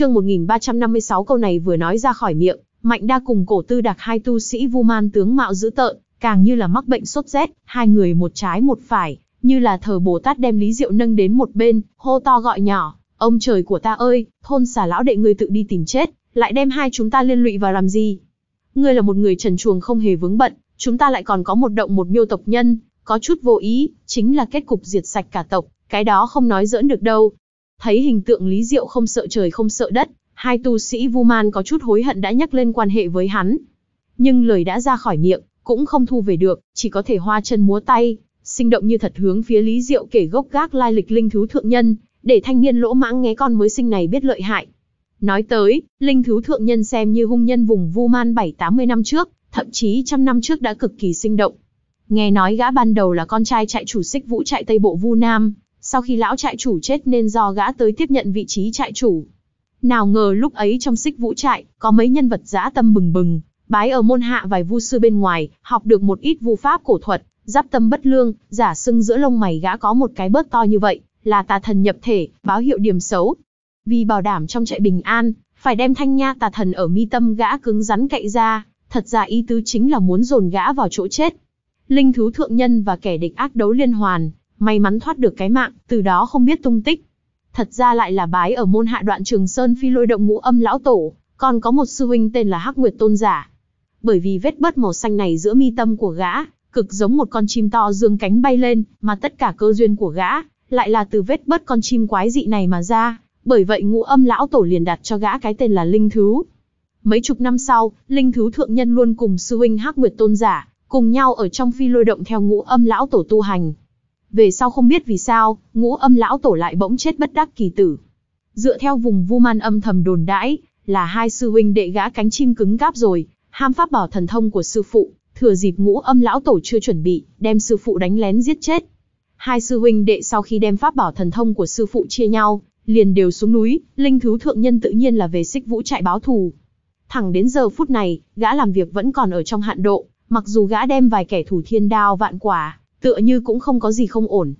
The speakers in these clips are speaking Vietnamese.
Chương 1356 câu này vừa nói ra khỏi miệng, Mạnh Đa cùng cổ tư đặc hai tu sĩ vu man tướng mạo dữ tợn, càng như là mắc bệnh sốt rét, hai người một trái một phải, như là thờ Bồ Tát đem Lý Diệu nâng đến một bên, hô to gọi nhỏ, ông trời của ta ơi, thôn xà lão đệ ngươi tự đi tìm chết, lại đem hai chúng ta liên lụy vào làm gì? Ngươi là một người trần chuồng không hề vướng bận, chúng ta lại còn có một động một miêu tộc nhân, có chút vô ý, chính là kết cục diệt sạch cả tộc, cái đó không nói dỡn được đâu, Thấy hình tượng Lý Diệu không sợ trời không sợ đất, hai tu sĩ Vu Man có chút hối hận đã nhắc lên quan hệ với hắn. Nhưng lời đã ra khỏi miệng, cũng không thu về được, chỉ có thể hoa chân múa tay, sinh động như thật hướng phía Lý Diệu kể gốc gác lai lịch linh thú thượng nhân, để thanh niên lỗ mãng nghe con mới sinh này biết lợi hại. Nói tới, linh thú thượng nhân xem như hung nhân vùng Vu Man 7-80 năm trước, thậm chí trăm năm trước đã cực kỳ sinh động. Nghe nói gã ban đầu là con trai chạy chủ xích vũ chạy Tây Bộ Vu Nam, sau khi lão trại chủ chết nên do gã tới tiếp nhận vị trí trại chủ. Nào ngờ lúc ấy trong xích vũ trại, có mấy nhân vật dã tâm bừng bừng, bái ở môn hạ vài vu sư bên ngoài, học được một ít vu pháp cổ thuật, giáp tâm bất lương, giả sưng giữa lông mày gã có một cái bớt to như vậy, là tà thần nhập thể, báo hiệu điểm xấu. Vì bảo đảm trong trại bình an, phải đem thanh nha tà thần ở mi tâm gã cứng rắn cậy ra, thật ra ý tứ chính là muốn dồn gã vào chỗ chết. Linh thú thượng nhân và kẻ địch ác đấu liên hoàn, may mắn thoát được cái mạng, từ đó không biết tung tích. Thật ra lại là bái ở môn hạ đoạn Trường Sơn phi lôi động ngũ âm lão tổ, còn có một sư huynh tên là Hắc Nguyệt Tôn giả. Bởi vì vết bớt màu xanh này giữa mi tâm của gã, cực giống một con chim to dương cánh bay lên, mà tất cả cơ duyên của gã lại là từ vết bớt con chim quái dị này mà ra, bởi vậy ngũ âm lão tổ liền đặt cho gã cái tên là Linh Thứ. Mấy chục năm sau, Linh Thứ Thượng Nhân luôn cùng sư huynh Hắc Nguyệt Tôn Giả, cùng nhau ở trong phi lôi động theo ngũ âm lão tổ tu hành về sau không biết vì sao, ngũ âm lão tổ lại bỗng chết bất đắc kỳ tử. Dựa theo vùng vu man âm thầm đồn đãi, là hai sư huynh đệ gã cánh chim cứng gáp rồi, ham pháp bảo thần thông của sư phụ, thừa dịp ngũ âm lão tổ chưa chuẩn bị, đem sư phụ đánh lén giết chết. Hai sư huynh đệ sau khi đem pháp bảo thần thông của sư phụ chia nhau, liền đều xuống núi, linh thú thượng nhân tự nhiên là về xích vũ trại báo thù. Thẳng đến giờ phút này, gã làm việc vẫn còn ở trong hạn độ, mặc dù gã đem vài kẻ thủ thiên đao vạn quả, tựa như cũng không có gì không ổn.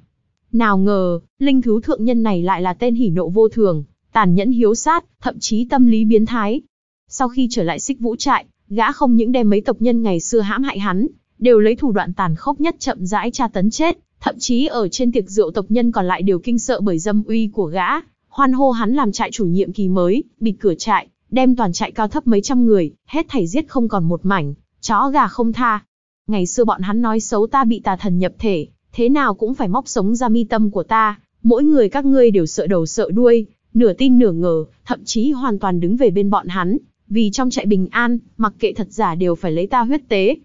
Nào ngờ, linh thú thượng nhân này lại là tên hỉ nộ vô thường, tàn nhẫn hiếu sát, thậm chí tâm lý biến thái. Sau khi trở lại xích vũ trại, gã không những đem mấy tộc nhân ngày xưa hãm hại hắn, đều lấy thủ đoạn tàn khốc nhất chậm rãi tra tấn chết, thậm chí ở trên tiệc rượu tộc nhân còn lại đều kinh sợ bởi dâm uy của gã, hoan hô hắn làm trại chủ nhiệm kỳ mới, bịt cửa trại, đem toàn trại cao thấp mấy trăm người, hết thảy giết không còn một mảnh, chó gà không tha. Ngày xưa bọn hắn nói xấu ta bị tà thần nhập thể, thế nào cũng phải móc sống ra mi tâm của ta. Mỗi người các ngươi đều sợ đầu sợ đuôi, nửa tin nửa ngờ, thậm chí hoàn toàn đứng về bên bọn hắn. Vì trong trại bình an, mặc kệ thật giả đều phải lấy ta huyết tế.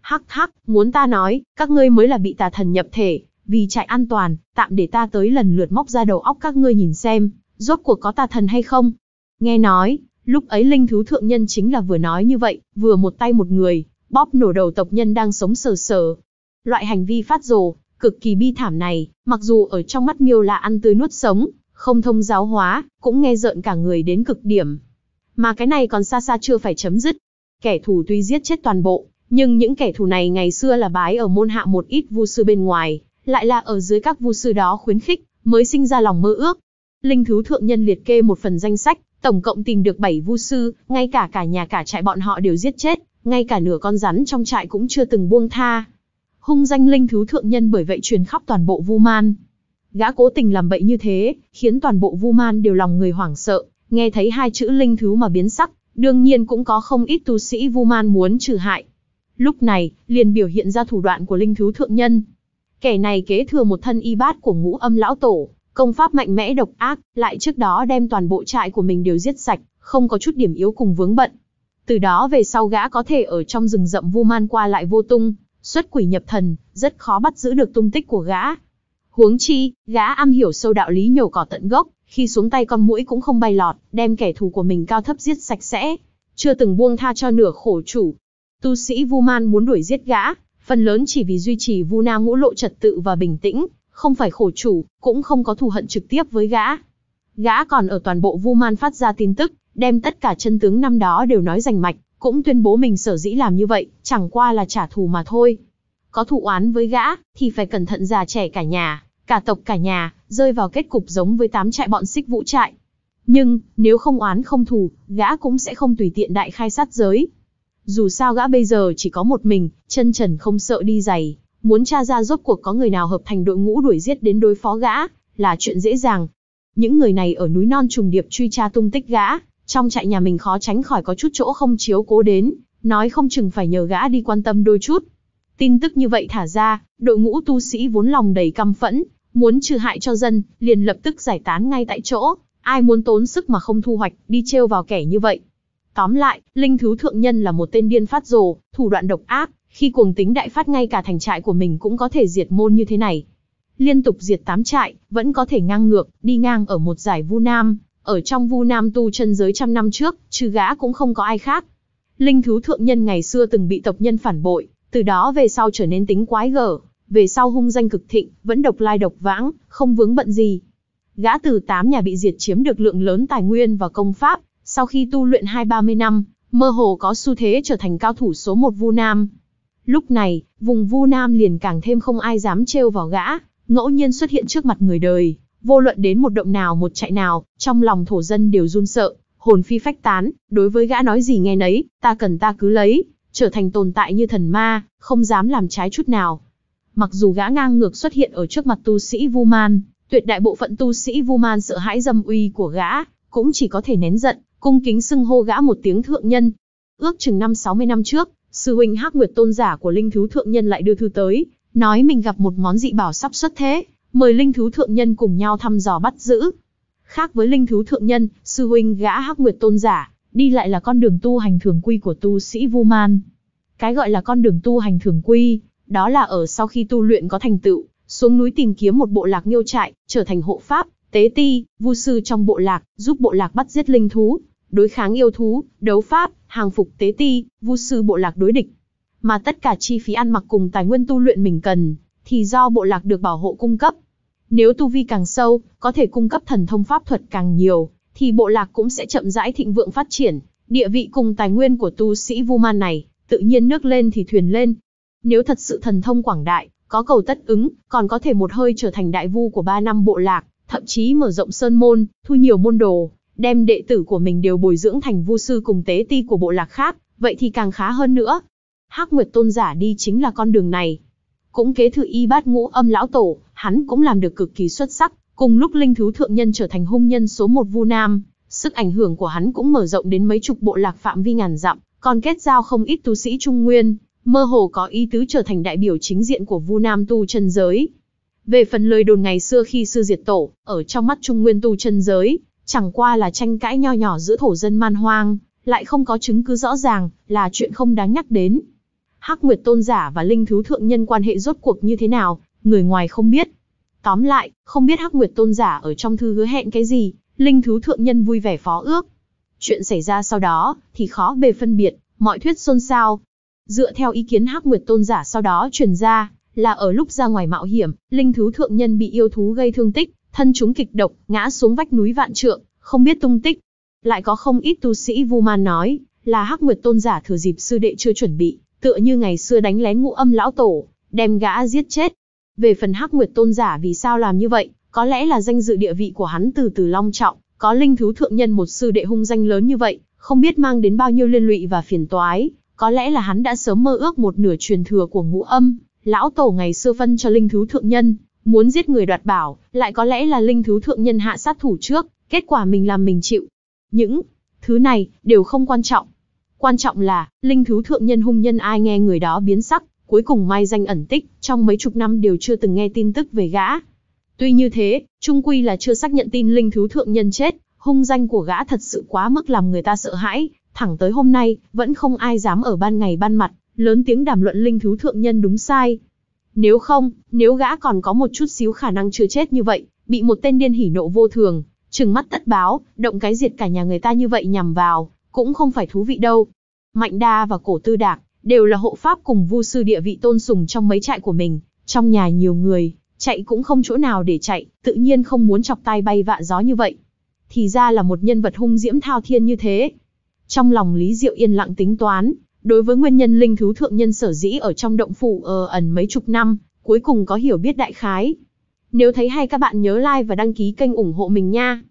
Hắc hắc, muốn ta nói, các ngươi mới là bị tà thần nhập thể. Vì trại an toàn, tạm để ta tới lần lượt móc ra đầu óc các ngươi nhìn xem, rốt cuộc có tà thần hay không. Nghe nói, Lúc ấy linh thú thượng nhân chính là vừa nói như vậy, vừa một tay một người, bóp nổ đầu tộc nhân đang sống sờ sờ. Loại hành vi phát rồ, cực kỳ bi thảm này, mặc dù ở trong mắt miêu là ăn tươi nuốt sống, không thông giáo hóa, cũng nghe rợn cả người đến cực điểm. Mà cái này còn xa xa chưa phải chấm dứt. Kẻ thù tuy giết chết toàn bộ, nhưng những kẻ thù này ngày xưa là bái ở môn hạ một ít vu sư bên ngoài, lại là ở dưới các vu sư đó khuyến khích, mới sinh ra lòng mơ ước. Linh thú thượng nhân liệt kê một phần danh sách, tổng cộng tìm được 7 vu sư, ngay cả cả nhà cả trại bọn họ đều giết chết, ngay cả nửa con rắn trong trại cũng chưa từng buông tha. Hung danh linh thú thượng nhân bởi vậy truyền khắp toàn bộ Vu Man. Gã cố tình làm bậy như thế, khiến toàn bộ Vu Man đều lòng người hoảng sợ, nghe thấy hai chữ linh thú mà biến sắc, đương nhiên cũng có không ít tu sĩ Vu Man muốn trừ hại. Lúc này, liền biểu hiện ra thủ đoạn của linh thú thượng nhân. Kẻ này kế thừa một thân y bát của ngũ âm lão tổ, công pháp mạnh mẽ độc ác, lại trước đó đem toàn bộ trại của mình đều giết sạch, không có chút điểm yếu cùng vướng bận. Từ đó về sau gã có thể ở trong rừng rậm vu man qua lại vô tung, xuất quỷ nhập thần, rất khó bắt giữ được tung tích của gã. Huống chi, gã am hiểu sâu đạo lý nhổ cỏ tận gốc, khi xuống tay con mũi cũng không bay lọt, đem kẻ thù của mình cao thấp giết sạch sẽ, chưa từng buông tha cho nửa khổ chủ. Tu sĩ Vu Man muốn đuổi giết gã, phần lớn chỉ vì duy trì Vu Na ngũ lộ trật tự và bình tĩnh, không phải khổ chủ, cũng không có thù hận trực tiếp với gã. Gã còn ở toàn bộ Vu Man phát ra tin tức, đem tất cả chân tướng năm đó đều nói rành mạch, cũng tuyên bố mình sở dĩ làm như vậy, chẳng qua là trả thù mà thôi. Có thụ oán với gã, thì phải cẩn thận già trẻ cả nhà, cả tộc cả nhà, rơi vào kết cục giống với tám trại bọn xích vũ trại. Nhưng, nếu không oán không thù, gã cũng sẽ không tùy tiện đại khai sát giới. Dù sao gã bây giờ chỉ có một mình, chân trần không sợ đi giày, muốn tra ra rốt cuộc có người nào hợp thành đội ngũ đuổi giết đến đối phó gã, là chuyện dễ dàng. Những người này ở núi non trùng điệp truy tra tung tích gã, trong trại nhà mình khó tránh khỏi có chút chỗ không chiếu cố đến, nói không chừng phải nhờ gã đi quan tâm đôi chút. Tin tức như vậy thả ra, đội ngũ tu sĩ vốn lòng đầy căm phẫn, muốn trừ hại cho dân, liền lập tức giải tán ngay tại chỗ, ai muốn tốn sức mà không thu hoạch, đi trêu vào kẻ như vậy. Tóm lại, Linh Thứ Thượng Nhân là một tên điên phát rồ, thủ đoạn độc ác, khi cuồng tính đại phát ngay cả thành trại của mình cũng có thể diệt môn như thế này. Liên tục diệt tám trại, vẫn có thể ngang ngược, đi ngang ở một giải vu nam, ở trong Vu Nam tu chân giới trăm năm trước, trừ gã cũng không có ai khác. Linh thú thượng nhân ngày xưa từng bị tộc nhân phản bội, từ đó về sau trở nên tính quái gở, về sau hung danh cực thịnh, vẫn độc lai độc vãng, không vướng bận gì. Gã từ tám nhà bị diệt chiếm được lượng lớn tài nguyên và công pháp, sau khi tu luyện hai ba mươi năm, mơ hồ có xu thế trở thành cao thủ số một Vu Nam. Lúc này, vùng Vu Nam liền càng thêm không ai dám trêu vào gã, ngẫu nhiên xuất hiện trước mặt người đời, Vô luận đến một động nào một chạy nào, trong lòng thổ dân đều run sợ, hồn phi phách tán, đối với gã nói gì nghe nấy, ta cần ta cứ lấy, trở thành tồn tại như thần ma, không dám làm trái chút nào. Mặc dù gã ngang ngược xuất hiện ở trước mặt tu sĩ Vu Man, tuyệt đại bộ phận tu sĩ Vu Man sợ hãi dâm uy của gã, cũng chỉ có thể nén giận, cung kính xưng hô gã một tiếng thượng nhân. Ước chừng năm 60 năm trước, sư huynh Hắc Nguyệt tôn giả của linh thú thượng nhân lại đưa thư tới, nói mình gặp một món dị bảo sắp xuất thế, mời linh thú thượng nhân cùng nhau thăm dò bắt giữ. Khác với linh thú thượng nhân, sư huynh gã hắc nguyệt tôn giả, đi lại là con đường tu hành thường quy của tu sĩ Vu Man. Cái gọi là con đường tu hành thường quy, đó là ở sau khi tu luyện có thành tựu, xuống núi tìm kiếm một bộ lạc nghiêu trại, trở thành hộ pháp, tế ti, vu sư trong bộ lạc, giúp bộ lạc bắt giết linh thú, đối kháng yêu thú, đấu pháp, hàng phục tế ti, vu sư bộ lạc đối địch. Mà tất cả chi phí ăn mặc cùng tài nguyên tu luyện mình cần, thì do bộ lạc được bảo hộ cung cấp. Nếu tu vi càng sâu, có thể cung cấp thần thông pháp thuật càng nhiều, thì bộ lạc cũng sẽ chậm rãi thịnh vượng phát triển, địa vị cùng tài nguyên của tu sĩ Vu Man này, tự nhiên nước lên thì thuyền lên. Nếu thật sự thần thông quảng đại, có cầu tất ứng, còn có thể một hơi trở thành đại vu của ba năm bộ lạc, thậm chí mở rộng sơn môn, thu nhiều môn đồ, đem đệ tử của mình đều bồi dưỡng thành vu sư cùng tế ti của bộ lạc khác, vậy thì càng khá hơn nữa. Hắc Nguyệt Tôn giả đi chính là con đường này, cũng kế thừa y bát ngũ âm lão tổ, hắn cũng làm được cực kỳ xuất sắc, cùng lúc linh thú thượng nhân trở thành hung nhân số một Vu Nam, sức ảnh hưởng của hắn cũng mở rộng đến mấy chục bộ lạc phạm vi ngàn dặm, còn kết giao không ít tu sĩ trung nguyên, mơ hồ có ý tứ trở thành đại biểu chính diện của Vu Nam tu chân giới. Về phần lời đồn ngày xưa khi sư diệt tổ, ở trong mắt trung nguyên tu chân giới, chẳng qua là tranh cãi nho nhỏ giữa thổ dân man hoang, lại không có chứng cứ rõ ràng, là chuyện không đáng nhắc đến. Hắc Nguyệt Tôn giả và linh thú thượng nhân quan hệ rốt cuộc như thế nào, người ngoài không biết. Tóm lại, không biết Hắc Nguyệt Tôn giả ở trong thư hứa hẹn cái gì, linh thú thượng nhân vui vẻ phó ước. Chuyện xảy ra sau đó thì khó bề phân biệt, mọi thuyết xôn xao. Dựa theo ý kiến Hắc Nguyệt Tôn giả sau đó truyền ra, là ở lúc ra ngoài mạo hiểm, linh thú thượng nhân bị yêu thú gây thương tích, thân chúng kịch độc, ngã xuống vách núi vạn trượng, không biết tung tích. Lại có không ít tu sĩ Vu Man nói, là Hắc Nguyệt Tôn giả thừa dịp sư đệ chưa chuẩn bị, tựa như ngày xưa đánh lén ngũ âm lão tổ, đem gã giết chết. Về phần Hắc Nguyệt tôn giả vì sao làm như vậy, có lẽ là danh dự địa vị của hắn từ từ long trọng, có linh thú thượng nhân một sư đệ hung danh lớn như vậy, không biết mang đến bao nhiêu liên lụy và phiền toái, có lẽ là hắn đã sớm mơ ước một nửa truyền thừa của ngũ âm, lão tổ ngày xưa phân cho linh thú thượng nhân, muốn giết người đoạt bảo, lại có lẽ là linh thú thượng nhân hạ sát thủ trước, kết quả mình làm mình chịu. Những thứ này đều không quan trọng, Quan trọng là, linh thú thượng nhân hung nhân ai nghe người đó biến sắc, cuối cùng mai danh ẩn tích, trong mấy chục năm đều chưa từng nghe tin tức về gã. Tuy như thế, trung quy là chưa xác nhận tin linh thú thượng nhân chết, hung danh của gã thật sự quá mức làm người ta sợ hãi, thẳng tới hôm nay, vẫn không ai dám ở ban ngày ban mặt, lớn tiếng đàm luận linh thú thượng nhân đúng sai. Nếu không, nếu gã còn có một chút xíu khả năng chưa chết như vậy, bị một tên điên hỉ nộ vô thường, chừng mắt tất báo, động cái diệt cả nhà người ta như vậy nhằm vào, cũng không phải thú vị đâu. Mạnh Đa và Cổ Tư Đạc đều là hộ pháp cùng vu sư địa vị tôn sùng trong mấy trại của mình, trong nhà nhiều người, chạy cũng không chỗ nào để chạy, tự nhiên không muốn chọc tai bay vạ gió như vậy. Thì ra là một nhân vật hung diễm thao thiên như thế. Trong lòng Lý Diệu yên lặng tính toán, đối với nguyên nhân linh thú thượng nhân sở dĩ ở trong động phủ ờ ẩn mấy chục năm, cuối cùng có hiểu biết đại khái. Nếu thấy hay các bạn nhớ like và đăng ký kênh ủng hộ mình nha.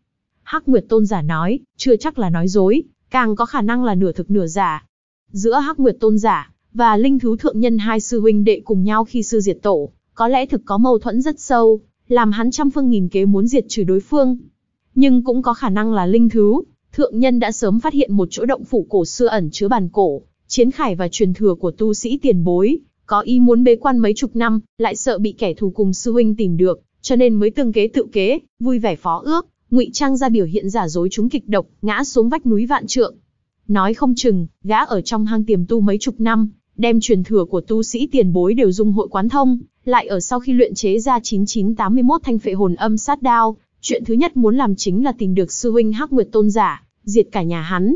Hắc Nguyệt Tôn giả nói, chưa chắc là nói dối, càng có khả năng là nửa thực nửa giả. Giữa Hắc Nguyệt Tôn giả và Linh Thú Thượng Nhân hai sư huynh đệ cùng nhau khi sư diệt tổ, có lẽ thực có mâu thuẫn rất sâu, làm hắn trăm phương nghìn kế muốn diệt trừ đối phương. Nhưng cũng có khả năng là Linh Thú, Thượng Nhân đã sớm phát hiện một chỗ động phủ cổ xưa ẩn chứa bàn cổ, chiến khải và truyền thừa của tu sĩ tiền bối, có ý muốn bế quan mấy chục năm, lại sợ bị kẻ thù cùng sư huynh tìm được, cho nên mới tương kế tự kế, vui vẻ phó ước, ngụy trang ra biểu hiện giả dối chúng kịch độc, ngã xuống vách núi vạn trượng. Nói không chừng, gã ở trong hang tiềm tu mấy chục năm, đem truyền thừa của tu sĩ tiền bối đều dung hội quán thông, lại ở sau khi luyện chế ra 9981 thanh phệ hồn âm sát đao, chuyện thứ nhất muốn làm chính là tìm được sư huynh Hắc Nguyệt Tôn giả, diệt cả nhà hắn.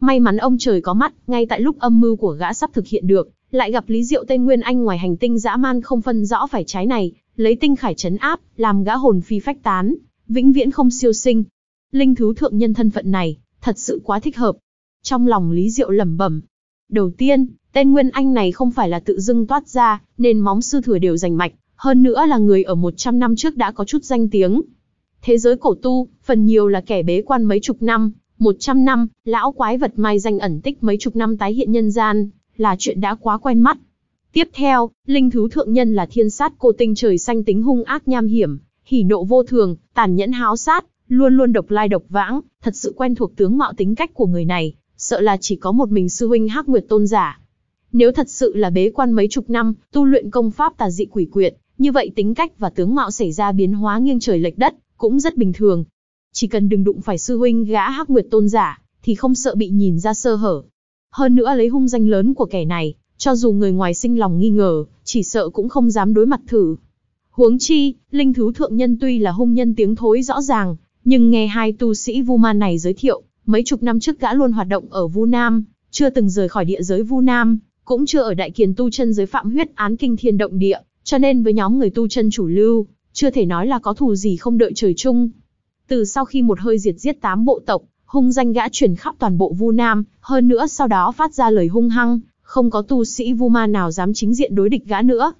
May mắn ông trời có mắt, ngay tại lúc âm mưu của gã sắp thực hiện được, lại gặp Lý Diệu Tên Nguyên Anh ngoài hành tinh dã man không phân rõ phải trái này, lấy tinh khải chấn áp, làm gã hồn phi phách tán, vĩnh viễn không siêu sinh. Linh thú thượng nhân thân phận này, thật sự quá thích hợp. Trong lòng Lý Diệu lẩm bẩm. Đầu tiên, tên Nguyên Anh này không phải là tự dưng toát ra, nên móng sư thừa đều rành mạch, hơn nữa là người ở 100 năm trước đã có chút danh tiếng. Thế giới cổ tu, phần nhiều là kẻ bế quan mấy chục năm, 100 năm, lão quái vật mai danh ẩn tích mấy chục năm tái hiện nhân gian, là chuyện đã quá quen mắt. Tiếp theo, linh thú thượng nhân là thiên sát cô tinh trời xanh tính hung ác nham hiểm, hỉ nộ vô thường, tàn nhẫn háo sát, luôn luôn độc lai độc vãng, thật sự quen thuộc tướng mạo tính cách của người này, sợ là chỉ có một mình sư huynh Hắc Nguyệt Tôn giả. Nếu thật sự là bế quan mấy chục năm, tu luyện công pháp tà dị quỷ quyệt, như vậy tính cách và tướng mạo xảy ra biến hóa nghiêng trời lệch đất, cũng rất bình thường. Chỉ cần đừng đụng phải sư huynh gã Hắc Nguyệt Tôn giả, thì không sợ bị nhìn ra sơ hở. Hơn nữa lấy hung danh lớn của kẻ này, cho dù người ngoài sinh lòng nghi ngờ, chỉ sợ cũng không dám đối mặt thử, Huống chi, linh thú thượng nhân tuy là hung nhân tiếng thối rõ ràng, nhưng nghe hai tu sĩ Vu Ma này giới thiệu, mấy chục năm trước gã luôn hoạt động ở Vu Nam, chưa từng rời khỏi địa giới Vu Nam, cũng chưa ở đại kiền tu chân giới phạm huyết án kinh thiên động địa, cho nên với nhóm người tu chân chủ lưu, chưa thể nói là có thù gì không đợi trời chung. Từ sau khi một hơi diệt giết tám bộ tộc, hung danh gã truyền khắp toàn bộ Vu Nam, hơn nữa sau đó phát ra lời hung hăng, không có tu sĩ Vu Ma nào dám chính diện đối địch gã nữa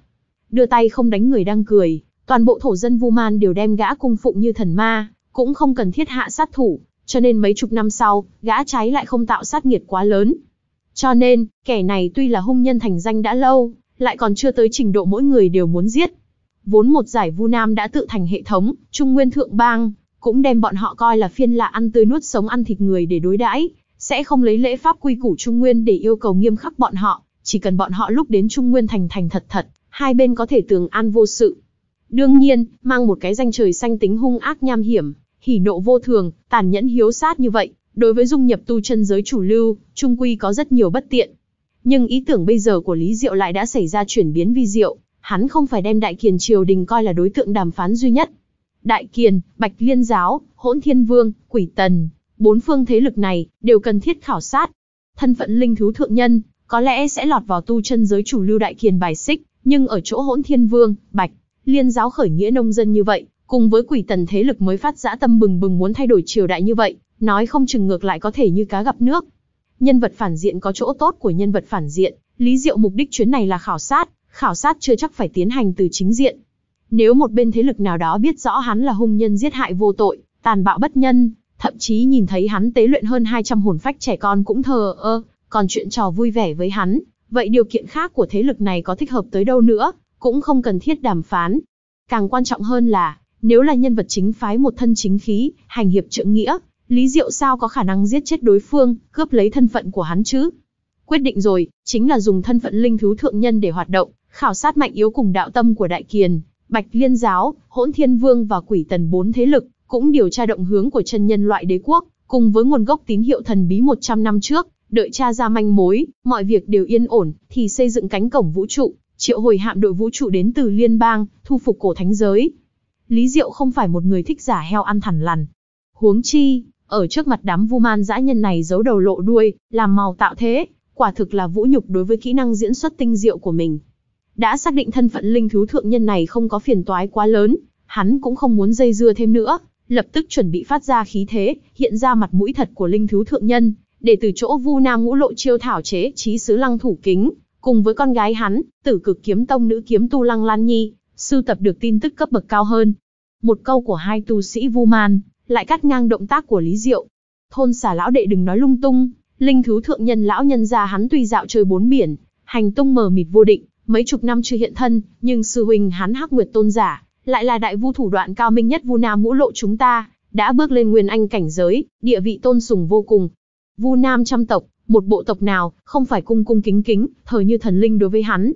đưa tay không đánh người đang cười, toàn bộ thổ dân Vu Man đều đem gã cung phụng như thần ma, cũng không cần thiết hạ sát thủ, cho nên mấy chục năm sau, gã cháy lại không tạo sát nghiệt quá lớn. Cho nên, kẻ này tuy là hung nhân thành danh đã lâu, lại còn chưa tới trình độ mỗi người đều muốn giết. Vốn một giải Vu Nam đã tự thành hệ thống, Trung Nguyên Thượng Bang, cũng đem bọn họ coi là phiên lạ ăn tươi nuốt sống ăn thịt người để đối đãi, sẽ không lấy lễ pháp quy củ Trung Nguyên để yêu cầu nghiêm khắc bọn họ, chỉ cần bọn họ lúc đến Trung Nguyên thành thành thật thật, hai bên có thể tường an vô sự. Đương nhiên, mang một cái danh trời xanh tính hung ác nham hiểm, hỉ nộ vô thường, tàn nhẫn hiếu sát như vậy, đối với dung nhập tu chân giới chủ lưu, trung quy có rất nhiều bất tiện. Nhưng ý tưởng bây giờ của Lý Diệu lại đã xảy ra chuyển biến vi diệu, hắn không phải đem Đại Kiền Triều Đình coi là đối tượng đàm phán duy nhất. Đại Kiền, Bạch Liên Giáo, Hỗn Thiên Vương, Quỷ Tần, bốn phương thế lực này, đều cần thiết khảo sát. Thân phận linh thú thượng nhân, có lẽ sẽ lọt vào tu chân giới chủ lưu Đại Kiền bài xích, nhưng ở chỗ hỗn thiên vương, bạch, liên giáo khởi nghĩa nông dân như vậy, cùng với quỷ tần thế lực mới phát dã tâm bừng bừng muốn thay đổi triều đại như vậy, nói không chừng ngược lại có thể như cá gặp nước. Nhân vật phản diện có chỗ tốt của nhân vật phản diện, Lý Diệu mục đích chuyến này là khảo sát, khảo sát chưa chắc phải tiến hành từ chính diện. Nếu một bên thế lực nào đó biết rõ hắn là hung nhân giết hại vô tội, tàn bạo bất nhân, thậm chí nhìn thấy hắn tế luyện hơn 200 hồn phách trẻ con cũng thờ ơ, còn chuyện trò vui vẻ với hắn, Vậy điều kiện khác của thế lực này có thích hợp tới đâu nữa, cũng không cần thiết đàm phán. Càng quan trọng hơn là, nếu là nhân vật chính phái một thân chính khí, hành hiệp trượng nghĩa, Lý Diệu sao có khả năng giết chết đối phương, cướp lấy thân phận của hắn chứ? Quyết định rồi, chính là dùng thân phận linh thú thượng nhân để hoạt động, khảo sát mạnh yếu cùng đạo tâm của Đại Kiền, Bạch Liên Giáo, Hỗn Thiên Vương và Quỷ Tần bốn thế lực, cũng điều tra động hướng của chân nhân loại đế quốc, cùng với nguồn gốc tín hiệu thần bí 100 năm trước, Đợi cha ra manh mối, mọi việc đều yên ổn, thì xây dựng cánh cổng vũ trụ, triệu hồi hạm đội vũ trụ đến từ liên bang, thu phục cổ thánh giới. Lý Diệu không phải một người thích giả heo ăn thằn lằn. Huống chi, ở trước mặt đám vu man dã nhân này giấu đầu lộ đuôi, làm màu tạo thế, quả thực là vũ nhục đối với kỹ năng diễn xuất tinh diệu của mình. Đã xác định thân phận linh thú thượng nhân này không có phiền toái quá lớn, hắn cũng không muốn dây dưa thêm nữa, lập tức chuẩn bị phát ra khí thế, hiện ra mặt mũi thật của linh thú thượng nhân, để từ chỗ Vu Nam Ngũ Lộ chiêu thảo chế trí sứ lăng thủ kính, cùng với con gái hắn, Tử Cực kiếm tông nữ kiếm tu Lăng Lan Nhi, sưu tập được tin tức cấp bậc cao hơn. Một câu của hai tu sĩ Vu Man, lại cắt ngang động tác của Lý Diệu. Thôn xà lão đệ đừng nói lung tung, linh thú thượng nhân lão nhân gia hắn tuy dạo chơi bốn biển, hành tung mờ mịt vô định, mấy chục năm chưa hiện thân, nhưng sư huynh hắn Hắc Nguyệt tôn giả, lại là đại vu thủ đoạn cao minh nhất Vu Nam Ngũ Lộ chúng ta, đã bước lên nguyên anh cảnh giới, địa vị tôn sùng vô cùng, Vu Nam trăm tộc, một bộ tộc nào, không phải cung cung kính kính, thờ như thần linh đối với hắn.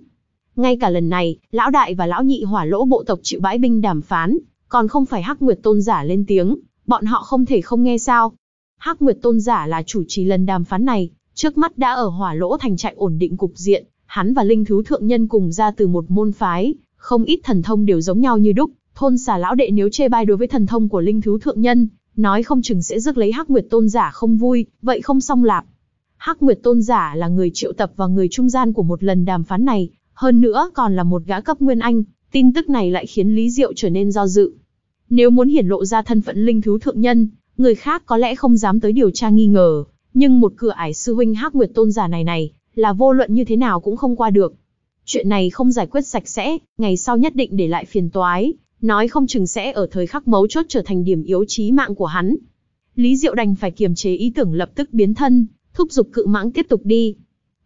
Ngay cả lần này, lão đại và lão nhị hỏa lỗ bộ tộc chịu bãi binh đàm phán, còn không phải Hắc Nguyệt Tôn giả lên tiếng, bọn họ không thể không nghe sao. Hắc Nguyệt Tôn giả là chủ trì lần đàm phán này, trước mắt đã ở hỏa lỗ thành trại ổn định cục diện, hắn và linh thú thượng nhân cùng ra từ một môn phái, không ít thần thông đều giống nhau như đúc, thôn xà lão đệ nếu chê bai đối với thần thông của linh thú thượng nhân, nói không chừng sẽ rước lấy Hắc Nguyệt Tôn giả không vui, vậy không xong lạp. Hắc Nguyệt Tôn giả là người triệu tập và người trung gian của một lần đàm phán này, hơn nữa còn là một gã cấp nguyên anh, tin tức này lại khiến Lý Diệu trở nên do dự. Nếu muốn hiển lộ ra thân phận linh thú thượng nhân, người khác có lẽ không dám tới điều tra nghi ngờ, nhưng một cửa ải sư huynh Hắc Nguyệt Tôn giả này này, là vô luận như thế nào cũng không qua được. Chuyện này không giải quyết sạch sẽ, ngày sau nhất định để lại phiền toái, nói không chừng sẽ ở thời khắc mấu chốt trở thành điểm yếu chí mạng của hắn. Lý Diệu đành phải kiềm chế ý tưởng lập tức biến thân, thúc giục cự mãng tiếp tục đi.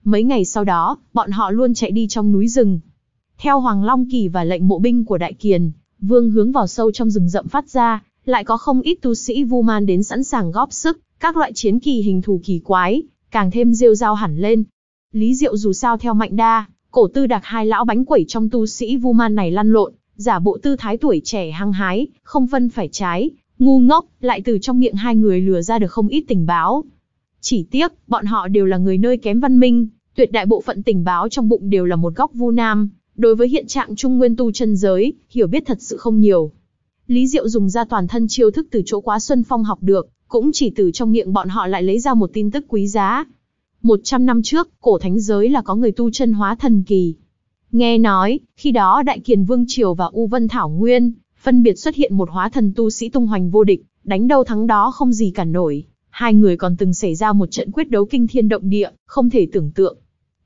Mấy ngày sau đó, bọn họ luôn chạy đi trong núi rừng. Theo Hoàng Long Kỳ và lệnh mộ binh của Đại Kiền, vương hướng vào sâu trong rừng rậm phát ra, lại có không ít tu sĩ vu man đến sẵn sàng góp sức, các loại chiến kỳ hình thù kỳ quái, càng thêm rêu rao hẳn lên. Lý Diệu dù sao theo mạnh đa, cổ tư đặc hai lão bánh quẩy trong tu sĩ vu man này lăn lộn, giả bộ tư thái tuổi trẻ hăng hái, không phân phải trái, ngu ngốc, lại từ trong miệng hai người lừa ra được không ít tình báo. Chỉ tiếc, bọn họ đều là người nơi kém văn minh, tuyệt đại bộ phận tình báo trong bụng đều là một góc vu nam, đối với hiện trạng trung nguyên tu chân giới, hiểu biết thật sự không nhiều. Lý Diệu dùng ra toàn thân chiêu thức từ chỗ quá Xuân Phong học được, cũng chỉ từ trong miệng bọn họ lại lấy ra một tin tức quý giá. Một trăm năm trước, cổ thánh giới là có người tu chân hóa thần kỳ. Nghe nói, khi đó Đại Kiền Vương Triều và U Vân Thảo Nguyên, phân biệt xuất hiện một hóa thần tu sĩ tung hoành vô địch, đánh đâu thắng đó không gì cản nổi. Hai người còn từng xảy ra một trận quyết đấu kinh thiên động địa, không thể tưởng tượng.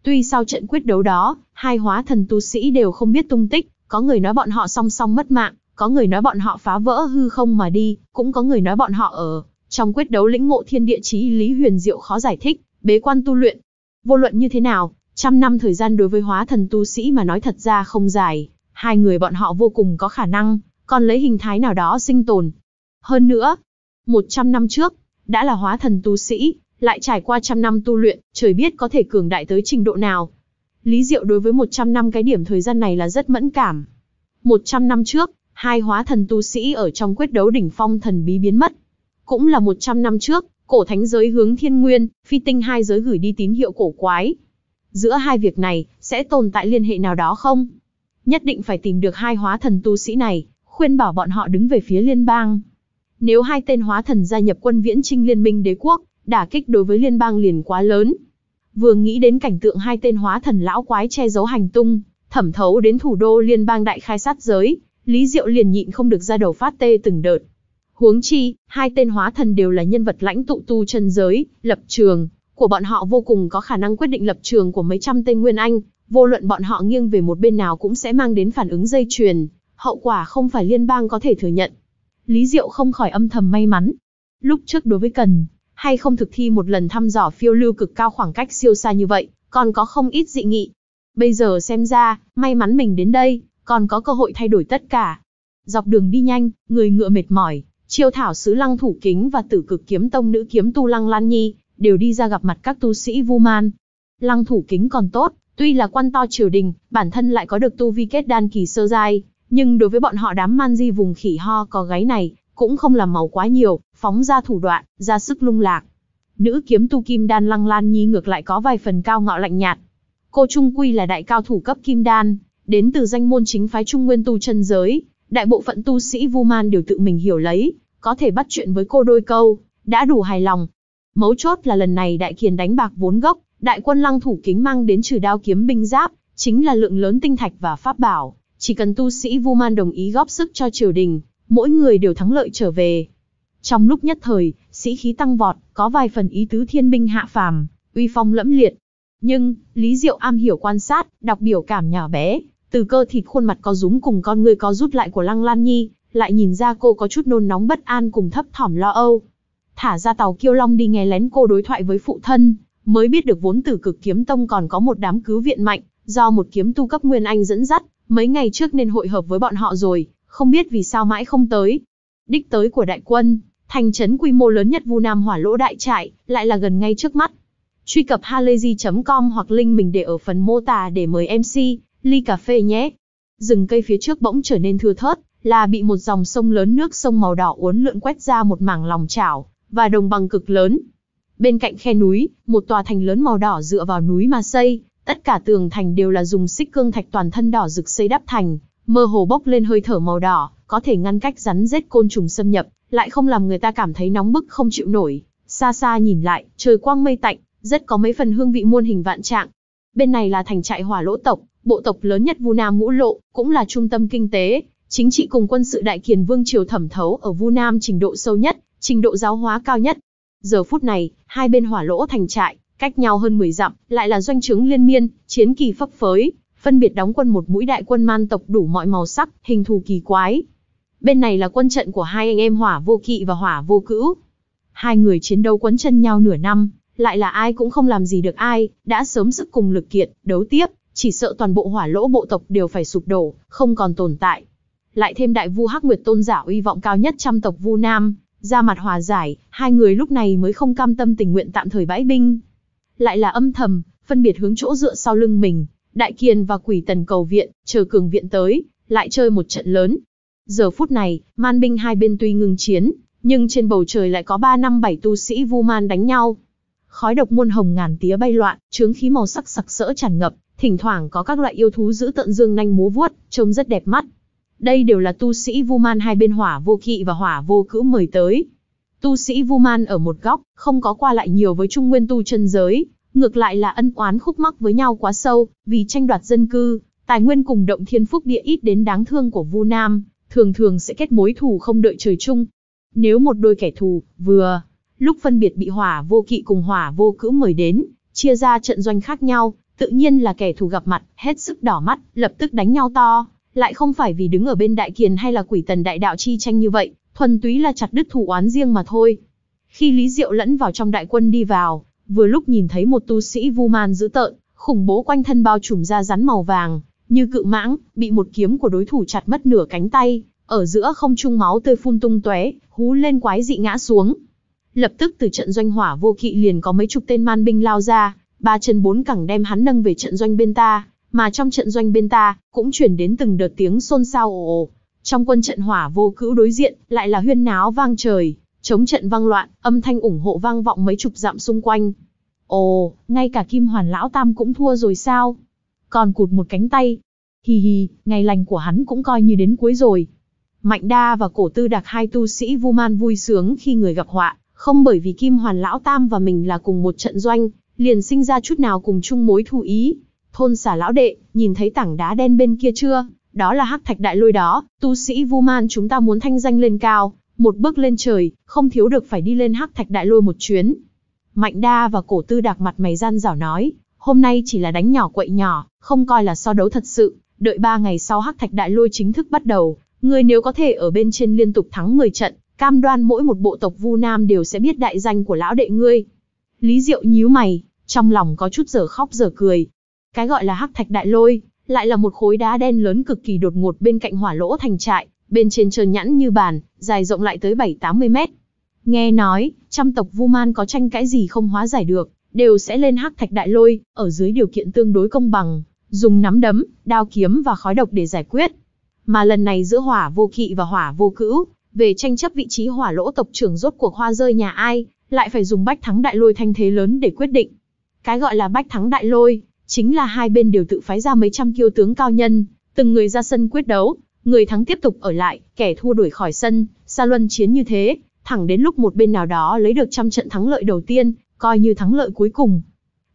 Tuy sau trận quyết đấu đó, hai hóa thần tu sĩ đều không biết tung tích, có người nói bọn họ song song mất mạng, có người nói bọn họ phá vỡ hư không mà đi, cũng có người nói bọn họ ở trong quyết đấu lĩnh ngộ thiên địa chí lý huyền diệu khó giải thích, bế quan tu luyện. Vô luận như thế nào, Trăm năm thời gian đối với hóa thần tu sĩ mà nói thật ra không dài, hai người bọn họ vô cùng có khả năng, còn lấy hình thái nào đó sinh tồn. Hơn nữa, 100 năm trước, đã là hóa thần tu sĩ, lại trải qua trăm năm tu luyện, trời biết có thể cường đại tới trình độ nào. Lý Diệu đối với 100 năm cái điểm thời gian này là rất mẫn cảm. 100 năm trước, hai hóa thần tu sĩ ở trong quyết đấu đỉnh phong thần bí biến mất. Cũng là 100 năm trước, cổ thánh giới hướng thiên nguyên, phi tinh hai giới gửi đi tín hiệu cổ quái giữa hai việc này sẽ tồn tại liên hệ nào đó không? Nhất định phải tìm được hai hóa thần tu sĩ này, khuyên bảo bọn họ đứng về phía liên bang. Nếu hai tên hóa thần gia nhập quân viễn trinh liên minh đế quốc, đả kích đối với liên bang liền quá lớn. Vừa nghĩ đến cảnh tượng hai tên hóa thần lão quái che giấu hành tung, thẩm thấu đến thủ đô liên bang đại khai sát giới, Lý Diệu liền nhịn không được ra đầu phát tê từng đợt. Huống chi, hai tên hóa thần đều là nhân vật lãnh tụ tu chân giới, lập trường, của bọn họ vô cùng có khả năng quyết định lập trường của mấy trăm tên Nguyên Anh, vô luận bọn họ nghiêng về một bên nào cũng sẽ mang đến phản ứng dây chuyền, hậu quả không phải liên bang có thể thừa nhận. Lý Diệu không khỏi âm thầm may mắn. Lúc trước đối với Cần, hay không thực thi một lần thăm dò phiêu lưu cực cao khoảng cách siêu xa như vậy, còn có không ít dị nghị. Bây giờ xem ra, may mắn mình đến đây, còn có cơ hội thay đổi tất cả. Dọc đường đi nhanh, người ngựa mệt mỏi, chiêu thảo sứ lăng thủ kính và tử cực kiếm tông nữ kiếm tu lăng lan nhi, đều đi ra gặp mặt các tu sĩ Vu Man. Lăng Thủ Kính còn tốt, tuy là quan to triều đình, bản thân lại có được tu vi kết đan kỳ sơ giai, nhưng đối với bọn họ đám man di vùng khỉ ho có gáy này, cũng không làm màu quá nhiều, phóng ra thủ đoạn, ra sức lung lạc. Nữ kiếm tu kim đan Lăng Lan Nhi ngược lại có vài phần cao ngạo lạnh nhạt. Cô trung quy là đại cao thủ cấp kim đan, đến từ danh môn chính phái Trung Nguyên tu chân giới, đại bộ phận tu sĩ Vu Man đều tự mình hiểu lấy, có thể bắt chuyện với cô đôi câu, đã đủ hài lòng, Mấu chốt là lần này đại kiền đánh bạc vốn gốc, đại quân lăng thủ kính mang đến trừ đao kiếm binh giáp, chính là lượng lớn tinh thạch và pháp bảo. Chỉ cần tu sĩ Vu Man đồng ý góp sức cho triều đình, mỗi người đều thắng lợi trở về. Trong lúc nhất thời, sĩ khí tăng vọt, có vài phần ý tứ thiên binh hạ phàm, uy phong lẫm liệt. Nhưng, Lý Diệu am hiểu quan sát, đọc biểu cảm nhỏ bé, từ cơ thịt khuôn mặt có rúm cùng con người có rút lại của Lăng Lan Nhi, lại nhìn ra cô có chút nôn nóng bất an cùng thấp thỏm lo âu thả ra tàu Kiêu Long đi nghe lén cô đối thoại với phụ thân, mới biết được vốn tử cực kiếm tông còn có một đám cứu viện mạnh, do một kiếm tu cấp Nguyên Anh dẫn dắt, mấy ngày trước nên hội hợp với bọn họ rồi, không biết vì sao mãi không tới. Đích tới của đại quân, thành trấn quy mô lớn nhất Vu Nam Hỏa Lỗ đại trại, lại là gần ngay trước mắt. Truy cập halayzi.com hoặc link mình để ở phần mô tả để mời MC, ly cà phê nhé. Rừng cây phía trước bỗng trở nên thưa thớt, là bị một dòng sông lớn nước sông màu đỏ uốn lượn quét ra một mảng lòng chảo và đồng bằng cực lớn. Bên cạnh khe núi, một tòa thành lớn màu đỏ dựa vào núi mà xây, tất cả tường thành đều là dùng xích cương thạch toàn thân đỏ rực xây đắp thành, mơ hồ bốc lên hơi thở màu đỏ, có thể ngăn cách rắn rết côn trùng xâm nhập, lại không làm người ta cảm thấy nóng bức không chịu nổi. Xa xa nhìn lại, trời quang mây tạnh, rất có mấy phần hương vị muôn hình vạn trạng. Bên này là thành trại hỏa lỗ tộc, bộ tộc lớn nhất Vu Nam Ngũ Lộ, cũng là trung tâm kinh tế, chính trị cùng quân sự đại kiền vương triều thẩm thấu ở Vu Nam trình độ sâu nhất, trình độ giáo hóa cao nhất. Giờ phút này, hai bên hỏa lỗ thành trại, cách nhau hơn 10 dặm, lại là doanh trướng liên miên, chiến kỳ phấp phới, phân biệt đóng quân một mũi đại quân man tộc đủ mọi màu sắc, hình thù kỳ quái. Bên này là quân trận của hai anh em Hỏa Vô Kỵ và Hỏa Vô Cữu. Hai người chiến đấu quấn chân nhau nửa năm, lại là ai cũng không làm gì được ai, đã sớm sức cùng lực kiện, đấu tiếp, chỉ sợ toàn bộ hỏa lỗ bộ tộc đều phải sụp đổ, không còn tồn tại. Lại thêm đại vu Hắc Nguyệt Tôn giả uy vọng cao nhất trăm tộc Vu Nam, ra mặt hòa giải, hai người lúc này mới không cam tâm tình nguyện tạm thời bãi binh. Lại là âm thầm, phân biệt hướng chỗ dựa sau lưng mình, Đại Kiền và Quỷ Tần cầu viện, chờ cường viện tới, lại chơi một trận lớn. Giờ phút này, man binh hai bên tuy ngừng chiến, nhưng trên bầu trời lại có ba năm bảy tu sĩ vu man đánh nhau. Khói độc muôn hồng ngàn tía bay loạn, chướng khí màu sắc sặc sỡ tràn ngập, thỉnh thoảng có các loại yêu thú giữ tận dương nanh múa vuốt, trông rất đẹp mắt. Đây đều là tu sĩ Vu Man hai bên hỏa vô kỵ và hỏa vô cữ mời tới. Tu sĩ Vu Man ở một góc, không có qua lại nhiều với trung nguyên tu chân giới, ngược lại là ân oán khúc mắc với nhau quá sâu, vì tranh đoạt dân cư, tài nguyên cùng động thiên phúc địa ít đến đáng thương của Vu Nam, thường thường sẽ kết mối thù không đợi trời chung. Nếu một đôi kẻ thù, vừa, lúc phân biệt bị hỏa vô kỵ cùng hỏa vô cữ mời đến, chia ra trận doanh khác nhau, tự nhiên là kẻ thù gặp mặt, hết sức đỏ mắt, lập tức đánh nhau to, lại không phải vì đứng ở bên đại kiền hay là quỷ tần đại đạo chi tranh như vậy, thuần túy là chặt đứt thủ oán riêng mà thôi. Khi Lý Diệu lẫn vào trong đại quân đi vào, vừa lúc nhìn thấy một tu sĩ vu man dữ tợn, khủng bố quanh thân bao trùm ra rắn màu vàng, như cự mãng, bị một kiếm của đối thủ chặt mất nửa cánh tay, ở giữa không trung máu tươi phun tung tóe, hú lên quái dị ngã xuống. Lập tức từ trận doanh hỏa vô kỵ liền có mấy chục tên man binh lao ra, ba chân bốn cẳng đem hắn nâng về trận doanh bên ta mà trong trận doanh bên ta, cũng chuyển đến từng đợt tiếng xôn xao ồ ồ. Trong quân trận hỏa vô cữu đối diện, lại là huyên náo vang trời, chống trận vang loạn, âm thanh ủng hộ vang vọng mấy chục dặm xung quanh. Ồ, ngay cả kim hoàn lão tam cũng thua rồi sao? Còn cụt một cánh tay. Hì hì, ngày lành của hắn cũng coi như đến cuối rồi. Mạnh đa và cổ tư đặc hai tu sĩ vu man vui sướng khi người gặp họa, không bởi vì kim hoàn lão tam và mình là cùng một trận doanh, liền sinh ra chút nào cùng chung mối thù ý thôn xà lão đệ, nhìn thấy tảng đá đen bên kia chưa? Đó là hắc thạch đại lôi đó, tu sĩ Vu Man chúng ta muốn thanh danh lên cao, một bước lên trời, không thiếu được phải đi lên hắc thạch đại lôi một chuyến. Mạnh Đa và Cổ Tư Đạc mặt mày gian rảo nói, hôm nay chỉ là đánh nhỏ quậy nhỏ, không coi là so đấu thật sự, đợi ba ngày sau hắc thạch đại lôi chính thức bắt đầu, người nếu có thể ở bên trên liên tục thắng 10 trận, cam đoan mỗi một bộ tộc Vu Nam đều sẽ biết đại danh của lão đệ ngươi. Lý Diệu nhíu mày, trong lòng có chút giờ khóc giờ cười, cái gọi là hắc thạch đại lôi, lại là một khối đá đen lớn cực kỳ đột ngột bên cạnh hỏa lỗ thành trại, bên trên trơn nhẵn như bàn, dài rộng lại tới 7-80 mét. Nghe nói, trăm tộc Vu Man có tranh cãi gì không hóa giải được, đều sẽ lên hắc thạch đại lôi, ở dưới điều kiện tương đối công bằng, dùng nắm đấm, đao kiếm và khói độc để giải quyết. Mà lần này giữa hỏa vô kỵ và hỏa vô cữu, về tranh chấp vị trí hỏa lỗ tộc trưởng rốt cuộc hoa rơi nhà ai, lại phải dùng bách thắng đại lôi thanh thế lớn để quyết định. Cái gọi là bách thắng đại lôi, chính là hai bên đều tự phái ra mấy trăm kiêu tướng cao nhân, từng người ra sân quyết đấu, người thắng tiếp tục ở lại, kẻ thua đuổi khỏi sân, xa luân chiến như thế, thẳng đến lúc một bên nào đó lấy được trăm trận thắng lợi đầu tiên, coi như thắng lợi cuối cùng.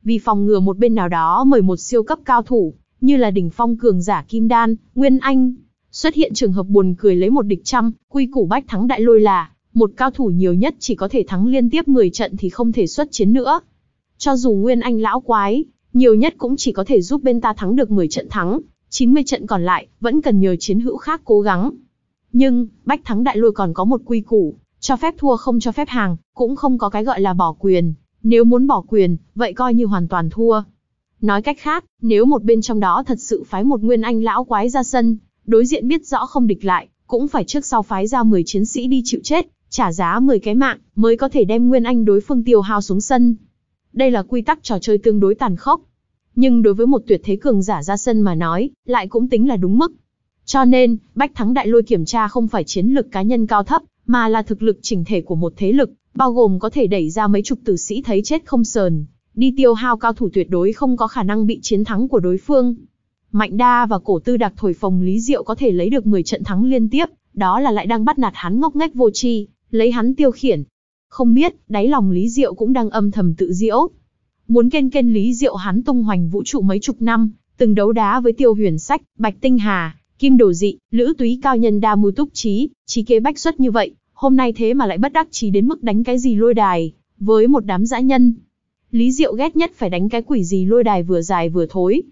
Vì phòng ngừa một bên nào đó mời một siêu cấp cao thủ, như là đỉnh phong cường giả Kim Đan, Nguyên Anh, xuất hiện trường hợp buồn cười lấy một địch trăm, quy củ bách thắng đại lôi là, một cao thủ nhiều nhất chỉ có thể thắng liên tiếp 10 trận thì không thể xuất chiến nữa. Cho dù Nguyên Anh lão quái, nhiều nhất cũng chỉ có thể giúp bên ta thắng được 10 trận thắng, 90 trận còn lại vẫn cần nhờ chiến hữu khác cố gắng. Nhưng, Bách Thắng Đại Lôi còn có một quy củ, cho phép thua không cho phép hàng, cũng không có cái gọi là bỏ quyền, nếu muốn bỏ quyền, vậy coi như hoàn toàn thua. Nói cách khác, nếu một bên trong đó thật sự phái một nguyên anh lão quái ra sân, đối diện biết rõ không địch lại, cũng phải trước sau phái ra 10 chiến sĩ đi chịu chết, trả giá 10 cái mạng, mới có thể đem nguyên anh đối phương tiêu hao xuống sân. Đây là quy tắc trò chơi tương đối tàn khốc, nhưng đối với một tuyệt thế cường giả ra sân mà nói, lại cũng tính là đúng mức. Cho nên, Bách Thắng Đại Lôi kiểm tra không phải chiến lực cá nhân cao thấp, mà là thực lực chỉnh thể của một thế lực, bao gồm có thể đẩy ra mấy chục tử sĩ thấy chết không sờn, đi tiêu hao cao thủ tuyệt đối không có khả năng bị chiến thắng của đối phương. Mạnh Đa và cổ tư đặc thổi phòng Lý Diệu có thể lấy được 10 trận thắng liên tiếp, đó là lại đang bắt nạt hắn ngốc nghếch vô tri, lấy hắn tiêu khiển. Không biết, đáy lòng Lý Diệu cũng đang âm thầm tự diễu. Muốn kênh kênh Lý Diệu hắn tung hoành vũ trụ mấy chục năm, từng đấu đá với Tiêu Huyền Sách, Bạch Tinh Hà, Kim Đồ Dị, Lữ Túy Cao Nhân Đa Mưu Túc Trí, trí kế bách xuất như vậy, hôm nay thế mà lại bất đắc trí đến mức đánh cái gì lôi đài, với một đám dã nhân. Lý Diệu ghét nhất phải đánh cái quỷ gì lôi đài vừa dài vừa thối.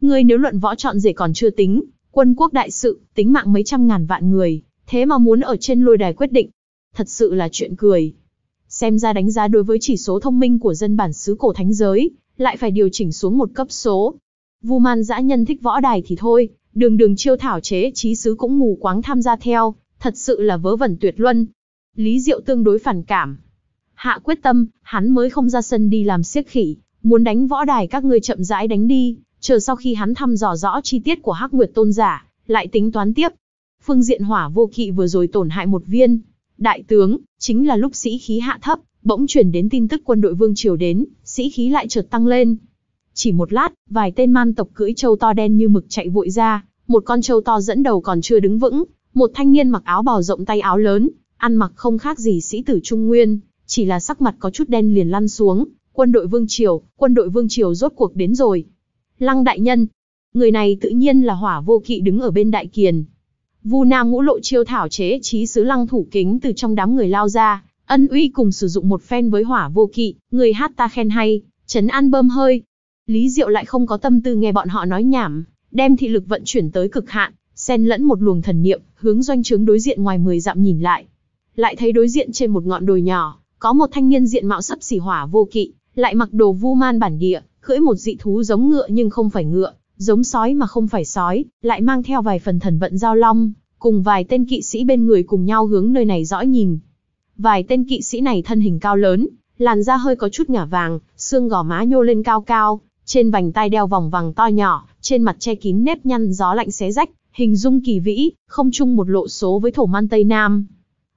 Ngươi nếu luận võ chọn rể còn chưa tính, quân quốc đại sự, tính mạng mấy trăm ngàn vạn người, thế mà muốn ở trên lôi đài quyết định. Thật sự là chuyện cười. Xem ra đánh giá đối với chỉ số thông minh của dân bản xứ cổ thánh giới, lại phải điều chỉnh xuống một cấp số. Vu man dã nhân thích võ đài thì thôi, đường đường chiêu thảo chế trí sứ cũng mù quáng tham gia theo, thật sự là vớ vẩn tuyệt luân. Lý Diệu tương đối phản cảm. Hạ quyết tâm, hắn mới không ra sân đi làm siếc khỉ, muốn đánh võ đài các ngươi chậm rãi đánh đi, chờ sau khi hắn thăm dò rõ chi tiết của Hắc Nguyệt Tôn giả, lại tính toán tiếp. Phương diện hỏa vô kỵ vừa rồi tổn hại một viên, đại tướng, chính là lúc sĩ khí hạ thấp, bỗng chuyển đến tin tức quân đội vương triều đến, sĩ khí lại chợt tăng lên. Chỉ một lát, vài tên man tộc cưỡi trâu to đen như mực chạy vội ra, một con trâu to dẫn đầu còn chưa đứng vững, một thanh niên mặc áo bào rộng tay áo lớn, ăn mặc không khác gì sĩ tử Trung Nguyên, chỉ là sắc mặt có chút đen liền lăn xuống, quân đội vương triều, quân đội vương triều rốt cuộc đến rồi. Lăng đại nhân, người này tự nhiên là hỏa vô kỵ đứng ở bên đại kiền, Vu Nam ngũ lộ chiêu thảo chế trí sứ lăng thủ kính từ trong đám người lao ra, ân uy cùng sử dụng một phen với hỏa vô kỵ, người hát ta khen hay, chấn an bơm hơi. Lý Diệu lại không có tâm tư nghe bọn họ nói nhảm, đem thị lực vận chuyển tới cực hạn, xen lẫn một luồng thần niệm, hướng doanh trướng đối diện ngoài 10 dặm nhìn lại. Lại thấy đối diện trên một ngọn đồi nhỏ, có một thanh niên diện mạo sắp xỉ hỏa vô kỵ, lại mặc đồ vu man bản địa, cưỡi một dị thú giống ngựa nhưng không phải ngựa, giống sói mà không phải sói, lại mang theo vài phần thần vận giao long, cùng vài tên kỵ sĩ bên người cùng nhau hướng nơi này dõi nhìn. Vài tên kỵ sĩ này thân hình cao lớn, làn da hơi có chút ngả vàng, xương gò má nhô lên cao cao, trên vành tay đeo vòng vàng to nhỏ, trên mặt che kín nếp nhăn gió lạnh xé rách, hình dung kỳ vĩ, không chung một lộ số với thổ man Tây Nam.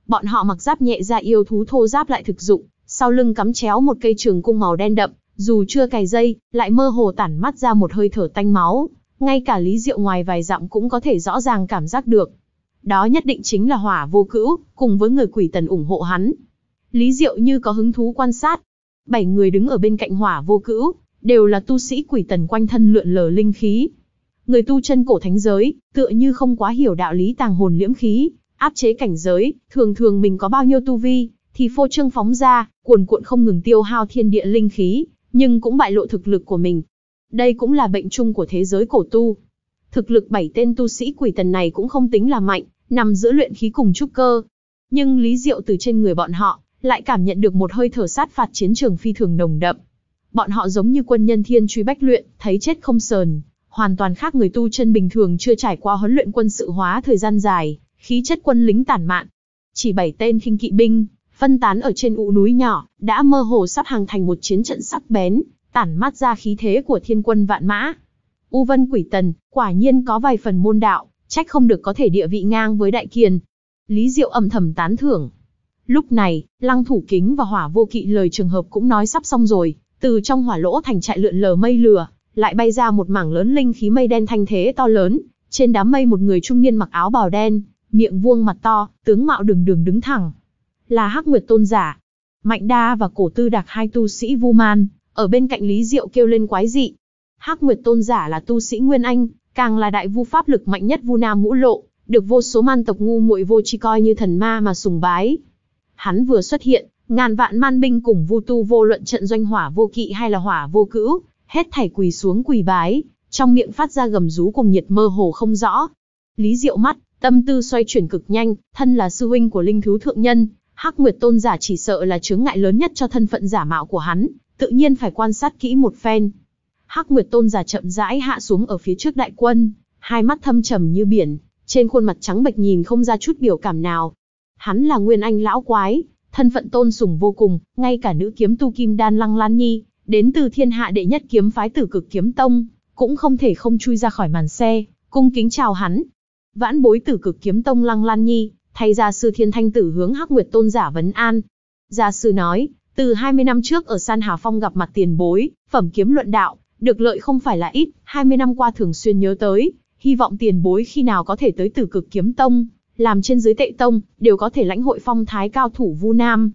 Bọn họ mặc giáp nhẹ da yêu thú thô giáp lại thực dụng, sau lưng cắm chéo một cây trường cung màu đen đậm, dù chưa cài dây, lại mơ hồ tản mắt ra một hơi thở tanh máu, ngay cả Lý Diệu ngoài vài dặm cũng có thể rõ ràng cảm giác được. Đó nhất định chính là hỏa vô cữu, cùng với người quỷ tần ủng hộ hắn. Lý Diệu như có hứng thú quan sát. Bảy người đứng ở bên cạnh hỏa vô cữu, đều là tu sĩ quỷ tần quanh thân lượn lờ linh khí. Người tu chân cổ thánh giới, tựa như không quá hiểu đạo lý tàng hồn liễm khí, áp chế cảnh giới, thường thường mình có bao nhiêu tu vi, thì phô trương phóng ra, cuồn cuộn không ngừng tiêu hao thiên địa linh khí, nhưng cũng bại lộ thực lực của mình. Đây cũng là bệnh chung của thế giới cổ tu. Thực lực bảy tên tu sĩ quỷ tần này cũng không tính là mạnh, nằm giữa luyện khí cùng trúc cơ. Nhưng Lý Diệu từ trên người bọn họ, lại cảm nhận được một hơi thở sát phạt chiến trường phi thường nồng đậm. Bọn họ giống như quân nhân thiên truy bách luyện, thấy chết không sờn, hoàn toàn khác người tu chân bình thường chưa trải qua huấn luyện quân sự hóa thời gian dài, khí chất quân lính tản mạn. Chỉ bảy tên khinh kỵ binh, phân tán ở trên ụ núi nhỏ, đã mơ hồ sắp hàng thành một chiến trận sắc bén, tản mát ra khí thế của thiên quân vạn mã. U Vân Quỷ Tần, quả nhiên có vài phần môn đạo, trách không được có thể địa vị ngang với Đại Kiền. Lý Diệu âm thầm tán thưởng. Lúc này, Lăng Thủ Kính và Hỏa Vô Kỵ lời trường hợp cũng nói sắp xong rồi, từ trong hỏa lỗ thành trại lượn lờ mây lửa, lại bay ra một mảng lớn linh khí mây đen thanh thế to lớn, trên đám mây một người trung niên mặc áo bào đen, miệng vuông mặt to, tướng mạo đường đường đứng thẳng, là Hắc Nguyệt Tôn giả. Mạnh Đa và Cổ Tư Đạc hai tu sĩ Vu Man, ở bên cạnh Lý Diệu kêu lên quái dị. Hắc Nguyệt Tôn giả là tu sĩ Nguyên Anh, càng là đại vu pháp lực mạnh nhất Vu Nam Ngũ Lộ, được vô số man tộc ngu muội vô tri coi như thần ma mà sùng bái. Hắn vừa xuất hiện, ngàn vạn man binh cùng vu tu vô luận trận doanh hỏa vô kỵ hay là hỏa vô cữu, hết thảy quỳ xuống quỳ bái, trong miệng phát ra gầm rú cùng nhiệt mơ hồ không rõ. Lý Diệu mắt, tâm tư xoay chuyển cực nhanh, thân là sư huynh của linh thú thượng nhân, Hắc Nguyệt Tôn giả chỉ sợ là chướng ngại lớn nhất cho thân phận giả mạo của hắn, tự nhiên phải quan sát kỹ một phen. Hắc Nguyệt Tôn giả chậm rãi hạ xuống ở phía trước đại quân, hai mắt thâm trầm như biển, trên khuôn mặt trắng bệch nhìn không ra chút biểu cảm nào. Hắn là Nguyên Anh lão quái, thân phận tôn sùng vô cùng, ngay cả nữ kiếm tu Kim Đan Lăng Lan Nhi, đến từ thiên hạ đệ nhất kiếm phái Tử Cực Kiếm Tông, cũng không thể không chui ra khỏi màn xe, cung kính chào hắn. Vãn bối Tử Cực Kiếm Tông Lăng Lan Nhi, Thay gia sư Thiên Thanh Tử hướng Hắc Nguyệt Tôn giả vấn an. Gia sư nói, từ 20 năm trước ở San Hà Phong gặp mặt tiền bối, phẩm kiếm luận đạo, được lợi không phải là ít, 20 năm qua thường xuyên nhớ tới, hy vọng tiền bối khi nào có thể tới Tử Cực Kiếm Tông, làm trên dưới tệ tông, đều có thể lãnh hội phong thái cao thủ Vu Nam.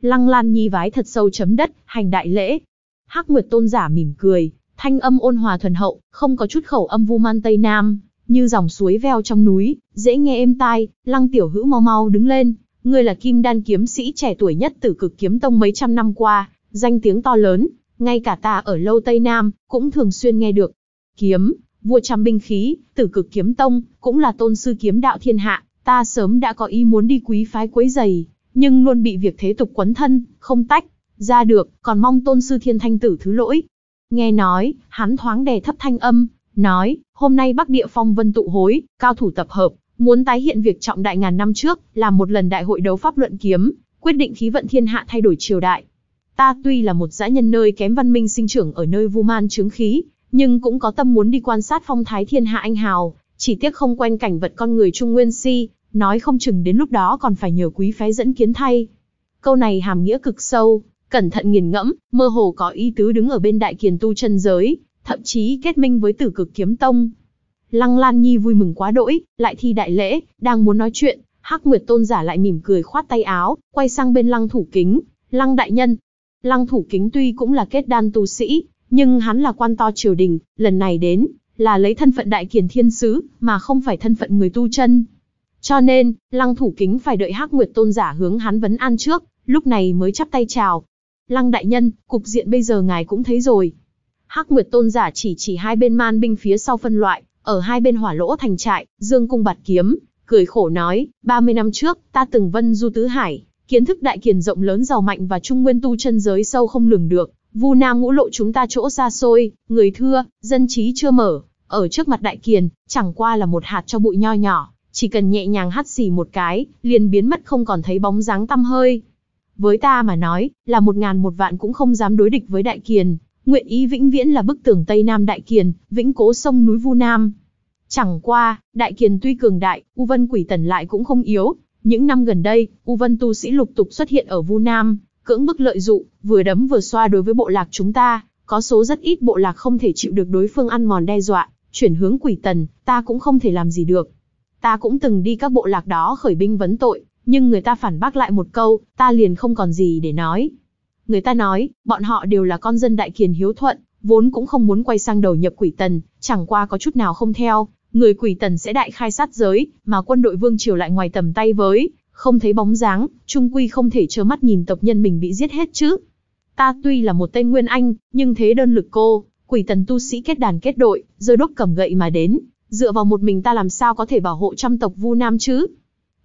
Lăng Lan Nhi vái thật sâu chấm đất, hành đại lễ. Hắc Nguyệt Tôn giả mỉm cười, thanh âm ôn hòa thuần hậu, không có chút khẩu âm vu man Tây Nam, như dòng suối veo trong núi, dễ nghe êm tai, Lăng Tiểu Hữu mau mau đứng lên, ngươi là kim đan kiếm sĩ trẻ tuổi nhất tử cực kiếm tông mấy trăm năm qua, danh tiếng to lớn, ngay cả ta ở lâu Tây Nam, cũng thường xuyên nghe được. Kiếm, vua trăm binh khí, tử cực kiếm tông, cũng là tôn sư kiếm đạo thiên hạ, ta sớm đã có ý muốn đi quý phái quấy giày, nhưng luôn bị việc thế tục quấn thân, không tách, ra được, còn mong tôn sư thiên thanh tử thứ lỗi. Nghe nói, hắn thoáng đè thấp thanh âm, nói, hôm nay Bắc Địa Phong Vân tụ hối, cao thủ tập hợp, muốn tái hiện việc trọng đại ngàn năm trước, là một lần đại hội đấu pháp luận kiếm, quyết định khí vận thiên hạ thay đổi triều đại. Ta tuy là một dã nhân nơi kém văn minh sinh trưởng ở nơi vu man chứng khí, nhưng cũng có tâm muốn đi quan sát phong thái thiên hạ anh hào, chỉ tiếc không quen cảnh vật con người Trung Nguyên Si, nói không chừng đến lúc đó còn phải nhờ quý phái dẫn kiến thay. Câu này hàm nghĩa cực sâu, cẩn thận nghiền ngẫm, mơ hồ có ý tứ đứng ở bên đại kiền tu chân giới, thậm chí kết minh với tử cực kiếm tông. Lăng Lan Nhi vui mừng quá đỗi, lại thi đại lễ, đang muốn nói chuyện, Hắc Nguyệt Tôn giả lại mỉm cười khoát tay áo, quay sang bên Lăng Thủ Kính, "Lăng đại nhân." Lăng Thủ Kính tuy cũng là kết đan tu sĩ, nhưng hắn là quan to triều đình, lần này đến là lấy thân phận đại kiền thiên sứ, mà không phải thân phận người tu chân. Cho nên, Lăng Thủ Kính phải đợi Hắc Nguyệt Tôn giả hướng hắn vấn an trước, lúc này mới chắp tay chào. "Lăng đại nhân, cục diện bây giờ ngài cũng thấy rồi, Hắc Nguyệt Tôn giả chỉ chỉ hai bên man binh phía sau phân loại, ở hai bên hỏa lỗ thành trại, dương cung bạt kiếm, cười khổ nói, 30 năm trước, ta từng vân du tứ hải, kiến thức đại kiền rộng lớn giàu mạnh và trung nguyên tu chân giới sâu không lường được, Vu Nam ngũ lộ chúng ta chỗ xa xôi, người thưa, dân trí chưa mở, ở trước mặt đại kiền, chẳng qua là một hạt cho bụi nho nhỏ, chỉ cần nhẹ nhàng hắt xì một cái, liền biến mất không còn thấy bóng dáng tăm hơi. Với ta mà nói, là một ngàn một vạn cũng không dám đối địch với đại kiền, nguyện ý vĩnh viễn là bức tường Tây Nam Đại Kiền, vĩnh cố sông núi Vu Nam. Chẳng qua, Đại Kiền tuy cường đại, U Vân Quỷ Tần lại cũng không yếu. Những năm gần đây, U Vân tu sĩ lục tục xuất hiện ở Vu Nam, cưỡng bức lợi dụ, vừa đấm vừa xoa đối với bộ lạc chúng ta, có số rất ít bộ lạc không thể chịu được đối phương ăn mòn đe dọa, chuyển hướng Quỷ Tần, ta cũng không thể làm gì được. Ta cũng từng đi các bộ lạc đó khởi binh vấn tội, nhưng người ta phản bác lại một câu, ta liền không còn gì để nói, Người ta nói, bọn họ đều là con dân đại kiền hiếu thuận, vốn cũng không muốn quay sang đầu nhập quỷ tần, chẳng qua có chút nào không theo, người quỷ tần sẽ đại khai sát giới, mà quân đội vương triều lại ngoài tầm tay với, không thấy bóng dáng, trung quy không thể trơ mắt nhìn tộc nhân mình bị giết hết chứ. Ta tuy là một tên nguyên anh, nhưng thế đơn lực cô, quỷ tần tu sĩ kết đàn kết đội, rơi đốc cầm gậy mà đến, dựa vào một mình ta làm sao có thể bảo hộ trăm tộc Vu Nam chứ?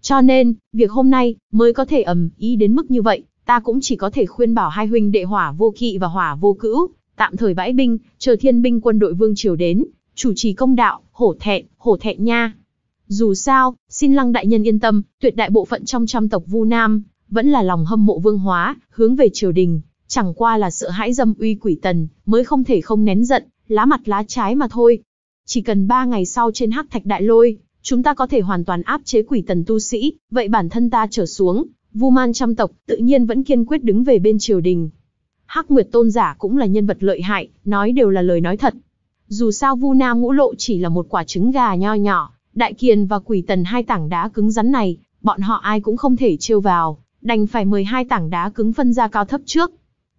Cho nên, việc hôm nay mới có thể ầm ý đến mức như vậy, ta cũng chỉ có thể khuyên bảo hai huynh đệ hỏa vô kỵ và hỏa vô cữu, tạm thời bãi binh, chờ thiên binh quân đội vương triều đến, chủ trì công đạo, hổ thẹn, hổ thẹn nha. Dù sao, xin lăng đại nhân yên tâm, tuyệt đại bộ phận trong trăm tộc Vu Nam, vẫn là lòng hâm mộ vương hóa, hướng về triều đình, chẳng qua là sợ hãi dâm uy quỷ tần, mới không thể không nén giận, lá mặt lá trái mà thôi. Chỉ cần ba ngày sau trên hắc thạch đại lôi, chúng ta có thể hoàn toàn áp chế quỷ tần tu sĩ, vậy bản thân ta trở xuống, Vu Man trăm tộc tự nhiên vẫn kiên quyết đứng về bên triều đình. Hắc Nguyệt tôn giả cũng là nhân vật lợi hại, nói đều là lời nói thật. Dù sao Vu Nam ngũ lộ chỉ là một quả trứng gà nho nhỏ, Đại Kiền và Quỷ Tần hai tảng đá cứng rắn này, bọn họ ai cũng không thể trêu vào, đành phải mời hai tảng đá cứng phân ra cao thấp trước.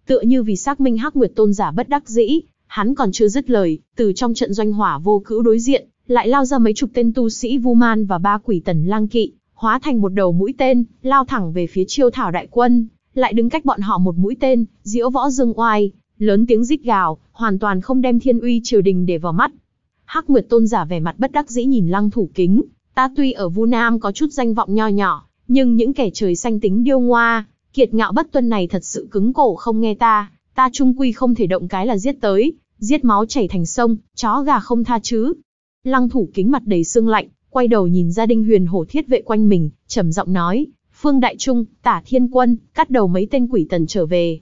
Tựa như vì xác minh Hắc Nguyệt tôn giả bất đắc dĩ, hắn còn chưa dứt lời, từ trong trận doanh hỏa vô cữu đối diện, lại lao ra mấy chục tên tu sĩ Vu Man và ba quỷ tần lang kỵ, hóa thành một đầu mũi tên, lao thẳng về phía chiêu thảo đại quân, lại đứng cách bọn họ một mũi tên, diễu võ dương oai, lớn tiếng rít gào, hoàn toàn không đem thiên uy triều đình để vào mắt. Hắc Nguyệt Tôn giả vẻ mặt bất đắc dĩ nhìn Lăng Thủ Kính, ta tuy ở Vu Nam có chút danh vọng nho nhỏ, nhưng những kẻ trời xanh tính điêu ngoa, kiệt ngạo bất tuân này thật sự cứng cổ không nghe ta, ta trung quy không thể động cái là giết tới, giết máu chảy thành sông, chó gà không tha chứ. Lăng Thủ Kính mặt đầy sương lạnh, quay đầu nhìn gia đình huyền hổ thiết vệ quanh mình, trầm giọng nói, Phương Đại Trung, Tả Thiên Quân, cắt đầu mấy tên quỷ tần trở về.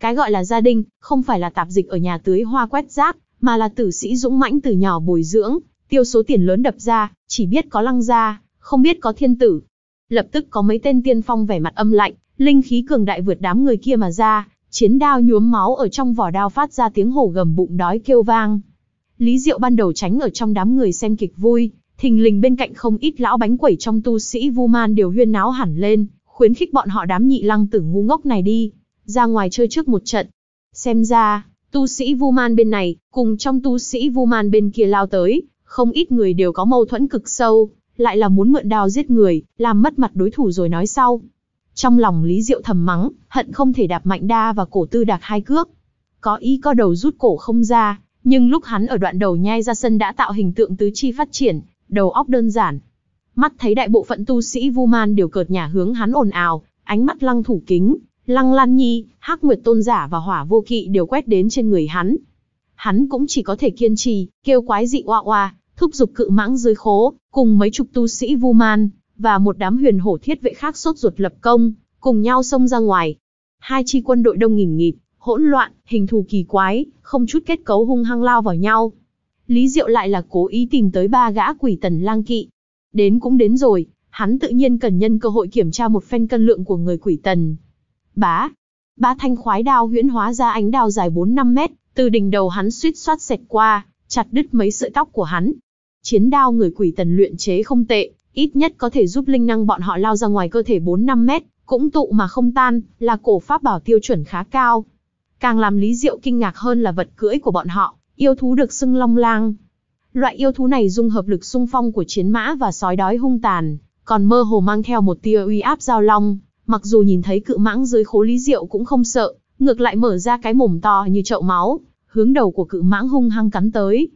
Cái gọi là gia đình, không phải là tạp dịch ở nhà tưới hoa quét rác, mà là tử sĩ dũng mãnh từ nhỏ bồi dưỡng, tiêu số tiền lớn đập ra, chỉ biết có lăng gia, không biết có thiên tử. Lập tức có mấy tên tiên phong vẻ mặt âm lạnh, linh khí cường đại vượt đám người kia mà ra, chiến đao nhuốm máu ở trong vỏ đao phát ra tiếng hổ gầm bụng đói kêu vang. Lý Diệu ban đầu tránh ở trong đám người xem kịch vui, thình lình bên cạnh không ít lão bánh quẩy trong tu sĩ Vu Man đều huyên náo hẳn lên, khuyến khích bọn họ đám nhị lăng tử ngu ngốc này đi, ra ngoài chơi trước một trận. Xem ra, tu sĩ Vu Man bên này, cùng trong tu sĩ Vu Man bên kia lao tới, không ít người đều có mâu thuẫn cực sâu, lại là muốn mượn đao giết người, làm mất mặt đối thủ rồi nói sau. Trong lòng Lý Diệu thầm mắng, hận không thể đạp mạnh đa và cổ tư đạc hai cước. Có ý có đầu rút cổ không ra, nhưng lúc hắn ở đoạn đầu nhai ra sân đã tạo hình tượng tứ chi phát triển, đầu óc đơn giản. Mắt thấy đại bộ phận tu sĩ Vu Man đều cợt nhà hướng hắn ồn ào, ánh mắt Lăng Thủ Kính, Lăng Lan Nhi, Hắc Nguyệt Tôn giả và Hỏa Vô Kỵ đều quét đến trên người hắn. Hắn cũng chỉ có thể kiên trì, kêu quái dị oa oa, thúc giục cự mãng dưới khố, cùng mấy chục tu sĩ Vu Man và một đám huyền hổ thiết vệ khác sốt ruột lập công, cùng nhau xông ra ngoài. Hai chi quân đội đông nghìn nghịt, hỗn loạn, hình thù kỳ quái, không chút kết cấu hung hăng lao vào nhau. Lý Diệu lại là cố ý tìm tới ba gã quỷ tần lang kỵ. Đến cũng đến rồi, hắn tự nhiên cần nhân cơ hội kiểm tra một phen cân lượng của người quỷ tần. Bá! Ba thanh khoái đao huyễn hóa ra ánh đao dài 4-5 mét, từ đỉnh đầu hắn suýt soát xẹt qua, chặt đứt mấy sợi tóc của hắn. Chiến đao người quỷ tần luyện chế không tệ, ít nhất có thể giúp linh năng bọn họ lao ra ngoài cơ thể 4-5 mét, cũng tụ mà không tan, là cổ pháp bảo tiêu chuẩn khá cao. Càng làm Lý Diệu kinh ngạc hơn là vật cưỡi của bọn họ, Yêu thú được xưng long lang. Loại yêu thú này dung hợp lực sung phong của chiến mã và sói đói hung tàn, còn mơ hồ mang theo một tia uy áp giao long, mặc dù nhìn thấy cự mãng dưới khố lý diệu cũng không sợ, ngược lại mở ra cái mồm to như chậu máu, hướng đầu của cự mãng hung hăng cắn tới.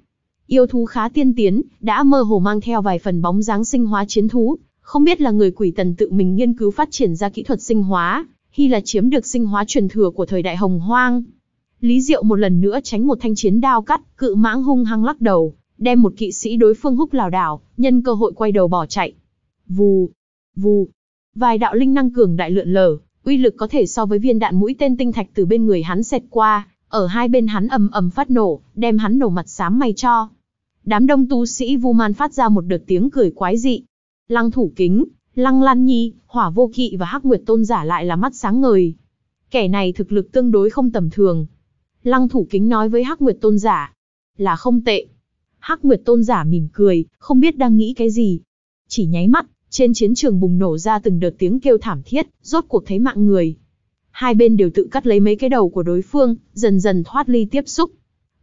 Yêu thú khá tiên tiến, đã mơ hồ mang theo vài phần bóng dáng sinh hóa chiến thú, không biết là người quỷ tần tự mình nghiên cứu phát triển ra kỹ thuật sinh hóa, hay là chiếm được sinh hóa truyền thừa của thời đại hồng hoang. Lý Diệu một lần nữa tránh một thanh chiến đao cắt, cự mãng hung hăng lắc đầu, đem một kỵ sĩ đối phương húc lảo đảo, nhân cơ hội quay đầu bỏ chạy. Vù, vù, vài đạo linh năng cường đại lượn lờ, uy lực có thể so với viên đạn mũi tên tinh thạch từ bên người hắn xẹt qua, ở hai bên hắn ầm ầm phát nổ, đem hắn nổ mặt xám mày cho. Đám đông tu sĩ Vu Man phát ra một đợt tiếng cười quái dị. Lăng Thủ Kính, Lăng Lan Nhi, Hỏa Vô Kỵ và Hắc Nguyệt Tôn giả lại là mắt sáng ngời. Kẻ này thực lực tương đối không tầm thường, Lăng thủ kính nói với Hắc Nguyệt Tôn giả. Là không tệ. Hắc Nguyệt Tôn giả mỉm cười, không biết đang nghĩ cái gì. Chỉ nháy mắt, trên chiến trường bùng nổ ra từng đợt tiếng kêu thảm thiết, rốt cuộc thấy mạng người. Hai bên đều tự cắt lấy mấy cái đầu của đối phương, dần dần thoát ly tiếp xúc.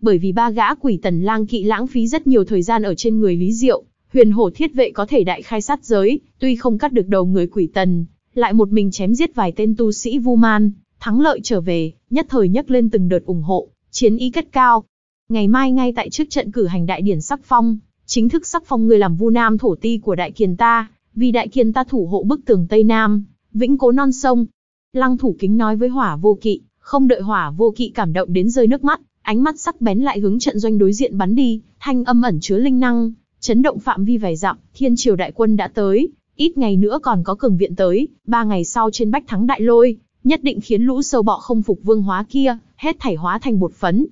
Bởi vì ba gã quỷ tần lang kỵ lãng phí rất nhiều thời gian ở trên người Lý Diệu, huyền hổ thiết vệ có thể đại khai sát giới, tuy không cắt được đầu người quỷ tần, lại một mình chém giết vài tên tu sĩ vu man, Thắng lợi trở về, nhất thời nhấc lên từng đợt ủng hộ, chiến ý cất cao. Ngày mai ngay tại trước trận cử hành đại điển sắc phong, chính thức sắc phong người làm vu nam thổ ti của đại kiền ta, vì đại kiền ta thủ hộ bức tường Tây Nam, vĩnh cố non sông. Lăng thủ kính nói với hỏa vô kỵ, không đợi hỏa vô kỵ cảm động đến rơi nước mắt, ánh mắt sắc bén lại hướng trận doanh đối diện bắn đi, thanh âm ẩn chứa linh năng, chấn động phạm vi vài dặm, thiên triều đại quân đã tới, ít ngày nữa còn có cường viện tới, ba ngày sau trên bách thắng đại lôi, nhất định khiến lũ sâu bọ không phục vương hóa kia, hết thảy hóa thành bột phấn.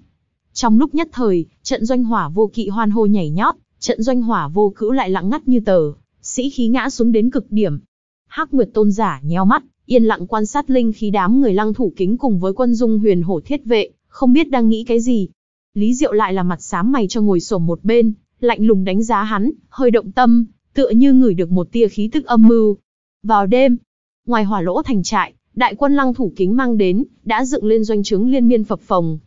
Trong lúc nhất thời, trận doanh hỏa vô kỵ hoan hô nhảy nhót, trận doanh hỏa vô cữu lại lặng ngắt như tờ, sĩ khí ngã xuống đến cực điểm. Hắc Nguyệt tôn giả nheo mắt, yên lặng quan sát linh khí đám người lăng thủ kính cùng với quân dung huyền hổ thiết vệ, không biết đang nghĩ cái gì. Lý Diệu lại là mặt xám mày cho ngồi xổm một bên, lạnh lùng đánh giá hắn, hơi động tâm, tựa như ngửi được một tia khí tức âm mưu. Vào đêm, ngoài hỏa lỗ thành trại, đại quân lăng thủ kính mang đến, đã dựng lên doanh trướng liên miên phập phồng.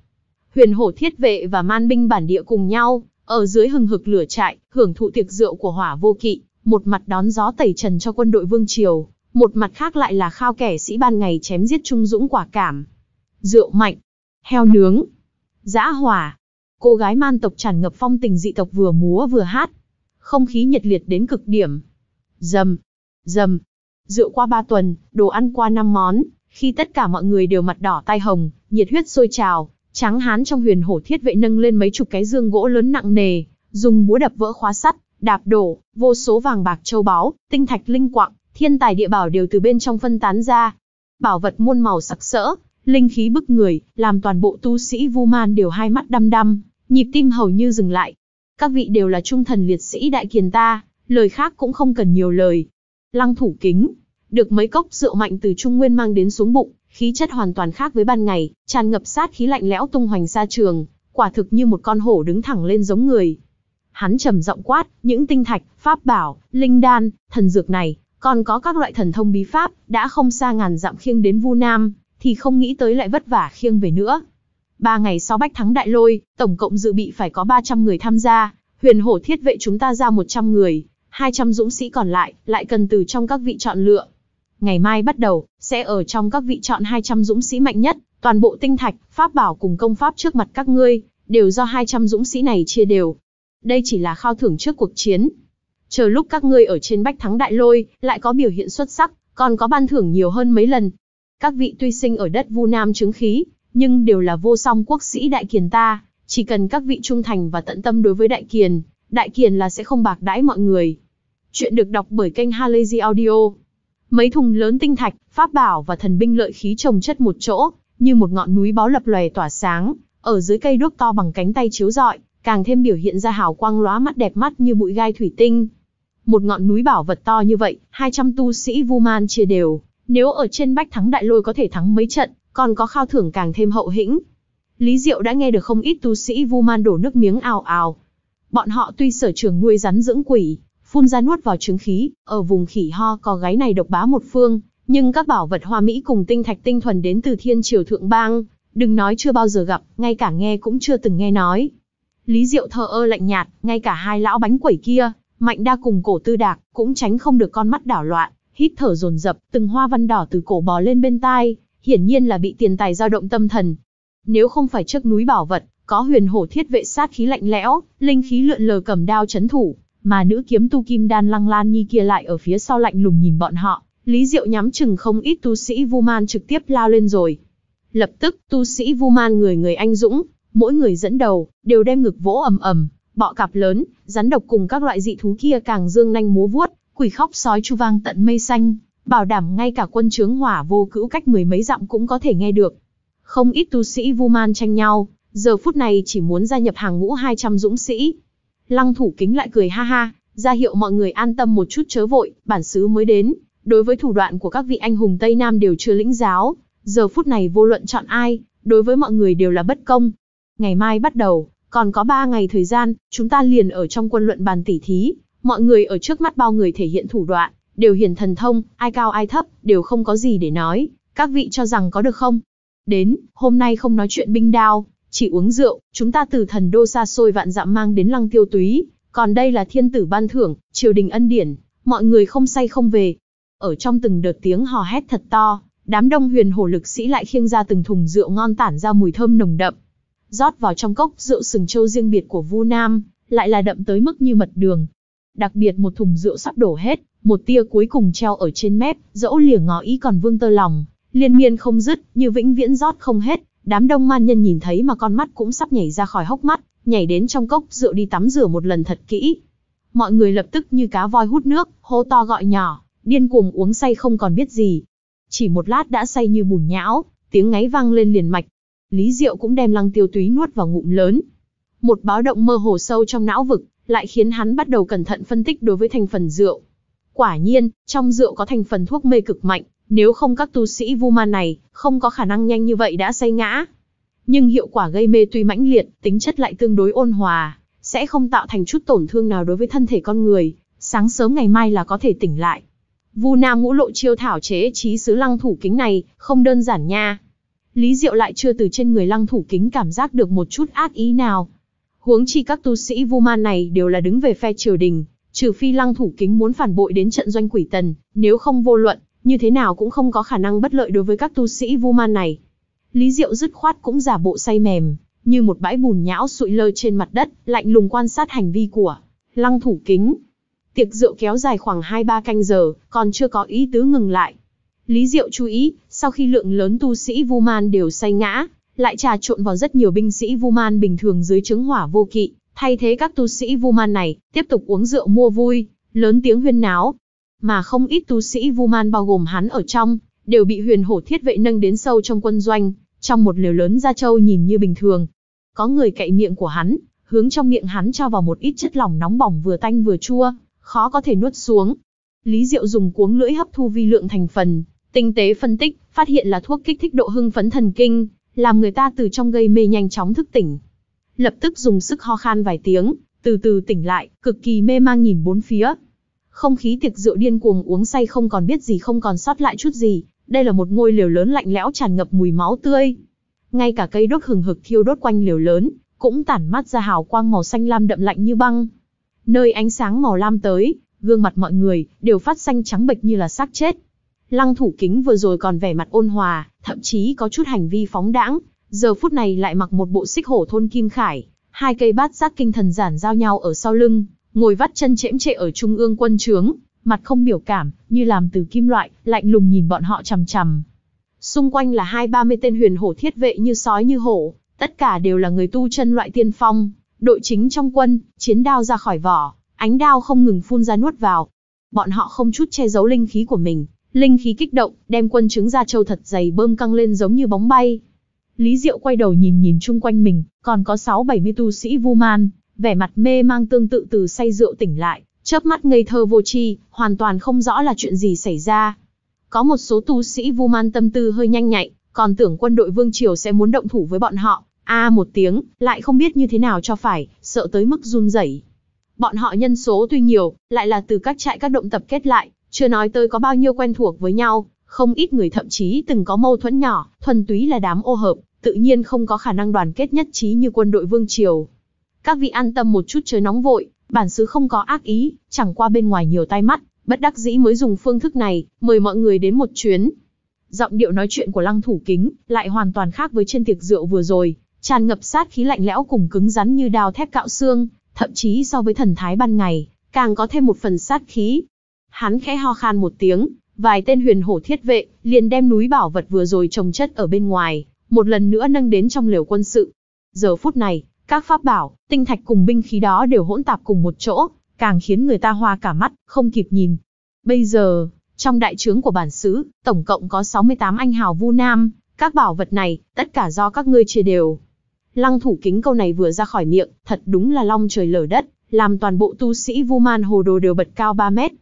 Huyền hổ thiết vệ và man binh bản địa cùng nhau, ở dưới hừng hực lửa trại, hưởng thụ tiệc rượu của hỏa vô kỵ, một mặt đón gió tẩy trần cho quân đội vương triều, một mặt khác lại là khao kẻ sĩ ban ngày chém giết trung dũng quả cảm. Rượu mạnh, heo nướng, giã hỏa, cô gái man tộc tràn ngập phong tình dị tộc vừa múa vừa hát. Không khí nhiệt liệt đến cực điểm. Dầm, dầm, rượu qua ba tuần, đồ ăn qua năm món, khi tất cả mọi người đều mặt đỏ tai hồng, nhiệt huyết sôi trào, tráng hán trong huyền hổ thiết vệ nâng lên mấy chục cái dương gỗ lớn nặng nề, dùng búa đập vỡ khóa sắt, đạp đổ, vô số vàng bạc châu báu, tinh thạch linh quặng, thiên tài địa bảo đều từ bên trong phân tán ra. Bảo vật muôn màu sặc sỡ, linh khí bức người, làm toàn bộ tu sĩ Vu Man đều hai mắt đăm đăm, nhịp tim hầu như dừng lại. Các vị đều là trung thần liệt sĩ đại kiền ta, lời khác cũng không cần nhiều lời, Lăng thủ kính, được mấy cốc rượu mạnh từ Trung Nguyên mang đến xuống bụng, khí chất hoàn toàn khác với ban ngày, tràn ngập sát khí lạnh lẽo tung hoành xa trường, quả thực như một con hổ đứng thẳng lên giống người. Hắn trầm giọng quát, những tinh thạch, pháp bảo, linh đan, thần dược này, còn có các loại thần thông bí pháp, đã không xa ngàn dặm khiêng đến Vu Nam, thì không nghĩ tới lại vất vả khiêng về nữa. Ba ngày sau bách thắng đại lôi, tổng cộng dự bị phải có 300 người tham gia, huyền hổ thiết vệ chúng ta ra 100 người, 200 dũng sĩ còn lại, lại cần từ trong các vị chọn lựa. Ngày mai bắt đầu, sẽ ở trong các vị chọn 200 dũng sĩ mạnh nhất, toàn bộ tinh thạch, pháp bảo cùng công pháp trước mặt các ngươi, đều do 200 dũng sĩ này chia đều. Đây chỉ là khao thưởng trước cuộc chiến. Chờ lúc các ngươi ở trên bách thắng đại lôi, lại có biểu hiện xuất sắc, còn có ban thưởng nhiều hơn mấy lần. Các vị tuy sinh ở đất Vu Nam chứng khí, nhưng đều là vô song quốc sĩ đại kiền ta, chỉ cần các vị trung thành và tận tâm đối với đại kiền, đại kiền là sẽ không bạc đãi mọi người. Chuyện được đọc bởi kênh Halazy Audio. Mấy thùng lớn tinh thạch, pháp bảo và thần binh lợi khí trồng chất một chỗ, như một ngọn núi báu lập lòe tỏa sáng, ở dưới cây đuốc to bằng cánh tay chiếu rọi, càng thêm biểu hiện ra hào quang lóa mắt đẹp mắt như bụi gai thủy tinh. Một ngọn núi bảo vật to như vậy, 200 tu sĩ Vu Man chia đều, nếu ở trên Bách Thắng Đại Lôi có thể thắng mấy trận, còn có khao thưởng càng thêm hậu hĩnh. Lý Diệu đã nghe được không ít tu sĩ Vu Man đổ nước miếng ào ào, Bọn họ tuy sở trường nuôi rắn dưỡng quỷ, phun ra nuốt vào trứng khí, ở vùng khỉ ho có gáy này độc bá một phương, nhưng các bảo vật hoa mỹ cùng tinh thạch tinh thuần đến từ thiên triều thượng bang, đừng nói chưa bao giờ gặp, ngay cả nghe cũng chưa từng nghe nói. Lý Diệu thờ ơ lạnh nhạt, ngay cả hai lão bánh quẩy kia, Mạnh Đa cùng cổ tư đạc, cũng tránh không được con mắt đảo loạn, hít thở dồn dập, từng hoa văn đỏ từ cổ bò lên bên tai, hiển nhiên là bị tiền tài dao động tâm thần. Nếu không phải trước núi bảo vật, có huyền hổ thiết vệ sát khí lạnh lẽo, linh khí lượn lờ cầm đao chấn thủ, mà nữ kiếm tu kim đan lăng lan nhi kia lại ở phía sau lạnh lùng nhìn bọn họ. Lý Diệu nhắm chừng không ít tu sĩ Vu Man trực tiếp lao lên rồi. Lập tức, tu sĩ Vu Man người người anh dũng, mỗi người dẫn đầu, đều đem ngực vỗ ầm ầm, bọ cạp lớn, rắn độc cùng các loại dị thú kia càng dương nanh múa vuốt, quỷ khóc sói chu vang tận mây xanh, bảo đảm ngay cả quân chướng hỏa vô cữu cách mười mấy dặm cũng có thể nghe được. Không ít tu sĩ Vu Man tranh nhau, giờ phút này chỉ muốn gia nhập hàng ngũ 200 dũng sĩ. Lăng thủ kính lại cười ha ha, ra hiệu mọi người an tâm một chút chớ vội, bản xứ mới đến. Đối với thủ đoạn của các vị anh hùng Tây Nam đều chưa lĩnh giáo, giờ phút này vô luận chọn ai, đối với mọi người đều là bất công. Ngày mai bắt đầu, còn có 3 ngày thời gian, chúng ta liền ở trong quân luận bàn tỉ thí. Mọi người ở trước mắt bao người thể hiện thủ đoạn, đều hiển thần thông, ai cao ai thấp, đều không có gì để nói. Các vị cho rằng có được không? Đến, hôm nay không nói chuyện binh đao, chỉ uống rượu, chúng ta từ thần đô xa xôi vạn dặm mang đến lăng tiêu túy, còn đây là thiên tử ban thưởng, triều đình ân điển, mọi người không say không về. Ở trong từng đợt tiếng hò hét thật to, đám đông huyền hồ lực sĩ lại khiêng ra từng thùng rượu ngon tản ra mùi thơm nồng đậm. Rót vào trong cốc rượu sừng châu riêng biệt của Vu Nam, lại là đậm tới mức như mật đường. Đặc biệt một thùng rượu sắp đổ hết, một tia cuối cùng treo ở trên mép, dẫu lìa ngó ý còn vương tơ lòng, liên miên không dứt, như vĩnh viễn rót không hết, Đám đông man nhân nhìn thấy mà con mắt cũng sắp nhảy ra khỏi hốc mắt, nhảy đến trong cốc rượu đi tắm rửa một lần thật kỹ. Mọi người lập tức như cá voi hút nước, hô to gọi nhỏ, điên cuồng uống say không còn biết gì. Chỉ một lát đã say như bùn nhão, tiếng ngáy vang lên liền mạch. Lý Diệu cũng đem lăng tiêu túy nuốt vào ngụm lớn. Một báo động mơ hồ sâu trong não vực, lại khiến hắn bắt đầu cẩn thận phân tích đối với thành phần rượu. Quả nhiên, trong rượu có thành phần thuốc mê cực mạnh, nếu không các tu sĩ vu ma này, không có khả năng nhanh như vậy đã say ngã. Nhưng hiệu quả gây mê tuy mãnh liệt, tính chất lại tương đối ôn hòa, sẽ không tạo thành chút tổn thương nào đối với thân thể con người, sáng sớm ngày mai là có thể tỉnh lại. Vu Nam ngũ lộ chiêu thảo chế trí sứ lăng thủ kính này, không đơn giản nha. Lý Diệu lại chưa từ trên người lăng thủ kính cảm giác được một chút ác ý nào. Huống chi các tu sĩ Vu Ma này đều là đứng về phe triều đình, trừ phi lăng thủ kính muốn phản bội đến trận doanh quỷ tần, nếu không vô luận, như thế nào cũng không có khả năng bất lợi đối với các tu sĩ vu man này. Lý Diệu dứt khoát cũng giả bộ say mềm, như một bãi bùn nhão sụi lơ trên mặt đất, lạnh lùng quan sát hành vi của lăng thủ kính. Tiệc rượu kéo dài khoảng 2-3 canh giờ, còn chưa có ý tứ ngừng lại. Lý Diệu chú ý, sau khi lượng lớn tu sĩ Vu Man đều say ngã, lại trà trộn vào rất nhiều binh sĩ Vu Man bình thường dưới chứng hỏa vô kỵ, thay thế các tu sĩ Vu Man này, tiếp tục uống rượu mua vui, lớn tiếng huyên náo, mà không ít tu sĩ Vu Man bao gồm hắn ở trong, đều bị huyền hổ thiết vệ nâng đến sâu trong quân doanh, trong một liều lớn ra châu nhìn như bình thường. Có người cậy miệng của hắn, hướng trong miệng hắn cho vào một ít chất lỏng nóng bỏng vừa tanh vừa chua, khó có thể nuốt xuống. Lý Diệu dùng cuống lưỡi hấp thu vi lượng thành phần, tinh tế phân tích, phát hiện là thuốc kích thích độ hưng phấn thần kinh, làm người ta từ trong gây mê nhanh chóng thức tỉnh. Lập tức dùng sức ho khan vài tiếng, từ từ tỉnh lại, cực kỳ mê mang nhìn bốn phía, không khí tiệc rượu điên cuồng uống say không còn biết gì không còn sót lại chút gì, đây là một ngôi lều lớn lạnh lẽo tràn ngập mùi máu tươi. Ngay cả cây đốt hừng hực thiêu đốt quanh lều lớn, cũng tản mát ra hào quang màu xanh lam đậm lạnh như băng. Nơi ánh sáng màu lam tới, gương mặt mọi người đều phát xanh trắng bệch như là xác chết. Lăng thủ kính vừa rồi còn vẻ mặt ôn hòa, thậm chí có chút hành vi phóng đãng, giờ phút này lại mặc một bộ xích hổ thôn kim khải, hai cây bát giác kinh thần giản giao nhau ở sau lưng, ngồi vắt chân chễm chệ ở trung ương quân trướng, mặt không biểu cảm, như làm từ kim loại, lạnh lùng nhìn bọn họ chằm chằm. Xung quanh là hai ba mươi tên huyền hổ thiết vệ như sói như hổ, tất cả đều là người tu chân loại tiên phong, đội chính trong quân, chiến đao ra khỏi vỏ, ánh đao không ngừng phun ra nuốt vào. Bọn họ không chút che giấu linh khí của mình, linh khí kích động, đem quân trứng ra châu thật dày bơm căng lên giống như bóng bay. Lý Diệu quay đầu nhìn nhìn chung quanh mình, còn có 6-70 tu sĩ vu man, vẻ mặt mê mang tương tự từ say rượu tỉnh lại, chớp mắt ngây thơ vô tri, hoàn toàn không rõ là chuyện gì xảy ra. Có một số tu sĩ vu man tâm tư hơi nhanh nhạy, còn tưởng quân đội vương triều sẽ muốn động thủ với bọn họ, a à, một tiếng, lại không biết như thế nào cho phải, sợ tới mức run rẩy. Bọn họ nhân số tuy nhiều, lại là từ các trại các động tập kết lại, chưa nói tới có bao nhiêu quen thuộc với nhau, không ít người thậm chí từng có mâu thuẫn nhỏ, thuần túy là đám ô hợp, tự nhiên không có khả năng đoàn kết nhất trí như quân đội vương triều. Các vị an tâm một chút chớ nóng vội, bản xứ không có ác ý, chẳng qua bên ngoài nhiều tai mắt, bất đắc dĩ mới dùng phương thức này, mời mọi người đến một chuyến. Giọng điệu nói chuyện của lăng thủ kính, lại hoàn toàn khác với trên tiệc rượu vừa rồi, tràn ngập sát khí lạnh lẽo cùng cứng rắn như đao thép cạo xương, thậm chí so với thần thái ban ngày, càng có thêm một phần sát khí. Hắn khẽ ho khan một tiếng, vài tên huyền hổ thiết vệ, liền đem núi bảo vật vừa rồi trồng chất ở bên ngoài, một lần nữa nâng đến trong lều quân sự. Giờ phút này, các pháp bảo, tinh thạch cùng binh khí đó đều hỗn tạp cùng một chỗ, càng khiến người ta hoa cả mắt, không kịp nhìn. Bây giờ, trong đại trướng của bản xứ, tổng cộng có 68 anh hào Vu Nam, các bảo vật này, tất cả do các ngươi chia đều. Lăng thủ kính câu này vừa ra khỏi miệng, thật đúng là long trời lở đất, làm toàn bộ tu sĩ Vu Man Hồ Đồ đều bật cao 3 mét.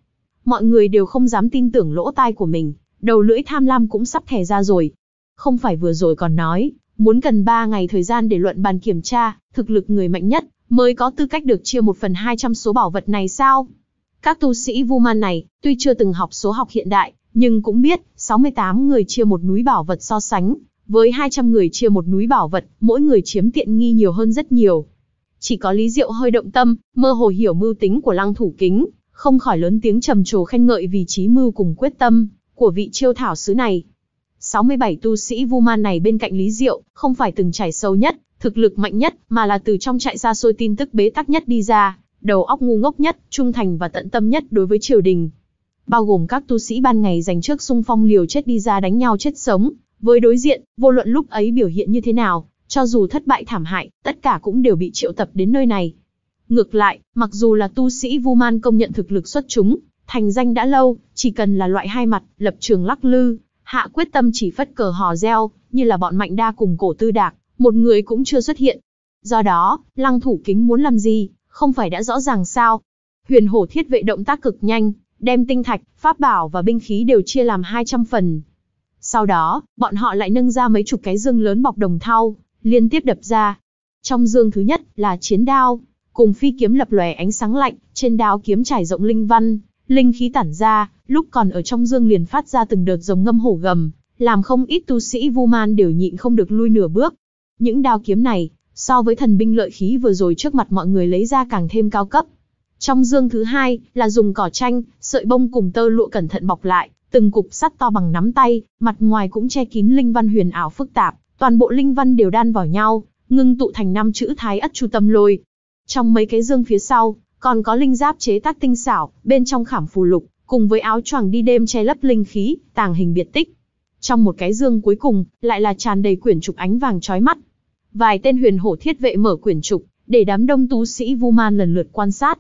Mọi người đều không dám tin tưởng lỗ tai của mình, đầu lưỡi tham lam cũng sắp thè ra rồi. Không phải vừa rồi còn nói, muốn cần 3 ngày thời gian để luận bàn kiểm tra, thực lực người mạnh nhất, mới có tư cách được chia 1 phần 2 trong số bảo vật này sao? Các tu sĩ Vu Man này, tuy chưa từng học số học hiện đại, nhưng cũng biết, 68 người chia một núi bảo vật so sánh, với 200 người chia một núi bảo vật, mỗi người chiếm tiện nghi nhiều hơn rất nhiều. Chỉ có Lý Diệu hơi động tâm, mơ hồ hiểu mưu tính của lăng thủ kính, không khỏi lớn tiếng trầm trồ khen ngợi vì trí mưu cùng quyết tâm của vị chiêu thảo sứ này. 67 tu sĩ Vu Man này bên cạnh Lý Diệu, không phải từng trải sâu nhất, thực lực mạnh nhất, mà là từ trong trại ra xôi tin tức bế tắc nhất đi ra, đầu óc ngu ngốc nhất, trung thành và tận tâm nhất đối với triều đình. Bao gồm các tu sĩ ban ngày dành trước xung phong liều chết đi ra đánh nhau chết sống, với đối diện, vô luận lúc ấy biểu hiện như thế nào, cho dù thất bại thảm hại, tất cả cũng đều bị triệu tập đến nơi này. Ngược lại, mặc dù là tu sĩ Vu Man công nhận thực lực xuất chúng, thành danh đã lâu, chỉ cần là loại hai mặt, lập trường lắc lư, hạ quyết tâm chỉ phất cờ hò reo, như là bọn mạnh đa cùng cổ tư đạc, một người cũng chưa xuất hiện. Do đó, lăng thủ kính muốn làm gì, không phải đã rõ ràng sao. Huyền hổ thiết vệ động tác cực nhanh, đem tinh thạch, pháp bảo và binh khí đều chia làm 200 phần. Sau đó, bọn họ lại nâng ra mấy chục cái dương lớn bọc đồng thau, liên tiếp đập ra. Trong dương thứ nhất là chiến đao, cùng phi kiếm lập lòe ánh sáng lạnh, trên đao kiếm trải rộng linh văn, linh khí tản ra, lúc còn ở trong dương liền phát ra từng đợt giống ngâm hổ gầm, làm không ít tu sĩ Vu Man đều nhịn không được lui nửa bước. Những đao kiếm này, so với thần binh lợi khí vừa rồi trước mặt mọi người lấy ra càng thêm cao cấp. Trong dương thứ hai là dùng cỏ chanh, sợi bông cùng tơ lụa cẩn thận bọc lại, từng cục sắt to bằng nắm tay, mặt ngoài cũng che kín linh văn huyền ảo phức tạp, toàn bộ linh văn đều đan vào nhau, ngưng tụ thành năm chữ Thái Ất Chu Tâm Lôi. Trong mấy cái dương phía sau, còn có linh giáp chế tác tinh xảo, bên trong khảm phù lục, cùng với áo choàng đi đêm che lấp linh khí, tàng hình biệt tích. Trong một cái dương cuối cùng, lại là tràn đầy quyển trục ánh vàng chói mắt. Vài tên huyền hổ thiết vệ mở quyển trục, để đám đông tu sĩ Vu Man lần lượt quan sát.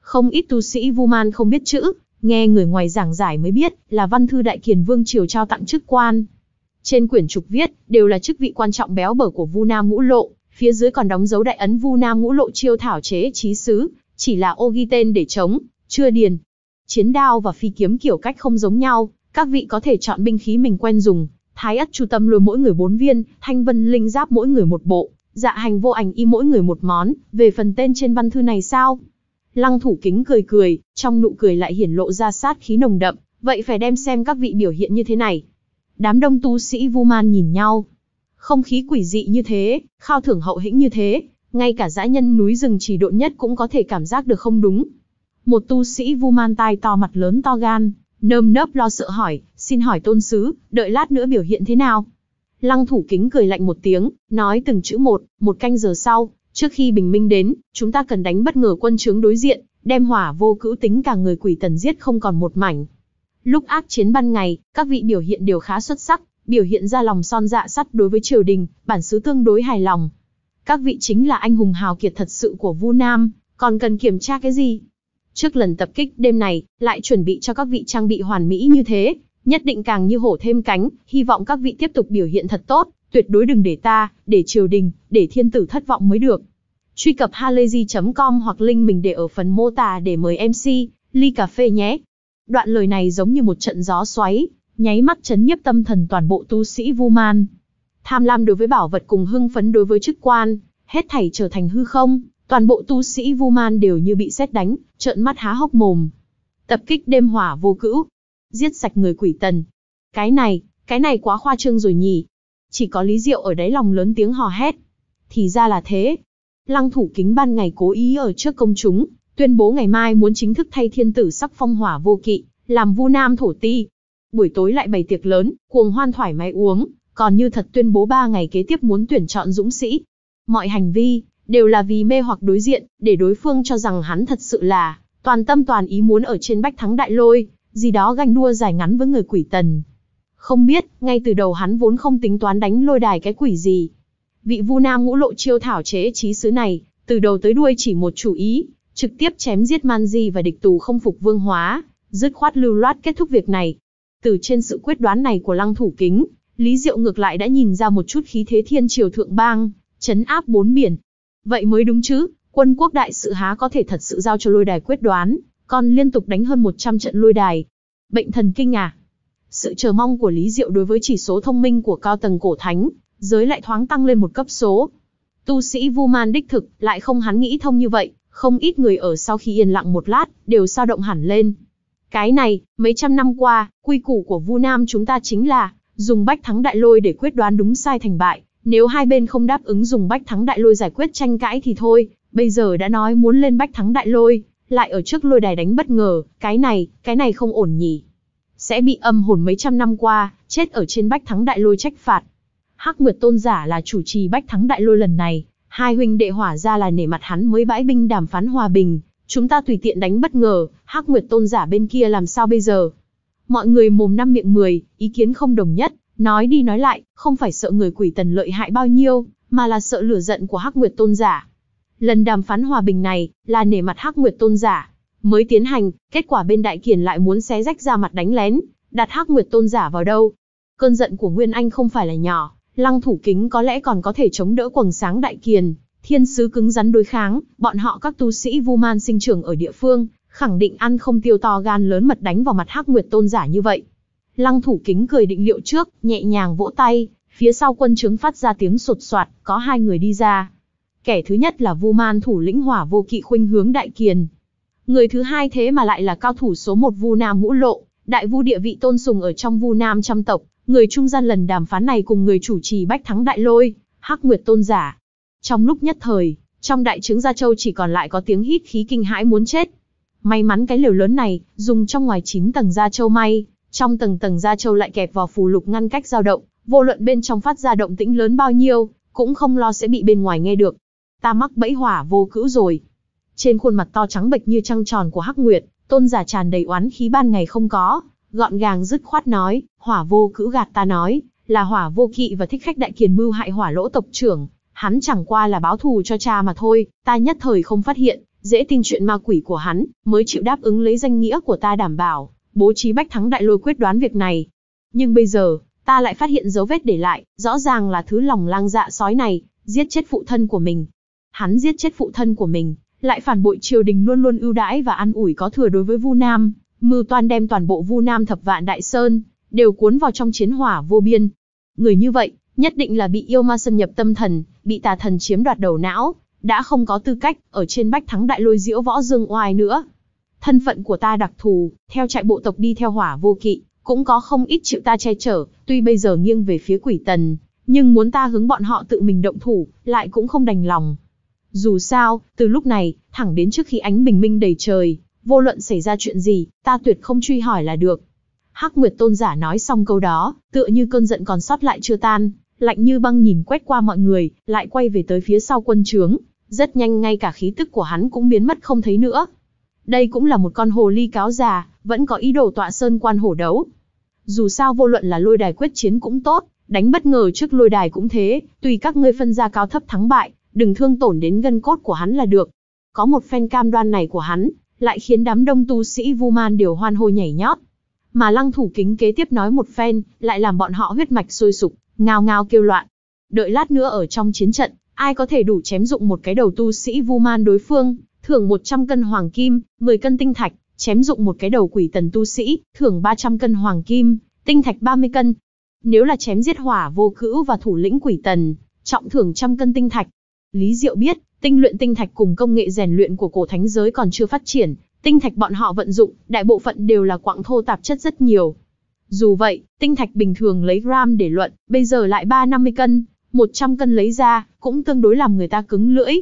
Không ít tu sĩ Vu Man không biết chữ, nghe người ngoài giảng giải mới biết là văn thư đại kiền vương triều trao tặng chức quan. Trên quyển trục viết đều là chức vị quan trọng béo bở của Vu Nam Ngũ Lộ, phía dưới còn đóng dấu đại ấn Vu Nam Ngũ Lộ chiêu thảo chế trí sứ, chỉ là ô ghi tên để chống, chưa điền. Chiến đao và phi kiếm kiểu cách không giống nhau, các vị có thể chọn binh khí mình quen dùng. Thái ất chu tâm lôi mỗi người bốn viên, thanh vân linh giáp mỗi người một bộ, dạ hành vô ảnh y mỗi người một món, về phần tên trên văn thư này sao? Lăng thủ kính cười cười, trong nụ cười lại hiển lộ ra sát khí nồng đậm, vậy phải đem xem các vị biểu hiện như thế này. Đám đông tu sĩ vu man nhìn nhau. Không khí quỷ dị như thế, khao thưởng hậu hĩnh như thế, ngay cả dã nhân núi rừng chỉ độn nhất cũng có thể cảm giác được không đúng. Một tu sĩ vu man tai to mặt lớn to gan, nơm nớp lo sợ hỏi, xin hỏi tôn sứ, đợi lát nữa biểu hiện thế nào? Lăng thủ kính cười lạnh một tiếng, nói từng chữ một, một canh giờ sau, trước khi bình minh đến, chúng ta cần đánh bất ngờ quân chướng đối diện, đem hỏa vô cữu tính cả người quỷ tần giết không còn một mảnh. Lúc ác chiến ban ngày, các vị biểu hiện đều khá xuất sắc, biểu hiện ra lòng son dạ sắt đối với triều đình, bản xứ tương đối hài lòng, các vị chính là anh hùng hào kiệt thật sự của Vu Nam, còn cần kiểm tra cái gì? Trước lần tập kích đêm này, lại chuẩn bị cho các vị trang bị hoàn mỹ như thế, nhất định càng như hổ thêm cánh, hy vọng các vị tiếp tục biểu hiện thật tốt, tuyệt đối đừng để ta, để triều đình, để thiên tử thất vọng mới được. Truy cập halayzi.com hoặc link mình để ở phần mô tả để mời MC, ly cà phê nhé. Đoạn lời này giống như một trận gió xoáy, nháy mắt chấn nhiếp tâm thần toàn bộ tu sĩ Vu Man tham lam đối với bảo vật cùng hưng phấn đối với chức quan, hết thảy trở thành hư không, toàn bộ tu sĩ Vu Man đều như bị xét đánh, trợn mắt há hốc mồm. Tập kích đêm hỏa vô cữu, giết sạch người quỷ tần. Cái này, cái này quá khoa trương rồi nhỉ. Chỉ có Lý Diệu ở đáy lòng lớn tiếng hò hét. Thì ra là thế. Lăng thủ kính ban ngày cố ý ở trước công chúng, tuyên bố ngày mai muốn chính thức thay thiên tử sắc phong hỏa vô kỵ, làm vu nam thổ ti. Buổi tối lại bày tiệc lớn, cuồng hoan thoải mái uống, còn như thật tuyên bố ba ngày kế tiếp muốn tuyển chọn dũng sĩ. Mọi hành vi, đều là vì mê hoặc đối diện, để đối phương cho rằng hắn thật sự là, toàn tâm toàn ý muốn ở trên bách thắng đại lôi, gì đó ganh đua dài ngắn với người quỷ tần. Không biết, ngay từ đầu hắn vốn không tính toán đánh lôi đài cái quỷ gì. Vị vu nam ngũ lộ chiêu thảo chế trí sứ này, từ đầu tới đuôi chỉ một chủ ý, trực tiếp chém giết man di và địch tù không phục vương hóa, dứt khoát lưu loát kết thúc việc này. Từ trên sự quyết đoán này của lăng thủ kính, Lý Diệu ngược lại đã nhìn ra một chút khí thế thiên triều thượng bang, chấn áp bốn biển. Vậy mới đúng chứ, quân quốc đại sự há có thể thật sự giao cho lôi đài quyết đoán, còn liên tục đánh hơn 100 trận lôi đài. Bệnh thần kinh à? Sự chờ mong của Lý Diệu đối với chỉ số thông minh của cao tầng cổ thánh, giới lại thoáng tăng lên một cấp số. Tu sĩ Vu Man đích thực, lại không hắn nghĩ thông như vậy, không ít người ở sau khi yên lặng một lát, đều sao động hẳn lên. Cái này, mấy trăm năm qua, quy củ của Vu Nam chúng ta chính là dùng bách thắng đại lôi để quyết đoán đúng sai thành bại, nếu hai bên không đáp ứng dùng bách thắng đại lôi giải quyết tranh cãi thì thôi, bây giờ đã nói muốn lên bách thắng đại lôi, lại ở trước lôi đài đánh bất ngờ, cái này, cái này không ổn nhỉ. Sẽ bị âm hồn mấy trăm năm qua, chết ở trên bách thắng đại lôi trách phạt. Hắc Nguyệt Tôn giả là chủ trì bách thắng đại lôi lần này, hai huynh đệ hỏa ra là nể mặt hắn mới bãi binh đàm phán hòa bình, chúng ta tùy tiện đánh bất ngờ, Hắc Nguyệt Tôn giả bên kia làm sao bây giờ? Mọi người mồm năm miệng mười, ý kiến không đồng nhất, nói đi nói lại, không phải sợ người quỷ tần lợi hại bao nhiêu, mà là sợ lửa giận của Hắc Nguyệt Tôn giả. Lần đàm phán hòa bình này, là nể mặt Hắc Nguyệt Tôn giả, mới tiến hành, kết quả bên đại kiền lại muốn xé rách ra mặt đánh lén, đặt Hắc Nguyệt Tôn giả vào đâu. Cơn giận của Nguyên Anh không phải là nhỏ, Lăng Thủ Kính có lẽ còn có thể chống đỡ quầng sáng đại kiền, thiên sứ cứng rắn đối kháng, bọn họ các tu sĩ Vu Man sinh trưởng ở địa phương, khẳng định ăn không tiêu to gan lớn mật đánh vào mặt Hắc Nguyệt Tôn giả như vậy. Lăng Thủ Kính cười định liệu trước, nhẹ nhàng vỗ tay, phía sau quân chứng phát ra tiếng sột soạt, có hai người đi ra. Kẻ thứ nhất là Vu Man thủ lĩnh Hỏa Vô Kỵ khuynh hướng Đại Kiền. Người thứ hai thế mà lại là cao thủ số một Vu Nam Ngũ Lộ, đại vu địa vị tôn sùng ở trong Vu Nam trăm tộc, người trung gian lần đàm phán này cùng người chủ trì Bách Thắng Đại Lôi, Hắc Nguyệt Tôn giả. Trong lúc nhất thời, trong đại chứng Gia Châu chỉ còn lại có tiếng hít khí kinh hãi muốn chết. May mắn cái lều lớn này, dùng trong ngoài 9 tầng da châu may, trong tầng tầng da châu lại kẹp vào phù lục ngăn cách dao động, vô luận bên trong phát ra động tĩnh lớn bao nhiêu, cũng không lo sẽ bị bên ngoài nghe được. Ta mắc bẫy hỏa vô cữu rồi. Trên khuôn mặt to trắng bệch như trăng tròn của Hắc Nguyệt, tôn giả tràn đầy oán khí ban ngày không có, gọn gàng dứt khoát nói, hỏa vô cữu gạt ta nói, là hỏa vô kỵ và thích khách đại kiền mưu hại hỏa lỗ tộc trưởng, hắn chẳng qua là báo thù cho cha mà thôi, ta nhất thời không phát hiện, dễ tin chuyện ma quỷ của hắn, mới chịu đáp ứng lấy danh nghĩa của ta đảm bảo, bố trí bách thắng đại lôi quyết đoán việc này. Nhưng bây giờ, ta lại phát hiện dấu vết để lại, rõ ràng là thứ lòng lang dạ sói này, giết chết phụ thân của mình. Hắn giết chết phụ thân của mình, lại phản bội triều đình luôn luôn ưu đãi và ăn ủi có thừa đối với Vu Nam, mưu toan đem toàn bộ Vu Nam thập vạn đại sơn, đều cuốn vào trong chiến hỏa vô biên. Người như vậy, nhất định là bị yêu ma xâm nhập tâm thần, bị tà thần chiếm đoạt đầu não, đã không có tư cách ở trên bách thắng đại lôi diễu võ dương oai nữa. Thân phận của ta đặc thù, theo trại bộ tộc đi theo hỏa vô kỵ, cũng có không ít chịu ta che chở, tuy bây giờ nghiêng về phía quỷ tần, nhưng muốn ta hướng bọn họ tự mình động thủ, lại cũng không đành lòng. Dù sao, từ lúc này, thẳng đến trước khi ánh bình minh đầy trời, vô luận xảy ra chuyện gì, ta tuyệt không truy hỏi là được. Hắc Nguyệt Tôn giả nói xong câu đó, tựa như cơn giận còn sót lại chưa tan, lạnh như băng nhìn quét qua mọi người, lại quay về tới phía sau quân trướng, rất nhanh ngay cả khí tức của hắn cũng biến mất không thấy nữa. Đây cũng là một con hồ ly cáo già, vẫn có ý đồ tọa sơn quan hổ đấu. Dù sao vô luận là lôi đài quyết chiến cũng tốt, đánh bất ngờ trước lôi đài cũng thế, tùy các ngươi phân ra cao thấp thắng bại, đừng thương tổn đến gân cốt của hắn là được. Có một phen cam đoan này của hắn, lại khiến đám đông tu sĩ Vu Man đều hoan hô nhảy nhót. Mà Lăng Thủ Kính kế tiếp nói một phen, lại làm bọn họ huyết mạch sôi sục, ngao ngao kêu loạn. Đợi lát nữa ở trong chiến trận, Ai có thể đủ chém dụng một cái đầu tu sĩ vu man đối phương, thưởng 100 cân hoàng kim, 10 cân tinh thạch, chém dụng một cái đầu quỷ tần tu sĩ, thưởng 300 cân hoàng kim, tinh thạch 30 cân. Nếu là chém giết hỏa vô cữu và thủ lĩnh quỷ tần, trọng thưởng trăm cân tinh thạch. Lý Diệu biết, tinh luyện tinh thạch cùng công nghệ rèn luyện của cổ thánh giới còn chưa phát triển, tinh thạch bọn họ vận dụng, đại bộ phận đều là quặng thô tạp chất rất nhiều. Dù vậy, tinh thạch bình thường lấy gram để luận, bây giờ lại 350 cân, 100 cân lấy ra, cũng tương đối làm người ta cứng lưỡi.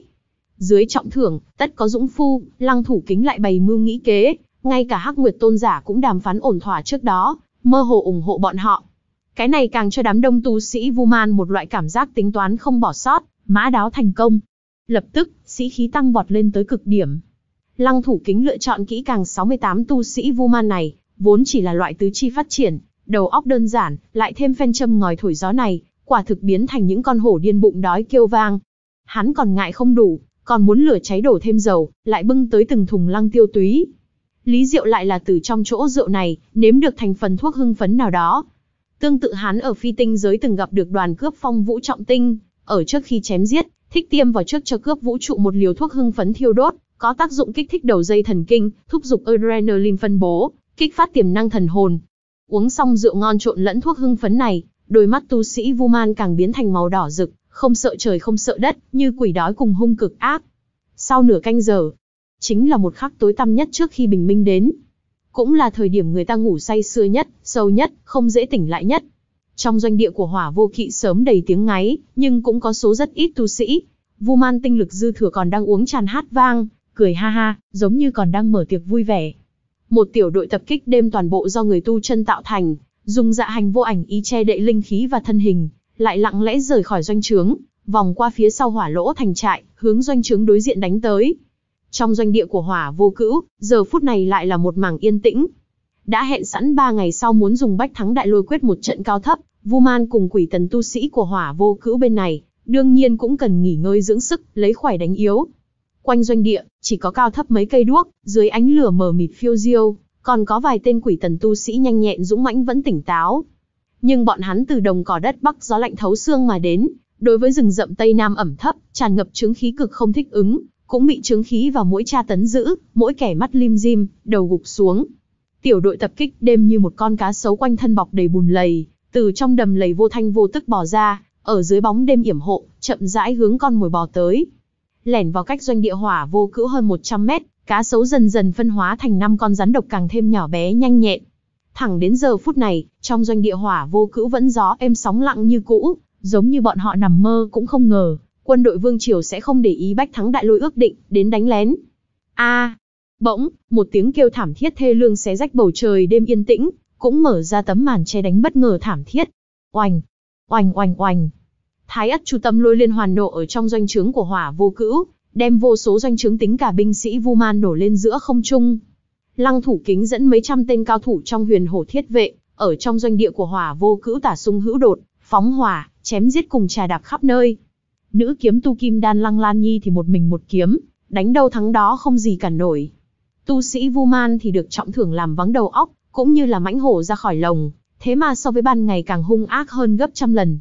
Dưới trọng thưởng, tất có dũng phu, lăng thủ kính lại bày mưu nghĩ kế, ngay cả Hắc Nguyệt Tôn giả cũng đàm phán ổn thỏa trước đó, mơ hồ ủng hộ bọn họ. Cái này càng cho đám đông tu sĩ Vu Man một loại cảm giác tính toán không bỏ sót, mã đáo thành công. Lập tức, sĩ khí tăng vọt lên tới cực điểm. Lăng thủ kính lựa chọn kỹ càng 68 tu sĩ Vu Man này, vốn chỉ là loại tứ chi phát triển, đầu óc đơn giản, lại thêm phen châm ngòi thổi gió này, quả thực biến thành những con hổ điên bụng đói kêu vang. Hắn còn ngại không đủ, còn muốn lửa cháy đổ thêm dầu, lại bưng tới từng thùng lăng tiêu túy. Lý Diệu lại là từ trong chỗ rượu này, nếm được thành phần thuốc hưng phấn nào đó. Tương tự hắn ở phi tinh giới từng gặp được đoàn cướp phong vũ trọng tinh, ở trước khi chém giết, thích tiêm vào trước cho cướp vũ trụ một liều thuốc hưng phấn thiêu đốt, có tác dụng kích thích đầu dây thần kinh, thúc giục adrenaline phân bố, kích phát tiềm năng thần hồn. Uống xong rượu ngon trộn lẫn thuốc hưng phấn này, đôi mắt tu sĩ Vu Man càng biến thành màu đỏ rực, không sợ trời không sợ đất, như quỷ đói cùng hung cực ác. Sau nửa canh giờ, chính là một khắc tối tăm nhất trước khi bình minh đến. Cũng là thời điểm người ta ngủ say sưa nhất, sâu nhất, không dễ tỉnh lại nhất. Trong doanh địa của hỏa vô kỵ sớm đầy tiếng ngáy, nhưng cũng có số rất ít tu sĩ. Vu man tinh lực dư thừa còn đang uống tràn hát vang, cười ha ha, giống như còn đang mở tiệc vui vẻ. Một tiểu đội tập kích đêm toàn bộ do người tu chân tạo thành, Dùng dạ hành vô ảnh ý che đậy linh khí và thân hình, lại lặng lẽ rời khỏi doanh trướng, vòng qua phía sau hỏa lỗ thành trại, hướng doanh trướng đối diện đánh tới. Trong doanh địa của hỏa vô cữu, giờ phút này lại là một mảng yên tĩnh. Đã hẹn sẵn 3 ngày sau muốn dùng bách thắng đại lôi quyết một trận cao thấp, Vu Man cùng quỷ tần tu sĩ của hỏa vô cữu bên này, đương nhiên cũng cần nghỉ ngơi dưỡng sức, lấy khỏe đánh yếu. Quanh doanh địa, chỉ có cao thấp mấy cây đuốc, dưới ánh lửa mờ mịt phiêu diêu, còn có vài tên quỷ tần tu sĩ nhanh nhẹn dũng mãnh vẫn tỉnh táo. Nhưng bọn hắn từ đồng cỏ đất bắc gió lạnh thấu xương mà đến, đối với rừng rậm tây nam ẩm thấp, tràn ngập chứng khí cực không thích ứng, cũng bị chứng khí vào mỗi tra tấn giữ, mỗi kẻ mắt lim dim, đầu gục xuống. Tiểu đội tập kích đêm như một con cá sấu quanh thân bọc đầy bùn lầy, từ trong đầm lầy vô thanh vô tức bò ra, ở dưới bóng đêm yểm hộ, chậm rãi hướng con mồi bò tới. Lẻn vào cách doanh địa hỏa vô cữu hơn 100 mét, Cá sấu dần dần phân hóa thành năm con rắn độc càng thêm nhỏ bé nhanh nhẹn. Thẳng đến giờ phút này, trong doanh địa hỏa vô cữu vẫn gió êm sóng lặng như cũ, giống như bọn họ nằm mơ cũng không ngờ, quân đội vương triều sẽ không để ý bách thắng đại lôi ước định, đến đánh lén. A, bỗng, một tiếng kêu thảm thiết thê lương xé rách bầu trời đêm yên tĩnh, cũng mở ra tấm màn che đánh bất ngờ thảm thiết. Oành, oành oành oành. Thái ất chu tâm lôi liên hoàn nộ ở trong doanh trướng của hỏa vô cữu, đem vô số doanh trướng tính cả binh sĩ Vu Man nổ lên giữa không trung. Lăng thủ kính dẫn mấy trăm tên cao thủ trong huyền hổ thiết vệ, ở trong doanh địa của hỏa vô cữu tả sung hữu đột, phóng hỏa, chém giết cùng trà đạp khắp nơi. Nữ kiếm tu kim đan lăng lan nhi thì một mình một kiếm, đánh đâu thắng đó không gì cản nổi. Tu sĩ Vu Man thì được trọng thưởng làm vắng đầu óc, cũng như là mãnh hổ ra khỏi lồng, thế mà so với ban ngày càng hung ác hơn gấp trăm lần.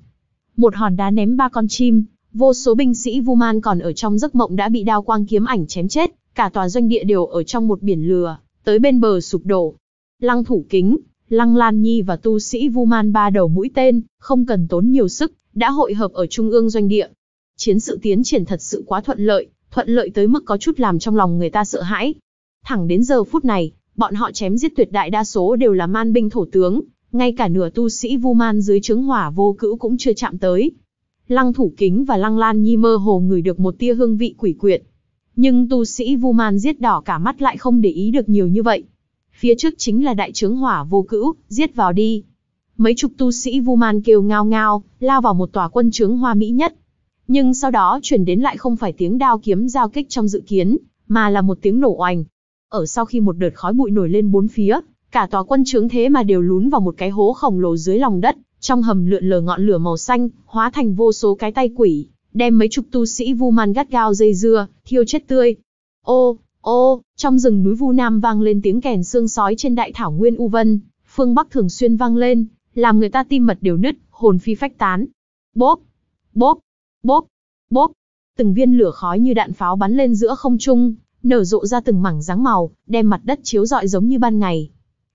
Một hòn đá ném ba con chim, Vô số binh sĩ Vu Man còn ở trong giấc mộng đã bị đao quang kiếm ảnh chém chết, cả tòa doanh địa đều ở trong một biển lừa, tới bên bờ sụp đổ. Lăng thủ kính, Lăng Lan Nhi và tu sĩ Vu Man ba đầu mũi tên, không cần tốn nhiều sức, đã hội hợp ở trung ương doanh địa. Chiến sự tiến triển thật sự quá thuận lợi, thuận lợi tới mức có chút làm trong lòng người ta sợ hãi. Thẳng đến giờ phút này, bọn họ chém giết tuyệt đại đa số đều là man binh thổ tướng, ngay cả nửa tu sĩ Vu Man dưới chứng hỏa vô cữu cũng chưa chạm tới, Lăng Thủ Kính và Lăng Lan Nhi mơ hồ ngửi được một tia hương vị quỷ quyệt. Nhưng tu sĩ Vu Man giết đỏ cả mắt lại không để ý được nhiều như vậy. Phía trước chính là đại trướng hỏa vô cữu, giết vào đi. Mấy chục tu sĩ Vu Man kêu ngao ngao, lao vào một tòa quân trướng hoa mỹ nhất. Nhưng sau đó chuyển đến lại không phải tiếng đao kiếm giao kích trong dự kiến, mà là một tiếng nổ oành. Ở sau khi một đợt khói bụi nổi lên bốn phía, cả tòa quân trướng thế mà đều lún vào một cái hố khổng lồ dưới lòng đất. Trong hầm lượn lờ ngọn lửa màu xanh, hóa thành vô số cái tay quỷ, đem mấy chục tu sĩ vu man gắt gao dây dưa, thiêu chết tươi. Ô, ô, trong rừng núi vu nam vang lên tiếng kèn xương sói trên đại thảo nguyên U Vân, phương Bắc thường xuyên vang lên, làm người ta tim mật đều nứt, hồn phi phách tán. Bốp, bốp, bốp, bốp, từng viên lửa khói như đạn pháo bắn lên giữa không trung, nở rộ ra từng mảng dáng màu, đem mặt đất chiếu rọi giống như ban ngày.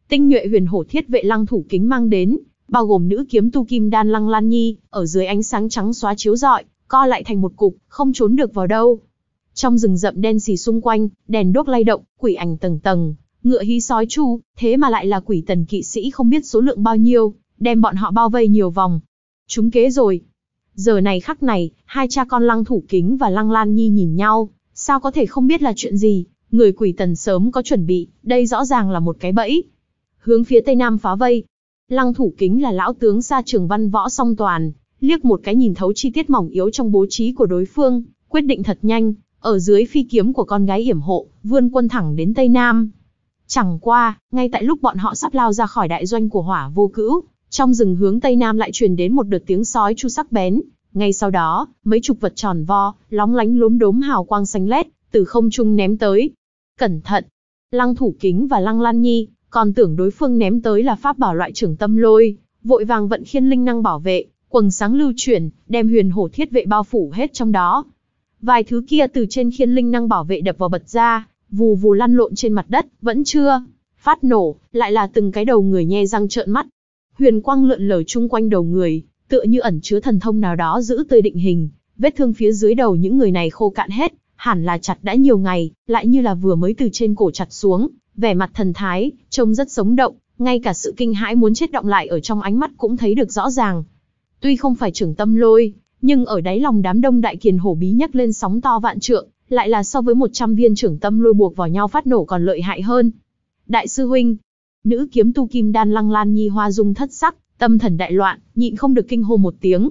Tinh nhuệ huyền hổ thiết vệ lăng thủ kính mang đến, bao gồm nữ kiếm tu kim đan lăng lan nhi, ở dưới ánh sáng trắng xóa chiếu rọi, co lại thành một cục, không trốn được vào đâu. Trong rừng rậm đen xì xung quanh, đèn đốt lay động, quỷ ảnh tầng tầng, ngựa hí sói chu, thế mà lại là quỷ tần kỵ sĩ không biết số lượng bao nhiêu, đem bọn họ bao vây nhiều vòng. Chúng kế rồi. Giờ này khắc này, hai cha con lăng thủ kính và lăng lan nhi nhìn nhau, sao có thể không biết là chuyện gì, người quỷ tần sớm có chuẩn bị, đây rõ ràng là một cái bẫy. Hướng phía tây nam phá vây, Lăng thủ kính là lão tướng xa trường văn võ song toàn, liếc một cái nhìn thấu chi tiết mỏng yếu trong bố trí của đối phương, quyết định thật nhanh, ở dưới phi kiếm của con gái yểm hộ, vươn quân thẳng đến Tây Nam. Chẳng qua, ngay tại lúc bọn họ sắp lao ra khỏi đại doanh của hỏa vô cữu, trong rừng hướng Tây Nam lại truyền đến một đợt tiếng sói chu sắc bén. Ngay sau đó, mấy chục vật tròn vo, lóng lánh lốm đốm hào quang xanh lét, từ không trung ném tới. Cẩn thận! Lăng thủ kính và lăng lan nhi, còn tưởng đối phương ném tới là pháp bảo loại trưởng tâm lôi, vội vàng vận khiên linh năng bảo vệ, quầng sáng lưu chuyển, đem huyền hổ thiết vệ bao phủ hết trong đó. Vài thứ kia từ trên khiên linh năng bảo vệ đập vào bật ra, vù vù lăn lộn trên mặt đất, vẫn chưa phát nổ, lại là từng cái đầu người nhe răng trợn mắt. Huyền quang lượn lờ chung quanh đầu người, tựa như ẩn chứa thần thông nào đó giữ tươi định hình, vết thương phía dưới đầu những người này khô cạn hết, hẳn là chặt đã nhiều ngày, lại như là vừa mới từ trên cổ chặt xuống, vẻ mặt thần thái, trông rất sống động, ngay cả sự kinh hãi muốn chết động lại ở trong ánh mắt cũng thấy được rõ ràng. Tuy không phải trưởng tâm lôi, nhưng ở đáy lòng đám đông đại kiền hổ bí nhấc lên sóng to vạn trượng, lại là so với 100 viên trưởng tâm lôi buộc vào nhau phát nổ còn lợi hại hơn. Đại sư huynh, nữ kiếm tu kim đan lăng lan nhi hoa dung thất sắc, tâm thần đại loạn, nhịn không được kinh hô một tiếng.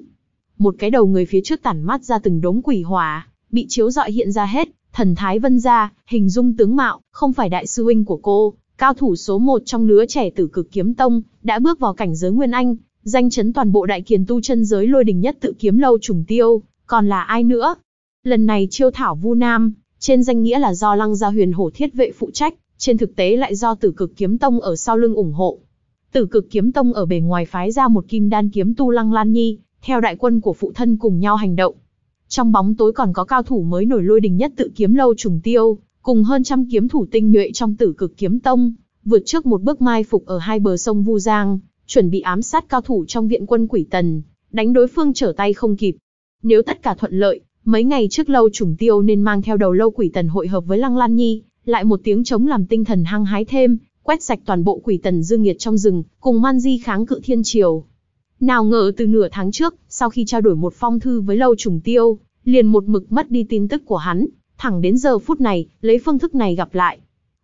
Một cái đầu người phía trước tản mát ra từng đống quỷ hỏa, bị chiếu dọi hiện ra hết, Thần Thái Vân gia, hình dung tướng mạo, không phải đại sư huynh của cô, cao thủ số một trong lứa trẻ tử cực kiếm tông, đã bước vào cảnh giới Nguyên Anh, danh chấn toàn bộ đại kiền tu chân giới lôi đình nhất tự kiếm lâu trùng tiêu, còn là ai nữa? Lần này chiêu thảo Vu Nam, trên danh nghĩa là do Lăng Gia Huyền Hổ Thiết Vệ phụ trách, trên thực tế lại do Tử Cực Kiếm Tông ở sau lưng ủng hộ. Tử Cực Kiếm Tông ở bề ngoài phái ra một kim đan kiếm tu Lăng Lan Nhi, theo đại quân của phụ thân cùng nhau hành động. Trong bóng tối còn có cao thủ mới nổi lôi đình nhất tự kiếm lâu trùng tiêu, cùng hơn trăm kiếm thủ tinh nhuệ trong tử cực kiếm tông, vượt trước một bước mai phục ở hai bờ sông Vu Giang, chuẩn bị ám sát cao thủ trong viện quân quỷ tần, đánh đối phương trở tay không kịp. Nếu tất cả thuận lợi, mấy ngày trước lâu trùng tiêu nên mang theo đầu lâu quỷ tần hội hợp với Lăng Lan Nhi, lại một tiếng chống làm tinh thần hăng hái thêm, quét sạch toàn bộ quỷ tần dương nghiệt trong rừng, cùng man di kháng cự thiên triều. Nào ngờ từ nửa tháng trước, sau khi trao đổi một phong thư với Lâu Trùng Tiêu, liền một mực mất đi tin tức của hắn, thẳng đến giờ phút này, lấy phương thức này gặp lại.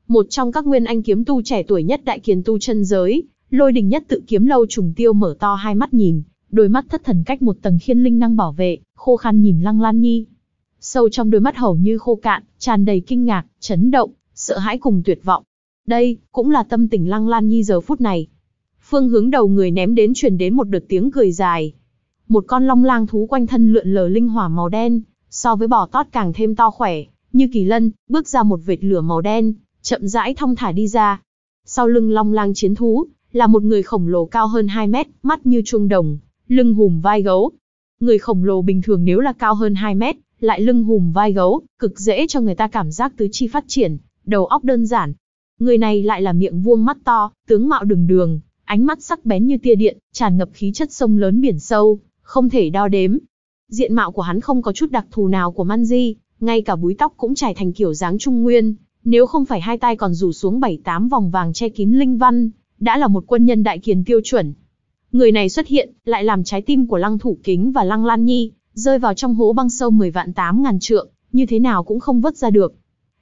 Một trong các nguyên anh kiếm tu trẻ tuổi nhất đại kiền tu chân giới, lôi đình nhất tự kiếm Lâu Trùng Tiêu mở to hai mắt nhìn, đôi mắt thất thần cách một tầng khiên linh năng bảo vệ, khô khan nhìn Lăng Lan Nhi. Sâu trong đôi mắt hầu như khô cạn, tràn đầy kinh ngạc, chấn động, sợ hãi cùng tuyệt vọng. Đây cũng là tâm tình Lăng Lan Nhi giờ phút này, phương hướng đầu người ném đến truyền đến một đợt tiếng cười dài. Một con long lang thú quanh thân lượn lờ linh hỏa màu đen, so với bò tót càng thêm to khỏe, như kỳ lân, bước ra một vệt lửa màu đen, chậm rãi thong thả đi ra. Sau lưng long lang chiến thú, là một người khổng lồ cao hơn 2 mét, mắt như chuông đồng, lưng hùm vai gấu. Người khổng lồ bình thường nếu là cao hơn 2 mét, lại lưng hùm vai gấu, cực dễ cho người ta cảm giác tứ chi phát triển, đầu óc đơn giản. Người này lại là miệng vuông mắt to, tướng mạo đường đường, ánh mắt sắc bén như tia điện, tràn ngập khí chất sông lớn biển sâu, không thể đo đếm. Diện mạo của hắn không có chút đặc thù nào của Man Di, ngay cả búi tóc cũng trải thành kiểu dáng trung nguyên, nếu không phải hai tay còn rủ xuống bảy tám vòng vàng che kín linh văn, đã là một quân nhân đại kiền tiêu chuẩn. Người này xuất hiện, lại làm trái tim của Lăng Thủ Kính và Lăng Lan Nhi rơi vào trong hố băng sâu 10 vạn 8 ngàn trượng, như thế nào cũng không vớt ra được.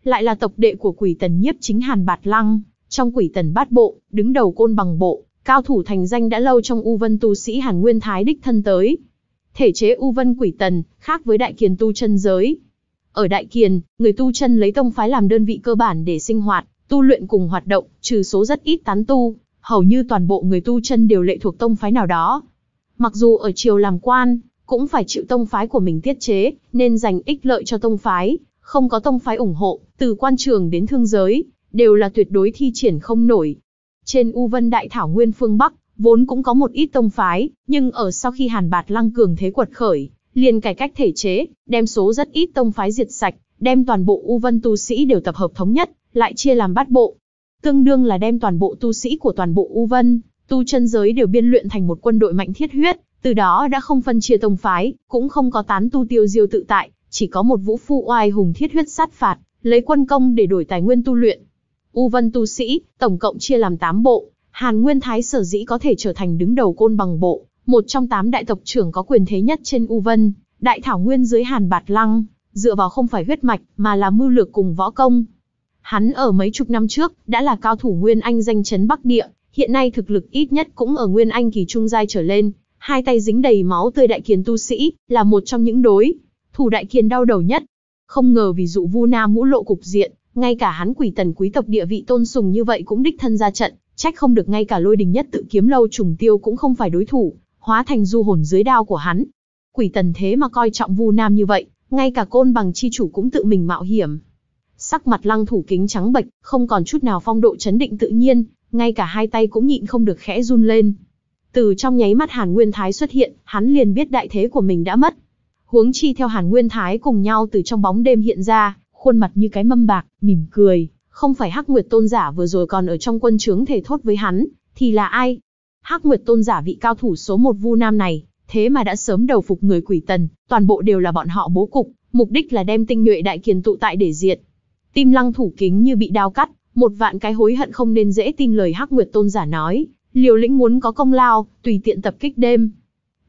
Lại là tộc đệ của quỷ tần nhiếp chính Hàn Bạt Lăng, trong quỷ tần bát bộ, đứng đầu côn bằng bộ, Cao thủ thành danh đã lâu trong U Vân tu sĩ Hàn Nguyên Thái đích thân tới. Thể chế U Vân Quỷ Tần, khác với Đại Kiền tu chân giới. Ở Đại Kiền, người tu chân lấy tông phái làm đơn vị cơ bản để sinh hoạt, tu luyện cùng hoạt động, trừ số rất ít tán tu, hầu như toàn bộ người tu chân đều lệ thuộc tông phái nào đó. Mặc dù ở triều làm quan, cũng phải chịu tông phái của mình tiết chế, nên dành ích lợi cho tông phái, không có tông phái ủng hộ, từ quan trường đến thương giới, đều là tuyệt đối thi triển không nổi, trên U Vân Đại Thảo Nguyên phương Bắc, vốn cũng có một ít tông phái, nhưng ở sau khi Hàn Bạt Lăng cường thế quật khởi, liền cải cách thể chế, đem số rất ít tông phái diệt sạch, đem toàn bộ U Vân tu sĩ đều tập hợp thống nhất, lại chia làm bát bộ. Tương đương là đem toàn bộ tu sĩ của toàn bộ U Vân, tu chân giới đều biên luyện thành một quân đội mạnh thiết huyết, từ đó đã không phân chia tông phái, cũng không có tán tu tiêu diêu tự tại, chỉ có một vũ phu oai hùng thiết huyết sát phạt, lấy quân công để đổi tài nguyên tu luyện, U Vân Tu Sĩ, tổng cộng chia làm 8 bộ, Hàn Nguyên Thái sở dĩ có thể trở thành đứng đầu côn bằng bộ, một trong 8 đại tộc trưởng có quyền thế nhất trên U Vân, đại thảo nguyên dưới Hàn Bạt Lăng, dựa vào không phải huyết mạch mà là mưu lược cùng võ công. Hắn ở mấy chục năm trước đã là cao thủ Nguyên Anh danh chấn Bắc Địa, hiện nay thực lực ít nhất cũng ở Nguyên Anh kỳ trung giai trở lên, hai tay dính đầy máu tươi đại kiền tu sĩ, là một trong những đối thủ đại kiền đau đầu nhất. Không ngờ vì dụ Vu Na Mũ lộ cục diện, ngay cả hắn quỷ tần quý tộc địa vị tôn sùng như vậy cũng đích thân ra trận, trách không được ngay cả lôi đình nhất tự kiếm lâu trùng tiêu cũng không phải đối thủ, hóa thành du hồn dưới đao của hắn. Quỷ tần thế mà coi trọng vu nam như vậy, ngay cả côn bằng chi chủ cũng tự mình mạo hiểm. Sắc mặt lăng thủ kính trắng bệch, không còn chút nào phong độ chấn định tự nhiên, ngay cả hai tay cũng nhịn không được khẽ run lên. Từ trong nháy mắt Hàn Nguyên Thái xuất hiện, hắn liền biết đại thế của mình đã mất. Huống chi theo Hàn Nguyên Thái cùng nhau từ trong bóng đêm hiện ra, khuôn mặt như cái mâm bạc, mỉm cười, không phải Hắc Nguyệt Tôn giả vừa rồi còn ở trong quân trướng thể thốt với hắn, thì là ai? Hắc Nguyệt Tôn giả vị cao thủ số một Vu Nam này, thế mà đã sớm đầu phục người quỷ tần, toàn bộ đều là bọn họ bố cục, mục đích là đem tinh nhuệ đại kiền tụ tại để diệt. Tim Lăng thủ kính như bị đao cắt, một vạn cái hối hận không nên dễ tin lời Hắc Nguyệt Tôn giả nói, Liều Lĩnh muốn có công lao, tùy tiện tập kích đêm.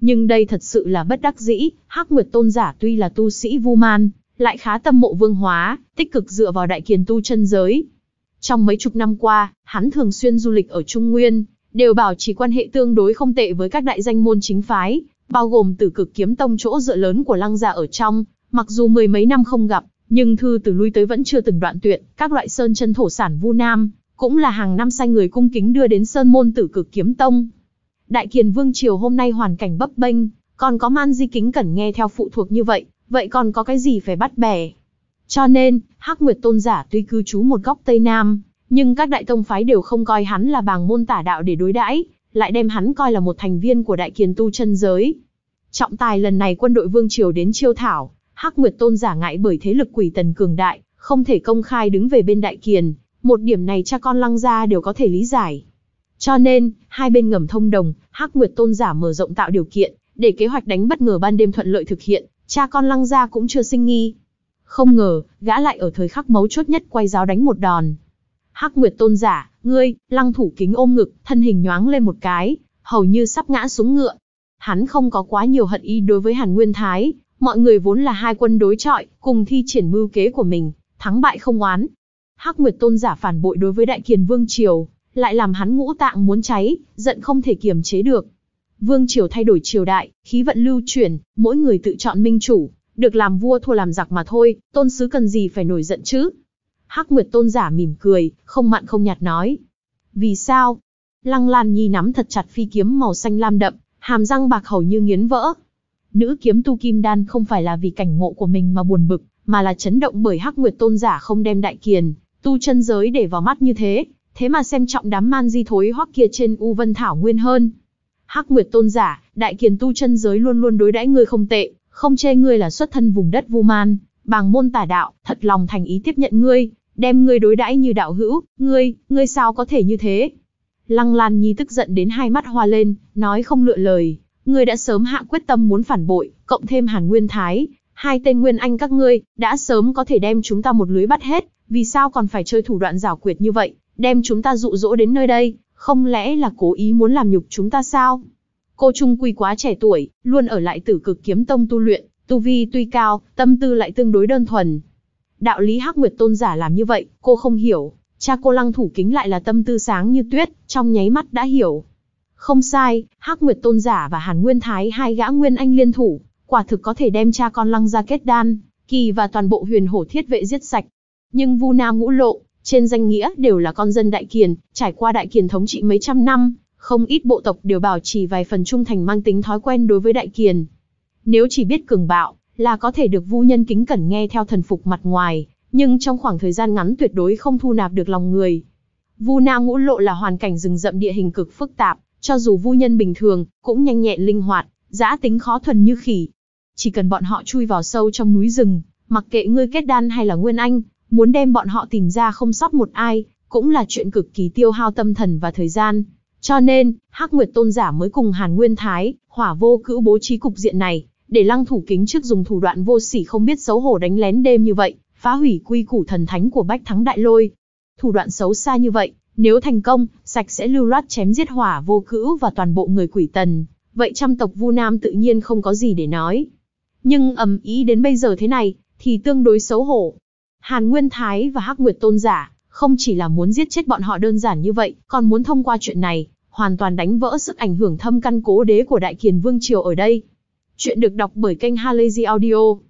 Nhưng đây thật sự là bất đắc dĩ, Hắc Nguyệt Tôn giả tuy là tu sĩ Vu Man, lại khá tâm mộ vương hóa, tích cực dựa vào đại kiền tu chân giới. Trong mấy chục năm qua, hắn thường xuyên du lịch ở Trung Nguyên, đều bảo trì quan hệ tương đối không tệ với các đại danh môn chính phái, bao gồm tử cực kiếm tông chỗ dựa lớn của lăng gia dạ ở trong, mặc dù mười mấy năm không gặp, nhưng thư từ lui tới vẫn chưa từng đoạn tuyệt, các loại sơn chân thổ sản Vu Nam, cũng là hàng năm sai người cung kính đưa đến sơn môn tử cực kiếm tông. Đại Kiền Vương Triều hôm nay hoàn cảnh bấp bênh, còn có man di kính cẩn nghe theo phụ thuộc như vậy, vậy còn có cái gì phải bắt bẻ. Cho nên, Hắc Nguyệt Tôn giả tuy cư trú một góc Tây Nam, nhưng các đại tông phái đều không coi hắn là bàng môn tả đạo để đối đãi, lại đem hắn coi là một thành viên của đại kiền tu chân giới. Trọng tài lần này quân đội vương triều đến chiêu thảo, Hắc Nguyệt Tôn giả ngại bởi thế lực quỷ tần cường đại, không thể công khai đứng về bên đại kiền, một điểm này cha con lăng gia đều có thể lý giải. Cho nên, hai bên ngầm thông đồng, Hắc Nguyệt Tôn giả mở rộng tạo điều kiện, để kế hoạch đánh bất ngờ ban đêm thuận lợi thực hiện, Cha con lăng gia cũng chưa sinh nghi. Không ngờ, gã lại ở thời khắc mấu chốt nhất quay giáo đánh một đòn. Hắc Nguyệt tôn giả, ngươi, lăng thủ kính ôm ngực, thân hình nhoáng lên một cái, hầu như sắp ngã xuống ngựa. Hắn không có quá nhiều hận ý đối với Hàn Nguyên Thái, mọi người vốn là hai quân đối trọi, cùng thi triển mưu kế của mình, thắng bại không oán. Hắc Nguyệt tôn giả phản bội đối với Đại Kiền Vương Triều, lại làm hắn ngũ tạng muốn cháy, giận không thể kiềm chế được. Vương triều thay đổi triều đại, khí vận lưu chuyển, mỗi người tự chọn minh chủ, được làm vua thua làm giặc mà thôi, tôn sứ cần gì phải nổi giận chứ? Hắc Nguyệt tôn giả mỉm cười, không mặn không nhạt nói. Vì sao? Lăng Lan Nhi nắm thật chặt phi kiếm màu xanh lam đậm, hàm răng bạc hầu như nghiến vỡ. Nữ kiếm tu kim đan không phải là vì cảnh ngộ của mình mà buồn bực, mà là chấn động bởi Hắc Nguyệt tôn giả không đem đại kiền, tu chân giới để vào mắt như thế, thế mà xem trọng đám man di thối hoắc kia trên U Vân Thảo Nguyên hơn. Hắc Nguyệt tôn giả, đại kiền tu chân giới luôn luôn đối đãi ngươi không tệ, không chê ngươi là xuất thân vùng đất Vu Man, bàng môn tả đạo, thật lòng thành ý tiếp nhận ngươi, đem ngươi đối đãi như đạo hữu, ngươi, ngươi sao có thể như thế? Lăng Lan Nhi tức giận đến hai mắt hoa lên, nói không lựa lời, ngươi đã sớm hạ quyết tâm muốn phản bội, cộng thêm Hàn Nguyên Thái, hai tên Nguyên Anh các ngươi, đã sớm có thể đem chúng ta một lưới bắt hết, vì sao còn phải chơi thủ đoạn giảo quyệt như vậy, đem chúng ta dụ dỗ đến nơi đây, không lẽ là cố ý muốn làm nhục chúng ta sao? Cô Trung Quy quá trẻ tuổi, luôn ở lại tử cực kiếm tông tu luyện, tu vi tuy cao, tâm tư lại tương đối đơn thuần. Đạo lý Hắc Nguyệt Tôn giả làm như vậy, cô không hiểu. Cha cô lăng thủ kính lại là tâm tư sáng như tuyết, trong nháy mắt đã hiểu. Không sai, Hắc Nguyệt Tôn giả và Hàn Nguyên Thái hai gã Nguyên Anh liên thủ, quả thực có thể đem cha con lăng ra kết đan, kỳ và toàn bộ huyền hổ thiết vệ giết sạch. Nhưng Vu Na ngũ lộ, trên danh nghĩa đều là con dân Đại Kiền, trải qua Đại Kiền thống trị mấy trăm năm, không ít bộ tộc đều bảo trì vài phần trung thành mang tính thói quen đối với Đại Kiền. Nếu chỉ biết cường bạo, là có thể được vu nhân kính cẩn nghe theo thần phục mặt ngoài, nhưng trong khoảng thời gian ngắn tuyệt đối không thu nạp được lòng người. Vu Na Ngũ Lộ là hoàn cảnh rừng rậm địa hình cực phức tạp, cho dù vu nhân bình thường, cũng nhanh nhẹn linh hoạt, giã tính khó thuần như khỉ. Chỉ cần bọn họ chui vào sâu trong núi rừng, mặc kệ ngươi kết đan hay là nguyên anh, Muốn đem bọn họ tìm ra không sót một ai, cũng là chuyện cực kỳ tiêu hao tâm thần và thời gian. Cho nên, Hắc Nguyệt Tôn giả mới cùng Hàn Nguyên Thái, Hỏa Vô Cữu bố trí cục diện này, để Lăng Thủ Kính trước dùng thủ đoạn vô sỉ không biết xấu hổ đánh lén đêm như vậy, phá hủy quy củ thần thánh của Bách Thắng Đại Lôi. Thủ đoạn xấu xa như vậy, nếu thành công, sạch sẽ lưu loát chém giết Hỏa Vô Cữu và toàn bộ người quỷ tần, vậy trăm tộc Vu Nam tự nhiên không có gì để nói. Nhưng ầm ý đến bây giờ thế này, thì tương đối xấu hổ, Hàn Nguyên Thái và Hắc Nguyệt Tôn giả, không chỉ là muốn giết chết bọn họ đơn giản như vậy, còn muốn thông qua chuyện này, hoàn toàn đánh vỡ sức ảnh hưởng thâm căn cố đế của Đại Kiền Vương Triều ở đây. Chuyện được đọc bởi kênh Halazy Audio.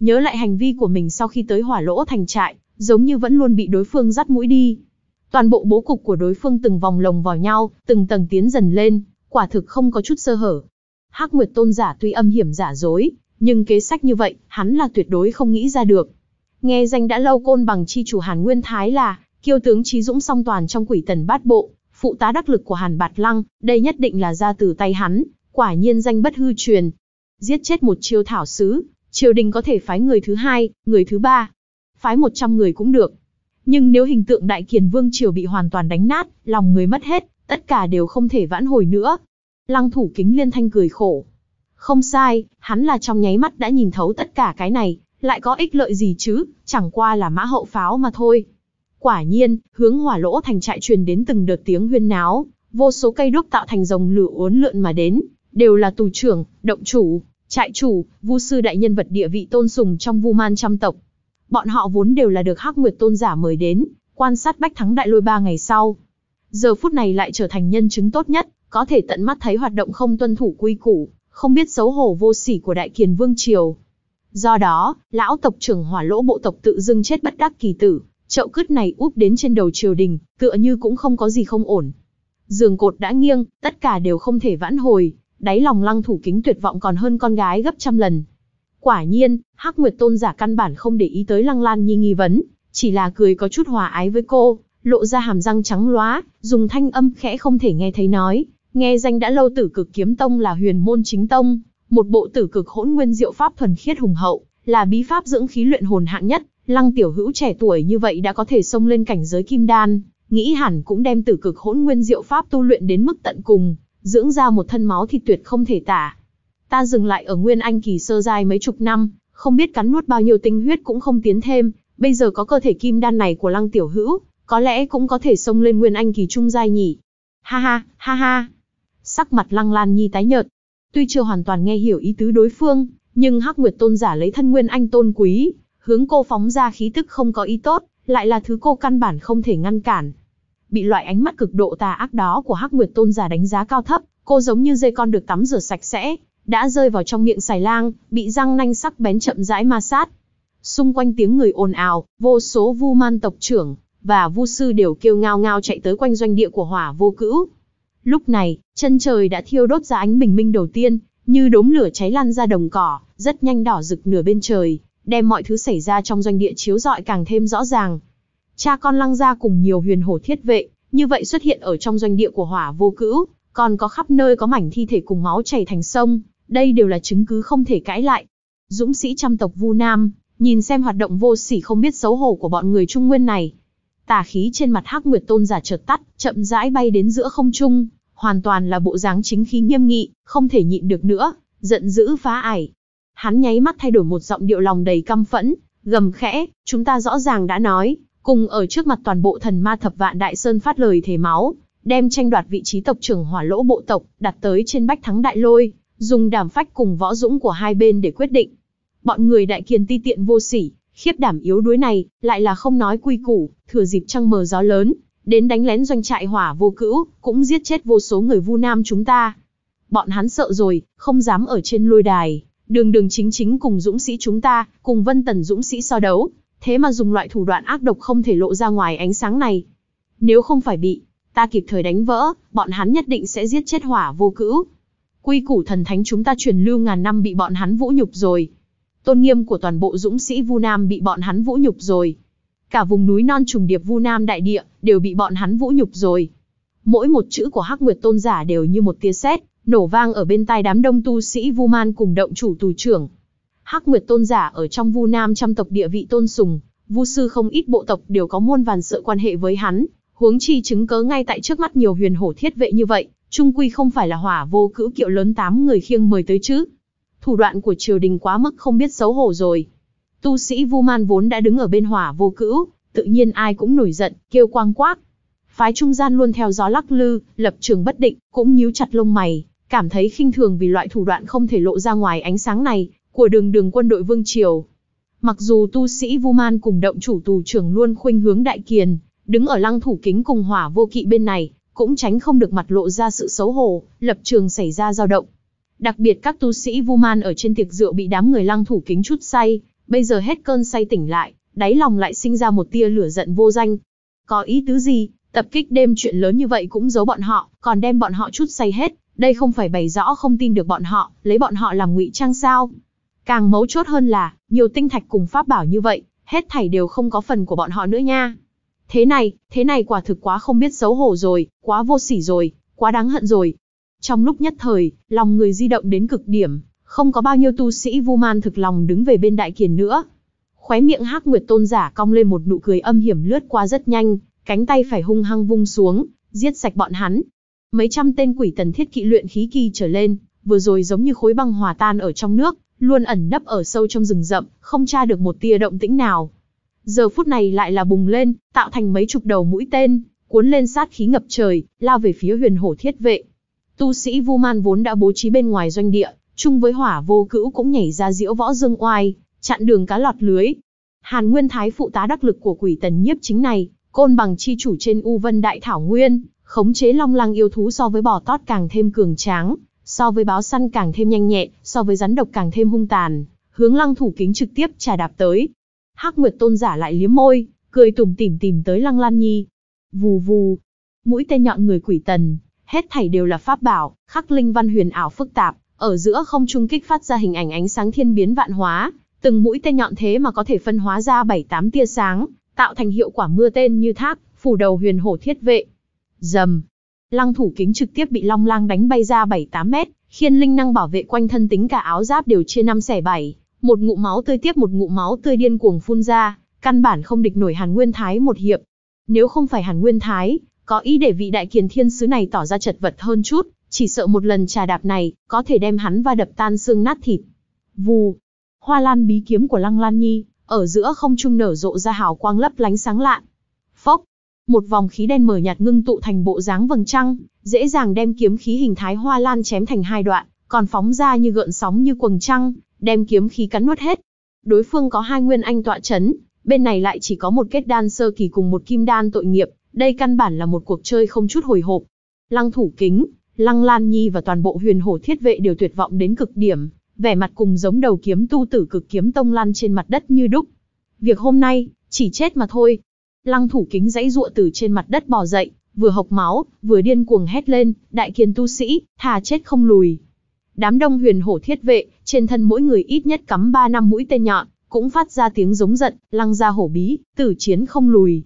Nhớ lại hành vi của mình sau khi tới hỏa lỗ thành trại, giống như vẫn luôn bị đối phương dắt mũi đi. Toàn bộ bố cục của đối phương từng vòng lồng vào nhau, từng tầng tiến dần lên, quả thực không có chút sơ hở. Hắc Nguyệt Tôn giả tuy âm hiểm giả dối, nhưng kế sách như vậy, hắn là tuyệt đối không nghĩ ra được. Nghe danh đã lâu côn bằng chi chủ Hàn Nguyên Thái là kiêu tướng trí dũng song toàn trong quỷ tần bát bộ, phụ tá đắc lực của Hàn Bạt Lăng, đây nhất định là ra từ tay hắn, quả nhiên danh bất hư truyền. Giết chết một chiêu thảo sứ, triều đình có thể phái người thứ hai, người thứ ba, phái 100 người cũng được. Nhưng nếu hình tượng đại kiền vương triều bị hoàn toàn đánh nát, lòng người mất hết, tất cả đều không thể vãn hồi nữa. Lăng thủ kính liên thanh cười khổ. Không sai, hắn là trong nháy mắt đã nhìn thấu tất cả cái này, lại có ích lợi gì chứ, chẳng qua là mã hậu pháo mà thôi. Quả nhiên, hướng hỏa lỗ thành trại truyền đến từng đợt tiếng huyên náo, vô số cây đúc tạo thành dòng lửa uốn lượn mà đến, đều là tù trưởng, động chủ, trại chủ, vu sư đại nhân vật địa vị tôn sùng trong vu man trăm tộc. Bọn họ vốn đều là được Hắc Nguyệt tôn giả mời đến, quan sát bách thắng đại lôi ba ngày sau. Giờ phút này lại trở thành nhân chứng tốt nhất, có thể tận mắt thấy hoạt động không tuân thủ quy củ, không biết xấu hổ vô sỉ của đại kiền vương triều, Do đó, lão tộc trưởng hỏa lỗ bộ tộc tự dưng chết bất đắc kỳ tử, chậu cứt này úp đến trên đầu triều đình, tựa như cũng không có gì không ổn. Giường cột đã nghiêng, tất cả đều không thể vãn hồi, đáy lòng lăng thủ kính tuyệt vọng còn hơn con gái gấp trăm lần. Quả nhiên, Hắc Nguyệt Tôn giả căn bản không để ý tới Lăng Lan Nhi nghi vấn, chỉ là cười có chút hòa ái với cô, lộ ra hàm răng trắng loá dùng thanh âm khẽ không thể nghe thấy nói, nghe danh đã lâu Tử Cực Kiếm Tông là huyền môn chính tông, một bộ tử cực hỗn nguyên diệu pháp thuần khiết hùng hậu, là bí pháp dưỡng khí luyện hồn hạng nhất, Lăng Tiểu Hữu trẻ tuổi như vậy đã có thể xông lên cảnh giới kim đan, nghĩ hẳn cũng đem tử cực hỗn nguyên diệu pháp tu luyện đến mức tận cùng, dưỡng ra một thân máu thì tuyệt không thể tả. Ta dừng lại ở Nguyên Anh kỳ sơ giai mấy chục năm, không biết cắn nuốt bao nhiêu tinh huyết cũng không tiến thêm, bây giờ có cơ thể kim đan này của Lăng Tiểu Hữu, có lẽ cũng có thể xông lên Nguyên Anh kỳ trung giai nhỉ. Ha ha, ha ha. Sắc mặt Lăng Lan Nhi tái nhợt, Tuy chưa hoàn toàn nghe hiểu ý tứ đối phương, nhưng Hắc Nguyệt Tôn giả lấy thân nguyên anh tôn quý, hướng cô phóng ra khí tức không có ý tốt, lại là thứ cô căn bản không thể ngăn cản. Bị loại ánh mắt cực độ tà ác đó của Hắc Nguyệt Tôn giả đánh giá cao thấp, cô giống như dây con được tắm rửa sạch sẽ, đã rơi vào trong miệng xài lang, bị răng nanh sắc bén chậm rãi ma sát. Xung quanh tiếng người ồn ào, vô số vu man tộc trưởng và vu sư đều kêu ngao ngao chạy tới quanh doanh địa của hỏa vô cữu, Lúc này, chân trời đã thiêu đốt ra ánh bình minh đầu tiên, như đốm lửa cháy lan ra đồng cỏ, rất nhanh đỏ rực nửa bên trời, đem mọi thứ xảy ra trong doanh địa chiếu rọi càng thêm rõ ràng. Cha con lăng ra cùng nhiều huyền hổ thiết vệ, như vậy xuất hiện ở trong doanh địa của hỏa vô cữu, còn có khắp nơi có mảnh thi thể cùng máu chảy thành sông, đây đều là chứng cứ không thể cãi lại. Dũng sĩ trăm tộc Vu Nam, nhìn xem hoạt động vô sỉ không biết xấu hổ của bọn người Trung Nguyên này. Tà khí trên mặt Hắc Nguyệt Tôn giả chợt tắt, chậm rãi bay đến giữa không trung, hoàn toàn là bộ dáng chính khí nghiêm nghị, không thể nhịn được nữa, giận dữ phá ải. Hắn nháy mắt thay đổi một giọng điệu lòng đầy căm phẫn, gầm khẽ, chúng ta rõ ràng đã nói, cùng ở trước mặt toàn bộ thần ma thập vạn đại sơn phát lời thể máu, đem tranh đoạt vị trí tộc trưởng hỏa lỗ bộ tộc, đặt tới trên bách thắng đại lôi, dùng đàm phách cùng võ dũng của hai bên để quyết định. Bọn người đại kiền ti tiện vô sỉ, khiếp đảm yếu đuối này, lại là không nói quy củ, thừa dịp trăng mờ gió lớn, đến đánh lén doanh trại hỏa vô cữu, cũng giết chết vô số người Vu Nam chúng ta. Bọn hắn sợ rồi, không dám ở trên lôi đài, đường đường chính chính cùng dũng sĩ chúng ta, cùng vân tần dũng sĩ so đấu, thế mà dùng loại thủ đoạn ác độc không thể lộ ra ngoài ánh sáng này. Nếu không phải bị ta kịp thời đánh vỡ, bọn hắn nhất định sẽ giết chết hỏa vô cữu. Quy củ thần thánh chúng ta truyền lưu ngàn năm bị bọn hắn vũ nhục rồi. Tôn nghiêm của toàn bộ dũng sĩ Vu Nam bị bọn hắn vũ nhục rồi. Cả vùng núi non trùng điệp Vu Nam đại địa đều bị bọn hắn vũ nhục rồi. Mỗi một chữ của Hắc Nguyệt tôn giả đều như một tia sét, nổ vang ở bên tai đám đông tu sĩ Vu Man cùng động chủ tù trưởng. Hắc Nguyệt tôn giả ở trong Vu Nam trăm tộc địa vị tôn sùng, Vu sư không ít bộ tộc đều có muôn vàn sợ quan hệ với hắn, huống chi chứng cớ ngay tại trước mắt nhiều huyền hổ thiết vệ như vậy, trung quy không phải là hỏa vô cữ kiệu lớn tám người khiêng mời tới chứ. Thủ đoạn của triều đình quá mức không biết xấu hổ rồi. Tu sĩ Vu Man vốn đã đứng ở bên hỏa vô cữu, tự nhiên ai cũng nổi giận, kêu quang quác. Phái trung gian luôn theo gió lắc lư, lập trường bất định, cũng nhíu chặt lông mày, cảm thấy khinh thường vì loại thủ đoạn không thể lộ ra ngoài ánh sáng này của đường đường quân đội vương triều. Mặc dù tu sĩ Vu Man cùng động chủ tù trưởng luôn khuynh hướng đại kiền, đứng ở lăng thủ kính cùng hỏa vô kỵ bên này, cũng tránh không được mặt lộ ra sự xấu hổ, lập trường xảy ra dao động. Đặc biệt các tu sĩ Vu Man ở trên tiệc rượu bị đám người lăng thủ kính chút say, bây giờ hết cơn say tỉnh lại, đáy lòng lại sinh ra một tia lửa giận vô danh. Có ý tứ gì, tập kích đêm chuyện lớn như vậy cũng giấu bọn họ, còn đem bọn họ chút say hết, đây không phải bày rõ không tin được bọn họ, lấy bọn họ làm ngụy trang sao? Càng mấu chốt hơn là, nhiều tinh thạch cùng pháp bảo như vậy, hết thảy đều không có phần của bọn họ nữa nha. Thế này, thế này quả thực quá không biết xấu hổ rồi, quá vô sỉ rồi, quá đáng hận rồi. Trong lúc nhất thời, lòng người di động đến cực điểm, không có bao nhiêu tu sĩ vu man thực lòng đứng về bên đại kiền nữa. Khóe miệng hắc nguyệt tôn giả cong lên một nụ cười âm hiểm lướt qua rất nhanh, cánh tay phải hung hăng vung xuống, giết sạch bọn hắn. Mấy trăm tên quỷ tần thiết kỵ luyện khí kỳ trở lên, vừa rồi giống như khối băng hòa tan ở trong nước, luôn ẩn nấp ở sâu trong rừng rậm, không tra được một tia động tĩnh nào. Giờ phút này lại là bùng lên, tạo thành mấy chục đầu mũi tên, cuốn lên sát khí ngập trời, lao về phía huyền hổ thiết vệ. Tu sĩ Vu Man vốn đã bố trí bên ngoài doanh địa, chung với hỏa vô cữu cũng nhảy ra diễu võ dương oai, chặn đường cá lọt lưới. Hàn Nguyên Thái phụ tá đắc lực của quỷ tần nhiếp chính này, côn bằng chi chủ trên U Vân Đại Thảo Nguyên, khống chế long lăng yêu thú so với bò tót càng thêm cường tráng, so với báo săn càng thêm nhanh nhẹ so với rắn độc càng thêm hung tàn, hướng lăng thủ kính trực tiếp trà đạp tới. Hắc Nguyệt Tôn giả lại liếm môi, cười tủm tỉm tìm tới Lăng Lan Nhi. Vù vù, mũi tên nhọn người quỷ tần, hết thảy đều là pháp bảo, khắc linh văn huyền ảo phức tạp, ở giữa không trung kích phát ra hình ảnh ánh sáng thiên biến vạn hóa, từng mũi tên nhọn thế mà có thể phân hóa ra 7-8 tia sáng, tạo thành hiệu quả mưa tên như thác, phủ đầu huyền hổ thiết vệ. Dầm. Lăng thủ kính trực tiếp bị long lang đánh bay ra 7-8 mét, khiến linh năng bảo vệ quanh thân tính cả áo giáp đều chia năm xẻ bảy, một ngụ máu tươi tiếp một ngụ máu tươi điên cuồng phun ra, căn bản không địch nổi Hàn Nguyên Thái một hiệp. Nếu không phải Hàn Nguyên Thái, có ý để vị đại kiền thiên sứ này tỏ ra chật vật hơn chút, chỉ sợ một lần trà đạp này, có thể đem hắn va đập tan xương nát thịt. Vù, hoa lan bí kiếm của Lăng Lan Nhi, ở giữa không trung nở rộ ra hào quang lấp lánh sáng lạn. Phốc, một vòng khí đen mở nhạt ngưng tụ thành bộ dáng vầng trăng, dễ dàng đem kiếm khí hình thái hoa lan chém thành hai đoạn, còn phóng ra như gợn sóng như quầng trăng, đem kiếm khí cắn nuốt hết. Đối phương có hai nguyên anh tọa chấn, bên này lại chỉ có một kết đan sơ kỳ cùng một kim đan tội nghiệp, đây căn bản là một cuộc chơi không chút hồi hộp. Lăng thủ kính, Lăng Lan Nhi và toàn bộ huyền hổ thiết vệ đều tuyệt vọng đến cực điểm, vẻ mặt cùng giống đầu kiếm tu tử cực kiếm tông lăn trên mặt đất như đúc. Việc hôm nay, chỉ chết mà thôi. Lăng thủ kính dãy dụa từ trên mặt đất bò dậy, vừa hộc máu, vừa điên cuồng hét lên, đại kiên tu sĩ, thà chết không lùi. Đám đông huyền hổ thiết vệ, trên thân mỗi người ít nhất cắm 3 năm mũi tên nhọn, cũng phát ra tiếng giống giận, lăng ra hổ bí, tử chiến không lùi.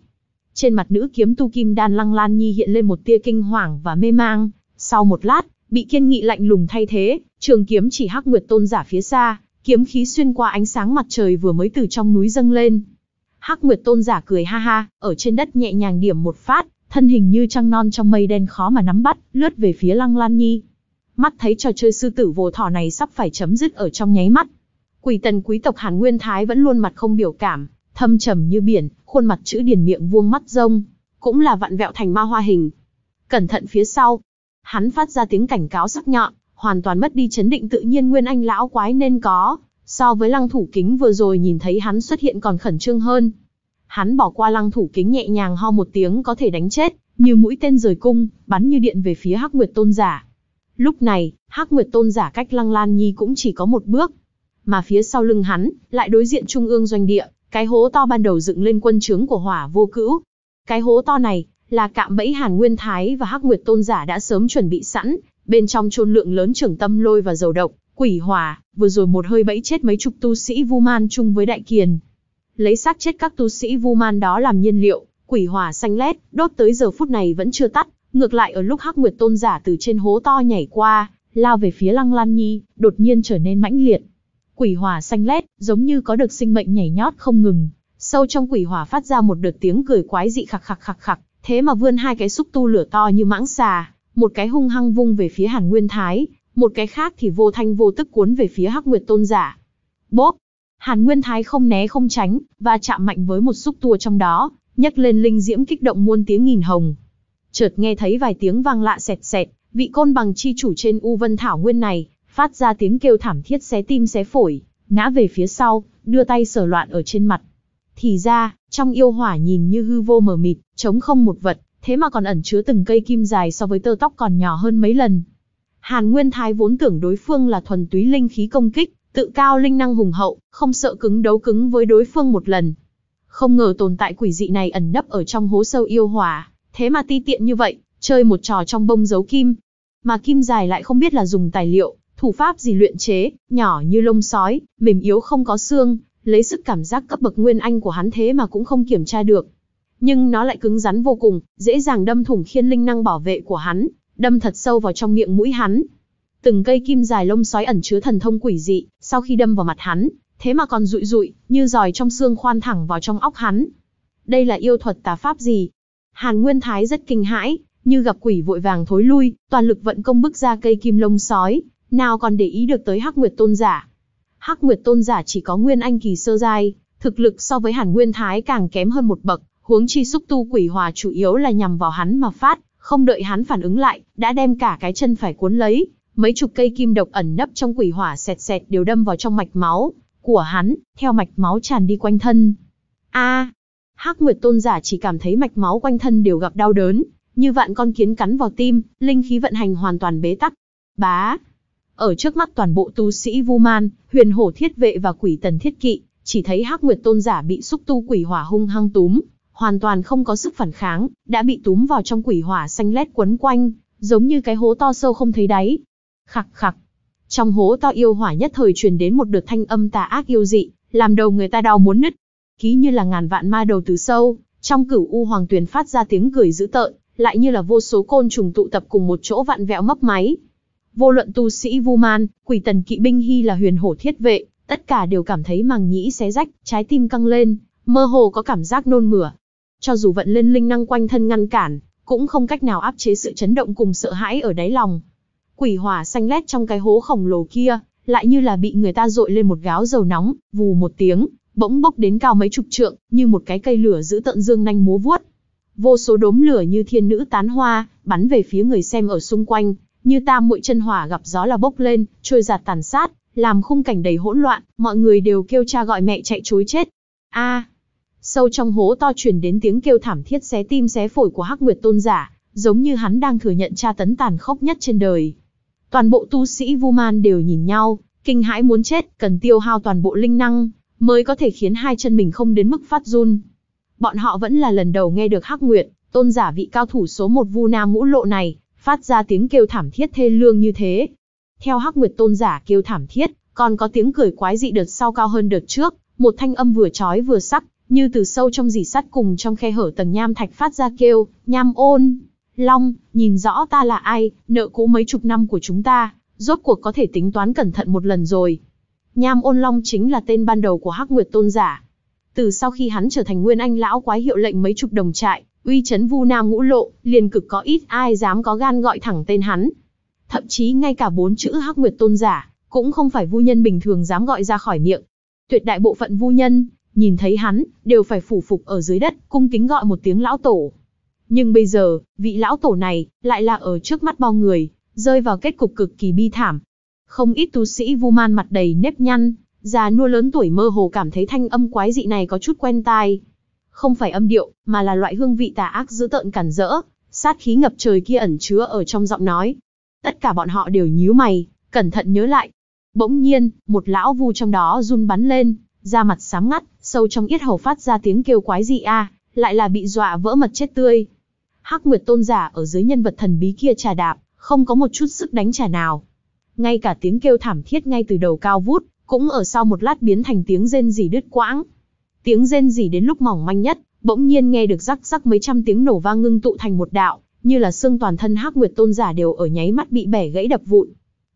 Trên mặt nữ kiếm tu kim đan lăng lan nhi hiện lên một tia kinh hoàng và mê mang, sau một lát, bị kiên nghị lạnh lùng thay thế, trường kiếm chỉ hắc nguyệt tôn giả phía xa, kiếm khí xuyên qua ánh sáng mặt trời vừa mới từ trong núi dâng lên. Hắc nguyệt tôn giả cười ha ha, ở trên đất nhẹ nhàng điểm một phát, thân hình như trăng non trong mây đen khó mà nắm bắt, lướt về phía lăng lan nhi. Mắt thấy trò chơi sư tử vồ thỏ này sắp phải chấm dứt ở trong nháy mắt. Quỷ tần quý tộc Hàn Nguyên Thái vẫn luôn mặt không biểu cảm, thâm trầm như biển, khuôn mặt chữ điền miệng vuông mắt rông, cũng là vạn vẹo thành ma hoa hình. Cẩn thận phía sau, Hắn phát ra tiếng cảnh cáo sắc nhọn, hoàn toàn mất đi chấn định tự nhiên nguyên anh lão quái nên có, so với lăng thủ kính vừa rồi nhìn thấy hắn xuất hiện còn khẩn trương hơn. Hắn bỏ qua lăng thủ kính nhẹ nhàng ho một tiếng có thể đánh chết, như mũi tên rời cung, bắn như điện về phía Hắc Nguyệt Tôn giả. Lúc này, Hắc Nguyệt Tôn giả cách Lăng Lan Nhi cũng chỉ có một bước, mà phía sau lưng hắn, lại đối diện trung ương doanh địa, cái hố to ban đầu dựng lên quân trướng của Hỏa Vô Cữu. Cái hố to này, là cạm bẫy Hàn Nguyên Thái và Hắc Nguyệt Tôn giả đã sớm chuẩn bị sẵn, bên trong chôn lượng lớn trưởng tâm lôi và dầu độc, quỷ hỏa, vừa rồi một hơi bẫy chết mấy chục tu sĩ Vu Man chung với Đại Kiền. Lấy xác chết các tu sĩ Vu Man đó làm nhiên liệu, quỷ hỏa xanh lét, đốt tới giờ phút này vẫn chưa tắt, ngược lại ở lúc Hắc Nguyệt Tôn giả từ trên hố to nhảy qua, lao về phía Lăng Lan Nhi, đột nhiên trở nên mãnh liệt. Quỷ hỏa xanh lét, giống như có được sinh mệnh nhảy nhót không ngừng, sâu trong quỷ hỏa phát ra một đợt tiếng cười quái dị khặc khặc khặc khặc, Thế mà vươn hai cái xúc tu lửa to như mãng xà, một cái hung hăng vung về phía Hàn Nguyên Thái, một cái khác thì vô thanh vô tức cuốn về phía Hắc Nguyệt Tôn giả. Bốp! Hàn Nguyên Thái không né không tránh, và chạm mạnh với một xúc tu trong đó, nhấc lên linh diễm kích động muôn tiếng nghìn hồng. Chợt nghe thấy vài tiếng vang lạ sẹt sẹt, vị côn bằng chi chủ trên U Vân Thảo Nguyên này, phát ra tiếng kêu thảm thiết xé tim xé phổi, ngã về phía sau, đưa tay sờ loạn ở trên mặt. Thì ra, trong yêu hỏa nhìn như hư vô mờ mịt, trống không một vật, thế mà còn ẩn chứa từng cây kim dài so với tơ tóc còn nhỏ hơn mấy lần. Hàn Nguyên Thái vốn tưởng đối phương là thuần túy linh khí công kích, tự cao linh năng hùng hậu, không sợ cứng đấu cứng với đối phương một lần. Không ngờ tồn tại quỷ dị này ẩn nấp ở trong hố sâu yêu hỏa, thế mà ti tiện như vậy, chơi một trò trong bông giấu kim. Mà kim dài lại không biết là dùng tài liệu, thủ pháp gì luyện chế, nhỏ như lông sói, mềm yếu không có xương, lấy sức cảm giác cấp bậc nguyên anh của hắn thế mà cũng không kiểm tra được. Nhưng nó lại cứng rắn vô cùng, dễ dàng đâm thủng khiên linh năng bảo vệ của hắn, đâm thật sâu vào trong miệng mũi hắn. Từng cây kim dài lông sói ẩn chứa thần thông quỷ dị, sau khi đâm vào mặt hắn, thế mà còn rụi rụi, như giòi trong xương khoan thẳng vào trong óc hắn. Đây là yêu thuật tà pháp gì? Hàn Nguyên Thái rất kinh hãi, như gặp quỷ vội vàng thối lui, toàn lực vận công bức ra cây kim lông sói, nào còn để ý được tới Hắc Nguyệt Tôn giả. Hắc Nguyệt Tôn giả chỉ có nguyên anh kỳ sơ giai, thực lực so với Hàn Nguyên Thái càng kém hơn một bậc, huống chi xúc tu quỷ hòa chủ yếu là nhằm vào hắn mà phát, không đợi hắn phản ứng lại, đã đem cả cái chân phải cuốn lấy, mấy chục cây kim độc ẩn nấp trong quỷ hỏa sẹt sẹt đều đâm vào trong mạch máu của hắn, theo mạch máu tràn đi quanh thân. A, Hắc Nguyệt Tôn giả chỉ cảm thấy mạch máu quanh thân đều gặp đau đớn, như vạn con kiến cắn vào tim, linh khí vận hành hoàn toàn bế tắc. Bá, ở trước mắt toàn bộ tu sĩ Vu Man, huyền hổ thiết vệ và quỷ tần thiết kỵ, chỉ thấy hắc nguyệt tôn giả bị xúc tu quỷ hỏa hung hăng túm, hoàn toàn không có sức phản kháng, đã bị túm vào trong quỷ hỏa xanh lét quấn quanh, giống như cái hố to sâu không thấy đáy. Khặc khặc. Trong hố to yêu hỏa nhất thời truyền đến một đợt thanh âm tà ác yêu dị, làm đầu người ta đau muốn nứt. Ký như là ngàn vạn ma đầu từ sâu, trong cửu u hoàng tuyền phát ra tiếng cười dữ tợn, lại như là vô số côn trùng tụ tập cùng một chỗ vặn vẹo mấp máy, Vô luận tu sĩ Vu Man, quỷ tần kỵ binh Hy là huyền hổ thiết vệ, tất cả đều cảm thấy màng nhĩ xé rách, trái tim căng lên, mơ hồ có cảm giác nôn mửa. Cho dù vận lên linh năng quanh thân ngăn cản, cũng không cách nào áp chế sự chấn động cùng sợ hãi ở đáy lòng. Quỷ hỏa xanh lét trong cái hố khổng lồ kia, lại như là bị người ta dội lên một gáo dầu nóng, vù một tiếng, bỗng bốc đến cao mấy chục trượng, như một cái cây lửa giữ tận dương nanh múa vuốt. Vô số đốm lửa như thiên nữ tán hoa, bắn về phía người xem ở xung quanh, như tam muội chân hỏa gặp gió là bốc lên, trôi giạt tàn sát, làm khung cảnh đầy hỗn loạn, mọi người đều kêu cha gọi mẹ chạy chối chết. A! sâu trong hố to truyền đến tiếng kêu thảm thiết xé tim xé phổi của Hắc Nguyệt Tôn giả, giống như hắn đang thừa nhận cha tấn tàn khốc nhất trên đời. Toàn bộ tu sĩ Vu Man đều nhìn nhau, kinh hãi muốn chết, cần tiêu hao toàn bộ linh năng mới có thể khiến hai chân mình không đến mức phát run. Bọn họ vẫn là lần đầu nghe được Hắc Nguyệt, Tôn giả vị cao thủ số một Vu Nam ngũ lộ này, phát ra tiếng kêu thảm thiết thê lương như thế. Theo Hắc Nguyệt Tôn giả kêu thảm thiết, còn có tiếng cười quái dị đợt sau cao hơn đợt trước, một thanh âm vừa chói vừa sắc, như từ sâu trong dì sắt cùng trong khe hở tầng nham thạch phát ra kêu, nham ôn. Long, nhìn rõ ta là ai, nợ cũ mấy chục năm của chúng ta, rốt cuộc có thể tính toán cẩn thận một lần rồi. Nham ôn long chính là tên ban đầu của Hắc Nguyệt Tôn giả. Từ sau khi hắn trở thành nguyên anh lão quái hiệu lệnh mấy chục đồng trại, uy chấn Vu Nam ngũ lộ, liền cực có ít ai dám có gan gọi thẳng tên hắn. Thậm chí ngay cả bốn chữ Hắc Nguyệt tôn giả, cũng không phải vu nhân bình thường dám gọi ra khỏi miệng. Tuyệt đại bộ phận vu nhân, nhìn thấy hắn, đều phải phủ phục ở dưới đất, cung kính gọi một tiếng lão tổ. Nhưng bây giờ, vị lão tổ này, lại là ở trước mắt bao người, rơi vào kết cục cực kỳ bi thảm. Không ít tu sĩ vu man mặt đầy nếp nhăn, già nua lớn tuổi mơ hồ cảm thấy thanh âm quái dị này có chút quen tai, không phải âm điệu, mà là loại hương vị tà ác dữ tợn cản rỡ, sát khí ngập trời kia ẩn chứa ở trong giọng nói. Tất cả bọn họ đều nhíu mày, cẩn thận nhớ lại. Bỗng nhiên, một lão vu trong đó run bắn lên, da mặt xám ngắt, sâu trong yết hầu phát ra tiếng kêu quái dị a, lại là bị dọa vỡ mật chết tươi. Hắc Nguyệt tôn giả ở dưới nhân vật thần bí kia trà đạp, không có một chút sức đánh trả nào. Ngay cả tiếng kêu thảm thiết ngay từ đầu cao vút, cũng ở sau một lát biến thành tiếng rên rỉ đứt quãng, Tiếng rên rỉ đến lúc mỏng manh nhất, bỗng nhiên nghe được rắc rắc mấy trăm tiếng nổ vang ngưng tụ thành một đạo, như là xương toàn thân Hắc Nguyệt Tôn giả đều ở nháy mắt bị bẻ gãy đập vụn.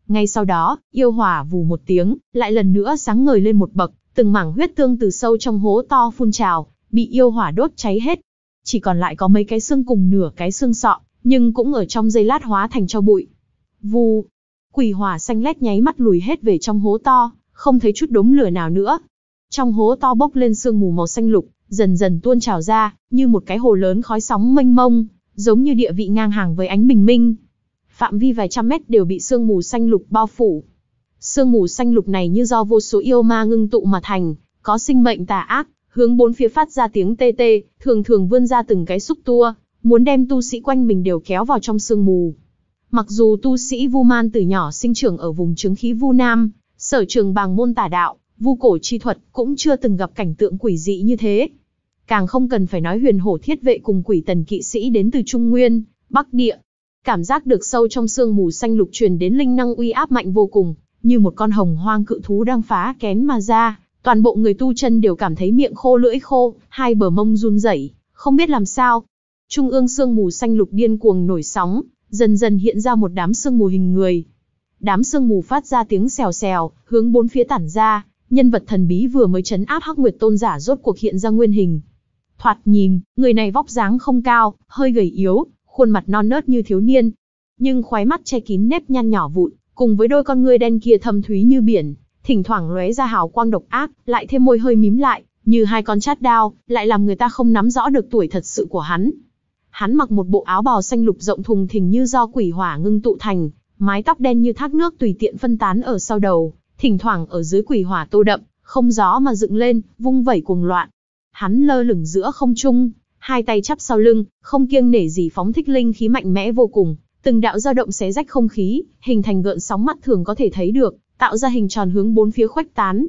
Ngay sau đó, yêu hỏa vù một tiếng, lại lần nữa sáng ngời lên một bậc, từng mảng huyết tương từ sâu trong hố to phun trào, bị yêu hỏa đốt cháy hết. Chỉ còn lại có mấy cái xương cùng nửa cái xương sọ, nhưng cũng ở trong giây lát hóa thành cho bụi. Vù, quỷ hỏa xanh lét nháy mắt lùi hết về trong hố to, không thấy chút đốm lửa nào nữa, trong hố to bốc lên sương mù màu xanh lục, dần dần tuôn trào ra, như một cái hồ lớn khói sóng mênh mông, giống như địa vị ngang hàng với ánh bình minh. Phạm vi vài trăm mét đều bị sương mù xanh lục bao phủ. Sương mù xanh lục này như do vô số yêu ma ngưng tụ mà thành, có sinh mệnh tà ác, hướng bốn phía phát ra tiếng tê tê, thường thường vươn ra từng cái xúc tua, muốn đem tu sĩ quanh mình đều kéo vào trong sương mù. Mặc dù tu sĩ Vu Man từ nhỏ sinh trưởng ở vùng chứng khí Vu Nam, sở trường bằng môn tả đạo, vu cổ chi thuật cũng chưa từng gặp cảnh tượng quỷ dị như thế. Càng không cần phải nói huyền hổ thiết vệ cùng quỷ tần kỵ sĩ đến từ Trung Nguyên, Bắc Địa. Cảm giác được sâu trong sương mù xanh lục truyền đến linh năng uy áp mạnh vô cùng, như một con hồng hoang cự thú đang phá kén mà ra, toàn bộ người tu chân đều cảm thấy miệng khô lưỡi khô, hai bờ mông run rẩy, không biết làm sao. Trung ương sương mù xanh lục điên cuồng nổi sóng, dần dần hiện ra một đám sương mù hình người. Đám sương mù phát ra tiếng xèo xèo, hướng bốn phía tản ra, nhân vật thần bí vừa mới chấn áp Hắc Nguyệt Tôn giả rốt cuộc hiện ra nguyên hình. Thoạt nhìn, người này vóc dáng không cao, hơi gầy yếu, khuôn mặt non nớt như thiếu niên, nhưng khóe mắt che kín nếp nhăn nhỏ vụn, cùng với đôi con ngươi đen kia thâm thúy như biển, thỉnh thoảng lóe ra hào quang độc ác, lại thêm môi hơi mím lại, như hai con chát đao, lại làm người ta không nắm rõ được tuổi thật sự của hắn. Hắn mặc một bộ áo bào xanh lục rộng thùng thình như do quỷ hỏa ngưng tụ thành, mái tóc đen như thác nước tùy tiện phân tán ở sau đầu, thỉnh thoảng ở dưới quỷ hỏa tô đậm, không gió mà dựng lên, vung vẩy cuồng loạn. Hắn lơ lửng giữa không trung, hai tay chắp sau lưng, không kiêng nể gì phóng thích linh khí mạnh mẽ vô cùng, từng đạo dao động xé rách không khí, hình thành gợn sóng mắt thường có thể thấy được, tạo ra hình tròn hướng bốn phía khuếch tán.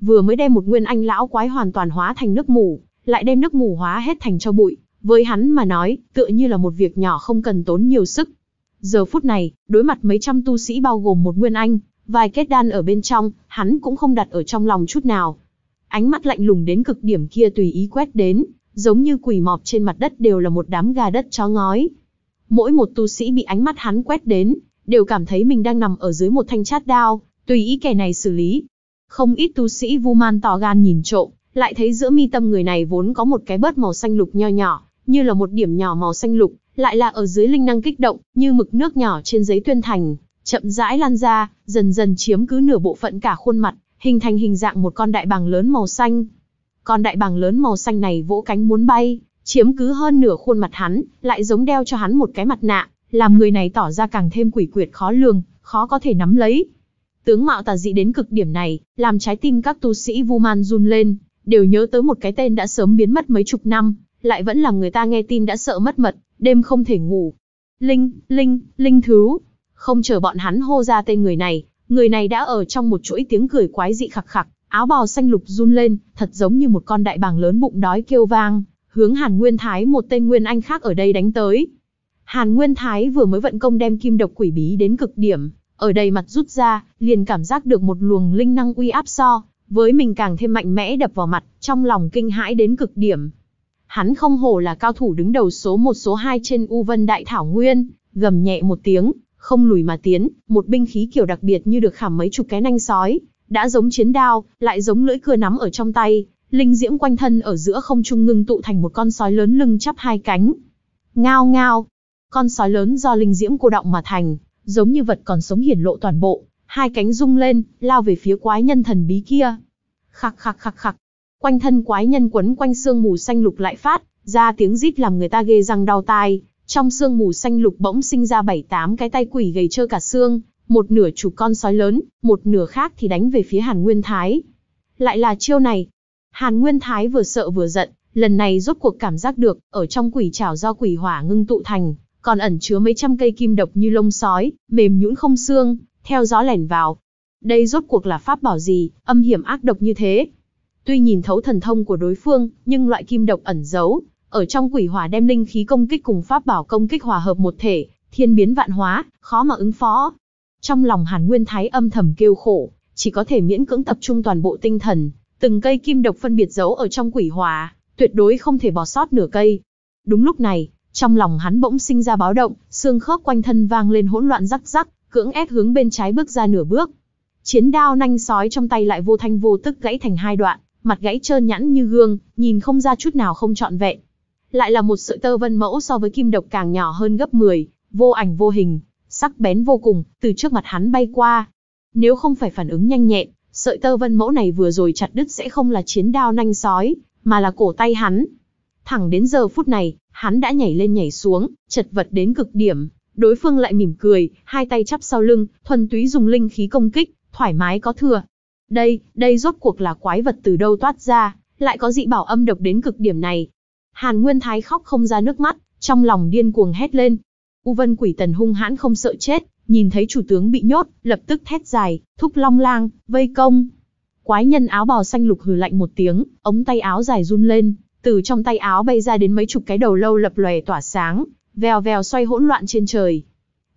Vừa mới đem một nguyên anh lão quái hoàn toàn hóa thành nước mù, lại đem nước mù hóa hết thành cho bụi, với hắn mà nói, tựa như là một việc nhỏ không cần tốn nhiều sức. Giờ phút này, đối mặt mấy trăm tu sĩ bao gồm một nguyên anh, Vài kết đan ở bên trong, hắn cũng không đặt ở trong lòng chút nào. Ánh mắt lạnh lùng đến cực điểm kia tùy ý quét đến, giống như quỷ mọp trên mặt đất đều là một đám gà đất chó ngói. Mỗi một tu sĩ bị ánh mắt hắn quét đến, đều cảm thấy mình đang nằm ở dưới một thanh chát đao, tùy ý kẻ này xử lý. Không ít tu sĩ vu man tò gan nhìn trộm, lại thấy giữa mi tâm người này vốn có một cái bớt màu xanh lục nho nhỏ, như là một điểm nhỏ màu xanh lục, lại là ở dưới linh năng kích động, như mực nước nhỏ trên giấy tuyên thành chậm rãi lan ra, dần dần chiếm cứ nửa bộ phận cả khuôn mặt, hình thành hình dạng một con đại bàng lớn màu xanh. Con đại bàng lớn màu xanh này vỗ cánh muốn bay, chiếm cứ hơn nửa khuôn mặt hắn, lại giống đeo cho hắn một cái mặt nạ, làm người này tỏ ra càng thêm quỷ quyệt khó lường, khó có thể nắm lấy. Tướng mạo tà dị đến cực điểm này, làm trái tim các tu sĩ Vu Man run lên, đều nhớ tới một cái tên đã sớm biến mất mấy chục năm, lại vẫn làm người ta nghe tin đã sợ mất mật, đêm không thể ngủ. Linh, Linh, Linh Thứ, không chờ bọn hắn hô ra tên người này, người này đã ở trong một chuỗi tiếng cười quái dị khặc khặc, áo bào xanh lục run lên, thật giống như một con đại bàng lớn bụng đói kêu vang, hướng Hàn Nguyên Thái một tên Nguyên Anh khác ở đây đánh tới. Hàn Nguyên Thái vừa mới vận công đem kim độc quỷ bí đến cực điểm, ở đây mặt rút ra, liền cảm giác được một luồng linh năng uy áp so, với mình càng thêm mạnh mẽ đập vào mặt, trong lòng kinh hãi đến cực điểm. Hắn không hổ là cao thủ đứng đầu số một số hai trên U Vân Đại Thảo Nguyên, gầm nhẹ một tiếng, không lùi mà tiến, một binh khí kiểu đặc biệt như được khảm mấy chục cái nanh sói, đã giống chiến đao, lại giống lưỡi cưa nắm ở trong tay, linh diễm quanh thân ở giữa không trung ngưng tụ thành một con sói lớn lưng chắp hai cánh. Ngao ngao, con sói lớn do linh diễm cô động mà thành, giống như vật còn sống hiển lộ toàn bộ, hai cánh rung lên, lao về phía quái nhân thần bí kia. Khặc khặc khặc khặc, quanh thân quái nhân quấn quanh xương mù xanh lục lại phát, ra tiếng rít làm người ta ghê răng đau tai, trong sương mù xanh lục bỗng sinh ra bảy tám cái tay quỷ gầy trơ cả xương, một nửa chụp con sói lớn, một nửa khác thì đánh về phía Hàn Nguyên Thái. Lại là chiêu này. Hàn Nguyên Thái vừa sợ vừa giận, lần này rốt cuộc cảm giác được, ở trong quỷ trảo do quỷ hỏa ngưng tụ thành, còn ẩn chứa mấy trăm cây kim độc như lông sói, mềm nhũn không xương, theo gió lẻn vào. Đây rốt cuộc là pháp bảo gì, âm hiểm ác độc như thế. Tuy nhìn thấu thần thông của đối phương, nhưng loại kim độc ẩn giấu, ở trong quỷ hỏa đem linh khí công kích cùng pháp bảo công kích hòa hợp một thể, thiên biến vạn hóa, khó mà ứng phó. Trong lòng Hàn Nguyên Thái âm thầm kêu khổ, chỉ có thể miễn cưỡng tập trung toàn bộ tinh thần, từng cây kim độc phân biệt giấu ở trong quỷ hỏa, tuyệt đối không thể bỏ sót nửa cây. Đúng lúc này, trong lòng hắn bỗng sinh ra báo động, xương khớp quanh thân vang lên hỗn loạn rắc rắc, cưỡng ép hướng bên trái bước ra nửa bước. Chiến đao nanh sói trong tay lại vô thanh vô tức gãy thành hai đoạn, mặt gãy trơn nhẵn như gương, nhìn không ra chút nào không trọn vẹn lại là một sợi tơ vân mẫu so với kim độc càng nhỏ hơn gấp 10, vô ảnh vô hình, sắc bén vô cùng, từ trước mặt hắn bay qua. Nếu không phải phản ứng nhanh nhẹn, sợi tơ vân mẫu này vừa rồi chặt đứt sẽ không là chiến đao nanh sói, mà là cổ tay hắn. Thẳng đến giờ phút này, hắn đã nhảy lên nhảy xuống, chật vật đến cực điểm. Đối phương lại mỉm cười, hai tay chắp sau lưng, thuần túy dùng linh khí công kích, thoải mái có thừa. Đây, đây rốt cuộc là quái vật từ đâu toát ra, lại có dị bảo âm độc đến cực điểm này, Hàn Nguyên Thái khóc không ra nước mắt, trong lòng điên cuồng hét lên. U Vân Quỷ Tần hung hãn không sợ chết, nhìn thấy chủ tướng bị nhốt, lập tức thét dài, thúc long lang, vây công. Quái nhân áo bào xanh lục hừ lạnh một tiếng, ống tay áo dài run lên, từ trong tay áo bay ra đến mấy chục cái đầu lâu lập lòe tỏa sáng, vèo vèo xoay hỗn loạn trên trời.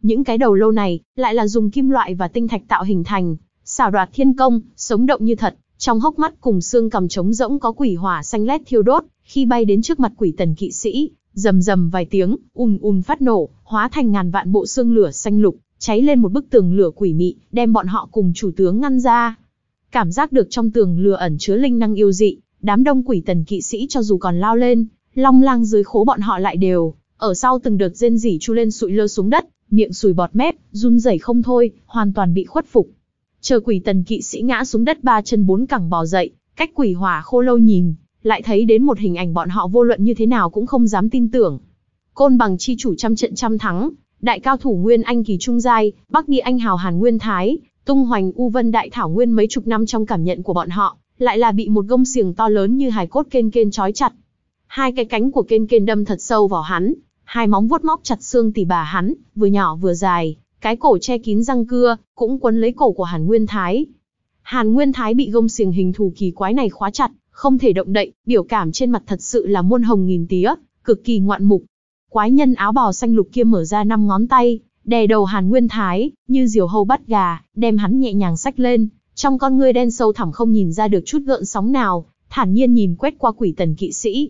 Những cái đầu lâu này, lại là dùng kim loại và tinh thạch tạo hình thành, xảo đoạt thiên công, sống động như thật. Trong hốc mắt cùng xương cầm trống rỗng có quỷ hỏa xanh lét thiêu đốt, khi bay đến trước mặt quỷ tần kỵ sĩ, rầm rầm vài tiếng, ùm ùm phát nổ, hóa thành ngàn vạn bộ xương lửa xanh lục, cháy lên một bức tường lửa quỷ mị, đem bọn họ cùng chủ tướng ngăn ra. Cảm giác được trong tường lửa ẩn chứa linh năng yêu dị, đám đông quỷ tần kỵ sĩ cho dù còn lao lên, long lang dưới khố bọn họ lại đều, ở sau từng đợt rên rỉ chu lên sụi lơ xuống đất, miệng sùi bọt mép, run rẩy không thôi, hoàn toàn bị khuất phục. Chờ quỷ tần kỵ sĩ ngã xuống đất ba chân bốn cẳng bò dậy, cách quỷ hỏa khô lâu nhìn, lại thấy đến một hình ảnh bọn họ vô luận như thế nào cũng không dám tin tưởng. Côn bằng chi chủ trăm trận trăm thắng, đại cao thủ Nguyên Anh kỳ trung giai, Bắc Địa Anh hào Hàn Nguyên Thái, tung hoành U Vân Đại Thảo Nguyên mấy chục năm trong cảm nhận của bọn họ, lại là bị một gông xiềng to lớn như hài cốt kên kên trói chặt. Hai cái cánh của kên kên đâm thật sâu vào hắn, hai móng vuốt móc chặt xương tỉ bà hắn, vừa nhỏ vừa dài, cái cổ che kín răng cưa, cũng quấn lấy cổ của Hàn Nguyên Thái. Hàn Nguyên Thái bị gông xiềng hình thù kỳ quái này khóa chặt, không thể động đậy, biểu cảm trên mặt thật sự là muôn hồng nghìn tía, cực kỳ ngoạn mục. Quái nhân áo bò xanh lục kia mở ra năm ngón tay, đè đầu Hàn Nguyên Thái, như diều hâu bắt gà, đem hắn nhẹ nhàng sách lên, trong con ngươi đen sâu thẳm không nhìn ra được chút gợn sóng nào, thản nhiên nhìn quét qua quỷ tần kỵ sĩ.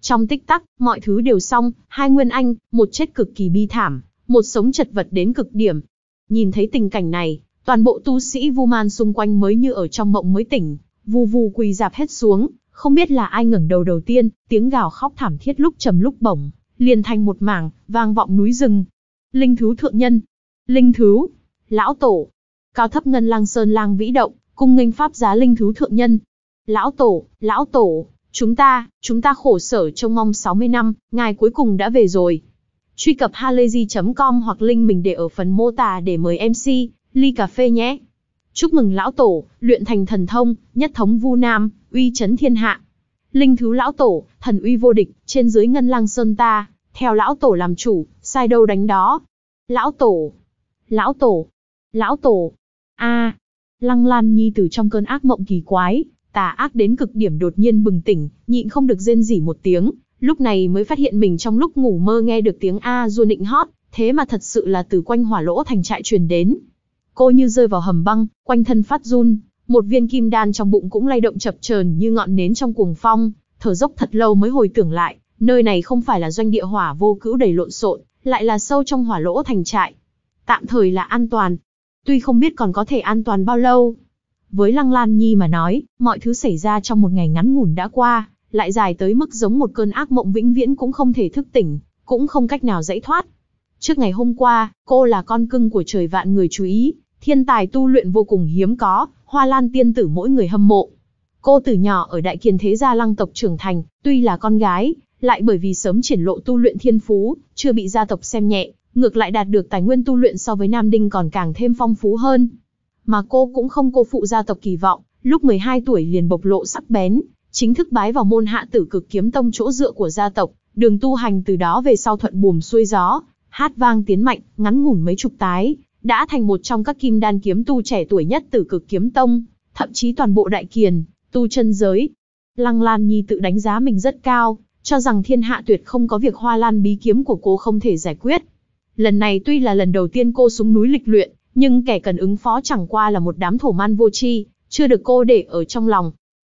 Trong tích tắc, mọi thứ đều xong, hai Nguyên Anh, một chết cực kỳ bi thảm, một sống chật vật đến cực điểm. Nhìn thấy tình cảnh này, toàn bộ tu sĩ Vu Man xung quanh mới như ở trong mộng mới tỉnh, vu vu quỳ dạp hết xuống, không biết là ai ngẩng đầu đầu tiên, tiếng gào khóc thảm thiết lúc trầm lúc bổng, liền thành một mảng, vang vọng núi rừng. Linh thú thượng nhân, linh thú, lão tổ, cao thấp ngân lang sơn lang vĩ động, cung nghênh pháp giá linh thú thượng nhân. Lão tổ, lão tổ, chúng ta, chúng ta khổ sở trông mong 60 năm, ngài cuối cùng đã về rồi. Truy cập halayzi.com hoặc link mình để ở phần mô tả để mời MC, ly cà phê nhé. Chúc mừng lão tổ, luyện thành thần thông, nhất thống vu nam, uy chấn thiên hạ. Linh thứ lão tổ, thần uy vô địch, trên dưới ngân lang sơn ta, theo lão tổ làm chủ, sai đâu đánh đó. Lão tổ, lão tổ, lão tổ, a à, Lăng Lan Nhi từ trong cơn ác mộng kỳ quái, tà ác đến cực điểm đột nhiên bừng tỉnh, nhịn không được rên rỉ một tiếng, lúc này mới phát hiện mình trong lúc ngủ mơ nghe được tiếng a du nịnh hót, thế mà thật sự là từ quanh hỏa lỗ thành trại truyền đến. Cô như rơi vào hầm băng, quanh thân phát run, một viên kim đan trong bụng cũng lay động chập chờn như ngọn nến trong cuồng phong, thở dốc thật lâu mới hồi tưởng lại, nơi này không phải là doanh địa hỏa vô cữu đầy lộn xộn, lại là sâu trong hỏa lỗ thành trại. Tạm thời là an toàn, tuy không biết còn có thể an toàn bao lâu. Với Lăng Lan Nhi mà nói, mọi thứ xảy ra trong một ngày ngắn ngủn đã qua, lại dài tới mức giống một cơn ác mộng vĩnh viễn cũng không thể thức tỉnh, cũng không cách nào dãy thoát. Trước ngày hôm qua, cô là con cưng của trời vạn người chú ý, thiên tài tu luyện vô cùng hiếm có, hoa lan tiên tử mỗi người hâm mộ. Cô từ nhỏ ở đại kiền thế gia lăng tộc trưởng thành, tuy là con gái, lại bởi vì sớm triển lộ tu luyện thiên phú, chưa bị gia tộc xem nhẹ, ngược lại đạt được tài nguyên tu luyện so với Nam Đinh còn càng thêm phong phú hơn. Mà cô cũng không cô phụ gia tộc kỳ vọng, lúc 12 tuổi liền bộc lộ sắc bén, chính thức bái vào môn hạ tử cực kiếm tông chỗ dựa của gia tộc, đường tu hành từ đó về sau thuận buồm xuôi gió, hát vang tiến mạnh, ngắn ngủn mấy chục tái, đã thành một trong các kim đan kiếm tu trẻ tuổi nhất tử cực kiếm tông, thậm chí toàn bộ đại kiền, tu chân giới. Lăng Lan Nhi tự đánh giá mình rất cao, cho rằng thiên hạ tuyệt không có việc hoa lan bí kiếm của cô không thể giải quyết. Lần này tuy là lần đầu tiên cô xuống núi lịch luyện, nhưng kẻ cần ứng phó chẳng qua là một đám thổ man vô tri, chưa được cô để ở trong lòng,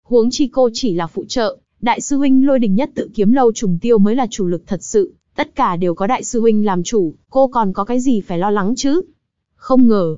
Huống chi cô chỉ là phụ trợ, đại sư huynh lôi đình nhất tự kiếm lâu trùng tiêu mới là chủ lực thật sự, tất cả đều có đại sư huynh làm chủ, cô còn có cái gì phải lo lắng chứ? Không ngờ,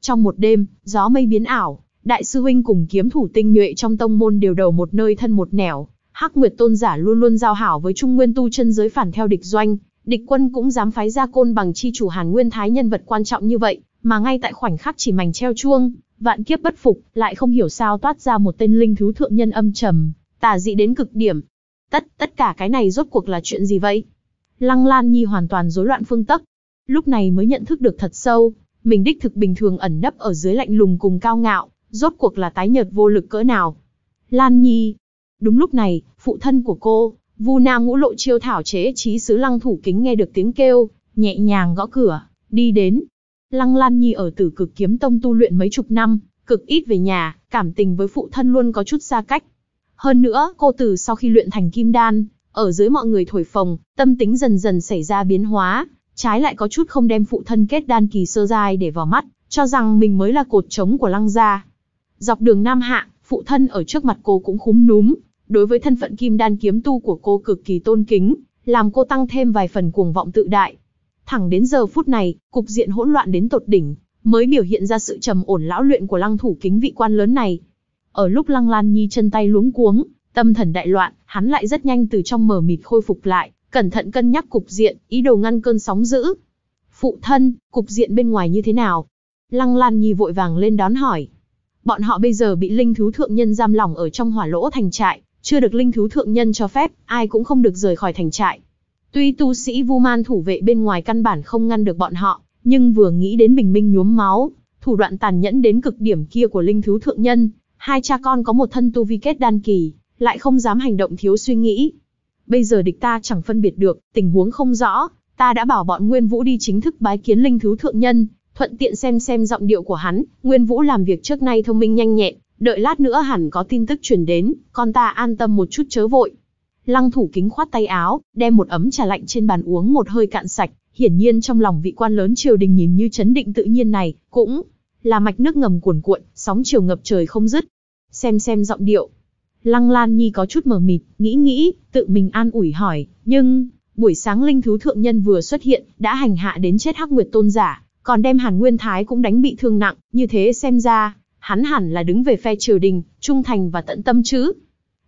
trong một đêm, gió mây biến ảo, đại sư huynh cùng kiếm thủ tinh nhuệ trong tông môn đều đầu một nơi thân một nẻo, Hắc Nguyệt tôn giả luôn luôn giao hảo với Trung Nguyên tu chân giới phản theo địch doanh, địch quân cũng dám phái ra côn bằng chi chủ Hàn Nguyên Thái nhân vật quan trọng như vậy, mà ngay tại khoảnh khắc chỉ mảnh treo chuông, Vạn kiếp bất phục, lại không hiểu sao toát ra một tên linh thú thượng nhân âm trầm, tà dị đến cực điểm. Tất, tất cả cái này rốt cuộc là chuyện gì vậy? Lăng Lan Nhi hoàn toàn rối loạn phương tấc. Lúc này mới nhận thức được thật sâu, mình đích thực bình thường ẩn nấp ở dưới lạnh lùng cùng cao ngạo, rốt cuộc là tái nhợt vô lực cỡ nào. Lan Nhi. Đúng lúc này, phụ thân của cô, Vu na ngũ lộ chiêu thảo chế trí sứ lăng thủ kính nghe được tiếng kêu, nhẹ nhàng gõ cửa, đi đến, Lăng Lan Nhi ở tử cực kiếm tông tu luyện mấy chục năm, cực ít về nhà, cảm tình với phụ thân luôn có chút xa cách. Hơn nữa, cô từ sau khi luyện thành kim đan, ở dưới mọi người thổi phồng, tâm tính dần dần xảy ra biến hóa, trái lại có chút không đem phụ thân kết đan kỳ sơ giai để vào mắt, cho rằng mình mới là cột chống của lăng gia. Dọc đường Nam Hạ, phụ thân ở trước mặt cô cũng khúm núm, đối với thân phận kim đan kiếm tu của cô cực kỳ tôn kính, làm cô tăng thêm vài phần cuồng vọng tự đại. Thẳng đến giờ phút này, cục diện hỗn loạn đến tột đỉnh, mới biểu hiện ra sự trầm ổn lão luyện của lăng thủ kính vị quan lớn này. Ở lúc lăng lan nhi chân tay luống cuống, tâm thần đại loạn, hắn lại rất nhanh từ trong mờ mịt khôi phục lại, cẩn thận cân nhắc cục diện, ý đồ ngăn cơn sóng dữ. Phụ thân, cục diện bên ngoài như thế nào? Lăng Lan Nhi vội vàng lên đón hỏi. Bọn họ bây giờ bị linh thú thượng nhân giam lỏng ở trong hỏa lỗ thành trại, chưa được linh thú thượng nhân cho phép, ai cũng không được rời khỏi thành trại. Tuy tu sĩ Vu Man thủ vệ bên ngoài căn bản không ngăn được bọn họ, nhưng vừa nghĩ đến bình minh nhuốm máu, thủ đoạn tàn nhẫn đến cực điểm kia của linh thú thượng nhân, hai cha con có một thân tu vi kết đan kỳ, lại không dám hành động thiếu suy nghĩ. Bây giờ địch ta chẳng phân biệt được, tình huống không rõ, ta đã bảo bọn Nguyên Vũ đi chính thức bái kiến linh thú thượng nhân, thuận tiện xem xem giọng điệu của hắn, Nguyên Vũ làm việc trước nay thông minh nhanh nhẹn, đợi lát nữa hẳn có tin tức truyền đến, con ta an tâm một chút chớ vội. Lăng thủ kính khoát tay áo, đem một ấm trà lạnh trên bàn uống một hơi cạn sạch, hiển nhiên trong lòng vị quan lớn triều đình nhìn như chấn định tự nhiên này, cũng là mạch nước ngầm cuồn cuộn, sóng chiều ngập trời không dứt. Xem xem giọng điệu. Lăng Lan Nhi có chút mờ mịt, nghĩ nghĩ, tự mình an ủi hỏi, nhưng, buổi sáng linh thú thượng nhân vừa xuất hiện, đã hành hạ đến chết hắc nguyệt tôn giả, còn đem hàn nguyên thái cũng đánh bị thương nặng, như thế xem ra, hắn hẳn là đứng về phe triều đình, trung thành và tận tâm chứ.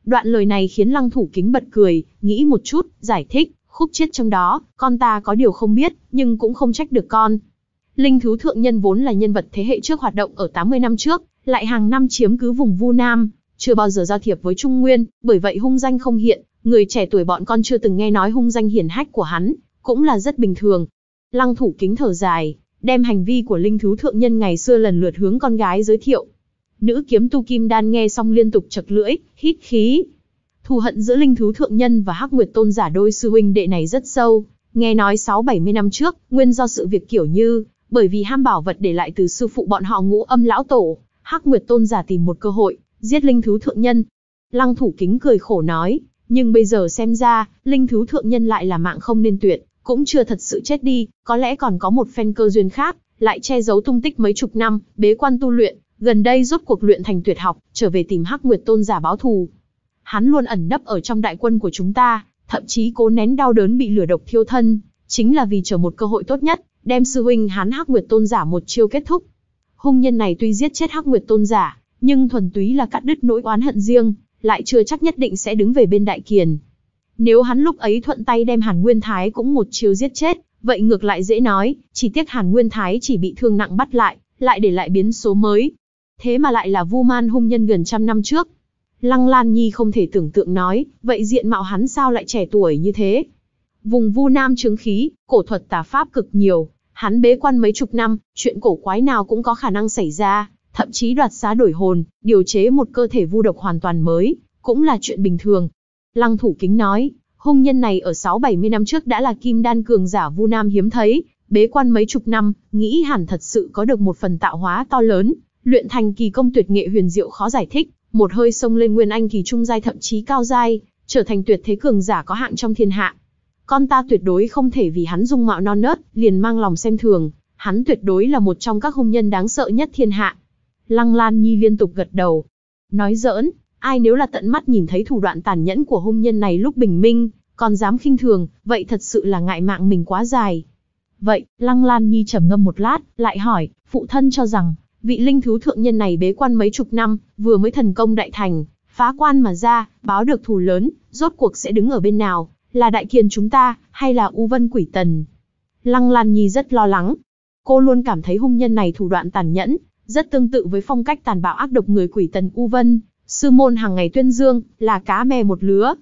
Đoạn lời này khiến lăng thủ kính bật cười, nghĩ một chút, giải thích, khúc chết trong đó, con ta có điều không biết, nhưng cũng không trách được con. Linh thú thượng nhân vốn là nhân vật thế hệ trước hoạt động ở 80 năm trước, lại hàng năm chiếm cứ vùng Vu Nam, chưa bao giờ giao thiệp với Trung Nguyên, bởi vậy hung danh không hiện, người trẻ tuổi bọn con chưa từng nghe nói hung danh hiển hách của hắn, cũng là rất bình thường. Lăng thủ kính thở dài, đem hành vi của linh thú thượng nhân ngày xưa lần lượt hướng con gái giới thiệu, Nữ kiếm tu kim đan nghe xong liên tục chật lưỡi, hít khí. Thù hận giữa linh thú thượng nhân và hắc nguyệt tôn giả đôi sư huynh đệ này rất sâu. Nghe nói 6-70 năm trước, nguyên do sự việc kiểu như, bởi vì ham bảo vật để lại từ sư phụ bọn họ ngũ âm lão tổ, hắc nguyệt tôn giả tìm một cơ hội, giết linh thú thượng nhân. Lăng thủ kính cười khổ nói, nhưng bây giờ xem ra, linh thú thượng nhân lại là mạng không nên tuyệt, cũng chưa thật sự chết đi, có lẽ còn có một phen cơ duyên khác, lại che giấu tung tích mấy chục năm, bế quan tu luyện. Gần đây rốt cuộc luyện thành tuyệt học, trở về tìm Hắc Nguyệt Tôn giả báo thù. Hắn luôn ẩn nấp ở trong đại quân của chúng ta, thậm chí cố nén đau đớn bị lửa độc thiêu thân, chính là vì chờ một cơ hội tốt nhất, đem sư huynh hắn Hắc Nguyệt Tôn giả một chiêu kết thúc. Hung nhân này tuy giết chết Hắc Nguyệt Tôn giả, nhưng thuần túy là cắt đứt nỗi oán hận riêng, lại chưa chắc nhất định sẽ đứng về bên Đại Kiền. Nếu hắn lúc ấy thuận tay đem Hàn Nguyên Thái cũng một chiêu giết chết, vậy ngược lại dễ nói, chỉ tiếc Hàn Nguyên Thái chỉ bị thương nặng bắt lại, lại để lại biến số mới, thế mà lại là Vu Man hung nhân gần trăm năm trước. Lăng Lan Nhi không thể tưởng tượng nói, vậy diện mạo hắn sao lại trẻ tuổi như thế? Vùng Vu Nam chứng khí, cổ thuật tà pháp cực nhiều, hắn bế quan mấy chục năm, chuyện cổ quái nào cũng có khả năng xảy ra, thậm chí đoạt xá đổi hồn, điều chế một cơ thể vu độc hoàn toàn mới, cũng là chuyện bình thường. Lăng Thủ Kính nói, hung nhân này ở 6-70 năm trước đã là kim đan cường giả Vu Nam hiếm thấy, bế quan mấy chục năm, nghĩ hẳn thật sự có được một phần tạo hóa to lớn, luyện thành kỳ công tuyệt nghệ huyền diệu khó giải thích, một hơi xông lên nguyên anh kỳ trung giai thậm chí cao giai, trở thành tuyệt thế cường giả có hạng trong thiên hạ. Con ta tuyệt đối không thể vì hắn dung mạo non nớt, liền mang lòng xem thường, hắn tuyệt đối là một trong các hung nhân đáng sợ nhất thiên hạ. Lăng Lan Nhi liên tục gật đầu. Nói dỡn, ai nếu là tận mắt nhìn thấy thủ đoạn tàn nhẫn của hung nhân này lúc bình minh, còn dám khinh thường, vậy thật sự là ngại mạng mình quá dài. Vậy, Lăng Lan Nhi trầm ngâm một lát, lại hỏi, phụ thân cho rằng, vị linh thú thượng nhân này bế quan mấy chục năm, vừa mới thần công đại thành, phá quan mà ra, báo được thù lớn, rốt cuộc sẽ đứng ở bên nào, là đại kiền chúng ta, hay là U Vân Quỷ Tần. Lăng Lan Nhi rất lo lắng. Cô luôn cảm thấy hung nhân này thủ đoạn tàn nhẫn, rất tương tự với phong cách tàn bạo ác độc người Quỷ Tần U Vân, sư môn hàng ngày tuyên dương, là cá mè một lứa.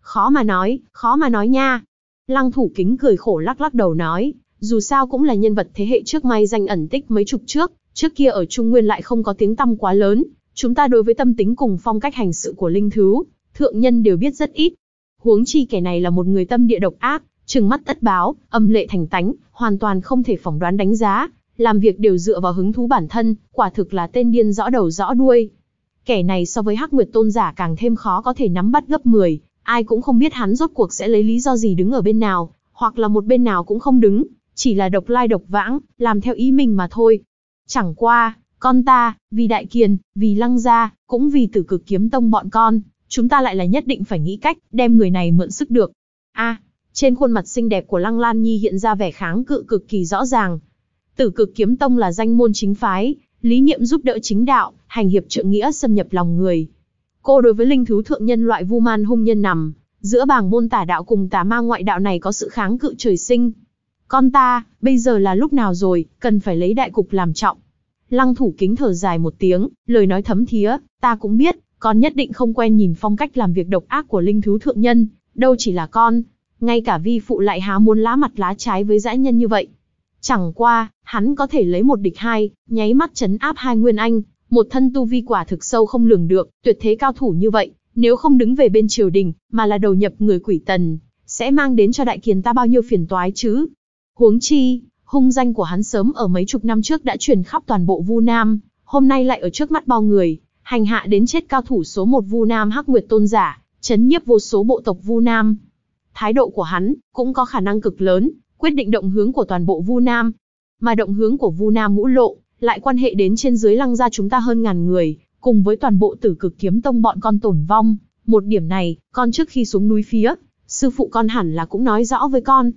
Khó mà nói, khó mà nói nha. Lăng thủ kính cười khổ lắc lắc đầu nói, dù sao cũng là nhân vật thế hệ trước may danh ẩn tích mấy chục trước, Trước kia ở Trung Nguyên lại không có tiếng tăm quá lớn, chúng ta đối với tâm tính cùng phong cách hành sự của linh thứ, thượng nhân đều biết rất ít. Huống chi kẻ này là một người tâm địa độc ác, trừng mắt tất báo, âm lệ thành tánh, hoàn toàn không thể phỏng đoán đánh giá, làm việc đều dựa vào hứng thú bản thân, quả thực là tên điên rõ đầu rõ đuôi. Kẻ này so với Hắc Nguyệt Tôn giả càng thêm khó có thể nắm bắt gấp 10, ai cũng không biết hắn rốt cuộc sẽ lấy lý do gì đứng ở bên nào, hoặc là một bên nào cũng không đứng, chỉ là độc lai độc vãng, làm theo ý mình mà thôi. Chẳng qua, con ta, vì đại kiền, vì lăng gia, cũng vì tử cực kiếm tông bọn con, chúng ta lại là nhất định phải nghĩ cách đem người này mượn sức được. A, trên khuôn mặt xinh đẹp của Lăng Lan Nhi hiện ra vẻ kháng cự cực kỳ rõ ràng. Tử cực kiếm tông là danh môn chính phái, lý niệm giúp đỡ chính đạo, hành hiệp trượng nghĩa xâm nhập lòng người. Cô đối với linh thú thượng nhân loại vu man hung nhân nằm, giữa bảng môn tả đạo cùng tà ma ngoại đạo này có sự kháng cự trời sinh. Con ta, bây giờ là lúc nào rồi, cần phải lấy đại cục làm trọng. Lăng thủ kính thở dài một tiếng, lời nói thấm thía, ta cũng biết, con nhất định không quen nhìn phong cách làm việc độc ác của linh thú thượng nhân, đâu chỉ là con, ngay cả vi phụ lại há muốn lá mặt lá trái với dã nhân như vậy. Chẳng qua, hắn có thể lấy một địch hai, nháy mắt chấn áp hai nguyên anh, một thân tu vi quả thực sâu không lường được, tuyệt thế cao thủ như vậy, nếu không đứng về bên triều đình, mà là đầu nhập người quỷ tần, sẽ mang đến cho đại kiến ta bao nhiêu phiền toái chứ, Huống chi, hung danh của hắn sớm ở mấy chục năm trước đã truyền khắp toàn bộ Vu Nam, hôm nay lại ở trước mắt bao người, hành hạ đến chết cao thủ số một Vu Nam Hắc Nguyệt Tôn giả, chấn nhiếp vô số bộ tộc Vu Nam. Thái độ của hắn cũng có khả năng cực lớn, quyết định động hướng của toàn bộ Vu Nam, mà động hướng của Vu Nam Ngũ Lộ lại quan hệ đến trên dưới lăng gia chúng ta hơn ngàn người, cùng với toàn bộ Tử Cực Kiếm Tông bọn con tổn vong, một điểm này, con trước khi xuống núi phía, sư phụ con hẳn là cũng nói rõ với con,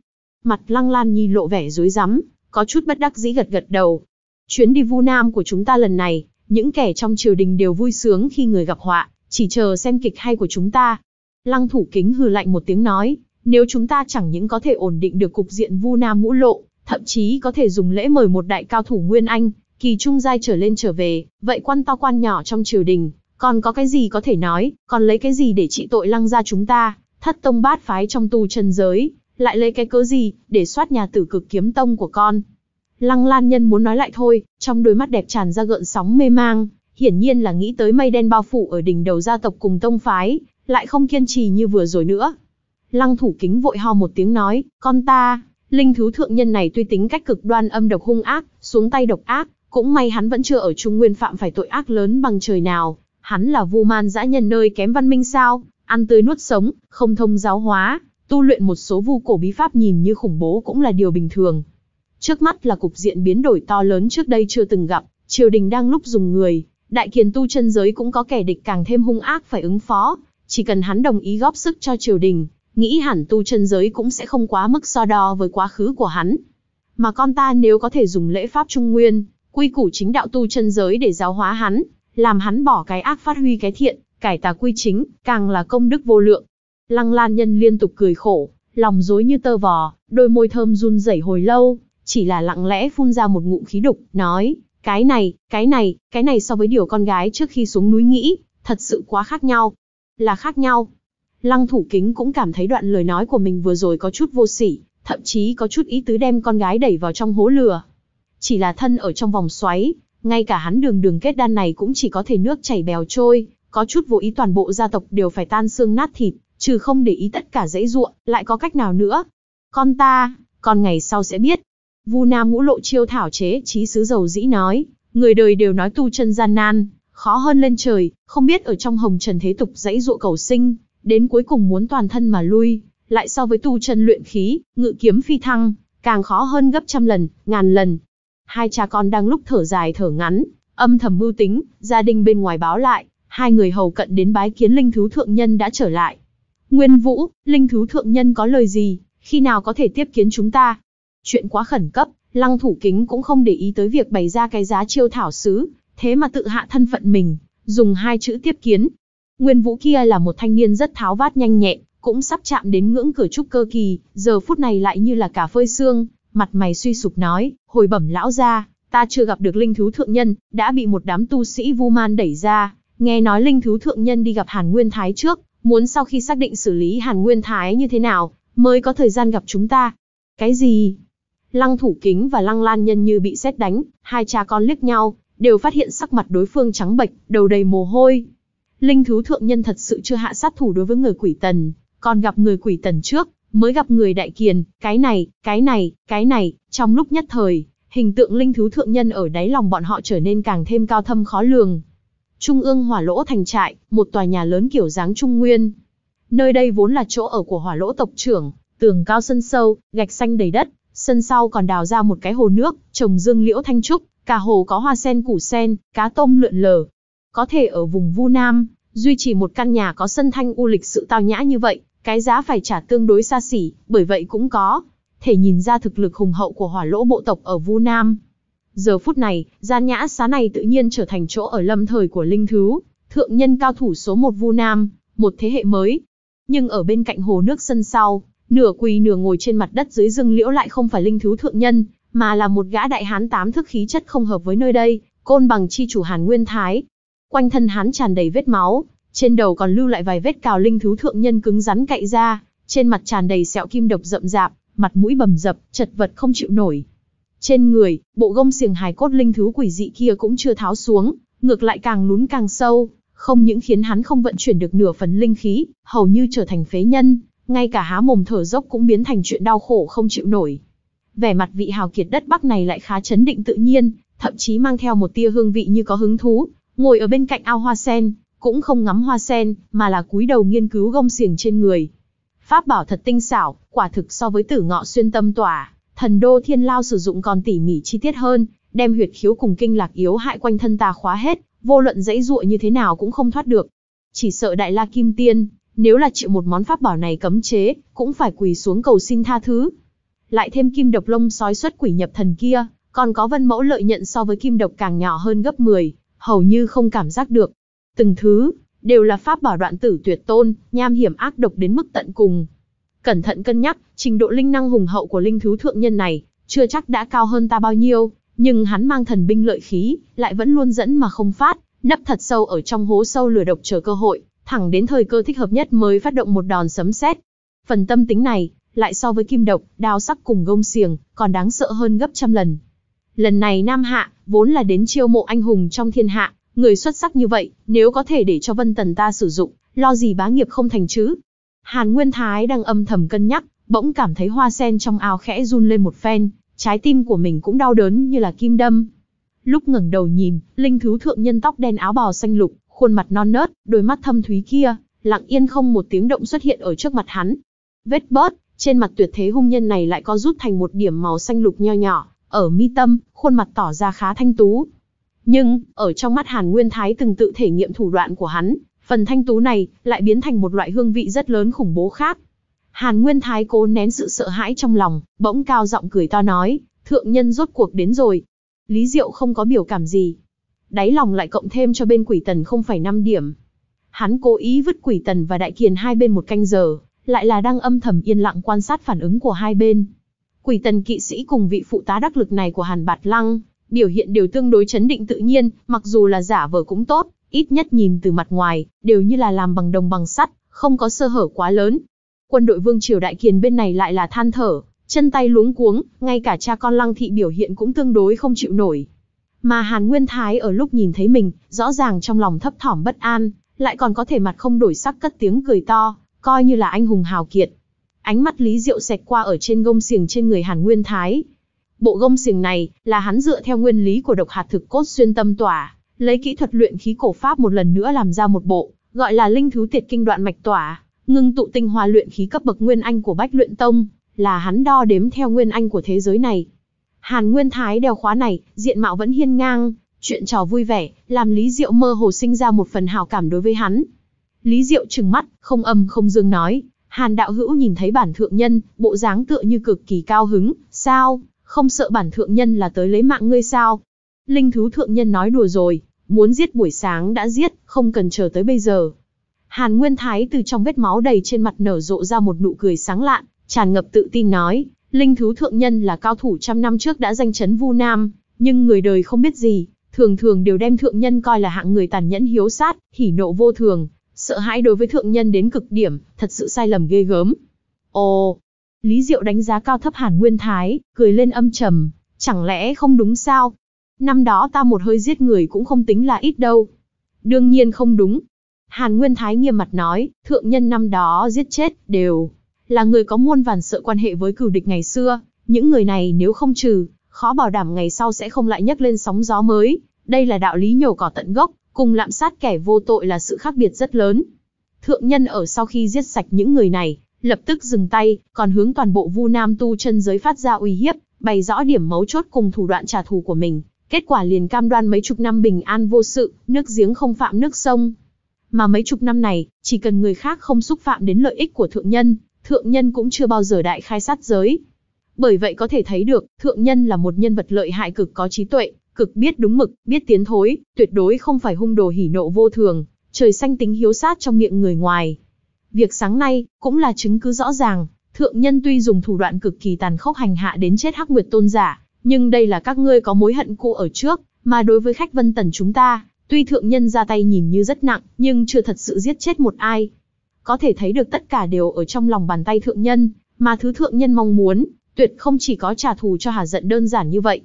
Mặt Lăng Lan Nhi lộ vẻ rối rắm, có chút bất đắc dĩ gật gật đầu. Chuyến đi Vu Nam của chúng ta lần này, những kẻ trong triều đình đều vui sướng khi người gặp họa, chỉ chờ xem kịch hay của chúng ta. Lăng Thủ Kính hừ lạnh một tiếng nói, nếu chúng ta chẳng những có thể ổn định được cục diện Vu Nam ngũ lộ, thậm chí có thể dùng lễ mời một đại cao thủ nguyên anh, kỳ trung giai trở lên trở về, vậy quan to quan nhỏ trong triều đình, còn có cái gì có thể nói, còn lấy cái gì để trị tội lăng ra chúng ta, thất tông bát phái trong tu chân giới, lại lấy cái cớ gì, để soát nhà tử cực kiếm tông của con. Lăng lan nhân muốn nói lại thôi, trong đôi mắt đẹp tràn ra gợn sóng mê mang, hiển nhiên là nghĩ tới mây đen bao phủ ở đỉnh đầu gia tộc cùng tông phái, lại không kiên trì như vừa rồi nữa. Lăng thủ kính vội ho một tiếng nói, con ta, linh thú thượng nhân này tuy tính cách cực đoan âm độc hung ác, xuống tay độc ác, cũng may hắn vẫn chưa ở trung nguyên phạm phải tội ác lớn bằng trời nào, hắn là vu man dã nhân nơi kém văn minh sao, ăn tươi nuốt sống, không thông giáo hóa, Tu luyện một số vu cổ bí pháp nhìn như khủng bố cũng là điều bình thường. Trước mắt là cục diện biến đổi to lớn trước đây chưa từng gặp, triều đình đang lúc dùng người, đại kiền tu chân giới cũng có kẻ địch càng thêm hung ác phải ứng phó, chỉ cần hắn đồng ý góp sức cho triều đình, nghĩ hẳn tu chân giới cũng sẽ không quá mức so đo với quá khứ của hắn. Mà con ta nếu có thể dùng lễ pháp trung nguyên, quy củ chính đạo tu chân giới để giáo hóa hắn, làm hắn bỏ cái ác phát huy cái thiện, cải tà quy chính, càng là công đức vô lượng. Lăng Lan Nhân liên tục cười khổ, lòng dối như tơ vò, đôi môi thơm run rẩy hồi lâu, chỉ là lặng lẽ phun ra một ngụm khí đục, nói, cái này, cái này, cái này so với điều con gái trước khi xuống núi nghĩ, thật sự quá khác nhau. Là khác nhau. Lăng thủ kính cũng cảm thấy đoạn lời nói của mình vừa rồi có chút vô sỉ, thậm chí có chút ý tứ đem con gái đẩy vào trong hố lừa, Chỉ là thân ở trong vòng xoáy, ngay cả hắn đường đường kết đan này cũng chỉ có thể nước chảy bèo trôi, có chút vô ý toàn bộ gia tộc đều phải tan xương nát thịt, trừ không để ý tất cả dãy ruộng, lại có cách nào nữa? Con ta, con ngày sau sẽ biết. Vu Nam ngũ lộ chiêu thảo chế, trí sứ dầu dĩ nói, người đời đều nói tu chân gian nan, khó hơn lên trời, không biết ở trong hồng trần thế tục dãy ruộng cầu sinh, đến cuối cùng muốn toàn thân mà lui, lại so với tu chân luyện khí, ngự kiếm phi thăng, càng khó hơn gấp trăm lần, ngàn lần. Hai cha con đang lúc thở dài thở ngắn, âm thầm mưu tính, gia đình bên ngoài báo lại, hai người hầu cận đến bái kiến linh thú thượng nhân đã trở lại, Nguyên Vũ, linh thú thượng nhân có lời gì, khi nào có thể tiếp kiến chúng ta? Chuyện quá khẩn cấp, lăng thủ kính cũng không để ý tới việc bày ra cái giá chiêu thảo sứ, thế mà tự hạ thân phận mình, dùng hai chữ tiếp kiến. Nguyên Vũ kia là một thanh niên rất tháo vát nhanh nhẹn, cũng sắp chạm đến ngưỡng cửa trúc cơ kỳ, giờ phút này lại như là cả phơi xương, mặt mày suy sụp nói, hồi bẩm lão ra, ta chưa gặp được linh thú thượng nhân, đã bị một đám tu sĩ vu man đẩy ra, nghe nói linh thú thượng nhân đi gặp Hàn Nguyên Thái trước, muốn sau khi xác định xử lý Hàn Nguyên Thái như thế nào, mới có thời gian gặp chúng ta. Cái gì? Lăng thủ kính và lăng lan nhân như bị xét đánh, hai cha con liếc nhau, đều phát hiện sắc mặt đối phương trắng bệch, đầu đầy mồ hôi. Linh thú thượng nhân thật sự chưa hạ sát thủ đối với người quỷ tần, còn gặp người quỷ tần trước, mới gặp người đại kiền, cái này, cái này, cái này, trong lúc nhất thời, hình tượng linh thú thượng nhân ở đáy lòng bọn họ trở nên càng thêm cao thâm khó lường, trung ương hỏa lỗ thành trại, một tòa nhà lớn kiểu dáng trung nguyên. Nơi đây vốn là chỗ ở của hỏa lỗ tộc trưởng, tường cao sân sâu, gạch xanh đầy đất, sân sau còn đào ra một cái hồ nước, trồng dương liễu thanh trúc, cả hồ có hoa sen củ sen, cá tôm lượn lờ. Có thể ở vùng Vu Nam, duy trì một căn nhà có sân thanh u lịch sự tao nhã như vậy, cái giá phải trả tương đối xa xỉ, bởi vậy cũng có. Thể nhìn ra thực lực hùng hậu của hỏa lỗ bộ tộc ở Vu Nam. Giờ phút này, gian nhã xá này tự nhiên trở thành chỗ ở lâm thời của Linh thú thượng nhân cao thủ số một Vu Nam, một thế hệ mới. Nhưng ở bên cạnh hồ nước sân sau, nửa quỳ nửa ngồi trên mặt đất dưới rừng liễu lại không phải Linh thú thượng nhân, mà là một gã đại hán tám thức khí chất không hợp với nơi đây, côn bằng chi chủ Hàn Nguyên Thái. Quanh thân hán tràn đầy vết máu, trên đầu còn lưu lại vài vết cào linh thú thượng nhân cứng rắn cậy ra, trên mặt tràn đầy sẹo kim độc rậm rạp, mặt mũi bầm dập, chật vật không chịu nổi, trên người, bộ gông xiềng hài cốt linh thứ quỷ dị kia cũng chưa tháo xuống, ngược lại càng lún càng sâu, không những khiến hắn không vận chuyển được nửa phần linh khí, hầu như trở thành phế nhân, ngay cả há mồm thở dốc cũng biến thành chuyện đau khổ không chịu nổi. Vẻ mặt vị hào kiệt đất Bắc này lại khá chấn định tự nhiên, thậm chí mang theo một tia hương vị như có hứng thú, ngồi ở bên cạnh ao hoa sen, cũng không ngắm hoa sen, mà là cúi đầu nghiên cứu gông xiềng trên người. Pháp bảo thật tinh xảo, quả thực so với tử ngọ xuyên tâm tỏa, Thần đô thiên lao sử dụng còn tỉ mỉ chi tiết hơn, đem huyệt khiếu cùng kinh lạc yếu hại quanh thân ta khóa hết, vô luận dãy ruộng như thế nào cũng không thoát được. Chỉ sợ đại la kim tiên, nếu là chịu một món pháp bảo này cấm chế, cũng phải quỳ xuống cầu xin tha thứ. Lại thêm kim độc lông sói xuất quỷ nhập thần kia, còn có vân mẫu lợi nhận so với kim độc càng nhỏ hơn gấp 10, hầu như không cảm giác được. Từng thứ, đều là pháp bảo đoạn tử tuyệt tôn, nham hiểm ác độc đến mức tận cùng. Cẩn thận cân nhắc, trình độ linh năng hùng hậu của linh thú thượng nhân này, chưa chắc đã cao hơn ta bao nhiêu, nhưng hắn mang thần binh lợi khí, lại vẫn luôn dẫn mà không phát, nấp thật sâu ở trong hố sâu lửa độc chờ cơ hội, thẳng đến thời cơ thích hợp nhất mới phát động một đòn sấm sét. Phần tâm tính này, lại so với kim độc, đao sắc cùng gông xiềng, còn đáng sợ hơn gấp trăm lần. Lần này Nam Hạ, vốn là đến chiêu mộ anh hùng trong thiên hạ, người xuất sắc như vậy, nếu có thể để cho Vân Tần ta sử dụng, lo gì bá nghiệp không thành chứ? Hàn Nguyên Thái đang âm thầm cân nhắc, bỗng cảm thấy hoa sen trong ao khẽ run lên một phen, trái tim của mình cũng đau đớn như là kim đâm. Lúc ngẩng đầu nhìn, linh thú thượng nhân tóc đen áo bào xanh lục, khuôn mặt non nớt, đôi mắt thâm thúy kia, lặng yên không một tiếng động xuất hiện ở trước mặt hắn. Vết bớt, trên mặt tuyệt thế hung nhân này lại có rút thành một điểm màu xanh lục nho nhỏ, ở mi tâm, khuôn mặt tỏ ra khá thanh tú. Nhưng, ở trong mắt Hàn Nguyên Thái từng tự thể nghiệm thủ đoạn của hắn, Phần thanh tú này lại biến thành một loại hương vị rất lớn khủng bố khác. Hàn Nguyên Thái cố nén sự sợ hãi trong lòng, bỗng cao giọng cười to nói, thượng nhân rốt cuộc đến rồi. Lý Diệu không có biểu cảm gì. Đáy lòng lại cộng thêm cho bên quỷ tần không phải 5 điểm. Hắn cố ý vứt quỷ tần và đại kiền hai bên một canh giờ, lại là đang âm thầm yên lặng quan sát phản ứng của hai bên. Quỷ tần kỵ sĩ cùng vị phụ tá đắc lực này của Hàn Bạt Lăng, biểu hiện đều tương đối chấn định tự nhiên, mặc dù là giả vờ cũng tốt, ít nhất nhìn từ mặt ngoài, đều như là làm bằng đồng bằng sắt, không có sơ hở quá lớn. Quân đội vương triều đại kiền bên này lại là than thở, chân tay luống cuống, ngay cả cha con lăng thị biểu hiện cũng tương đối không chịu nổi. Mà Hàn Nguyên Thái ở lúc nhìn thấy mình, rõ ràng trong lòng thấp thỏm bất an, lại còn có thể mặt không đổi sắc cất tiếng cười to, coi như là anh hùng hào kiệt. Ánh mắt Lý Diệu xẹt qua ở trên gông xiềng trên người Hàn Nguyên Thái. Bộ gông xiềng này là hắn dựa theo nguyên lý của độc hạt thực cốt xuyên tâm tỏa, lấy kỹ thuật luyện khí cổ pháp một lần nữa làm ra một bộ, gọi là linh Thú tiệt kinh đoạn mạch tỏa, ngưng tụ tinh hoa luyện khí cấp bậc nguyên anh của Bách Luyện Tông, là hắn đo đếm theo nguyên anh của thế giới này. Hàn Nguyên Thái đeo khóa này, diện mạo vẫn hiên ngang, chuyện trò vui vẻ, làm Lý Diệu mơ hồ sinh ra một phần hào cảm đối với hắn. Lý Diệu trừng mắt, không âm không dương nói, Hàn đạo hữu nhìn thấy bản thượng nhân, bộ dáng tựa như cực kỳ cao hứng, sao, không sợ bản thượng nhân là tới lấy mạng ngươi sao? Linh thú thượng nhân nói đùa rồi, muốn giết buổi sáng đã giết, không cần chờ tới bây giờ. Hàn Nguyên Thái từ trong vết máu đầy trên mặt nở rộ ra một nụ cười sáng lạn, tràn ngập tự tin nói, linh thú thượng nhân là cao thủ trăm năm trước đã danh chấn Vu Nam, nhưng người đời không biết gì, thường thường đều đem thượng nhân coi là hạng người tàn nhẫn hiếu sát, hỉ nộ vô thường, sợ hãi đối với thượng nhân đến cực điểm, thật sự sai lầm ghê gớm. Ồ, Lý Diệu đánh giá cao thấp Hàn Nguyên Thái, cười lên âm trầm, chẳng lẽ không đúng sao? Năm đó ta một hơi giết người cũng không tính là ít đâu. Đương nhiên không đúng. Hàn Nguyên Thái nghiêm mặt nói, thượng nhân năm đó giết chết, đều là người có muôn vàn sợ quan hệ với cửu địch ngày xưa. Những người này nếu không trừ, khó bảo đảm ngày sau sẽ không lại nhấc lên sóng gió mới. Đây là đạo lý nhổ cỏ tận gốc, cùng lạm sát kẻ vô tội là sự khác biệt rất lớn. Thượng nhân ở sau khi giết sạch những người này, lập tức dừng tay, còn hướng toàn bộ Vu Nam tu chân giới phát ra uy hiếp, bày rõ điểm mấu chốt cùng thủ đoạn trả thù của mình, Kết quả liền cam đoan mấy chục năm bình an vô sự, nước giếng không phạm nước sông. Mà mấy chục năm này, chỉ cần người khác không xúc phạm đến lợi ích của thượng nhân, thượng nhân cũng chưa bao giờ đại khai sát giới. Bởi vậy có thể thấy được, thượng nhân là một nhân vật lợi hại cực có trí tuệ, cực biết đúng mực, biết tiến thối, tuyệt đối không phải hung đồ hỉ nộ vô thường, trời xanh tính hiếu sát trong miệng người ngoài. Việc sáng nay, cũng là chứng cứ rõ ràng, thượng nhân tuy dùng thủ đoạn cực kỳ tàn khốc hành hạ đến chết hắc nguyệt tôn giả, nhưng đây là các ngươi có mối hận cũ ở trước, mà đối với khách vân tần chúng ta, tuy thượng nhân ra tay nhìn như rất nặng, nhưng chưa thật sự giết chết một ai. Có thể thấy được tất cả đều ở trong lòng bàn tay thượng nhân, mà thứ thượng nhân mong muốn, tuyệt không chỉ có trả thù cho hà giận đơn giản như vậy.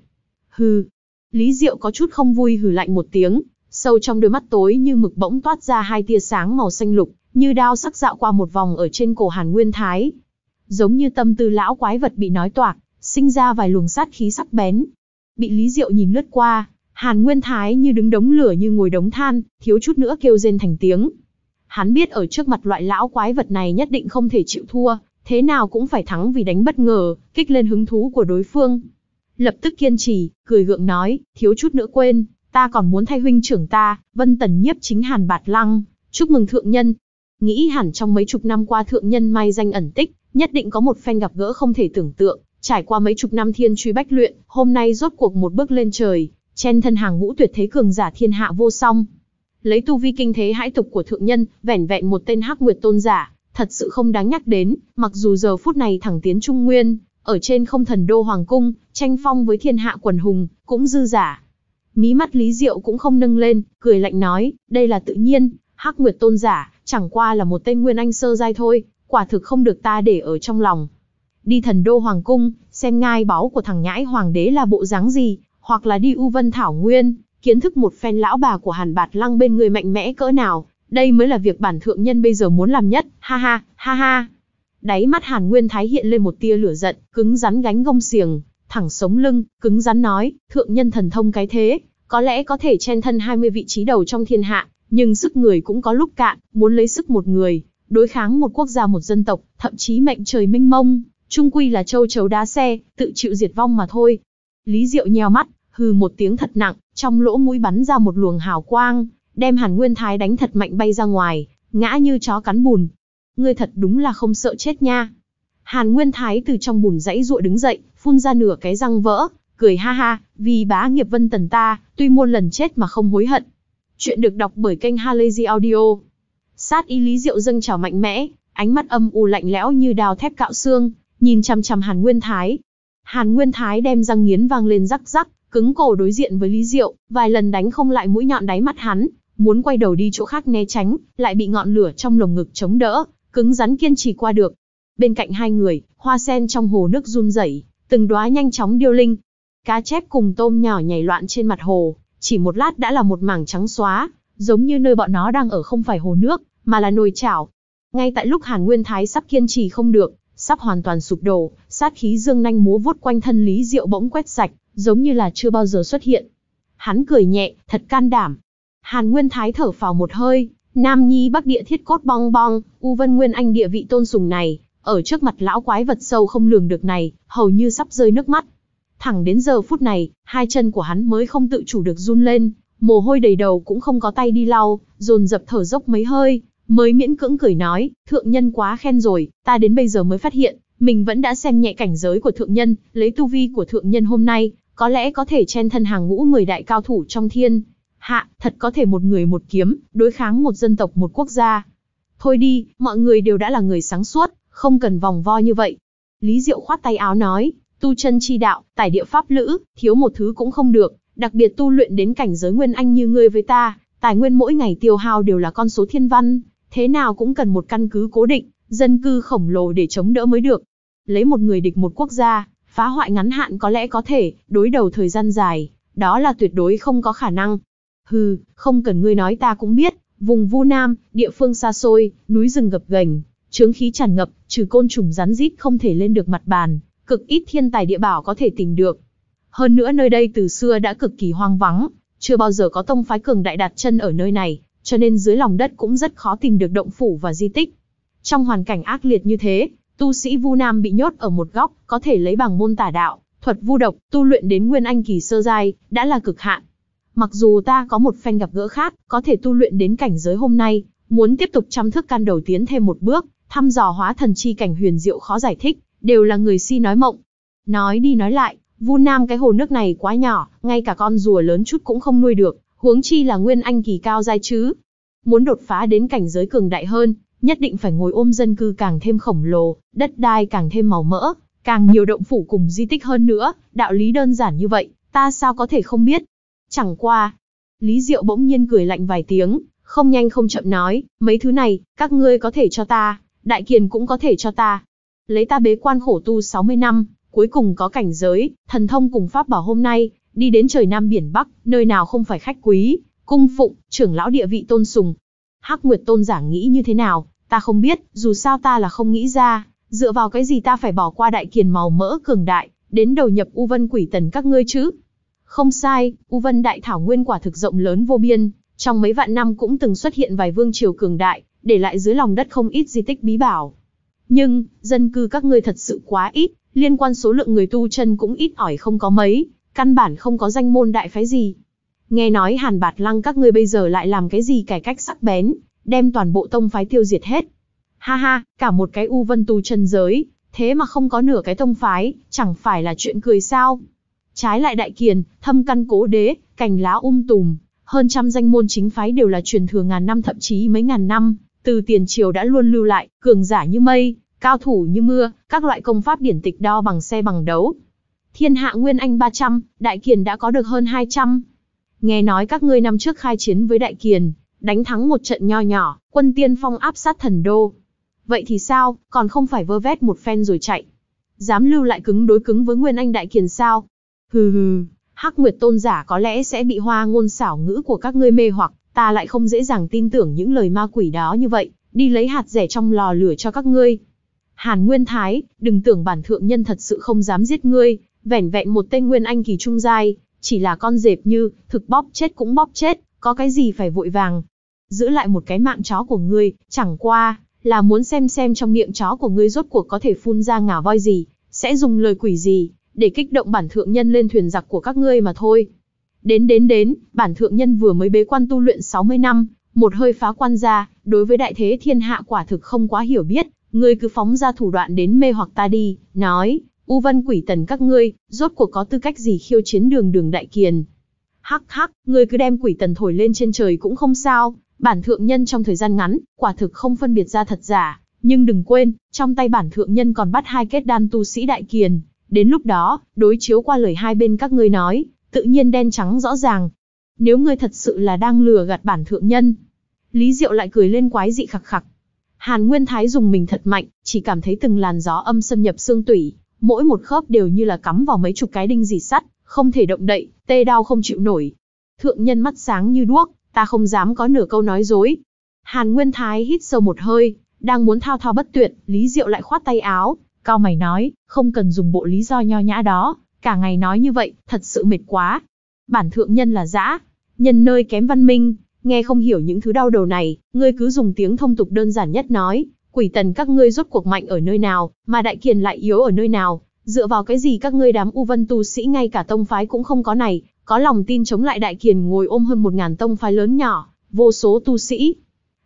Hừ, Lý Diệu có chút không vui hừ lạnh một tiếng, sâu trong đôi mắt tối như mực bỗng toát ra hai tia sáng màu xanh lục, như đao sắc dạo qua một vòng ở trên cổ Hàn Nguyên Thái. Giống như tâm tư lão quái vật bị nói toạc, sinh ra vài luồng sát khí sắc bén. Bị Lý Diệu nhìn lướt qua, Hàn Nguyên Thái như đứng đống lửa như ngồi đống than, thiếu chút nữa kêu rên thành tiếng. Hắn biết ở trước mặt loại lão quái vật này nhất định không thể chịu thua, thế nào cũng phải thắng vì đánh bất ngờ, kích lên hứng thú của đối phương. Lập tức kiên trì, cười gượng nói, thiếu chút nữa quên, ta còn muốn thay huynh trưởng ta, Vân Tần nhiếp chính Hàn Bạt Lăng, chúc mừng thượng nhân. Nghĩ hẳn trong mấy chục năm qua thượng nhân may danh ẩn tích, nhất định có một phen gặp gỡ không thể tưởng tượng, Trải qua mấy chục năm thiên truy bách luyện, hôm nay rốt cuộc một bước lên trời, chen thân hàng ngũ tuyệt thế cường giả thiên hạ vô song. Lấy tu vi kinh thế hãi tục của thượng nhân, vẻn vẹn một tên hắc nguyệt tôn giả, thật sự không đáng nhắc đến, mặc dù giờ phút này thẳng tiến trung nguyên, ở trên không thần đô hoàng cung, tranh phong với thiên hạ quần hùng, cũng dư giả. Mí mắt Lý Diệu cũng không nâng lên, cười lạnh nói, đây là tự nhiên, hắc nguyệt tôn giả, chẳng qua là một tên nguyên anh sơ giai thôi, quả thực không được ta để ở trong lòng đi thần đô hoàng cung, xem ngai báu của thằng nhãi hoàng đế là bộ dáng gì, hoặc là đi U Vân Thảo Nguyên, kiến thức một phen lão bà của Hàn Bạt Lăng bên người mạnh mẽ cỡ nào, đây mới là việc bản thượng nhân bây giờ muốn làm nhất, ha ha, ha ha. Đáy mắt Hàn Nguyên Thái hiện lên một tia lửa giận, cứng rắn gánh gông xiềng, thẳng sống lưng, cứng rắn nói, thượng nhân thần thông cái thế, có lẽ có thể chen thân 20 vị trí đầu trong thiên hạ, nhưng sức người cũng có lúc cạn, muốn lấy sức một người, đối kháng một quốc gia một dân tộc, thậm chí mệnh trời minh mông, Trung quy là châu chấu đá xe, tự chịu diệt vong mà thôi. Lý Diệu nheo mắt, hừ một tiếng thật nặng, trong lỗ mũi bắn ra một luồng hào quang, đem Hàn Nguyên Thái đánh thật mạnh bay ra ngoài, ngã như chó cắn bùn. Ngươi thật đúng là không sợ chết nha. Hàn Nguyên Thái từ trong bùn dãy ruộ đứng dậy, phun ra nửa cái răng vỡ, cười ha ha, vì bá nghiệp vân tần ta, tuy muôn lần chết mà không hối hận. Chuyện được đọc bởi kênh Halazy Audio. Sát y lý diệu dâng trào mạnh mẽ, ánh mắt âm u lạnh lẽo như đào thép cạo xương, nhìn chằm chằm Hàn Nguyên Thái. Hàn Nguyên Thái đem răng nghiến vang lên rắc rắc, cứng cổ đối diện với Lý Diệu, vài lần đánh không lại mũi nhọn đáy mắt hắn, muốn quay đầu đi chỗ khác né tránh, lại bị ngọn lửa trong lồng ngực chống đỡ, cứng rắn kiên trì qua được. Bên cạnh hai người, hoa sen trong hồ nước run rẩy, từng đóa nhanh chóng điêu linh. Cá chép cùng tôm nhỏ nhảy loạn trên mặt hồ, chỉ một lát đã là một mảng trắng xóa, giống như nơi bọn nó đang ở không phải hồ nước, mà là nồi chảo. Ngay tại lúc Hàn Nguyên Thái sắp kiên trì không được, sắp hoàn toàn sụp đổ, sát khí dương nanh múa vuốt quanh thân Lý Diệu bỗng quét sạch, giống như là chưa bao giờ xuất hiện. Hắn cười nhẹ, thật can đảm. Hàn Nguyên Thái thở phào một hơi, Nam Nhi Bắc Địa thiết cốt bong bong, U Vân Nguyên Anh địa vị tôn sùng này, ở trước mặt lão quái vật sâu không lường được này, hầu như sắp rơi nước mắt. Thẳng đến giờ phút này, hai chân của hắn mới không tự chủ được run lên, mồ hôi đầy đầu cũng không có tay đi lau, dồn dập thở dốc mấy hơi, mới miễn cưỡng cười nói, thượng nhân quá khen rồi, ta đến bây giờ mới phát hiện, mình vẫn đã xem nhẹ cảnh giới của thượng nhân, lấy tu vi của thượng nhân hôm nay, có lẽ có thể chen thân hàng ngũ 10 đại cao thủ trong thiên. Hạ, thật có thể một người một kiếm, đối kháng một dân tộc một quốc gia. Thôi đi, mọi người đều đã là người sáng suốt, không cần vòng vo như vậy. Lý Diệu khoát tay áo nói, tu chân chi đạo, tài địa pháp lữ, thiếu một thứ cũng không được, đặc biệt tu luyện đến cảnh giới nguyên anh như ngươi với ta, tài nguyên mỗi ngày tiêu hao đều là con số thiên văn, thế nào cũng cần một căn cứ cố định, dân cư khổng lồ để chống đỡ mới được. Lấy một người địch một quốc gia, phá hoại ngắn hạn có lẽ có thể, đối đầu thời gian dài, đó là tuyệt đối không có khả năng. Hừ, không cần ngươi nói ta cũng biết, vùng Vu Nam, địa phương xa xôi, núi rừng gập ghềnh, chướng khí tràn ngập, trừ côn trùng rắn rít không thể lên được mặt bàn, cực ít thiên tài địa bảo có thể tìm được. Hơn nữa nơi đây từ xưa đã cực kỳ hoang vắng, chưa bao giờ có tông phái cường đại đặt chân ở nơi này, cho nên dưới lòng đất cũng rất khó tìm được động phủ và di tích. Trong hoàn cảnh ác liệt như thế, tu sĩ Vu Nam bị nhốt ở một góc, có thể lấy bằng môn tà đạo, thuật vu độc, tu luyện đến nguyên anh kỳ sơ giai, đã là cực hạn. Mặc dù ta có một phen gặp gỡ khác, có thể tu luyện đến cảnh giới hôm nay, muốn tiếp tục chăm thức can đầu tiến thêm một bước, thăm dò hóa thần chi cảnh huyền diệu khó giải thích, đều là người si nói mộng. Nói đi nói lại, Vu Nam cái hồ nước này quá nhỏ, ngay cả con rùa lớn chút cũng không nuôi được, huống chi là nguyên anh kỳ cao giai chứ. Muốn đột phá đến cảnh giới cường đại hơn, nhất định phải ngồi ôm dân cư càng thêm khổng lồ, đất đai càng thêm màu mỡ, càng nhiều động phủ cùng di tích hơn nữa, đạo lý đơn giản như vậy, ta sao có thể không biết. Chẳng qua. Lý Diệu bỗng nhiên cười lạnh vài tiếng, không nhanh không chậm nói, mấy thứ này, các ngươi có thể cho ta, đại kiền cũng có thể cho ta. Lấy ta bế quan khổ tu 60 năm, cuối cùng có cảnh giới, thần thông cùng pháp bảo hôm nay, đi đến trời Nam biển Bắc, nơi nào không phải khách quý, cung phụng, trưởng lão địa vị tôn sùng. Hắc Nguyệt Tôn giả nghĩ như thế nào, ta không biết, dù sao ta là không nghĩ ra, dựa vào cái gì ta phải bỏ qua đại kiền màu mỡ cường đại, đến đầu nhập U Vân Quỷ Tần các ngươi chứ? Không sai, U Vân Đại Thảo Nguyên quả thực rộng lớn vô biên, trong mấy vạn năm cũng từng xuất hiện vài vương triều cường đại, để lại dưới lòng đất không ít di tích bí bảo. Nhưng, dân cư các ngươi thật sự quá ít, liên quan số lượng người tu chân cũng ít ỏi không có mấy, căn bản không có danh môn đại phái gì. Nghe nói Hàn Bạt Lăng các ngươi bây giờ lại làm cái gì cải cách sắc bén, đem toàn bộ tông phái tiêu diệt hết. Ha ha, cả một cái U Vân Tu chân giới, thế mà không có nửa cái tông phái, chẳng phải là chuyện cười sao? Trái lại đại kiền, thâm căn cố đế, cành lá um tùm, hơn trăm danh môn chính phái đều là truyền thừa ngàn năm thậm chí mấy ngàn năm, từ tiền triều đã luôn lưu lại, cường giả như mây, cao thủ như mưa, các loại công pháp điển tịch đo bằng xe bằng đấu, thiên hạ nguyên anh 300, đại kiền đã có được hơn 200. Nghe nói các ngươi năm trước khai chiến với đại kiền, đánh thắng một trận nho nhỏ, quân tiên phong áp sát thần đô. Vậy thì sao, còn không phải vơ vét một phen rồi chạy. Dám lưu lại cứng đối cứng với nguyên anh đại kiền sao? Hừ hừ, hắc nguyệt tôn giả có lẽ sẽ bị hoa ngôn xảo ngữ của các ngươi mê hoặc, ta lại không dễ dàng tin tưởng những lời ma quỷ đó như vậy, đi lấy hạt rẻ trong lò lửa cho các ngươi. Hàn Nguyên Thái, đừng tưởng bản thượng nhân thật sự không dám giết ngươi, vẻn vẹn một tên nguyên anh kỳ trung giai, chỉ là con dẹp như, thực bóp chết cũng bóp chết, có cái gì phải vội vàng. Giữ lại một cái mạng chó của ngươi, chẳng qua, là muốn xem xem trong miệng chó của ngươi rốt cuộc có thể phun ra ngả voi gì, sẽ dùng lời quỷ gì, để kích động bản thượng nhân lên thuyền giặc của các ngươi mà thôi. Đến đến đến, bản thượng nhân vừa mới bế quan tu luyện 60 năm, một hơi phá quan ra, đối với đại thế thiên hạ quả thực không quá hiểu biết, ngươi cứ phóng ra thủ đoạn đến mê hoặc ta đi, nói, U Vân Quỷ Tần các ngươi, rốt cuộc có tư cách gì khiêu chiến đường đường đại kiền? Hắc hắc, ngươi cứ đem Quỷ Tần thổi lên trên trời cũng không sao, bản thượng nhân trong thời gian ngắn, quả thực không phân biệt ra thật giả, nhưng đừng quên, trong tay bản thượng nhân còn bắt hai kết đan tu sĩ đại kiền, đến lúc đó, đối chiếu qua lời hai bên các ngươi nói, tự nhiên đen trắng rõ ràng. Nếu ngươi thật sự là đang lừa gạt bản thượng nhân. Lý Diệu lại cười lên quái dị khặc khặc. Hàn Nguyên Thái dùng mình thật mạnh, chỉ cảm thấy từng làn gió âm xâm nhập xương tủy, mỗi một khớp đều như là cắm vào mấy chục cái đinh dì sắt, không thể động đậy, tê đau không chịu nổi. Thượng nhân mắt sáng như đuốc, ta không dám có nửa câu nói dối. Hàn Nguyên Thái hít sâu một hơi, đang muốn thao thao bất tuyệt, Lý Diệu lại khoát tay áo, cao mày nói, không cần dùng bộ lý do nho nhã đó, cả ngày nói như vậy, thật sự mệt quá. Bản thượng nhân là dã, nhân nơi kém văn minh, nghe không hiểu những thứ đau đầu này, ngươi cứ dùng tiếng thông tục đơn giản nhất nói, quỷ tần các ngươi rốt cuộc mạnh ở nơi nào, mà đại kiền lại yếu ở nơi nào, dựa vào cái gì các ngươi đám u vân tu sĩ ngay cả tông phái cũng không có này, có lòng tin chống lại đại kiền ngồi ôm hơn một ngàn tông phái lớn nhỏ, vô số tu sĩ.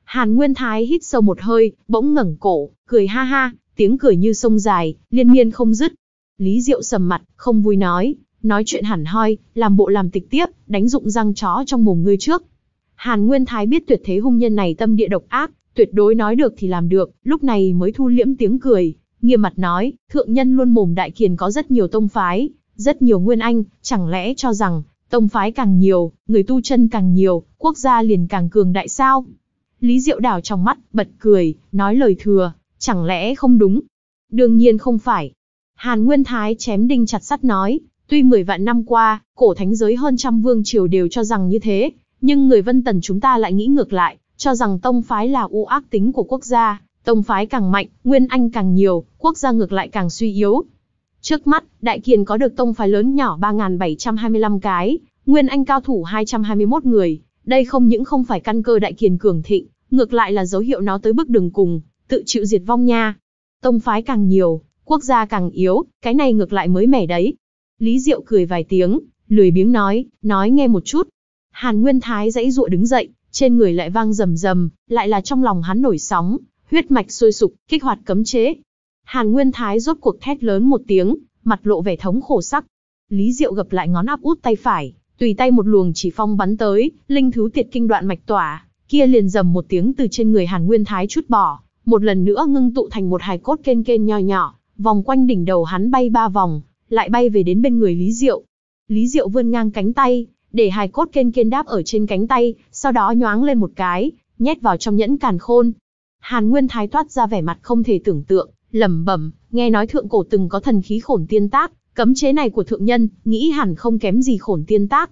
Hàn Nguyên Thái hít sâu một hơi, bỗng ngẩng cổ, cười ha ha, tiếng cười như sông dài, liên miên không dứt. Lý Diệu sầm mặt, không vui nói, nói chuyện hẳn hoi, làm bộ làm tịch tiếp, đánh dụng răng chó trong mồm ngươi trước. Hàn Nguyên Thái biết tuyệt thế hung nhân này tâm địa độc ác, tuyệt đối nói được thì làm được, lúc này mới thu liễm tiếng cười, nghiêm mặt nói, thượng nhân luôn mồm đại kiền có rất nhiều tông phái, rất nhiều nguyên anh, chẳng lẽ cho rằng, tông phái càng nhiều, người tu chân càng nhiều, quốc gia liền càng cường đại sao? Lý Diệu đảo trong mắt, bật cười, nói lời thừa, chẳng lẽ không đúng? Đương nhiên không phải. Hàn Nguyên Thái chém đinh chặt sắt nói, tuy mười vạn năm qua, cổ thánh giới hơn trăm vương triều đều cho rằng như thế, nhưng người vân tần chúng ta lại nghĩ ngược lại, cho rằng tông phái là u ác tính của quốc gia, tông phái càng mạnh, nguyên anh càng nhiều, quốc gia ngược lại càng suy yếu. Trước mắt, Đại Kiền có được tông phái lớn nhỏ 3.725 cái, nguyên anh cao thủ 221 người, đây không những không phải căn cơ Đại Kiền cường thịnh, ngược lại là dấu hiệu nó tới bước đường cùng, tự chịu diệt vong nha. Tông phái càng nhiều, quốc gia càng yếu, cái này ngược lại mới mẻ đấy. Lý Diệu cười vài tiếng, lười biếng nói, nói nghe một chút. Hàn Nguyên Thái dãy dụa đứng dậy, trên người lại vang rầm rầm, lại là trong lòng hắn nổi sóng, huyết mạch sôi sục, kích hoạt cấm chế. Hàn Nguyên Thái rốt cuộc thét lớn một tiếng, mặt lộ vẻ thống khổ sắc. Lý Diệu gập lại ngón áp út tay phải, tùy tay một luồng chỉ phong bắn tới, linh thú tiệt kinh đoạn mạch tỏa, kia liền rầm một tiếng từ trên người Hàn Nguyên Thái chút bỏ, một lần nữa ngưng tụ thành một hài cốt kên kên nho nhỏ, vòng quanh đỉnh đầu hắn bay ba vòng, lại bay về đến bên người Lý Diệu. Lý Diệu vươn ngang cánh tay, để hài cốt kên kiên đáp ở trên cánh tay, sau đó nhoáng lên một cái, nhét vào trong nhẫn càn khôn. Hàn Nguyên Thái toát ra vẻ mặt không thể tưởng tượng, lẩm bẩm, nghe nói thượng cổ từng có thần khí khổn tiên tác, cấm chế này của thượng nhân, nghĩ hẳn không kém gì khổn tiên tác.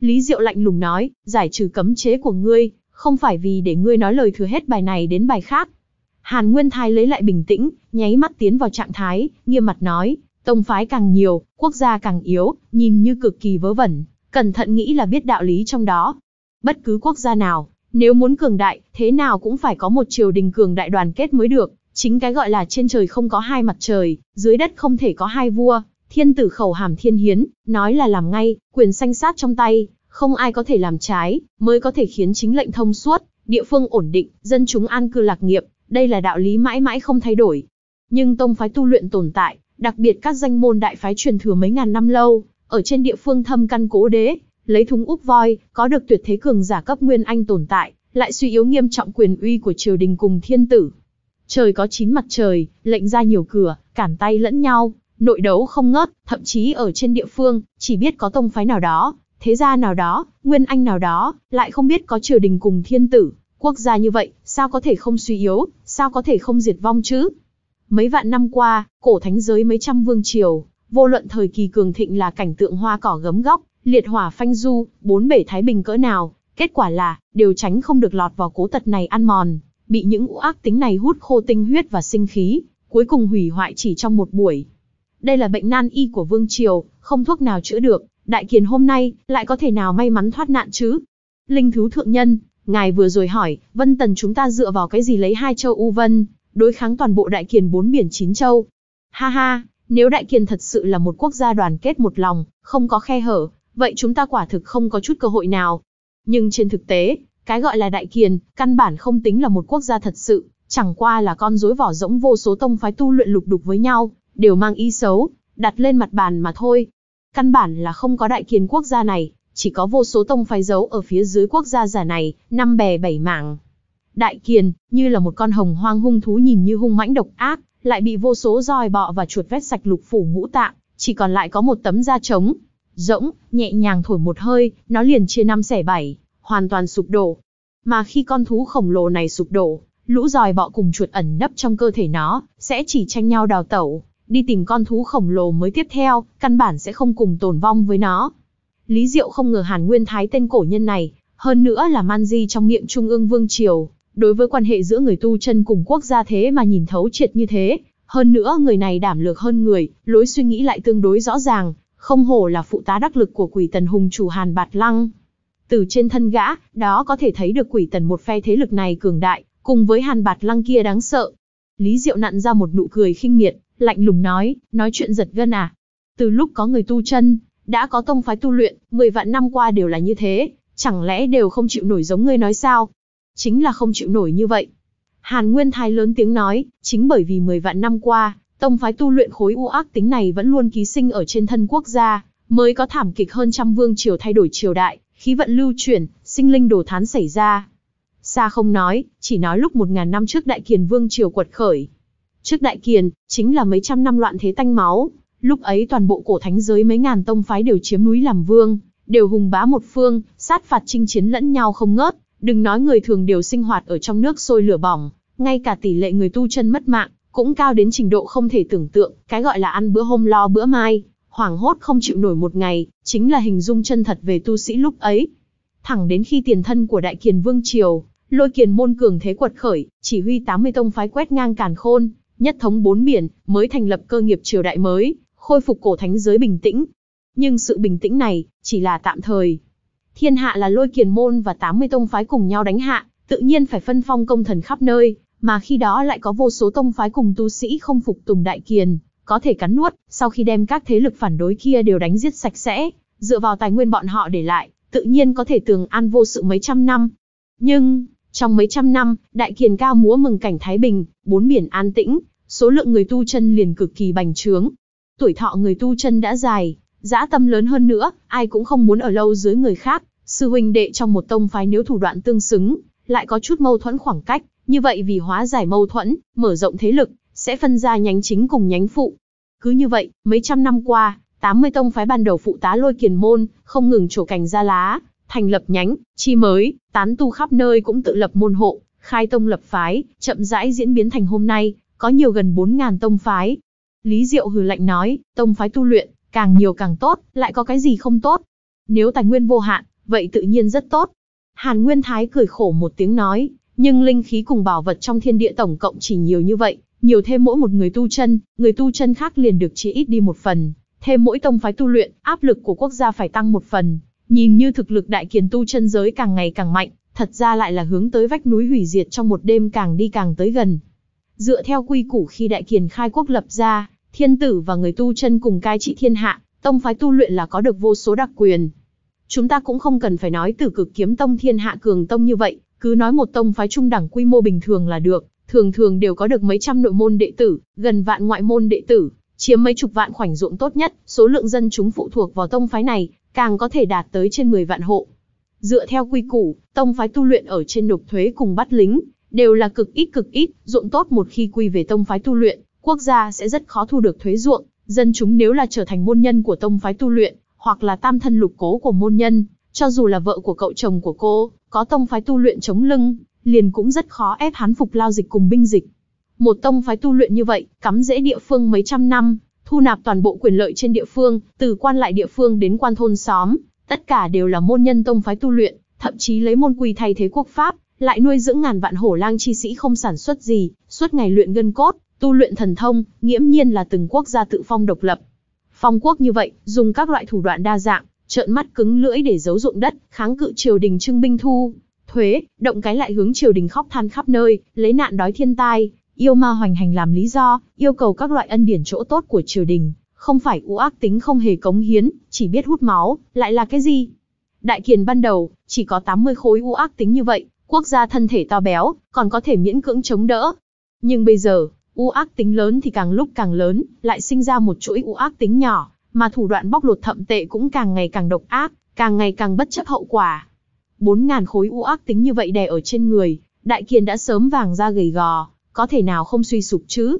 Lý Diệu lạnh lùng nói, giải trừ cấm chế của ngươi, không phải vì để ngươi nói lời thừa hết bài này đến bài khác. Hàn Nguyên Thái lấy lại bình tĩnh, nháy mắt tiến vào trạng thái, nghiêm mặt nói, tông phái càng nhiều, quốc gia càng yếu, nhìn như cực kỳ vớ vẩn, cẩn thận nghĩ là biết đạo lý trong đó. Bất cứ quốc gia nào, nếu muốn cường đại, thế nào cũng phải có một triều đình cường đại đoàn kết mới được, chính cái gọi là trên trời không có hai mặt trời, dưới đất không thể có hai vua, thiên tử khẩu hàm thiên hiến, nói là làm ngay, quyền sanh sát trong tay, không ai có thể làm trái, mới có thể khiến chính lệnh thông suốt, địa phương ổn định, dân chúng an cư lạc nghiệp, đây là đạo lý mãi mãi không thay đổi. Nhưng tông phái tu luyện tồn tại, đặc biệt các danh môn đại phái truyền thừa mấy ngàn năm lâu, ở trên địa phương thâm căn cố đế, lấy thúng úp voi, có được tuyệt thế cường giả cấp nguyên anh tồn tại, lại suy yếu nghiêm trọng quyền uy của triều đình cùng thiên tử. Trời có chín mặt trời, lệnh ra nhiều cửa, cản tay lẫn nhau, nội đấu không ngớt, thậm chí ở trên địa phương, chỉ biết có tông phái nào đó, thế gia nào đó, nguyên anh nào đó, lại không biết có triều đình cùng thiên tử, quốc gia như vậy, sao có thể không suy yếu, sao có thể không diệt vong chứ? Mấy vạn năm qua, cổ thánh giới mấy trăm vương triều, Vô luận thời kỳ cường thịnh là cảnh tượng hoa cỏ gấm góc, liệt hỏa phanh du, bốn bể thái bình cỡ nào, kết quả là đều tránh không được lọt vào cố tật này ăn mòn, bị những u ác tính này hút khô tinh huyết và sinh khí, cuối cùng hủy hoại chỉ trong một buổi. Đây là bệnh nan y của vương triều, không thuốc nào chữa được, đại kiền hôm nay lại có thể nào may mắn thoát nạn chứ? Linh thú thượng nhân, ngài vừa rồi hỏi, Vân Tần chúng ta dựa vào cái gì lấy hai châu U Vân, đối kháng toàn bộ đại kiền bốn biển chín châu? Ha ha, nếu Đại Kiên thật sự là một quốc gia đoàn kết một lòng, không có khe hở, vậy chúng ta quả thực không có chút cơ hội nào. Nhưng trên thực tế, cái gọi là Đại Kiền, căn bản không tính là một quốc gia thật sự, chẳng qua là con rối vỏ rỗng vô số tông phái tu luyện lục đục với nhau, đều mang ý xấu, đặt lên mặt bàn mà thôi. Căn bản là không có Đại Kiền quốc gia này, chỉ có vô số tông phái giấu ở phía dưới quốc gia giả này, năm bè bảy mảng. Đại Kiền, như là một con hồng hoang hung thú nhìn như hung mãnh độc ác, lại bị vô số roi bọ và chuột vét sạch lục phủ ngũ tạng, chỉ còn lại có một tấm da trống. Rỗng, nhẹ nhàng thổi một hơi, nó liền chia năm xẻ bảy, hoàn toàn sụp đổ. Mà khi con thú khổng lồ này sụp đổ, lũ roi bọ cùng chuột ẩn nấp trong cơ thể nó, sẽ chỉ tranh nhau đào tẩu, đi tìm con thú khổng lồ mới tiếp theo, căn bản sẽ không cùng tồn vong với nó. Lý Diệu không ngờ Hàn Nguyên Thái tên cổ nhân này, hơn nữa là man di trong miệng Trung ương Vương Triều, Đối với quan hệ giữa người tu chân cùng quốc gia thế mà nhìn thấu triệt như thế, hơn nữa người này đảm lược hơn người, lối suy nghĩ lại tương đối rõ ràng, không hổ là phụ tá đắc lực của quỷ tần hùng chủ Hàn Bạt Lăng. Từ trên thân gã, đó có thể thấy được quỷ tần một phe thế lực này cường đại, cùng với Hàn Bạt Lăng kia đáng sợ. Lý Diệu nặn ra một nụ cười khinh miệt, lạnh lùng nói, nói chuyện giật gân à. Từ lúc có người tu chân, đã có tông phái tu luyện, 10 vạn năm qua đều là như thế, chẳng lẽ đều không chịu nổi giống ngươi nói sao? chính là không chịu nổi như vậy. Hàn Nguyên Thái lớn tiếng nói, chính bởi vì 10 vạn năm qua, tông phái tu luyện khối u ác tính này vẫn luôn ký sinh ở trên thân quốc gia, mới có thảm kịch hơn trăm vương triều thay đổi triều đại, khí vận lưu chuyển, sinh linh đổ thán xảy ra. Xa không nói, chỉ nói lúc 1.000 năm trước Đại Kiền vương triều quật khởi. Trước Đại Kiền, chính là mấy trăm năm loạn thế tanh máu, lúc ấy toàn bộ cổ thánh giới mấy ngàn tông phái đều chiếm núi làm vương, đều hùng bá một phương, sát phạt chinh chiến lẫn nhau không ngớt, Đừng nói người thường đều sinh hoạt ở trong nước sôi lửa bỏng, ngay cả tỷ lệ người tu chân mất mạng cũng cao đến trình độ không thể tưởng tượng, cái gọi là ăn bữa hôm lo bữa mai, hoảng hốt không chịu nổi một ngày, chính là hình dung chân thật về tu sĩ lúc ấy. Thẳng đến khi tiền thân của Đại Kiền Vương Triều, lôi kiền môn cường thế quật khởi, chỉ huy 80 tông phái quét ngang càn khôn, nhất thống bốn biển, mới thành lập cơ nghiệp triều đại mới, khôi phục cổ thánh giới bình tĩnh. Nhưng sự bình tĩnh này, chỉ là tạm thời, Thiên hạ là lôi kiền môn và 80 tông phái cùng nhau đánh hạ, tự nhiên phải phân phong công thần khắp nơi, mà khi đó lại có vô số tông phái cùng tu sĩ không phục tùng đại kiền, có thể cắn nuốt, sau khi đem các thế lực phản đối kia đều đánh giết sạch sẽ, dựa vào tài nguyên bọn họ để lại, tự nhiên có thể tường an vô sự mấy trăm năm. Nhưng, trong mấy trăm năm, đại kiền cao múa mừng cảnh Thái Bình, bốn biển an tĩnh, số lượng người tu chân liền cực kỳ bành trướng. Tuổi thọ người tu chân đã dài, Dã tâm lớn hơn nữa, ai cũng không muốn ở lâu dưới người khác, sư huynh đệ trong một tông phái nếu thủ đoạn tương xứng, lại có chút mâu thuẫn khoảng cách, như vậy vì hóa giải mâu thuẫn, mở rộng thế lực, sẽ phân ra nhánh chính cùng nhánh phụ. Cứ như vậy, mấy trăm năm qua, 80 tông phái ban đầu phụ tá lôi kiền môn, không ngừng trổ cành ra lá, thành lập nhánh, chi mới, tán tu khắp nơi cũng tự lập môn hộ, khai tông lập phái, chậm rãi diễn biến thành hôm nay, có nhiều gần 4.000 tông phái. Lý Diệu hừ lạnh nói, tông phái tu luyện, Càng nhiều càng tốt, lại có cái gì không tốt. Nếu tài nguyên vô hạn, vậy tự nhiên rất tốt. Hàn Nguyên Thái cười khổ một tiếng nói, nhưng linh khí cùng bảo vật trong thiên địa tổng cộng chỉ nhiều như vậy, nhiều thêm mỗi một người tu chân, người tu chân khác liền được chia ít đi một phần, thêm mỗi tông phái tu luyện, áp lực của quốc gia phải tăng một phần. Nhìn như thực lực đại kiền tu chân giới càng ngày càng mạnh, thật ra lại là hướng tới vách núi hủy diệt trong một đêm càng đi càng tới gần. Dựa theo quy củ khi đại kiền khai quốc lập ra, Thiên tử và người tu chân cùng cai trị thiên hạ, tông phái tu luyện là có được vô số đặc quyền. Chúng ta cũng không cần phải nói từ cực kiếm tông thiên hạ cường tông như vậy, cứ nói một tông phái trung đẳng quy mô bình thường là được, thường thường đều có được mấy trăm nội môn đệ tử, gần vạn ngoại môn đệ tử, chiếm mấy chục vạn khoảnh ruộng tốt nhất, số lượng dân chúng phụ thuộc vào tông phái này, càng có thể đạt tới trên 10 vạn hộ. Dựa theo quy củ, tông phái tu luyện ở trên nộp thuế cùng bắt lính, đều là cực ít cực ít, ruộng tốt một khi quy về tông phái tu luyện, quốc gia sẽ rất khó thu được thuế ruộng, dân chúng nếu là trở thành môn nhân của tông phái tu luyện, hoặc là tam thân lục cố của môn nhân, cho dù là vợ của cậu chồng của cô, có tông phái tu luyện chống lưng, liền cũng rất khó ép hắn phục lao dịch cùng binh dịch. Một tông phái tu luyện như vậy, cắm rễ địa phương mấy trăm năm, thu nạp toàn bộ quyền lợi trên địa phương, từ quan lại địa phương đến quan thôn xóm, tất cả đều là môn nhân tông phái tu luyện, thậm chí lấy môn quỳ thay thế quốc pháp, lại nuôi dưỡng ngàn vạn hổ lang chi sĩ không sản xuất gì, suốt ngày luyện gân cốt, Tu luyện thần thông, nghiễm nhiên là từng quốc gia tự phong độc lập. Phong quốc như vậy, dùng các loại thủ đoạn đa dạng, trợn mắt cứng lưỡi để giấu dụng đất, kháng cự triều đình trưng binh thu, thuế, động cái lại hướng triều đình khóc than khắp nơi, lấy nạn đói thiên tai, yêu ma hoành hành làm lý do, yêu cầu các loại ân điển chỗ tốt của triều đình, không phải u ác tính không hề cống hiến, chỉ biết hút máu, lại là cái gì? Đại kiền ban đầu, chỉ có 80 khối u ác tính như vậy, quốc gia thân thể to béo, còn có thể miễn cưỡng chống đỡ. Nhưng bây giờ, U ác tính lớn thì càng lúc càng lớn, lại sinh ra một chuỗi u ác tính nhỏ, mà thủ đoạn bóc lột thậm tệ cũng càng ngày càng độc ác, càng ngày càng bất chấp hậu quả. Bốn ngàn khối u ác tính như vậy đè ở trên người, Đại Kiền đã sớm vàng ra gầy gò, có thể nào không suy sụp chứ?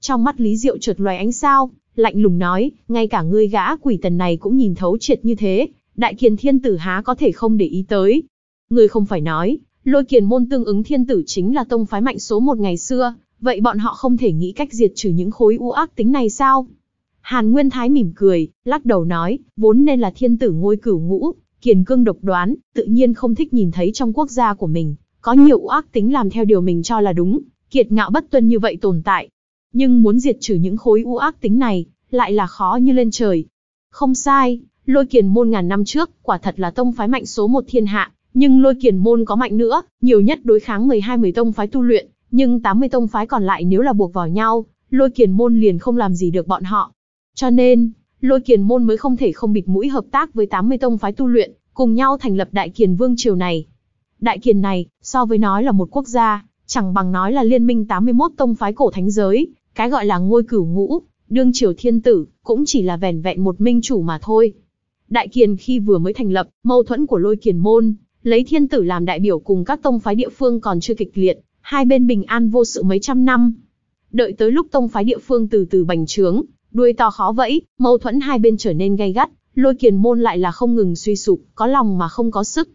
Trong mắt Lý Diệu trượt loài ánh sao, lạnh lùng nói, ngay cả ngươi gã quỷ tần này cũng nhìn thấu triệt như thế, Đại Kiền thiên tử há có thể không để ý tới. Ngươi không phải nói, lôi kiền môn tương ứng thiên tử chính là tông phái mạnh số một ngày xưa, Vậy bọn họ không thể nghĩ cách diệt trừ những khối u ác tính này sao? Hàn Nguyên Thái mỉm cười, lắc đầu nói, vốn nên là thiên tử ngôi cửu ngũ, kiền cương độc đoán, tự nhiên không thích nhìn thấy trong quốc gia của mình, có nhiều ác tính làm theo điều mình cho là đúng, kiệt ngạo bất tuân như vậy tồn tại. Nhưng muốn diệt trừ những khối u ác tính này, lại là khó như lên trời. Không sai, lôi kiền môn ngàn năm trước, quả thật là tông phái mạnh số một thiên hạ, nhưng lôi kiền môn có mạnh nữa, nhiều nhất đối kháng 12-10 tông phái tu luyện, nhưng 80 tông phái còn lại nếu là buộc vào nhau, lôi kiền môn liền không làm gì được bọn họ. Cho nên, lôi kiền môn mới không thể không bịt mũi hợp tác với 80 tông phái tu luyện, cùng nhau thành lập đại kiền vương triều này. Đại kiền này, so với nói là một quốc gia, chẳng bằng nói là liên minh 81 tông phái cổ thánh giới, cái gọi là ngôi cửu ngũ, đương triều thiên tử, cũng chỉ là vẻn vẹn một minh chủ mà thôi. Đại kiền khi vừa mới thành lập, mâu thuẫn của lôi kiền môn, lấy thiên tử làm đại biểu cùng các tông phái địa phương còn chưa kịch liệt, hai bên bình an vô sự mấy trăm năm. Đợi tới lúc tông phái địa phương từ từ bành trướng, đuôi to khó vẫy, mâu thuẫn hai bên trở nên gay gắt, lôi kiền môn lại là không ngừng suy sụp, có lòng mà không có sức.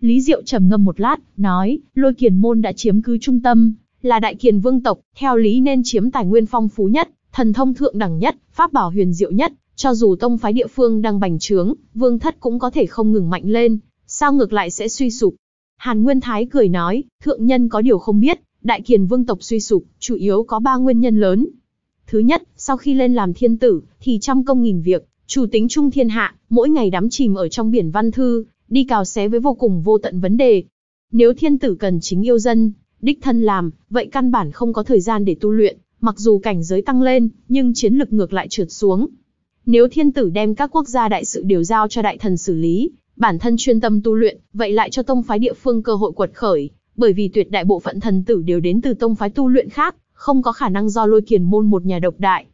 Lý Diệu trầm ngâm một lát, nói, lôi kiền môn đã chiếm cứ trung tâm, là đại kiền vương tộc, theo lý nên chiếm tài nguyên phong phú nhất, thần thông thượng đẳng nhất, pháp bảo huyền diệu nhất, cho dù tông phái địa phương đang bành trướng, vương thất cũng có thể không ngừng mạnh lên, sao ngược lại sẽ suy sụp, Hàn Nguyên Thái cười nói, thượng nhân có điều không biết, đại kiền vương tộc suy sụp, chủ yếu có ba nguyên nhân lớn. Thứ nhất, sau khi lên làm thiên tử, thì trăm công nghìn việc, chủ tính trung thiên hạ, mỗi ngày đắm chìm ở trong biển văn thư, đi cào xé với vô cùng vô tận vấn đề. Nếu thiên tử cần chính yêu dân, đích thân làm, vậy căn bản không có thời gian để tu luyện, mặc dù cảnh giới tăng lên, nhưng chiến lực ngược lại trượt xuống. Nếu thiên tử đem các quốc gia đại sự đều giao cho đại thần xử lý, bản thân chuyên tâm tu luyện, vậy lại cho tông phái địa phương cơ hội quật khởi, bởi vì tuyệt đại bộ phận thần tử đều đến từ tông phái tu luyện khác, không có khả năng do lôi kiền môn một nhà độc đại.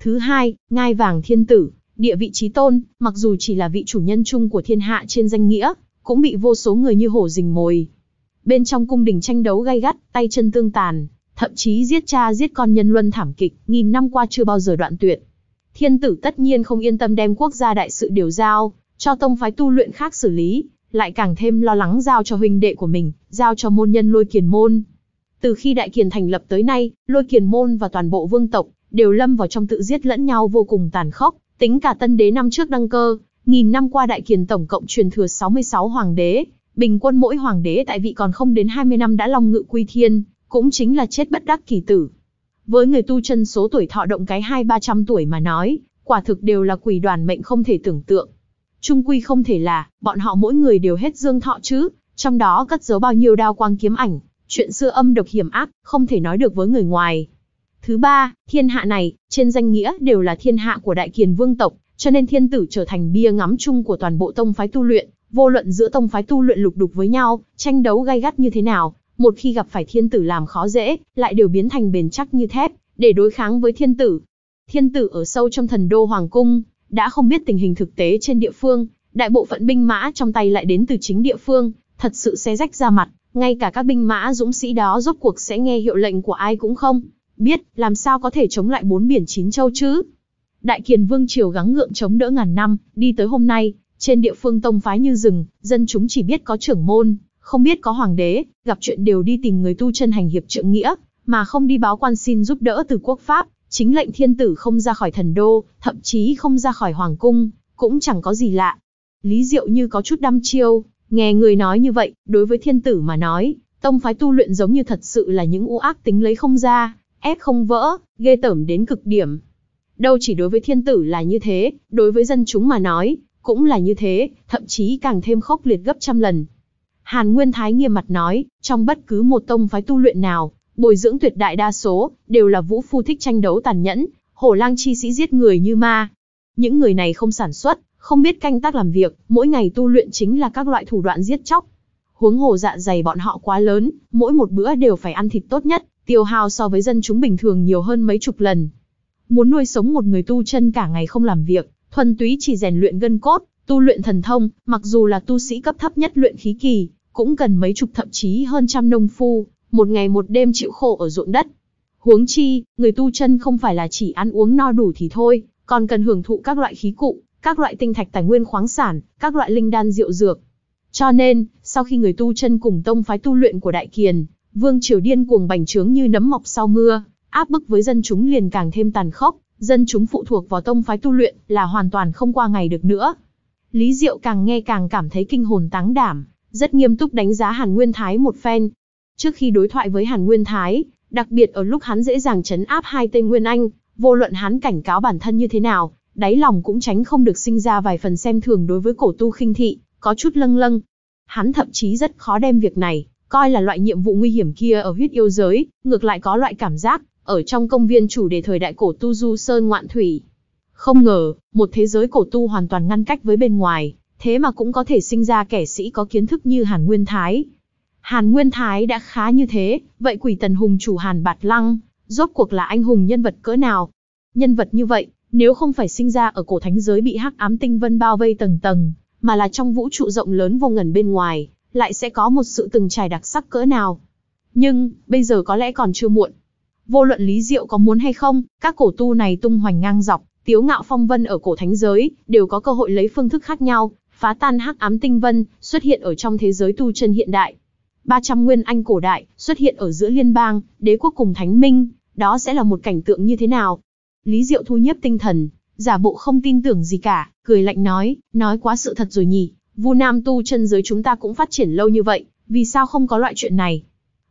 Thứ hai, ngai vàng thiên tử, địa vị trí tôn, mặc dù chỉ là vị chủ nhân chung của thiên hạ trên danh nghĩa, cũng bị vô số người như hổ rình mồi. Bên trong cung đình tranh đấu gay gắt, tay chân tương tàn, thậm chí giết cha giết con nhân luân thảm kịch, nghìn năm qua chưa bao giờ đoạn tuyệt. Thiên tử tất nhiên không yên tâm đem quốc gia đại sự điều giao, cho tông phái tu luyện khác xử lý, lại càng thêm lo lắng giao cho huynh đệ của mình, giao cho môn nhân lôi kiền môn. Từ khi đại kiền thành lập tới nay, lôi kiền môn và toàn bộ vương tộc đều lâm vào trong tự giết lẫn nhau vô cùng tàn khốc, tính cả tân đế năm trước đăng cơ, nghìn năm qua đại kiền tổng cộng truyền thừa 66 hoàng đế, bình quân mỗi hoàng đế tại vị còn không đến 20 năm đã long ngự quy thiên, cũng chính là chết bất đắc kỳ tử. Với người tu chân số tuổi thọ động cái hai ba trăm tuổi mà nói, quả thực đều là quỷ đoàn mệnh không thể tưởng tượng. Trung quy không thể là, bọn họ mỗi người đều hết dương thọ chứ, trong đó cất giấu bao nhiêu đao quang kiếm ảnh, chuyện xưa âm độc hiểm ác, không thể nói được với người ngoài. Thứ ba, thiên hạ này, trên danh nghĩa đều là thiên hạ của đại kiền vương tộc, cho nên thiên tử trở thành bia ngắm chung của toàn bộ tông phái tu luyện, vô luận giữa tông phái tu luyện lục đục với nhau, tranh đấu gay gắt như thế nào, một khi gặp phải thiên tử làm khó dễ, lại đều biến thành bền chắc như thép, để đối kháng với thiên tử. Thiên tử ở sâu trong thần đô hoàng cung, đã không biết tình hình thực tế trên địa phương, đại bộ phận binh mã trong tay lại đến từ chính địa phương, thật sự xé rách ra mặt, ngay cả các binh mã dũng sĩ đó rốt cuộc sẽ nghe hiệu lệnh của ai cũng không, biết làm sao có thể chống lại bốn biển chín châu chứ. Đại Kiền Vương Triều gắng ngượng chống đỡ ngàn năm, đi tới hôm nay, trên địa phương tông phái như rừng, dân chúng chỉ biết có trưởng môn, không biết có hoàng đế, gặp chuyện đều đi tìm người tu chân hành hiệp trượng nghĩa, mà không đi báo quan xin giúp đỡ từ quốc pháp, chính lệnh thiên tử không ra khỏi thần đô, thậm chí không ra khỏi hoàng cung, cũng chẳng có gì lạ. Lý Diệu như có chút đăm chiêu, nghe người nói như vậy, đối với thiên tử mà nói, tông phái tu luyện giống như thật sự là những u ác tính lấy không ra, ép không vỡ, ghê tởm đến cực điểm. Đâu chỉ đối với thiên tử là như thế, đối với dân chúng mà nói, cũng là như thế, thậm chí càng thêm khốc liệt gấp trăm lần. Hàn Nguyên Thái nghiêm mặt nói, trong bất cứ một tông phái tu luyện nào, Bồi dưỡng tuyệt đại đa số, đều là vũ phu thích tranh đấu tàn nhẫn, hổ lang chi sĩ giết người như ma. Những người này không sản xuất, không biết canh tác làm việc, mỗi ngày tu luyện chính là các loại thủ đoạn giết chóc. Huống hồ dạ dày bọn họ quá lớn, mỗi một bữa đều phải ăn thịt tốt nhất, tiêu hao so với dân chúng bình thường nhiều hơn mấy chục lần. Muốn nuôi sống một người tu chân cả ngày không làm việc, thuần túy chỉ rèn luyện gân cốt, tu luyện thần thông, mặc dù là tu sĩ cấp thấp nhất luyện khí kỳ, cũng cần mấy chục thậm chí hơn trăm nông phu, một ngày một đêm chịu khổ ở ruộng đất. Huống chi, người tu chân không phải là chỉ ăn uống no đủ thì thôi, còn cần hưởng thụ các loại khí cụ, các loại tinh thạch tài nguyên khoáng sản, các loại linh đan rượu dược. Cho nên, sau khi người tu chân cùng tông phái tu luyện của Đại Kiền, vương triều điên cuồng bành trướng như nấm mọc sau mưa, áp bức với dân chúng liền càng thêm tàn khốc, dân chúng phụ thuộc vào tông phái tu luyện là hoàn toàn không qua ngày được nữa. Lý Diệu càng nghe càng cảm thấy kinh hồn táng đảm, rất nghiêm túc đánh giá Hàn Nguyên Thái một phen, Trước khi đối thoại với Hàn Nguyên Thái, đặc biệt ở lúc hắn dễ dàng chấn áp hai tên Nguyên Anh, vô luận hắn cảnh cáo bản thân như thế nào, đáy lòng cũng tránh không được sinh ra vài phần xem thường đối với cổ tu khinh thị, có chút lâng lâng. Hắn thậm chí rất khó đem việc này, coi là loại nhiệm vụ nguy hiểm kia ở huyết yêu giới, ngược lại có loại cảm giác, ở trong công viên chủ đề thời đại cổ tu du sơn ngoạn thủy. Không ngờ, một thế giới cổ tu hoàn toàn ngăn cách với bên ngoài, thế mà cũng có thể sinh ra kẻ sĩ có kiến thức như Hàn Nguyên Thái, Hàn Nguyên Thái đã khá như thế, vậy quỷ tần hùng chủ Hàn Bạt Lăng, rốt cuộc là anh hùng nhân vật cỡ nào? Nhân vật như vậy, nếu không phải sinh ra ở cổ thánh giới bị hắc ám tinh vân bao vây tầng tầng, mà là trong vũ trụ rộng lớn vô ngần bên ngoài, lại sẽ có một sự từng trải đặc sắc cỡ nào. Nhưng, bây giờ có lẽ còn chưa muộn. Vô luận lý diệu có muốn hay không, các cổ tu này tung hoành ngang dọc, tiếu ngạo phong vân ở cổ thánh giới, đều có cơ hội lấy phương thức khác nhau, phá tan hắc ám tinh vân, xuất hiện ở trong thế giới tu chân hiện đại. 300 nguyên Anh cổ đại xuất hiện ở giữa liên bang, đế quốc cùng thánh minh, đó sẽ là một cảnh tượng như thế nào? Lý Diệu thu nhếp tinh thần, giả bộ không tin tưởng gì cả, cười lạnh nói, nói quá sự thật rồi nhỉ, Vu Nam tu chân giới chúng ta cũng phát triển lâu như vậy, vì sao không có loại chuyện này?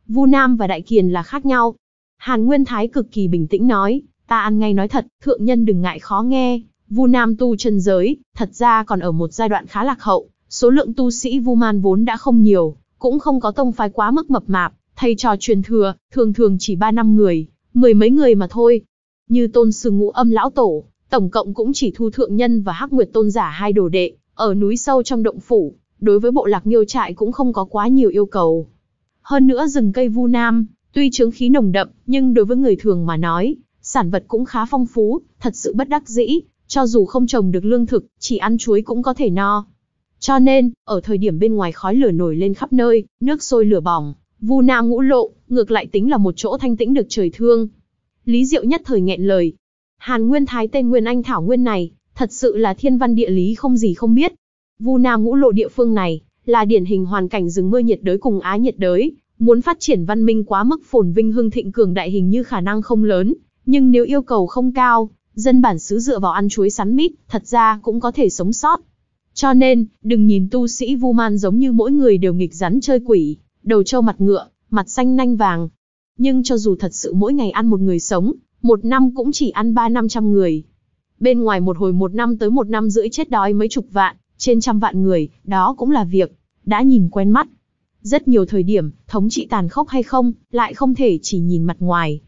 Vu Nam và Đại Kiền là khác nhau. Hàn Nguyên Thái cực kỳ bình tĩnh nói, ta ăn ngay nói thật, thượng nhân đừng ngại khó nghe, Vu Nam tu chân giới, thật ra còn ở một giai đoạn khá lạc hậu, số lượng tu sĩ Vu Man vốn đã không nhiều, cũng không có tông phái quá mức mập mạp, thầy trò truyền thừa, thường thường chỉ ba năm người, mười mấy người mà thôi. Như tôn sư ngũ âm lão tổ, tổng cộng cũng chỉ thu thượng nhân và hắc nguyệt tôn giả hai đồ đệ, ở núi sâu trong động phủ, đối với bộ lạc miêu trại cũng không có quá nhiều yêu cầu. Hơn nữa rừng cây vu nam, tuy chướng khí nồng đậm, nhưng đối với người thường mà nói, sản vật cũng khá phong phú, thật sự bất đắc dĩ, cho dù không trồng được lương thực, chỉ ăn chuối cũng có thể no. Cho nên, ở thời điểm bên ngoài khói lửa nổi lên khắp nơi, nước sôi lửa bỏng, Vu Na ngũ lộ, ngược lại tính là một chỗ thanh tĩnh được trời thương. Lý Diệu nhất thời nghẹn lời. Hàn Nguyên Thái tên Nguyên Anh Thảo Nguyên này, thật sự là thiên văn địa lý không gì không biết. Vu Na ngũ lộ địa phương này, là điển hình hoàn cảnh rừng mưa nhiệt đới cùng á nhiệt đới, muốn phát triển văn minh quá mức phồn vinh hưng thịnh cường đại hình như khả năng không lớn, nhưng nếu yêu cầu không cao, dân bản xứ dựa vào ăn chuối sắn mít, thật ra cũng có thể sống sót. Cho nên, đừng nhìn tu sĩ Vu Man giống như mỗi người đều nghịch rắn chơi quỷ, đầu trâu mặt ngựa, mặt xanh nanh vàng. Nhưng cho dù thật sự mỗi ngày ăn một người sống, một năm cũng chỉ ăn ba năm trăm người. Bên ngoài một hồi một năm tới một năm rưỡi chết đói mấy chục vạn, trên trăm vạn người, đó cũng là việc, đã nhìn quen mắt. Rất nhiều thời điểm, thống trị tàn khốc hay không, lại không thể chỉ nhìn mặt ngoài.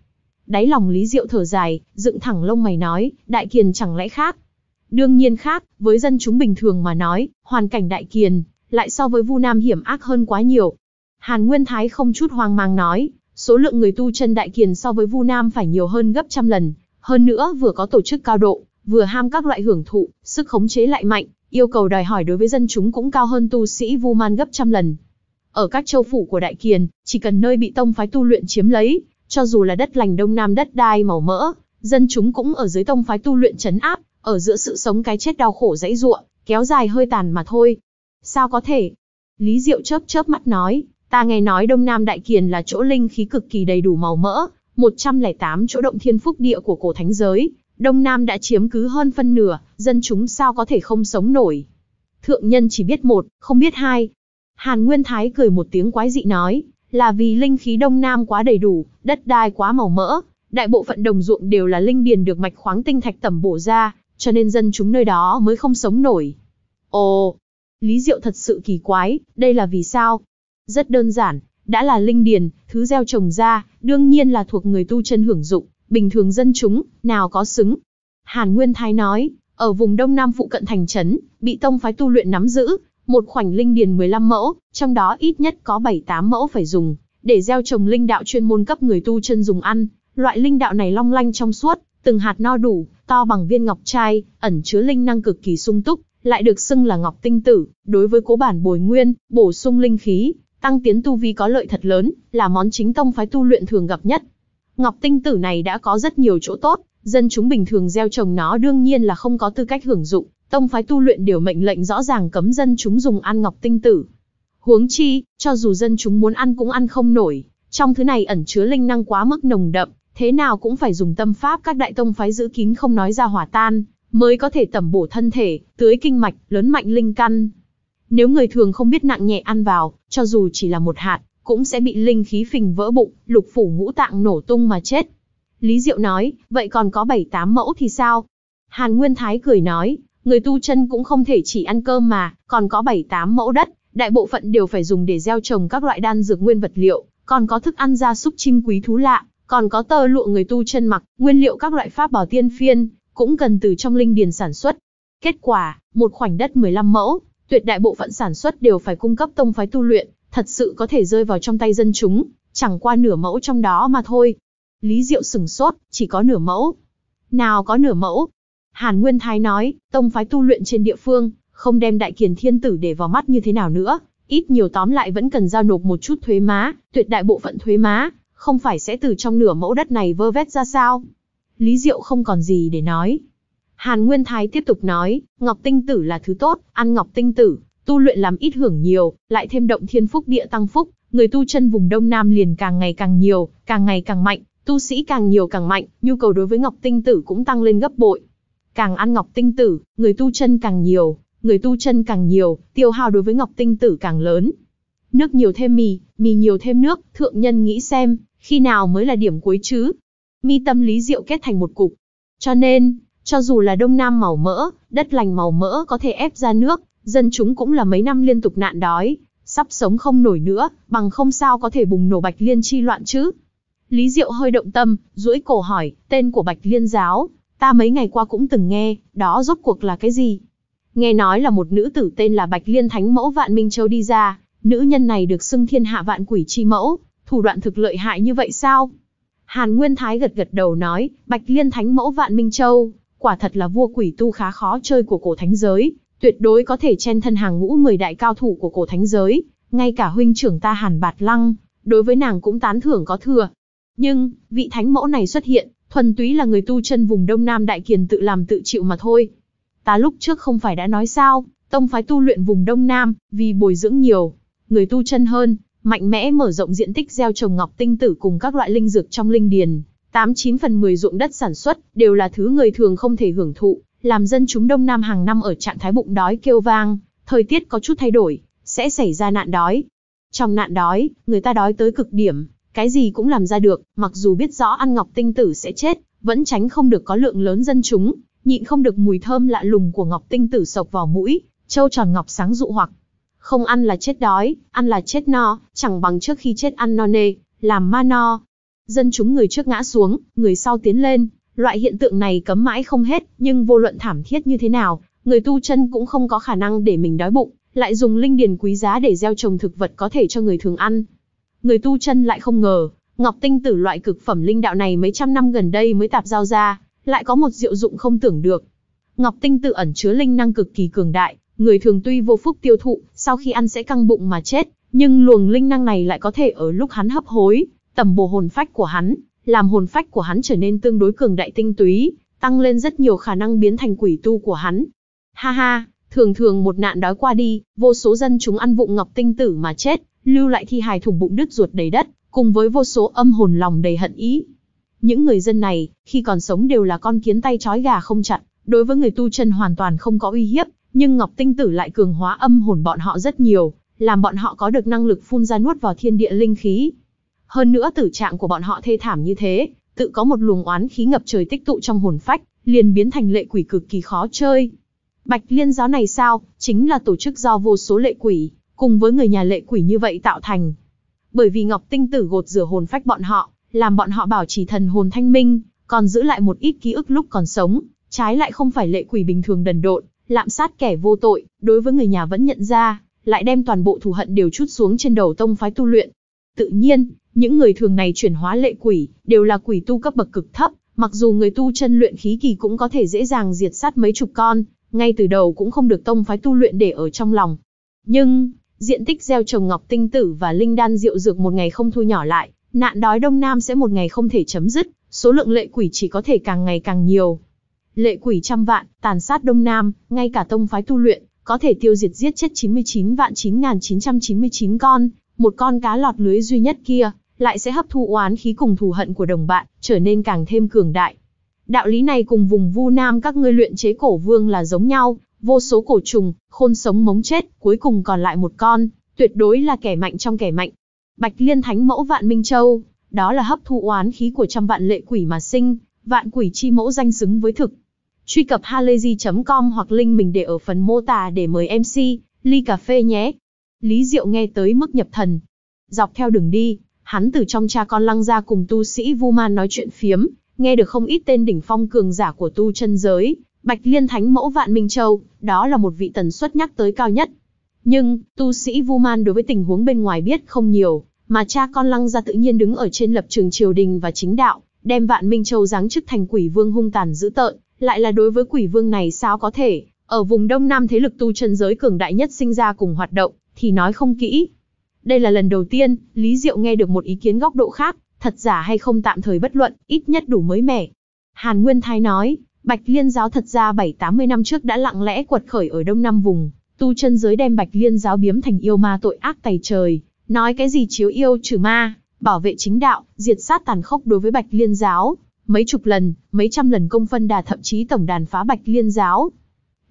Đáy lòng Lý Diệu thở dài, dựng thẳng lông mày nói, đại kiền chẳng lẽ khác, Đương nhiên khác, với dân chúng bình thường mà nói, hoàn cảnh đại kiền, lại so với Vu Nam hiểm ác hơn quá nhiều. Hàn Nguyên Thái không chút hoang mang nói, số lượng người tu chân đại kiền so với Vu Nam phải nhiều hơn gấp trăm lần, hơn nữa vừa có tổ chức cao độ, vừa ham các loại hưởng thụ, sức khống chế lại mạnh, yêu cầu đòi hỏi đối với dân chúng cũng cao hơn tu sĩ Vu Man gấp trăm lần. Ở các châu phủ của Đại Kiền, chỉ cần nơi bị tông phái tu luyện chiếm lấy, cho dù là đất lành đông nam đất đai màu mỡ, dân chúng cũng ở dưới tông phái tu luyện trấn áp, ở giữa sự sống cái chết đau khổ dãy ruộng, kéo dài hơi tàn mà thôi. Sao có thể? Lý Diệu chớp chớp mắt nói, ta nghe nói Đông Nam Đại Kiền là chỗ linh khí cực kỳ đầy đủ màu mỡ, 108 chỗ động thiên phúc địa của cổ thánh giới, Đông Nam đã chiếm cứ hơn phân nửa, dân chúng sao có thể không sống nổi. Thượng nhân chỉ biết một, không biết hai. Hàn Nguyên Thái cười một tiếng quái dị nói, là vì linh khí Đông Nam quá đầy đủ, đất đai quá màu mỡ, đại bộ phận đồng ruộng đều là linh điền được mạch khoáng tinh thạch tẩm bổ ra, cho nên dân chúng nơi đó mới không sống nổi. Ồ, Lý Diệu thật sự kỳ quái, đây là vì sao? Rất đơn giản, đã là linh điền, thứ gieo trồng ra, đương nhiên là thuộc người tu chân hưởng dụng, bình thường dân chúng, nào có xứng. Hàn Nguyên Thái nói, ở vùng đông nam phụ cận thành trấn, bị tông phái tu luyện nắm giữ, một khoảnh linh điền 15 mẫu, trong đó ít nhất có 7-8 mẫu phải dùng, để gieo trồng linh đạo chuyên môn cấp người tu chân dùng ăn. Loại linh đạo này long lanh trong suốt, từng hạt no đủ, to bằng viên ngọc trai, ẩn chứa linh năng cực kỳ sung túc, lại được xưng là ngọc tinh tử, đối với cố bản bồi nguyên, bổ sung linh khí, tăng tiến tu vi có lợi thật lớn, là món chính tông phái tu luyện thường gặp nhất. Ngọc tinh tử này đã có rất nhiều chỗ tốt, dân chúng bình thường gieo trồng nó đương nhiên là không có tư cách hưởng dụng, tông phái tu luyện đều mệnh lệnh rõ ràng cấm dân chúng dùng ăn ngọc tinh tử. Huống chi, cho dù dân chúng muốn ăn cũng ăn không nổi, trong thứ này ẩn chứa linh năng quá mức nồng đậm, thế nào cũng phải dùng tâm pháp các đại tông phái giữ kín không nói ra hỏa tan, mới có thể tẩm bổ thân thể, tưới kinh mạch, lớn mạnh linh căn. Nếu người thường không biết nặng nhẹ ăn vào, cho dù chỉ là một hạt, cũng sẽ bị linh khí phình vỡ bụng, lục phủ ngũ tạng nổ tung mà chết. Lý Diệu nói, vậy còn có 7-8 mẫu thì sao? Hàn Nguyên Thái cười nói, người tu chân cũng không thể chỉ ăn cơm mà, còn có 7-8 mẫu đất, đại bộ phận đều phải dùng để gieo trồng các loại đan dược nguyên vật liệu, còn có thức ăn gia súc chim quý thú lạ, còn có tơ lụa người tu chân mặc, nguyên liệu các loại pháp bảo tiên phiên, cũng cần từ trong linh điền sản xuất. Kết quả, một khoảnh đất 15 mẫu, tuyệt đại bộ phận sản xuất đều phải cung cấp tông phái tu luyện, thật sự có thể rơi vào trong tay dân chúng, chẳng qua nửa mẫu trong đó mà thôi. Lý Diệu sừng sốt, chỉ có nửa mẫu. Nào có nửa mẫu? Hàn Nguyên Thái nói, tông phái tu luyện trên địa phương, không đem đại kiền thiên tử để vào mắt như thế nào nữa, ít nhiều tóm lại vẫn cần giao nộp một chút thuế má, tuyệt đại bộ phận thuế má, không phải sẽ từ trong nửa mẫu đất này vơ vét ra sao? Lý Diệu không còn gì để nói. Hàn Nguyên Thái tiếp tục nói, ngọc tinh tử là thứ tốt, ăn ngọc tinh tử, tu luyện làm ít hưởng nhiều, lại thêm động thiên phúc địa tăng phúc, người tu chân vùng Đông Nam liền càng ngày càng nhiều, càng ngày càng mạnh, tu sĩ càng nhiều càng mạnh, nhu cầu đối với ngọc tinh tử cũng tăng lên gấp bội. Càng ăn ngọc tinh tử, người tu chân càng nhiều, người tu chân càng nhiều, tiêu hao đối với ngọc tinh tử càng lớn. Nước nhiều thêm mì, mì nhiều thêm nước, thượng nhân nghĩ xem, khi nào mới là điểm cuối chứ? Mi tâm lý diệu kết thành một cục. Cho nên, cho dù là Đông Nam màu mỡ, đất lành màu mỡ có thể ép ra nước, dân chúng cũng là mấy năm liên tục nạn đói, sắp sống không nổi nữa, bằng không sao có thể bùng nổ Bạch Liên chi loạn chứ? Lý Diệu hơi động tâm, duỗi cổ hỏi, tên của Bạch Liên giáo, ta mấy ngày qua cũng từng nghe, đó rốt cuộc là cái gì? Nghe nói là một nữ tử tên là Bạch Liên Thánh Mẫu Vạn Minh Châu đi ra, nữ nhân này được xưng thiên hạ vạn quỷ chi mẫu, thủ đoạn thực lợi hại như vậy sao? Hàn Nguyên Thái gật gật đầu nói, Bạch Liên Thánh Mẫu Vạn Minh Châu, quả thật là vua quỷ tu khá khó chơi của cổ thánh giới, tuyệt đối có thể chen thân hàng ngũ 10 đại cao thủ của cổ thánh giới, ngay cả huynh trưởng ta Hàn Bạt Lăng, đối với nàng cũng tán thưởng có thừa. Nhưng, vị thánh mẫu này xuất hiện, thuần túy là người tu chân vùng Đông Nam Đại Kiền tự làm tự chịu mà thôi. Ta lúc trước không phải đã nói sao, tông phái tu luyện vùng Đông Nam, vì bồi dưỡng nhiều, người tu chân hơn, mạnh mẽ mở rộng diện tích gieo trồng ngọc tinh tử cùng các loại linh dược trong linh điền, 89 phần 10 ruộng đất sản xuất đều là thứ người thường không thể hưởng thụ, làm dân chúng Đông Nam hàng năm ở trạng thái bụng đói kêu vang, thời tiết có chút thay đổi, sẽ xảy ra nạn đói. Trong nạn đói, người ta đói tới cực điểm, cái gì cũng làm ra được, mặc dù biết rõ ăn ngọc tinh tử sẽ chết, vẫn tránh không được có lượng lớn dân chúng, nhịn không được mùi thơm lạ lùng của ngọc tinh tử sộc vào mũi, châu tròn ngọc sáng dụ hoặc, không ăn là chết đói, ăn là chết no, chẳng bằng trước khi chết ăn no nê, làm ma no. Dân chúng người trước ngã xuống, người sau tiến lên, loại hiện tượng này cấm mãi không hết, nhưng vô luận thảm thiết như thế nào, người tu chân cũng không có khả năng để mình đói bụng, lại dùng linh điền quý giá để gieo trồng thực vật có thể cho người thường ăn. Người tu chân lại không ngờ, ngọc tinh tử loại cực phẩm linh đạo này mấy trăm năm gần đây mới tạp giao ra, lại có một diệu dụng không tưởng được. Ngọc tinh tử ẩn chứa linh năng cực kỳ cường đại, người thường tuy vô phúc tiêu thụ, sau khi ăn sẽ căng bụng mà chết, nhưng luồng linh năng này lại có thể ở lúc hắn hấp hối, tầm bổ hồn phách của hắn, làm hồn phách của hắn trở nên tương đối cường đại tinh túy, tăng lên rất nhiều khả năng biến thành quỷ tu của hắn. Ha ha, thường thường một nạn đói qua đi, vô số dân chúng ăn vụng ngọc tinh tử mà chết, lưu lại thi hài thủng bụng đứt ruột đầy đất, cùng với vô số âm hồn lòng đầy hận ý. Những người dân này, khi còn sống đều là con kiến tay trói gà không chặt, đối với người tu chân hoàn toàn không có uy hiếp, nhưng Ngọc Tinh Tử lại cường hóa âm hồn bọn họ rất nhiều, làm bọn họ có được năng lực phun ra nuốt vào thiên địa linh khí. Hơn nữa tử trạng của bọn họ thê thảm như thế, tự có một luồng oán khí ngập trời tích tụ trong hồn phách, liền biến thành lệ quỷ cực kỳ khó chơi. Bạch Liên giáo này sao, chính là tổ chức do vô số lệ quỷ, cùng với người nhà lệ quỷ như vậy tạo thành. Bởi vì Ngọc Tinh Tử gột rửa hồn phách bọn họ, làm bọn họ bảo trì thần hồn thanh minh, còn giữ lại một ít ký ức lúc còn sống, trái lại không phải lệ quỷ bình thường đần độn, lạm sát kẻ vô tội, đối với người nhà vẫn nhận ra, lại đem toàn bộ thù hận đều chút xuống trên đầu tông phái tu luyện. Tự nhiên, những người thường này chuyển hóa lệ quỷ, đều là quỷ tu cấp bậc cực thấp, mặc dù người tu chân luyện khí kỳ cũng có thể dễ dàng diệt sát mấy chục con, ngay từ đầu cũng không được tông phái tu luyện để ở trong lòng. Nhưng, diện tích gieo trồng ngọc tinh tử và linh đan rượu dược một ngày không thu nhỏ lại, nạn đói Đông Nam sẽ một ngày không thể chấm dứt, số lượng lệ quỷ chỉ có thể càng ngày càng nhiều, lệ quỷ trăm vạn, tàn sát Đông Nam, ngay cả tông phái tu luyện, có thể tiêu diệt giết chết 99 vạn 9999 con, một con cá lọt lưới duy nhất kia, lại sẽ hấp thu oán khí cùng thù hận của đồng bạn, trở nên càng thêm cường đại. Đạo lý này cùng vùng Vu Nam các ngươi luyện chế cổ vương là giống nhau, vô số cổ trùng, khôn sống mống chết, cuối cùng còn lại một con, tuyệt đối là kẻ mạnh trong kẻ mạnh. Bạch Liên Thánh Mẫu Vạn Minh Châu, đó là hấp thu oán khí của trăm vạn lệ quỷ mà sinh, vạn quỷ chi mẫu danh xứng với thực, Truy cập halayzi.com hoặc link mình để ở phần mô tả để mời MC, ly cà phê nhé. Lý Diệu nghe tới mức nhập thần. Dọc theo đường đi, hắn từ trong cha con lăng ra cùng tu sĩ Vu Man nói chuyện phiếm, nghe được không ít tên đỉnh phong cường giả của tu chân giới, Bạch Liên Thánh Mẫu Vạn Minh Châu, đó là một vị tần suất nhắc tới cao nhất. Nhưng, tu sĩ Vu Man đối với tình huống bên ngoài biết không nhiều, mà cha con lăng ra tự nhiên đứng ở trên lập trường triều đình và chính đạo, đem Vạn Minh Châu giáng chức thành quỷ vương hung tàn dữ tợn, lại là đối với quỷ vương này sao có thể, ở vùng Đông Nam thế lực tu chân giới cường đại nhất sinh ra cùng hoạt động, thì nói không kỹ. Đây là lần đầu tiên, Lý Diệu nghe được một ý kiến góc độ khác, thật giả hay không tạm thời bất luận, ít nhất đủ mới mẻ. Hàn Nguyên Thái nói, Bạch Liên giáo thật ra 7-80 năm trước đã lặng lẽ quật khởi ở Đông Nam vùng, tu chân giới đem Bạch Liên giáo biếm thành yêu ma tội ác tày trời, nói cái gì chiếu yêu trừ ma, bảo vệ chính đạo, diệt sát tàn khốc đối với Bạch Liên giáo, mấy chục lần, mấy trăm lần công phân đà thậm chí tổng đàn phá bạch liên giáo.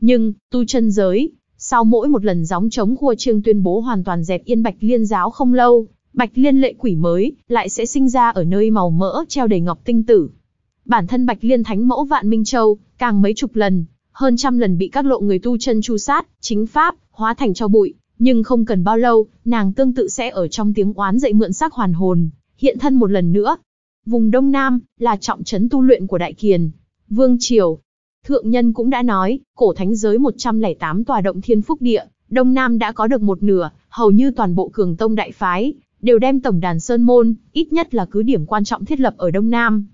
Nhưng, tu chân giới, sau mỗi một lần gióng chống khua trương tuyên bố hoàn toàn dẹp yên bạch liên giáo không lâu, bạch liên lệ quỷ mới, lại sẽ sinh ra ở nơi màu mỡ treo đầy ngọc tinh tử. Bản thân bạch liên thánh mẫu vạn Minh Châu, càng mấy chục lần, hơn trăm lần bị các lộ người tu chân chu sát, chính pháp, hóa thành cho bụi, nhưng không cần bao lâu, nàng tương tự sẽ ở trong tiếng oán dậy mượn xác hoàn hồn, hiện thân một lần nữa, vùng Đông Nam, là trọng trấn tu luyện của Đại Kiền. Vương Triều, Thượng Nhân cũng đã nói, cổ thánh giới 108 tòa động thiên phúc địa, Đông Nam đã có được một nửa, hầu như toàn bộ cường tông đại phái, đều đem tổng đàn Sơn Môn, ít nhất là cứ điểm quan trọng thiết lập ở Đông Nam.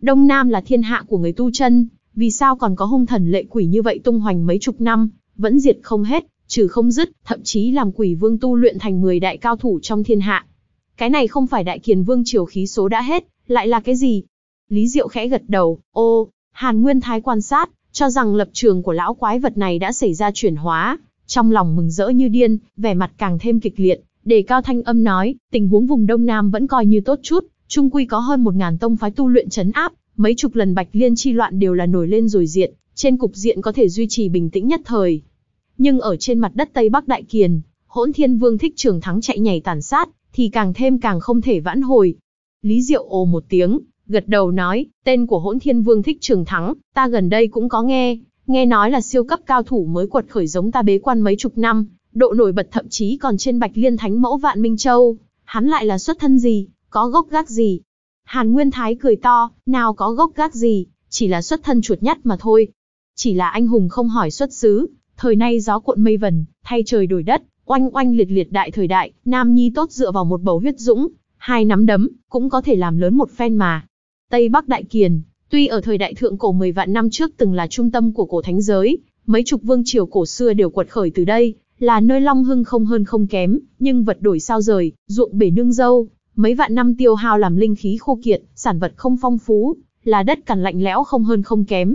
Đông Nam là thiên hạ của người tu chân, vì sao còn có hung thần lệ quỷ như vậy tung hoành mấy chục năm, vẫn diệt không hết, trừ không dứt, thậm chí làm quỷ vương tu luyện thành 10 đại cao thủ trong thiên hạ. Cái này không phải đại kiền vương triều khí số đã hết, lại là cái gì? Lý Diệu khẽ gật đầu, ô, Hàn Nguyên Thái quan sát, cho rằng lập trường của lão quái vật này đã xảy ra chuyển hóa, trong lòng mừng rỡ như điên, vẻ mặt càng thêm kịch liệt, để cao thanh âm nói, tình huống vùng Đông Nam vẫn coi như tốt chút, trung quy có hơn một ngàn tông phái tu luyện chấn áp, mấy chục lần bạch liên chi loạn đều là nổi lên rồi diện, trên cục diện có thể duy trì bình tĩnh nhất thời. Nhưng ở trên mặt đất Tây Bắc Đại Kiền, hỗn thiên vương thích trường thắng chạy nhảy tàn sát, thì càng thêm càng không thể vãn hồi, Lý Diệu ồ một tiếng, gật đầu nói, tên của hỗn thiên vương thích trường thắng, ta gần đây cũng có nghe, nghe nói là siêu cấp cao thủ mới quật khởi giống ta bế quan mấy chục năm, độ nổi bật thậm chí còn trên bạch liên thánh mẫu vạn Minh Châu. Hắn lại là xuất thân gì, có gốc gác gì? Hàn Nguyên Thái cười to, nào có gốc gác gì, chỉ là xuất thân chuột nhất mà thôi. Chỉ là anh hùng không hỏi xuất xứ, thời nay gió cuộn mây vần, thay trời đổi đất, oanh oanh liệt liệt đại thời đại, nam nhi tốt dựa vào một bầu huyết dũng, hai nắm đấm, cũng có thể làm lớn một phen mà. Tây Bắc Đại Kiền, tuy ở thời đại thượng cổ 10 vạn năm trước từng là trung tâm của cổ thánh giới, mấy chục vương triều cổ xưa đều quật khởi từ đây, là nơi long hưng không hơn không kém, nhưng vật đổi sao rời, ruộng bể nương dâu, mấy vạn năm tiêu hao làm linh khí khô kiệt, sản vật không phong phú, là đất cằn lạnh lẽo không hơn không kém.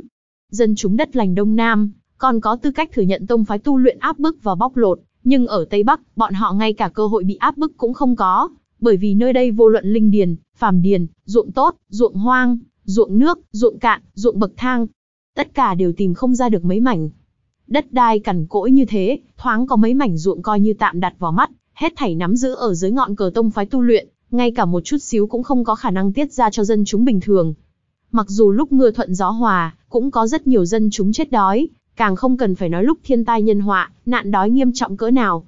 Dân chúng đất lành Đông Nam, còn có tư cách thừa nhận tông phái tu luyện áp bức và bóc lột, nhưng ở Tây Bắc, bọn họ ngay cả cơ hội bị áp bức cũng không có, bởi vì nơi đây vô luận linh điền, phàm điền, ruộng tốt, ruộng hoang, ruộng nước, ruộng cạn, ruộng bậc thang, tất cả đều tìm không ra được mấy mảnh. Đất đai cằn cỗi như thế, thoáng có mấy mảnh ruộng coi như tạm đặt vào mắt, hết thảy nắm giữ ở dưới ngọn cờ tông phái tu luyện, ngay cả một chút xíu cũng không có khả năng tiết ra cho dân chúng bình thường. Mặc dù lúc mưa thuận gió hòa, cũng có rất nhiều dân chúng chết đói, càng không cần phải nói lúc thiên tai nhân họa, nạn đói nghiêm trọng cỡ nào,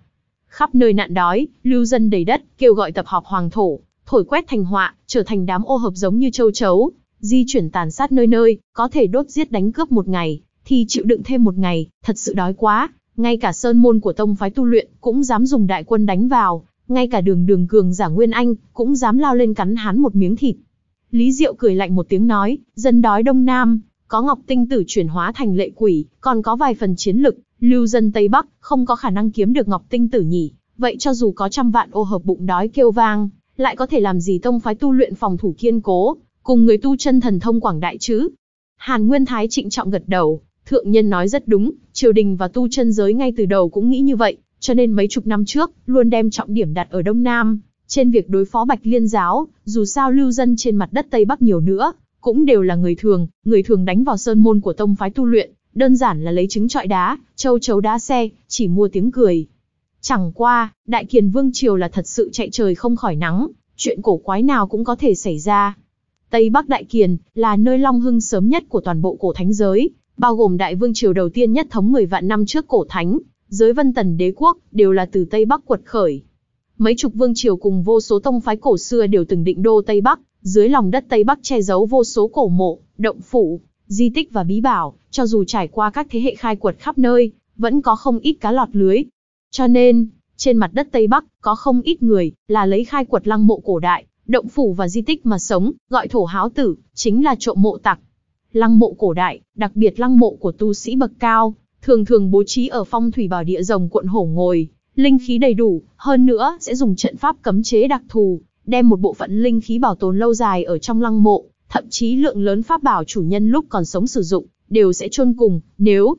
khắp nơi nạn đói, lưu dân đầy đất, kêu gọi tập họp hoàng thổ, thổi quét thành họa, trở thành đám ô hợp giống như châu chấu, di chuyển tàn sát nơi nơi, có thể đốt giết đánh cướp một ngày, thì chịu đựng thêm một ngày, thật sự đói quá, ngay cả sơn môn của tông phái tu luyện cũng dám dùng đại quân đánh vào, ngay cả đường đường cường giả Nguyên Anh cũng dám lao lên cắn hắn một miếng thịt. Lý Diệu cười lạnh một tiếng nói, dân đói Đông Nam, có ngọc tinh tử chuyển hóa thành lệ quỷ, còn có vài phần chiến lực, lưu dân Tây Bắc không có khả năng kiếm được ngọc tinh tử nhỉ, vậy cho dù có trăm vạn ô hợp bụng đói kêu vang, lại có thể làm gì tông phái tu luyện phòng thủ kiên cố, cùng người tu chân thần thông quảng đại chứ? Hàn Nguyên Thái trịnh trọng gật đầu, thượng nhân nói rất đúng, triều đình và tu chân giới ngay từ đầu cũng nghĩ như vậy, cho nên mấy chục năm trước, luôn đem trọng điểm đặt ở Đông Nam, trên việc đối phó Bạch Liên giáo, dù sao lưu dân trên mặt đất Tây Bắc nhiều nữa, cũng đều là người thường, người thường đánh vào sơn môn của tông phái tu luyện, đơn giản là lấy trứng trọi đá, châu chấu đá xe, chỉ mua tiếng cười. Chẳng qua, Đại Kiền Vương Triều là thật sự chạy trời không khỏi nắng, chuyện cổ quái nào cũng có thể xảy ra. Tây Bắc Đại Kiền là nơi long hưng sớm nhất của toàn bộ cổ thánh giới, bao gồm Đại Vương Triều đầu tiên nhất thống 10 vạn năm trước cổ thánh, giới vân tần đế quốc đều là từ Tây Bắc quật khởi. Mấy chục vương triều cùng vô số tông phái cổ xưa đều từng định đô Tây Bắc, dưới lòng đất Tây Bắc che giấu vô số cổ mộ, động phủ, di tích và bí bảo, cho dù trải qua các thế hệ khai quật khắp nơi, vẫn có không ít cá lọt lưới. Cho nên, trên mặt đất Tây Bắc, có không ít người, là lấy khai quật lăng mộ cổ đại, động phủ và di tích mà sống, gọi thổ háo tử, chính là trộm mộ tặc. Lăng mộ cổ đại, đặc biệt lăng mộ của tu sĩ bậc cao, thường thường bố trí ở phong thủy bảo địa rồng cuộn hổ ngồi, linh khí đầy đủ, hơn nữa sẽ dùng trận pháp cấm chế đặc thù, đem một bộ phận linh khí bảo tồn lâu dài ở trong lăng mộ, thậm chí lượng lớn pháp bảo chủ nhân lúc còn sống sử dụng, đều sẽ chôn cùng, nếu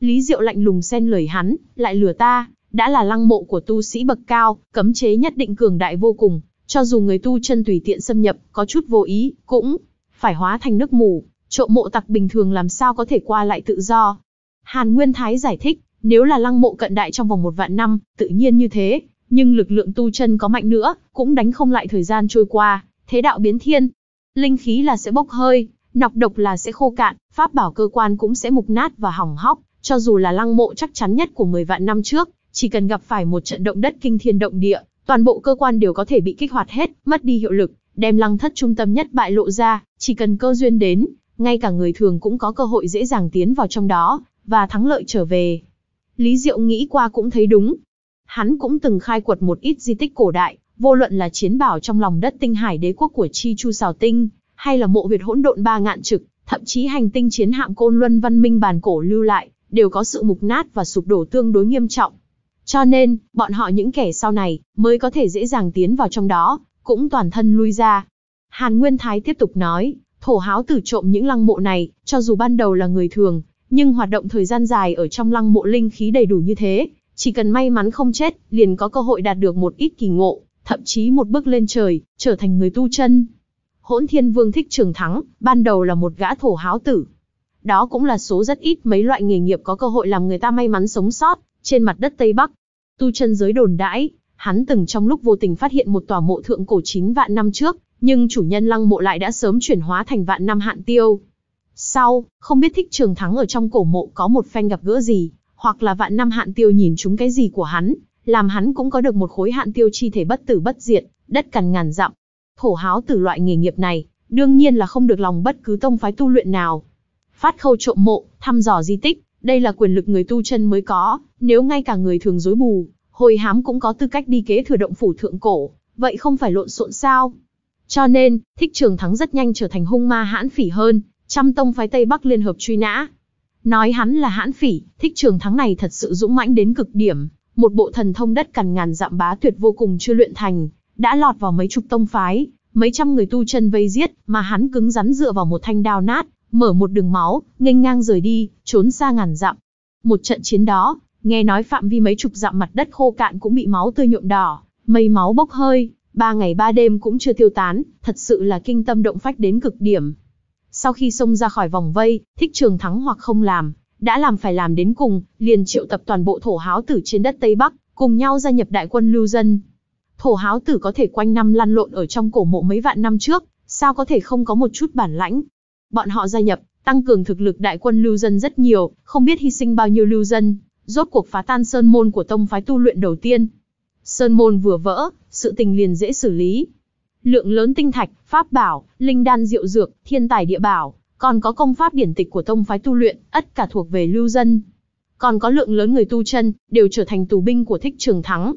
Lý Diệu lạnh lùng xen lời hắn, lại lừa ta, đã là lăng mộ của tu sĩ bậc cao, cấm chế nhất định cường đại vô cùng, cho dù người tu chân tùy tiện xâm nhập, có chút vô ý, cũng phải hóa thành nước mù, trộm mộ tặc bình thường làm sao có thể qua lại tự do. Hàn Nguyên Thái giải thích, nếu là lăng mộ cận đại trong vòng một vạn năm, tự nhiên như thế, nhưng lực lượng tu chân có mạnh nữa, cũng đánh không lại thời gian trôi qua, thế đạo biến thiên, Linh khí là sẽ bốc hơi, nọc độc là sẽ khô cạn, pháp bảo cơ quan cũng sẽ mục nát và hỏng hóc, cho dù là lăng mộ chắc chắn nhất của 10 vạn năm trước, chỉ cần gặp phải một trận động đất kinh thiên động địa, toàn bộ cơ quan đều có thể bị kích hoạt hết, mất đi hiệu lực, đem lăng thất trung tâm nhất bại lộ ra, chỉ cần cơ duyên đến, ngay cả người thường cũng có cơ hội dễ dàng tiến vào trong đó, và thắng lợi trở về. Lý Diệu nghĩ qua cũng thấy đúng. Hắn cũng từng khai quật một ít di tích cổ đại, Vô luận là chiến bảo trong lòng đất tinh hải đế quốc của Chi Chu Sào Tinh, hay là mộ việt hỗn độn ba ngạn trực, thậm chí hành tinh chiến hạm côn luân văn minh bàn cổ lưu lại, đều có sự mục nát và sụp đổ tương đối nghiêm trọng. Cho nên, bọn họ những kẻ sau này mới có thể dễ dàng tiến vào trong đó, cũng toàn thân lui ra. Hàn Nguyên Thái tiếp tục nói, thổ háo tử trộm những lăng mộ này, cho dù ban đầu là người thường, nhưng hoạt động thời gian dài ở trong lăng mộ linh khí đầy đủ như thế, chỉ cần may mắn không chết, liền có cơ hội đạt được một ít kỳ ngộ, thậm chí một bước lên trời, trở thành người tu chân. Hỗn Thiên Vương Thích Trường Thắng, ban đầu là một gã thổ háo tử. Đó cũng là số rất ít mấy loại nghề nghiệp có cơ hội làm người ta may mắn sống sót, trên mặt đất Tây Bắc. Tu chân giới đồn đãi, hắn từng trong lúc vô tình phát hiện một tòa mộ thượng cổ 9 vạn năm trước, nhưng chủ nhân lăng mộ lại đã sớm chuyển hóa thành vạn năm hạn tiêu. Sau, không biết thích trường thắng ở trong cổ mộ có một phen gặp gỡ gì, hoặc là vạn năm hạn tiêu nhìn chúng cái gì của hắn, làm hắn cũng có được một khối hạn tiêu chi thể bất tử bất diệt, đất cằn ngàn dặm. Thổ háo từ loại nghề nghiệp này, đương nhiên là không được lòng bất cứ tông phái tu luyện nào. Phát khâu trộm mộ, thăm dò di tích, đây là quyền lực người tu chân mới có, nếu ngay cả người thường dối bù, hồi hám cũng có tư cách đi kế thừa động phủ thượng cổ, vậy không phải lộn xộn sao? Cho nên, thích trường thắng rất nhanh trở thành hung ma hãn phỉ hơn, trăm tông phái Tây Bắc liên hợp truy nã. Nói hắn là hãn phỉ, thích trường thắng này thật sự dũng mãnh đến cực điểm, một bộ thần thông đất cằn ngàn dặm bá tuyệt vô cùng chưa luyện thành, đã lọt vào mấy chục tông phái, mấy trăm người tu chân vây giết, mà hắn cứng rắn dựa vào một thanh đao nát, mở một đường máu, nghênh ngang rời đi, trốn xa ngàn dặm. Một trận chiến đó, nghe nói phạm vi mấy chục dặm mặt đất khô cạn cũng bị máu tươi nhuộm đỏ, mây máu bốc hơi, ba ngày ba đêm cũng chưa tiêu tán, thật sự là kinh tâm động phách đến cực điểm. Sau khi xông ra khỏi vòng vây, thích trường thắng hoặc không làm, đã làm phải làm đến cùng, liền triệu tập toàn bộ thổ háo tử trên đất Tây Bắc, cùng nhau gia nhập đại quân lưu dân. Thổ háo tử có thể quanh năm lăn lộn ở trong cổ mộ mấy vạn năm trước, sao có thể không có một chút bản lãnh. Bọn họ gia nhập, tăng cường thực lực đại quân lưu dân rất nhiều, không biết hy sinh bao nhiêu lưu dân, rốt cuộc phá tan sơn môn của tông phái tu luyện đầu tiên. Sơn môn vừa vỡ, sự tình liền dễ xử lý. Lượng lớn tinh thạch, pháp bảo, linh đan diệu dược, thiên tài địa bảo, còn có công pháp điển tịch của tông phái tu luyện, ất cả thuộc về lưu dân. Còn có lượng lớn người tu chân, đều trở thành tù binh của thích trường thắng.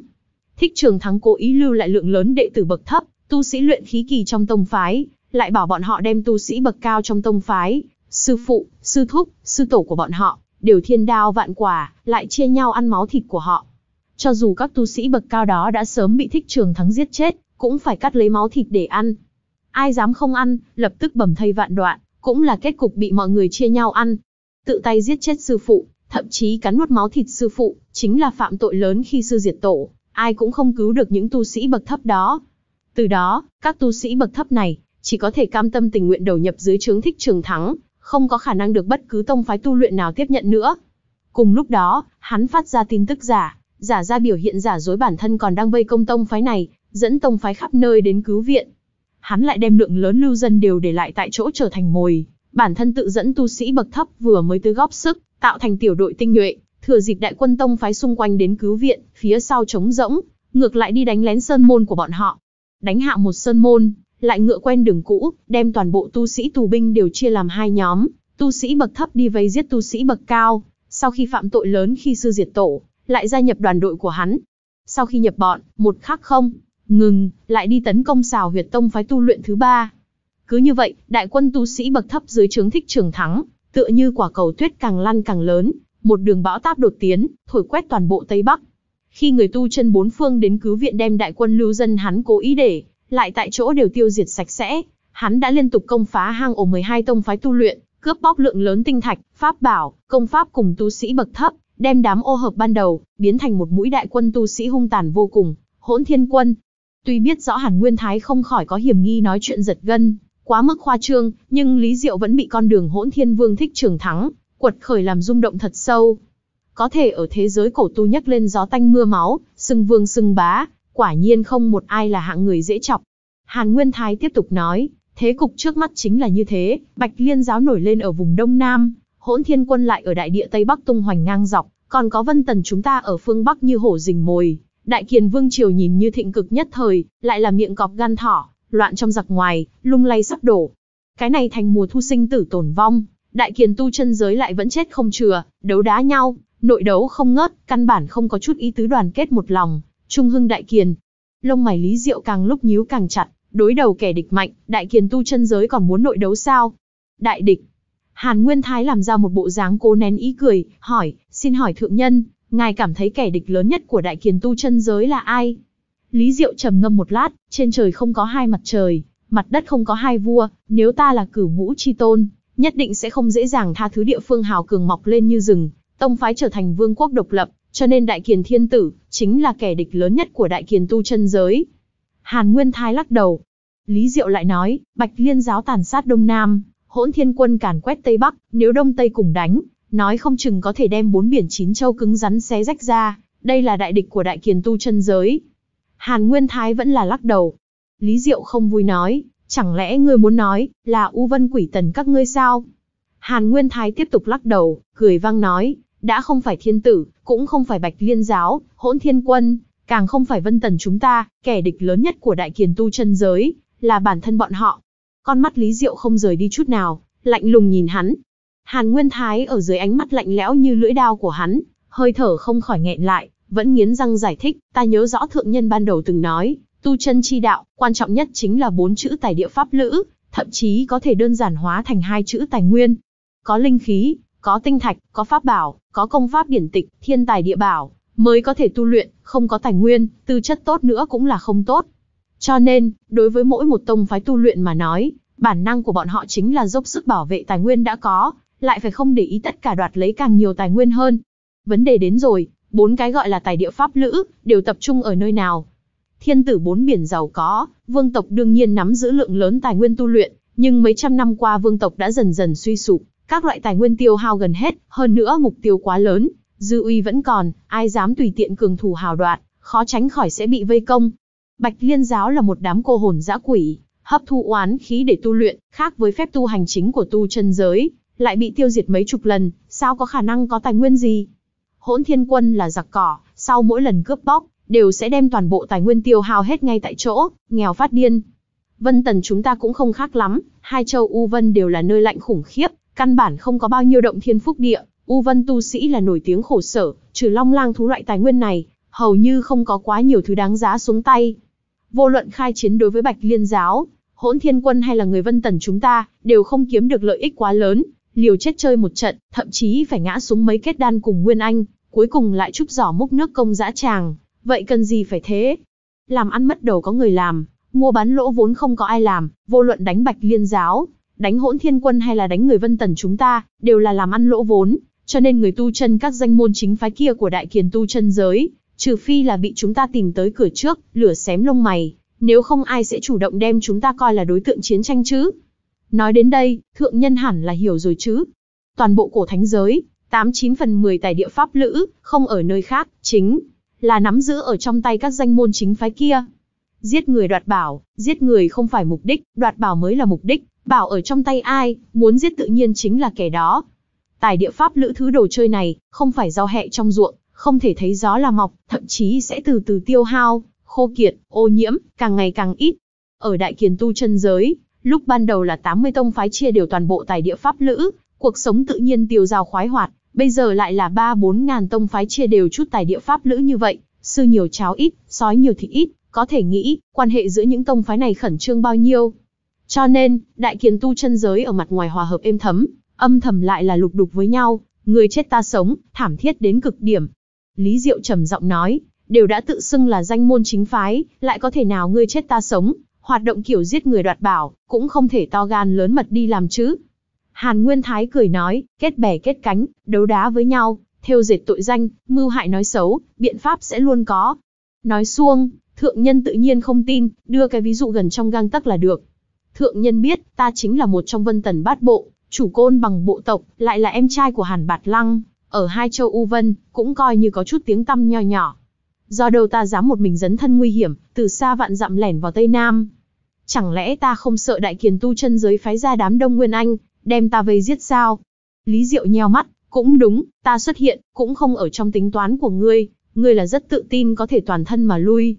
Thích trường thắng cố ý lưu lại lượng lớn đệ tử bậc thấp, tu sĩ luyện khí kỳ trong tông phái, lại bảo bọn họ đem tu sĩ bậc cao trong tông phái, sư phụ, sư thúc, sư tổ của bọn họ, đều thiên đao vạn quả, lại chia nhau ăn máu thịt của họ. Cho dù các tu sĩ bậc cao đó đã sớm bị thích trường thắng giết chết, cũng phải cắt lấy máu thịt để ăn. Ai dám không ăn, lập tức bầm thây vạn đoạn cũng là kết cục bị mọi người chia nhau ăn. Tự tay giết chết sư phụ, thậm chí cắn nuốt máu thịt sư phụ, chính là phạm tội lớn khi sư diệt tổ, ai cũng không cứu được những tu sĩ bậc thấp đó. Từ đó, các tu sĩ bậc thấp này chỉ có thể cam tâm tình nguyện đầu nhập dưới trướng thích trường thắng, không có khả năng được bất cứ tông phái tu luyện nào tiếp nhận nữa. Cùng lúc đó, hắn phát ra tin tức giả, giả ra biểu hiện giả dối bản thân còn đang vây công tông phái này, dẫn tông phái khắp nơi đến cứu viện hắn lại đem lượng lớn lưu dân đều để lại tại chỗ trở thành mồi, bản thân tự dẫn tu sĩ bậc thấp vừa mới tới góp sức, tạo thành tiểu đội tinh nhuệ, thừa dịp đại quân tông phái xung quanh đến cứu viện, phía sau trống rỗng, ngược lại đi đánh lén sơn môn của bọn họ. Đánh hạ một sơn môn, lại ngựa quen đường cũ, đem toàn bộ tu sĩ tù binh đều chia làm hai nhóm, tu sĩ bậc thấp đi vây giết tu sĩ bậc cao, sau khi phạm tội lớn khi sư diệt tổ, lại gia nhập đoàn đội của hắn. Sau khi nhập bọn, một khắc không, ngừng, lại đi tấn công xào huyệt tông phái tu luyện thứ ba. Cứ như vậy, đại quân tu sĩ bậc thấp dưới trướng thích trường thắng, tựa như quả cầu tuyết càng lăn càng lớn, một đường bão táp đột tiến, thổi quét toàn bộ Tây Bắc. Khi người tu chân bốn phương đến cứu viện đem đại quân lưu dân hắn cố ý để, lại tại chỗ đều tiêu diệt sạch sẽ, hắn đã liên tục công phá hang ổ 12 tông phái tu luyện, cướp bóc lượng lớn tinh thạch, pháp bảo, công pháp cùng tu sĩ bậc thấp, đem đám ô hợp ban đầu biến thành một mũi đại quân tu sĩ hung tàn vô cùng, Hỗn Thiên quân, Tuy biết rõ Hàn Nguyên Thái không khỏi có hiểm nghi nói chuyện giật gân, quá mức khoa trương, nhưng Lý Diệu vẫn bị con đường hỗn thiên vương thích trường thắng, quật khởi làm rung động thật sâu. Có thể ở thế giới cổ tu nhấc lên gió tanh mưa máu, sưng vương sưng bá, quả nhiên không một ai là hạng người dễ chọc. Hàn Nguyên Thái tiếp tục nói, thế cục trước mắt chính là như thế, Bạch Liên giáo nổi lên ở vùng Đông Nam, hỗn thiên quân lại ở đại địa Tây Bắc tung hoành ngang dọc, còn có vân tần chúng ta ở phương Bắc như hổ rình mồi, Đại Kiền Vương Triều nhìn như thịnh cực nhất thời, lại là miệng cọp gan thỏ, loạn trong giặc ngoài, lung lay sắp đổ. Cái này thành mùa thu sinh tử tổn vong, Đại Kiền tu chân giới lại vẫn chết không chừa, đấu đá nhau, nội đấu không ngớt, căn bản không có chút ý tứ đoàn kết một lòng, trung hưng Đại Kiền. Lông mày Lý Diệu càng lúc nhíu càng chặt, đối đầu kẻ địch mạnh, Đại Kiền tu chân giới còn muốn nội đấu sao? Đại địch Hàn Nguyên Thái làm ra một bộ dáng cố nén ý cười, hỏi, xin hỏi thượng nhân, Ngài cảm thấy kẻ địch lớn nhất của đại kiền tu chân giới là ai? Lý Diệu trầm ngâm một lát, trên trời không có hai mặt trời, mặt đất không có hai vua, nếu ta là cửu ngũ chi tôn, nhất định sẽ không dễ dàng tha thứ địa phương hào cường mọc lên như rừng, tông phái trở thành vương quốc độc lập, cho nên đại kiền thiên tử, chính là kẻ địch lớn nhất của đại kiền tu chân giới. Hàn Nguyên Thái lắc đầu. Lý Diệu lại nói, Bạch Liên giáo tàn sát Đông Nam, hỗn thiên quân càn quét Tây Bắc, nếu Đông Tây cùng đánh, nói không chừng có thể đem bốn biển chín châu cứng rắn xé rách ra, đây là đại địch của đại kiền tu chân giới. Hàn Nguyên Thái vẫn là lắc đầu. Lý Diệu không vui nói, chẳng lẽ ngươi muốn nói, là U Vân Quỷ Tần các ngươi sao? Hàn Nguyên Thái tiếp tục lắc đầu, cười vang nói, đã không phải thiên tử, cũng không phải bạch liên giáo, hỗn thiên quân, càng không phải vân tần chúng ta, kẻ địch lớn nhất của đại kiền tu chân giới, là bản thân bọn họ. Con mắt Lý Diệu không rời đi chút nào, lạnh lùng nhìn hắn, Hàn Nguyên Thái ở dưới ánh mắt lạnh lẽo như lưỡi đao của hắn, hơi thở không khỏi nghẹn lại, vẫn nghiến răng giải thích, ta nhớ rõ thượng nhân ban đầu từng nói, tu chân chi đạo, quan trọng nhất chính là bốn chữ tài địa pháp lữ, thậm chí có thể đơn giản hóa thành hai chữ tài nguyên. Có linh khí, có tinh thạch, có pháp bảo, có công pháp điển tịch, thiên tài địa bảo, mới có thể tu luyện, không có tài nguyên, tư chất tốt nữa cũng là không tốt. Cho nên, đối với mỗi một tông phái tu luyện mà nói, bản năng của bọn họ chính là dốc sức bảo vệ tài nguyên đã có, lại phải không để ý tất cả đoạt lấy càng nhiều tài nguyên hơn. Vấn đề đến rồi, bốn cái gọi là tài địa pháp lữ đều tập trung ở nơi nào? Thiên tử bốn biển giàu có, vương tộc đương nhiên nắm giữ lượng lớn tài nguyên tu luyện, nhưng mấy trăm năm qua vương tộc đã dần dần suy sụp, các loại tài nguyên tiêu hao gần hết, hơn nữa mục tiêu quá lớn, dư uy vẫn còn, ai dám tùy tiện cường thủ hào đoạt, khó tránh khỏi sẽ bị vây công. Bạch Liên giáo là một đám cô hồn dã quỷ, hấp thu oán khí để tu luyện, khác với phép tu hành chính của tu chân giới, lại bị tiêu diệt mấy chục lần, sao có khả năng có tài nguyên gì? Hỗn Thiên Quân là giặc cỏ, sau mỗi lần cướp bóc, đều sẽ đem toàn bộ tài nguyên tiêu hao hết ngay tại chỗ, nghèo phát điên. Vân Tần chúng ta cũng không khác lắm, hai châu U Vân đều là nơi lạnh khủng khiếp, căn bản không có bao nhiêu động thiên phúc địa, U Vân tu sĩ là nổi tiếng khổ sở, trừ long lang thú loại tài nguyên này, hầu như không có quá nhiều thứ đáng giá xuống tay. Vô luận khai chiến đối với Bạch Liên giáo, Hỗn Thiên Quân hay là người Vân Tần chúng ta, đều không kiếm được lợi ích quá lớn, liều chết chơi một trận, thậm chí phải ngã xuống mấy kết đan cùng Nguyên Anh, cuối cùng lại chúc giỏ múc nước công dã tràng, vậy cần gì phải thế? Làm ăn mất đầu có người làm, mua bán lỗ vốn không có ai làm, vô luận đánh bạch liên giáo, đánh hỗn thiên quân hay là đánh người vân tần chúng ta, đều là làm ăn lỗ vốn, cho nên người tu chân các danh môn chính phái kia của đại kiền tu chân giới, trừ phi là bị chúng ta tìm tới cửa trước, lửa xém lông mày, nếu không ai sẽ chủ động đem chúng ta coi là đối tượng chiến tranh chứ. Nói đến đây, thượng nhân hẳn là hiểu rồi chứ. Toàn bộ cổ thánh giới, 89 phần 10 tài địa pháp lữ, không ở nơi khác, chính là nắm giữ ở trong tay các danh môn chính phái kia. Giết người đoạt bảo, giết người không phải mục đích, đoạt bảo mới là mục đích, bảo ở trong tay ai, muốn giết tự nhiên chính là kẻ đó. Tài địa pháp lữ thứ đồ chơi này, không phải rau hẹ trong ruộng, không thể thấy gió là mọc, thậm chí sẽ từ từ tiêu hao, khô kiệt, ô nhiễm, càng ngày càng ít. Ở đại kiền tu chân giới, Lúc ban đầu là 80 tông phái chia đều toàn bộ tài địa pháp lữ, cuộc sống tự nhiên tiêu dao khoái hoạt, bây giờ lại là 3-4 ngàn tông phái chia đều chút tài địa pháp lữ như vậy, sư nhiều cháo ít, sói nhiều thịt ít, có thể nghĩ, quan hệ giữa những tông phái này khẩn trương bao nhiêu. Cho nên, đại kiến tu chân giới ở mặt ngoài hòa hợp êm thấm, âm thầm lại là lục đục với nhau, người chết ta sống, thảm thiết đến cực điểm. Lý Diệu trầm giọng nói, đều đã tự xưng là danh môn chính phái, lại có thể nào ngươi chết ta sống, hoạt động kiểu giết người đoạt bảo, cũng không thể to gan lớn mật đi làm chứ. Hàn Nguyên Thái cười nói, kết bè kết cánh, đấu đá với nhau, theo dệt tội danh, mưu hại nói xấu, biện pháp sẽ luôn có. Nói xuông, thượng nhân tự nhiên không tin, đưa cái ví dụ gần trong gang tắc là được. Thượng nhân biết, ta chính là một trong vân tần bát bộ, chủ côn bằng bộ tộc, lại là em trai của Hàn Bạt Lăng, ở hai châu U Vân, cũng coi như có chút tiếng tăm nho nhỏ. Do đâu ta dám một mình dấn thân nguy hiểm, từ xa vạn dặm lẻn vào Tây Nam, Chẳng lẽ ta không sợ đại kiền tu chân giới phái ra đám đông Nguyên Anh, đem ta về giết sao? Lý Diệu nheo mắt, cũng đúng, ta xuất hiện, cũng không ở trong tính toán của ngươi, ngươi là rất tự tin có thể toàn thân mà lui.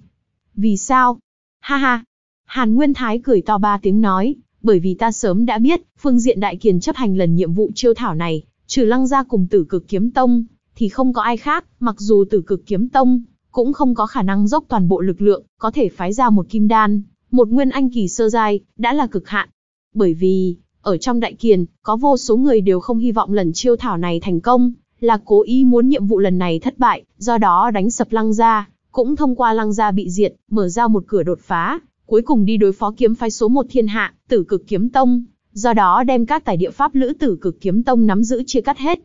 Vì sao? Ha ha! Hàn Nguyên Thái cười to ba tiếng nói, bởi vì ta sớm đã biết, phương diện đại kiền chấp hành lần nhiệm vụ chiêu thảo này, trừ lăng ra cùng tử cực kiếm tông, thì không có ai khác, mặc dù tử cực kiếm tông, cũng không có khả năng dốc toàn bộ lực lượng, có thể phái ra một kim đan, một nguyên anh kỳ sơ giai đã là cực hạn. Bởi vì, ở trong đại kiền, có vô số người đều không hy vọng lần chiêu thảo này thành công, là cố ý muốn nhiệm vụ lần này thất bại, do đó đánh sập lăng gia, cũng thông qua lăng gia bị diệt, mở ra một cửa đột phá, cuối cùng đi đối phó kiếm phái số một thiên hạ, tử cực kiếm tông, do đó đem các tài địa pháp lữ tử cực kiếm tông nắm giữ chia cắt hết.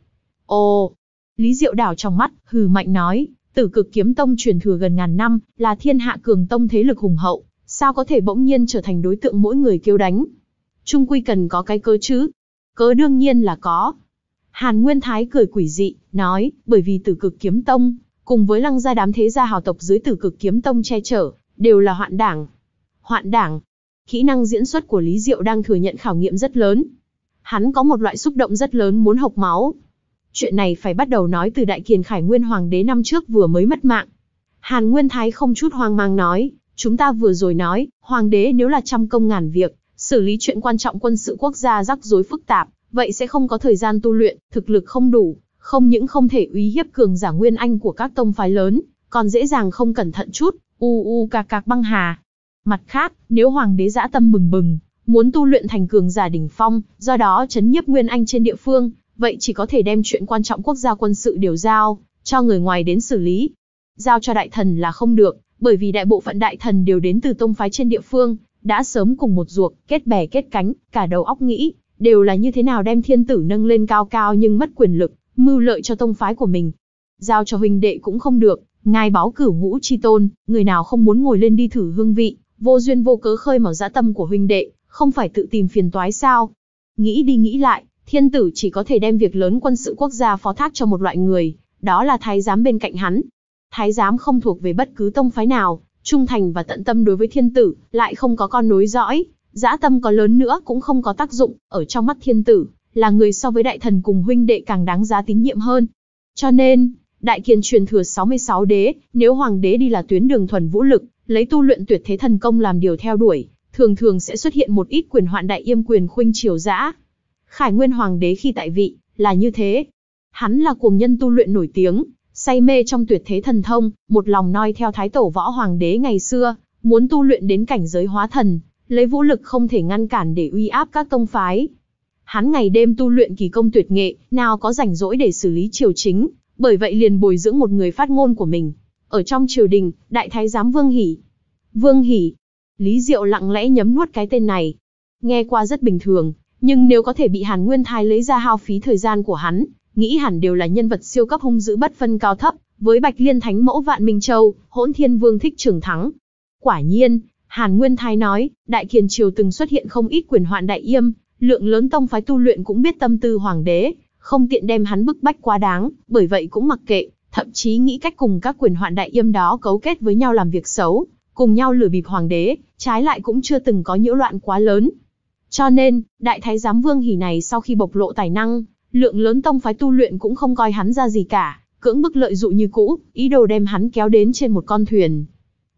Ồ, Lý Diệu đảo trong mắt, hừ mạnh nói, tử cực kiếm tông truyền thừa gần ngàn năm, là thiên hạ cường tông thế lực hùng hậu, sao có thể bỗng nhiên trở thành đối tượng mỗi người kêu đánh. Trung quy cần có cái cớ chứ. Cớ đương nhiên là có. Hàn Nguyên Thái cười quỷ dị, nói, bởi vì tử cực kiếm tông, cùng với lăng gia đám thế gia hào tộc dưới tử cực kiếm tông che chở, đều là hoạn đảng. Hoạn đảng. Kỹ năng diễn xuất của Lý Diệu đang thừa nhận khảo nghiệm rất lớn. Hắn có một loại xúc động rất lớn muốn hộc máu. Chuyện này phải bắt đầu nói từ đại kiền khải nguyên hoàng đế năm trước vừa mới mất mạng. Hàn Nguyên Thái không chút hoang mang nói, Chúng ta vừa rồi nói, hoàng đế nếu là trăm công ngàn việc, xử lý chuyện quan trọng quân sự quốc gia rắc rối phức tạp, vậy sẽ không có thời gian tu luyện, thực lực không đủ, không những không thể uy hiếp cường giả nguyên anh của các tông phái lớn, còn dễ dàng không cẩn thận chút, u u cạc cạc băng hà. Mặt khác, nếu hoàng đế dã tâm bừng bừng, muốn tu luyện thành cường giả đỉnh phong, do đó chấn nhiếp nguyên anh trên địa phương, vậy chỉ có thể đem chuyện quan trọng quốc gia quân sự điều giao, cho người ngoài đến xử lý. Giao cho đại thần là không được, bởi vì đại bộ phận đại thần đều đến từ tông phái trên địa phương, đã sớm cùng một ruột, kết bè kết cánh, cả đầu óc nghĩ, đều là như thế nào đem thiên tử nâng lên cao cao nhưng mất quyền lực, mưu lợi cho tông phái của mình. Giao cho huynh đệ cũng không được, ngài báo cử ngũ chi tôn, người nào không muốn ngồi lên đi thử hương vị, vô duyên vô cớ khơi mào dã tâm của huynh đệ, không phải tự tìm phiền toái sao. Nghĩ đi nghĩ lại, thiên tử chỉ có thể đem việc lớn quân sự quốc gia phó thác cho một loại người, đó là thái giám bên cạnh hắn, Thái giám không thuộc về bất cứ tông phái nào, trung thành và tận tâm đối với thiên tử, lại không có con nối dõi, dã tâm có lớn nữa cũng không có tác dụng, ở trong mắt thiên tử, là người so với đại thần cùng huynh đệ càng đáng giá tín nhiệm hơn. Cho nên, đại kiền truyền thừa 66 đế, nếu hoàng đế đi là tuyến đường thuần vũ lực, lấy tu luyện tuyệt thế thần công làm điều theo đuổi, thường thường sẽ xuất hiện một ít quyền hoạn đại yêm quyền khuynh triều dã. Khải Nguyên hoàng đế khi tại vị, là như thế. Hắn là cuồng nhân tu luyện nổi tiếng, say mê trong tuyệt thế thần thông, một lòng noi theo thái tổ võ hoàng đế ngày xưa, muốn tu luyện đến cảnh giới hóa thần, lấy vũ lực không thể ngăn cản để uy áp các tông phái. Hắn ngày đêm tu luyện kỳ công tuyệt nghệ, nào có rảnh rỗi để xử lý triều chính, bởi vậy liền bồi dưỡng một người phát ngôn của mình. Ở trong triều đình, đại thái giám Vương Hỷ. Vương Hỷ. Lý Diệu lặng lẽ nhấm nuốt cái tên này. Nghe qua rất bình thường, nhưng nếu có thể bị Hàn Nguyên Thái lấy ra hao phí thời gian của hắn, nghĩ hẳn đều là nhân vật siêu cấp hung dữ bất phân cao thấp, với Bạch Liên Thánh Mẫu Vạn Minh Châu, Hỗn Thiên Vương thích trưởng thắng. Quả nhiên, Hàn Nguyên Thái nói, Đại Kiền Triều từng xuất hiện không ít quyền hoạn đại yêm, lượng lớn tông phái tu luyện cũng biết tâm tư hoàng đế, không tiện đem hắn bức bách quá đáng, bởi vậy cũng mặc kệ, thậm chí nghĩ cách cùng các quyền hoạn đại yêm đó cấu kết với nhau làm việc xấu, cùng nhau lừa bịp hoàng đế, trái lại cũng chưa từng có nhiễu loạn quá lớn. Cho nên, đại thái giám Vương Hỉ này sau khi bộc lộ tài năng, lượng lớn tông phái tu luyện cũng không coi hắn ra gì cả, cưỡng bức lợi dụ như cũ, ý đồ đem hắn kéo đến trên một con thuyền.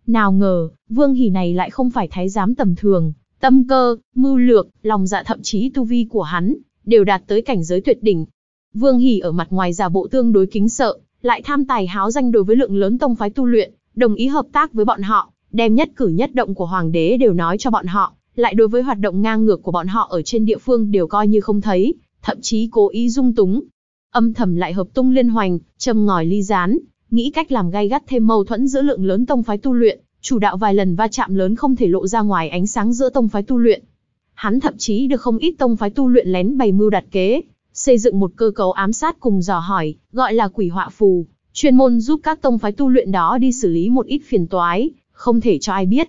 Nào ngờ, Vương hỉ này lại không phải thái giám tầm thường, tâm cơ, mưu lược, lòng dạ thậm chí tu vi của hắn, đều đạt tới cảnh giới tuyệt đỉnh. Vương hỉ ở mặt ngoài giả bộ tương đối kính sợ, lại tham tài háo danh đối với lượng lớn tông phái tu luyện, đồng ý hợp tác với bọn họ, đem nhất cử nhất động của hoàng đế đều nói cho bọn họ, lại đối với hoạt động ngang ngược của bọn họ ở trên địa phương đều coi như không thấy, thậm chí cố ý dung túng. Âm thầm lại hợp tung liên hoành, châm ngòi ly gián, nghĩ cách làm gay gắt thêm mâu thuẫn giữa lượng lớn tông phái tu luyện, chủ đạo vài lần va chạm lớn không thể lộ ra ngoài ánh sáng giữa tông phái tu luyện. Hắn thậm chí được không ít tông phái tu luyện lén bày mưu đặt kế, xây dựng một cơ cấu ám sát cùng dò hỏi, gọi là quỷ họa phù, chuyên môn giúp các tông phái tu luyện đó đi xử lý một ít phiền toái, không thể cho ai biết.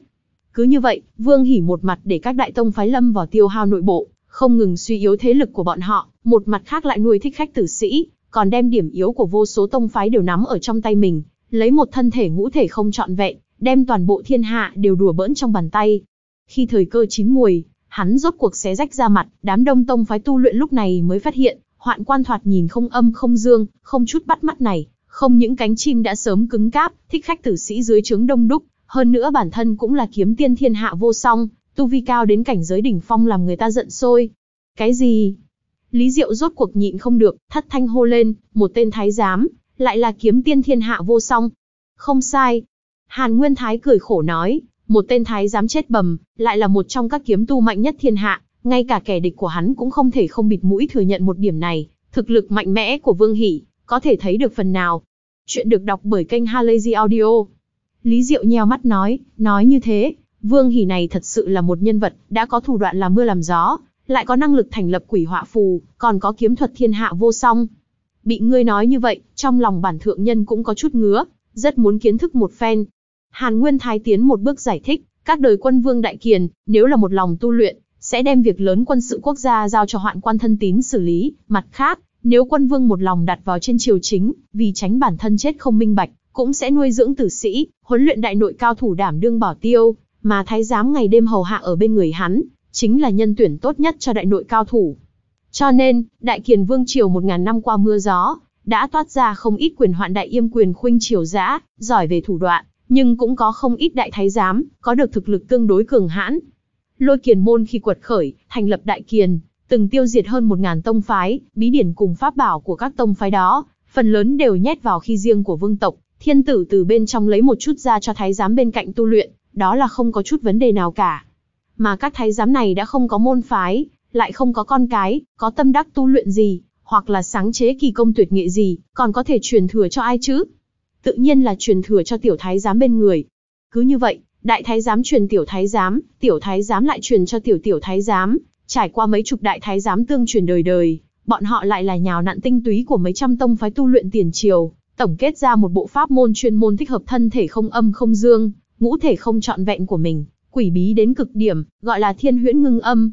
Cứ như vậy, Vương Hỉ một mặt để các đại tông phái lâm vào tiêu hao nội bộ, không ngừng suy yếu thế lực của bọn họ, một mặt khác lại nuôi thích khách tử sĩ, còn đem điểm yếu của vô số tông phái đều nắm ở trong tay mình, lấy một thân thể ngũ thể không trọn vẹn, đem toàn bộ thiên hạ đều đùa bỡn trong bàn tay. Khi thời cơ chín muồi, hắn rốt cuộc xé rách ra mặt, đám đông tông phái tu luyện lúc này mới phát hiện, hoạn quan thoạt nhìn không âm không dương, không chút bắt mắt này, không những cánh chim đã sớm cứng cáp, thích khách tử sĩ dưới trướng đông đúc, hơn nữa bản thân cũng là kiếm tiên thiên hạ vô song, Tu vi cao đến cảnh giới đỉnh phong làm người ta giận sôi. Cái gì? Lý Diệu rốt cuộc nhịn không được, thất thanh hô lên, một tên thái giám, lại là kiếm tiên thiên hạ vô song. Không sai. Hàn Nguyên Thái cười khổ nói, một tên thái giám chết bầm, lại là một trong các kiếm tu mạnh nhất thiên hạ, ngay cả kẻ địch của hắn cũng không thể không bịt mũi thừa nhận một điểm này, thực lực mạnh mẽ của Vương Hỷ, có thể thấy được phần nào. Chuyện được đọc bởi kênh Halazy Audio. Lý Diệu nheo mắt nói, nói như thế, Vương hỉ này thật sự là một nhân vật, đã có thủ đoạn làm mưa làm gió, lại có năng lực thành lập quỷ họa phù, còn có kiếm thuật thiên hạ vô song. Bị ngươi nói như vậy, trong lòng bản thượng nhân cũng có chút ngứa, rất muốn kiến thức một phen. Hàn Nguyên Thái tiến một bước giải thích, các đời quân vương đại kiền, nếu là một lòng tu luyện, sẽ đem việc lớn quân sự quốc gia giao cho hoạn quan thân tín xử lý. Mặt khác, nếu quân vương một lòng đặt vào trên triều chính, vì tránh bản thân chết không minh bạch, cũng sẽ nuôi dưỡng tử sĩ, huấn luyện đại nội cao thủ đảm đương bảo tiêu, mà thái giám ngày đêm hầu hạ ở bên người hắn, chính là nhân tuyển tốt nhất cho đại nội cao thủ. Cho nên, đại kiền vương triều một ngàn năm qua mưa gió, đã toát ra không ít quyền hoạn đại yêm quyền khuynh triều giã, giỏi về thủ đoạn, nhưng cũng có không ít đại thái giám, có được thực lực tương đối cường hãn. Lôi kiền môn khi quật khởi, thành lập đại kiền, từng tiêu diệt hơn một ngàn tông phái, bí điển cùng pháp bảo của các tông phái đó, phần lớn đều nhét vào khi riêng của vương tộc, thiên tử từ bên trong lấy một chút ra cho thái giám bên cạnh tu luyện, đó là không có chút vấn đề nào cả. Mà các thái giám này đã không có môn phái, lại không có con cái, có tâm đắc tu luyện gì, hoặc là sáng chế kỳ công tuyệt nghệ gì, còn có thể truyền thừa cho ai chứ? Tự nhiên là truyền thừa cho tiểu thái giám bên người. Cứ như vậy, đại thái giám truyền tiểu thái giám, tiểu thái giám lại truyền cho tiểu tiểu thái giám, trải qua mấy chục đại thái giám tương truyền đời đời, bọn họ lại là nhào nặn tinh túy của mấy trăm tông phái tu luyện tiền triều, tổng kết ra một bộ pháp môn chuyên môn thích hợp thân thể không âm không dương, ngũ thể không trọn vẹn của mình, quỷ bí đến cực điểm, gọi là thiên huyễn ngưng âm.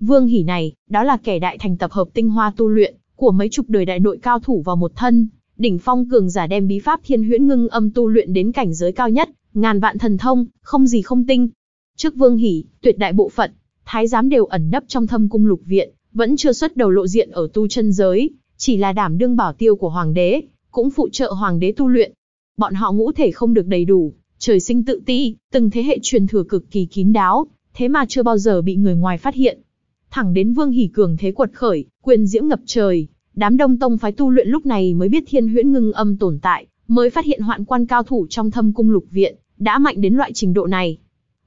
Vương Hỷ này, đó là kẻ đại thành tập hợp tinh hoa tu luyện của mấy chục đời đại nội cao thủ vào một thân, đỉnh phong cường giả đem bí pháp thiên huyễn ngưng âm tu luyện đến cảnh giới cao nhất, ngàn vạn thần thông, không gì không tinh. Trước Vương Hỷ, tuyệt đại bộ phận, thái giám đều ẩn nấp trong thâm cung lục viện, vẫn chưa xuất đầu lộ diện ở tu chân giới, chỉ là đảm đương bảo tiêu của hoàng đế, cũng phụ trợ hoàng đế tu luyện. Bọn họ ngũ thể không được đầy đủ, trời sinh tự ti, từng thế hệ truyền thừa cực kỳ kín đáo, thế mà chưa bao giờ bị người ngoài phát hiện. Thẳng đến Vương Hỷ cường thế quật khởi, quyền diễm ngập trời, đám Đông tông phái tu luyện lúc này mới biết Thiên Huyễn Ngưng Âm tồn tại, mới phát hiện hoạn quan cao thủ trong Thâm Cung Lục viện đã mạnh đến loại trình độ này.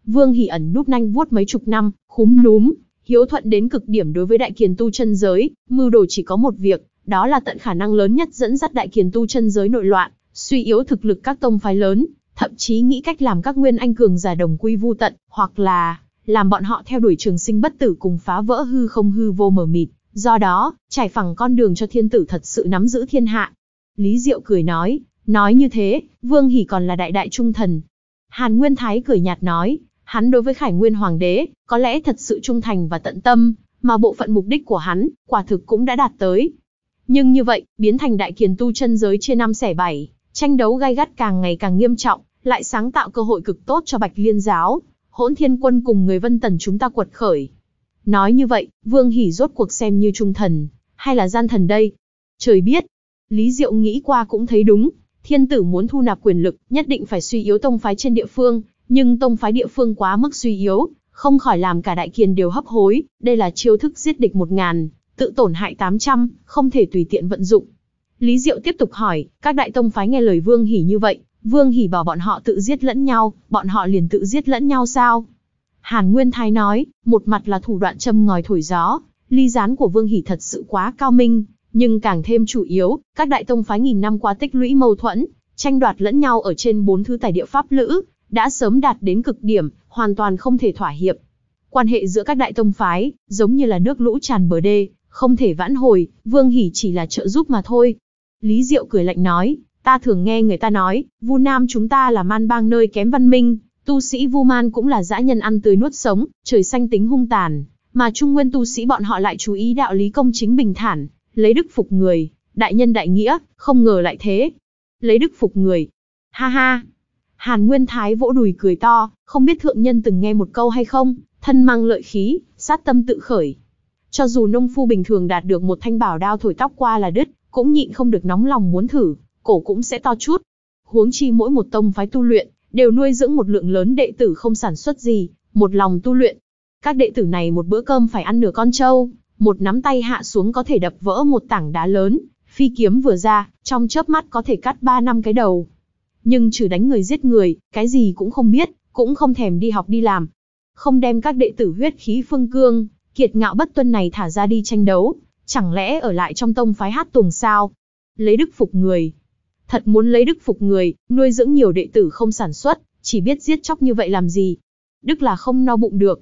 Vương Hỷ ẩn núp nhanh vuốt mấy chục năm, khúm núm, hiếu thuận đến cực điểm đối với đại kiền tu chân giới, mưu đồ chỉ có một việc, đó là tận khả năng lớn nhất dẫn dắt đại kiền tu chân giới nội loạn, suy yếu thực lực các tông phái lớn, thậm chí nghĩ cách làm các nguyên anh cường giả đồng quy vu tận, hoặc là làm bọn họ theo đuổi trường sinh bất tử cùng phá vỡ hư không hư vô mờ mịt, do đó, trải phẳng con đường cho thiên tử thật sự nắm giữ thiên hạ. Lý Diệu cười nói, nói như thế, Vương Hỷ còn là đại đại trung thần. Hàn Nguyên Thái cười nhạt nói, hắn đối với Khải Nguyên Hoàng đế, có lẽ thật sự trung thành và tận tâm, mà bộ phận mục đích của hắn, quả thực cũng đã đạt tới. Nhưng như vậy, biến thành đại kiền tu chân giới chia năm xẻ bảy, tranh đấu gai gắt càng ngày càng nghiêm trọng lại sáng tạo cơ hội cực tốt cho Bạch Liên giáo, hỗn thiên quân cùng người vân tần chúng ta quật khởi. Nói như vậy, Vương Hỷ rốt cuộc xem như trung thần, hay là gian thần đây? Trời biết, Lý Diệu nghĩ qua cũng thấy đúng, thiên tử muốn thu nạp quyền lực, nhất định phải suy yếu tông phái trên địa phương, nhưng tông phái địa phương quá mức suy yếu, không khỏi làm cả đại kiền đều hấp hối, đây là chiêu thức giết địch một ngàn, tự tổn hại 800, không thể tùy tiện vận dụng. Lý Diệu tiếp tục hỏi, các đại tông phái nghe lời Vương Hỷ như vậy, Vương Hỉ bảo bọn họ tự giết lẫn nhau, bọn họ liền tự giết lẫn nhau sao? Hàn Nguyên Thái nói, một mặt là thủ đoạn châm ngòi thổi gió, ly gián của Vương Hỉ thật sự quá cao minh, nhưng càng thêm chủ yếu, các đại tông phái nghìn năm qua tích lũy mâu thuẫn, tranh đoạt lẫn nhau ở trên bốn thứ tài địa pháp lữ, đã sớm đạt đến cực điểm, hoàn toàn không thể thỏa hiệp. Quan hệ giữa các đại tông phái, giống như là nước lũ tràn bờ đê, không thể vãn hồi, Vương Hỉ chỉ là trợ giúp mà thôi. Lý Diệu cười lạnh nói, Ta thường nghe người ta nói, Vu Nam chúng ta là man bang nơi kém văn minh, tu sĩ Vu Man cũng là dã nhân ăn tươi nuốt sống, trời xanh tính hung tàn, mà Trung Nguyên tu sĩ bọn họ lại chú ý đạo lý công chính bình thản, lấy đức phục người, đại nhân đại nghĩa, không ngờ lại thế. Lấy đức phục người. Ha ha. Hàn Nguyên Thái vỗ đùi cười to, không biết thượng nhân từng nghe một câu hay không, thân mang lợi khí, sát tâm tự khởi. Cho dù nông phu bình thường đạt được một thanh bảo đao thổi tóc qua là đứt, cũng nhịn không được nóng lòng muốn thử, cổ cũng sẽ to chút. Huống chi mỗi một tông phái tu luyện, đều nuôi dưỡng một lượng lớn đệ tử không sản xuất gì, một lòng tu luyện. Các đệ tử này một bữa cơm phải ăn nửa con trâu, một nắm tay hạ xuống có thể đập vỡ một tảng đá lớn, phi kiếm vừa ra, trong chớp mắt có thể cắt ba năm cái đầu. Nhưng trừ đánh người giết người, cái gì cũng không biết, cũng không thèm đi học đi làm. Không đem các đệ tử huyết khí phương cương, kiệt ngạo bất tuân này thả ra đi tranh đấu, chẳng lẽ ở lại trong tông phái hát tuồng sao? Lấy đức phục người, thật muốn lấy đức phục người, nuôi dưỡng nhiều đệ tử không sản xuất, chỉ biết giết chóc như vậy làm gì. Đức là không no bụng được.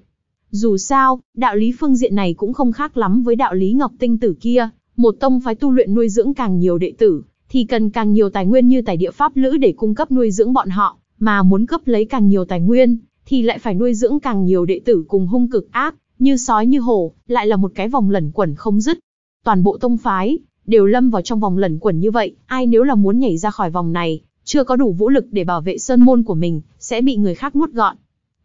Dù sao, đạo lý phương diện này cũng không khác lắm với đạo lý ngọc tinh tử kia, một tông phái tu luyện nuôi dưỡng càng nhiều đệ tử, thì cần càng nhiều tài nguyên như tài địa pháp lữ để cung cấp nuôi dưỡng bọn họ, mà muốn cấp lấy càng nhiều tài nguyên, thì lại phải nuôi dưỡng càng nhiều đệ tử cùng hung cực ác, như sói như hổ, lại là một cái vòng lẩn quẩn không dứt. Toàn bộ tông phái, đều lâm vào trong vòng lẩn quẩn như vậy, ai nếu là muốn nhảy ra khỏi vòng này, chưa có đủ vũ lực để bảo vệ sơn môn của mình, sẽ bị người khác nuốt gọn.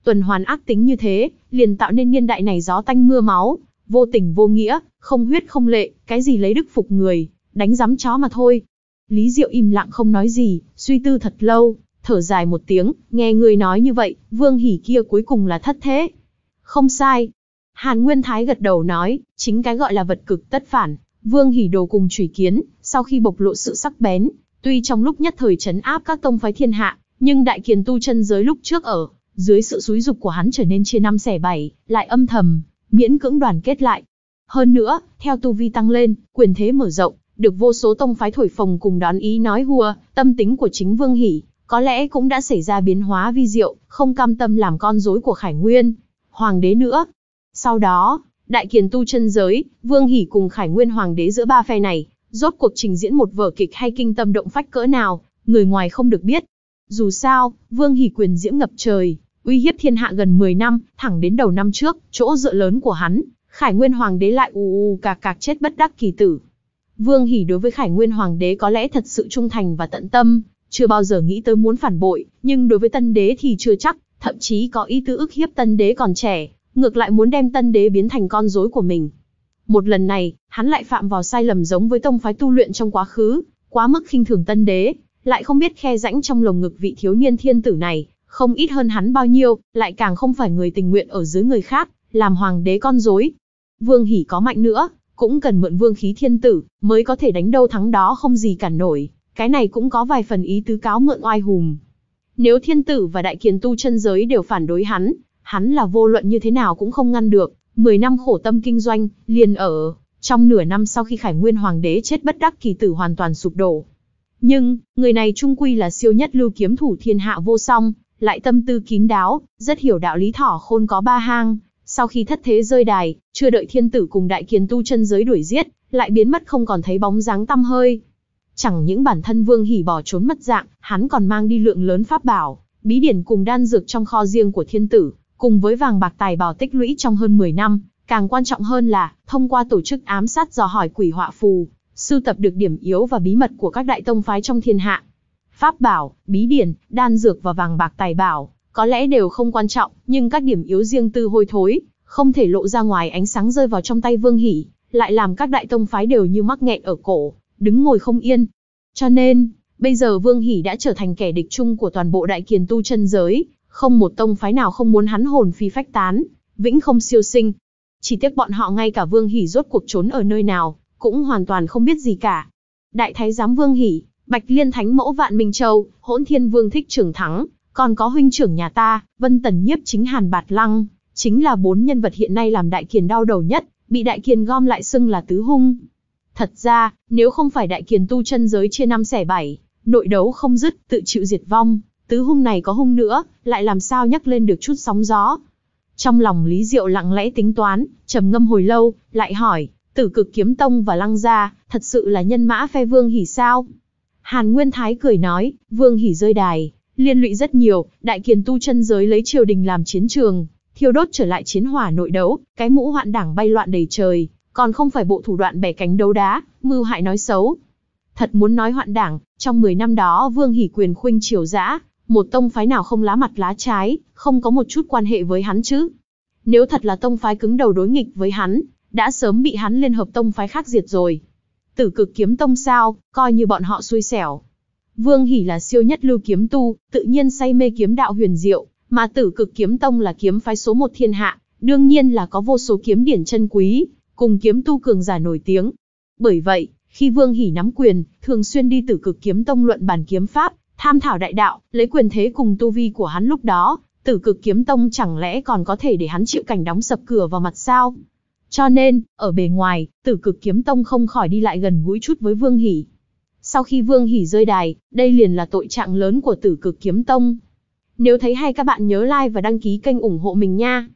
Tuần hoàn ác tính như thế, liền tạo nên niên đại này gió tanh mưa máu, vô tình vô nghĩa, không huyết không lệ, cái gì lấy đức phục người, đánh giám chó mà thôi. Lý Diệu im lặng không nói gì, suy tư thật lâu, thở dài một tiếng, nghe người nói như vậy, Vương Hỉ kia cuối cùng là thất thế. Không sai. Hàn Nguyên Thái gật đầu nói, chính cái gọi là vật cực tất phản, Vương Hỉ Đồ cùng Chủy Kiến, sau khi bộc lộ sự sắc bén, tuy trong lúc nhất thời chấn áp các tông phái thiên hạ, nhưng đại kiền tu chân giới lúc trước ở, dưới sự xúi dục của hắn trở nên chia năm xẻ bảy, lại âm thầm, miễn cưỡng đoàn kết lại. Hơn nữa, theo tu vi tăng lên, quyền thế mở rộng, được vô số tông phái thổi phồng cùng đón ý nói hùa, tâm tính của chính Vương Hỉ có lẽ cũng đã xảy ra biến hóa vi diệu, không cam tâm làm con rối của Khải Nguyên, hoàng đế nữa. Sau đó, Đại Kiền tu chân giới, Vương Hỉ cùng Khải Nguyên Hoàng đế giữa ba phe này, rốt cuộc trình diễn một vở kịch hay kinh tâm động phách cỡ nào, người ngoài không được biết. Dù sao, Vương Hỉ quyền diễm ngập trời, uy hiếp thiên hạ gần 10 năm, thẳng đến đầu năm trước, chỗ dựa lớn của hắn, Khải Nguyên Hoàng đế lại u u cạc cạc chết bất đắc kỳ tử. Vương Hỉ đối với Khải Nguyên Hoàng đế có lẽ thật sự trung thành và tận tâm, chưa bao giờ nghĩ tới muốn phản bội, nhưng đối với tân đế thì chưa chắc, thậm chí có ý tư ức hiếp tân đế còn trẻ, ngược lại muốn đem tân đế biến thành con rối của mình. Một lần này, hắn lại phạm vào sai lầm giống với tông phái tu luyện trong quá khứ, quá mức khinh thường tân đế, lại không biết khe rãnh trong lồng ngực vị thiếu niên thiên tử này, không ít hơn hắn bao nhiêu, lại càng không phải người tình nguyện ở dưới người khác, làm hoàng đế con rối. Vương Hỉ có mạnh nữa, cũng cần mượn vương khí thiên tử, mới có thể đánh đâu thắng đó không gì cản nổi, cái này cũng có vài phần ý tứ cáo mượn oai hùm. Nếu thiên tử và đại kiền tu chân giới đều phản đối hắn, hắn là vô luận như thế nào cũng không ngăn được, mười năm khổ tâm kinh doanh, liền ở, trong nửa năm sau khi Khải Nguyên Hoàng đế chết bất đắc kỳ tử hoàn toàn sụp đổ. Nhưng, người này trung quy là siêu nhất lưu kiếm thủ thiên hạ vô song, lại tâm tư kín đáo, rất hiểu đạo lý thỏ khôn có ba hang, sau khi thất thế rơi đài, chưa đợi thiên tử cùng đại kiền tu chân giới đuổi giết, lại biến mất không còn thấy bóng dáng tăm hơi. Chẳng những bản thân Vương Hỉ bỏ trốn mất dạng, hắn còn mang đi lượng lớn pháp bảo, bí điển cùng đan dược trong kho riêng của thiên tử, cùng với vàng bạc tài bảo tích lũy trong hơn 10 năm, càng quan trọng hơn là, thông qua tổ chức ám sát dò hỏi quỷ họa phù, sưu tập được điểm yếu và bí mật của các đại tông phái trong thiên hạ. Pháp bảo, bí điển, đan dược và vàng bạc tài bảo, có lẽ đều không quan trọng, nhưng các điểm yếu riêng tư hôi thối, không thể lộ ra ngoài ánh sáng rơi vào trong tay Vương Hỷ, lại làm các đại tông phái đều như mắc nghẹn ở cổ, đứng ngồi không yên. Cho nên, bây giờ Vương Hỷ đã trở thành kẻ địch chung của toàn bộ đại kiền tu chân giới, không một tông phái nào không muốn hắn hồn phi phách tán, vĩnh không siêu sinh. Chỉ tiếc bọn họ ngay cả Vương Hỷ rốt cuộc trốn ở nơi nào, cũng hoàn toàn không biết gì cả. Đại Thái Giám Vương Hỷ, Bạch Liên Thánh Mẫu Vạn Minh Châu, Hỗn Thiên Vương Thích Trường Thắng, còn có huynh trưởng nhà ta, Vân Tần Nhiếp chính Hàn Bạt Lăng, chính là bốn nhân vật hiện nay làm Đại Kiền đau đầu nhất, bị Đại Kiền gom lại xưng là Tứ Hung. Thật ra, nếu không phải Đại Kiền tu chân giới chia năm xẻ bảy, nội đấu không dứt, tự chịu diệt vong, tứ hung này có hung nữa, lại làm sao nhắc lên được chút sóng gió. Trong lòng Lý Diệu lặng lẽ tính toán, trầm ngâm hồi lâu, lại hỏi, tử cực kiếm tông và lăng gia, thật sự là nhân mã phe Vương hỉ sao? Hàn Nguyên Thái cười nói, Vương hỉ rơi đài, liên lụy rất nhiều, đại kiền tu chân giới lấy triều đình làm chiến trường, thiêu đốt trở lại chiến hỏa nội đấu, cái mũ hoạn đảng bay loạn đầy trời, còn không phải bộ thủ đoạn bẻ cánh đấu đá, mưu hại nói xấu. Thật muốn nói hoạn đảng, trong 10 năm đó Vương hỉ quyền khuynh triều dã, một tông phái nào không lá mặt lá trái, không có một chút quan hệ với hắn chứ. Nếu thật là tông phái cứng đầu đối nghịch với hắn, đã sớm bị hắn liên hợp tông phái khác diệt rồi. Tử cực kiếm tông sao, coi như bọn họ xui xẻo. Vương Hỷ là siêu nhất lưu kiếm tu, tự nhiên say mê kiếm đạo huyền diệu, mà tử cực kiếm tông là kiếm phái số một thiên hạ, đương nhiên là có vô số kiếm điển chân quý, cùng kiếm tu cường giả nổi tiếng. Bởi vậy, khi Vương Hỷ nắm quyền, thường xuyên đi tử cực kiếm tông luận bàn kiếm pháp, tham thảo đại đạo, lấy quyền thế cùng tu vi của hắn lúc đó, tử cực kiếm tông chẳng lẽ còn có thể để hắn chịu cảnh đóng sập cửa vào mặt sao? Cho nên, ở bề ngoài, tử cực kiếm tông không khỏi đi lại gần gũi chút với Vương Hỷ. Sau khi Vương Hỷ rơi đài, đây liền là tội trạng lớn của tử cực kiếm tông. Nếu thấy hay các bạn nhớ like và đăng ký kênh ủng hộ mình nha.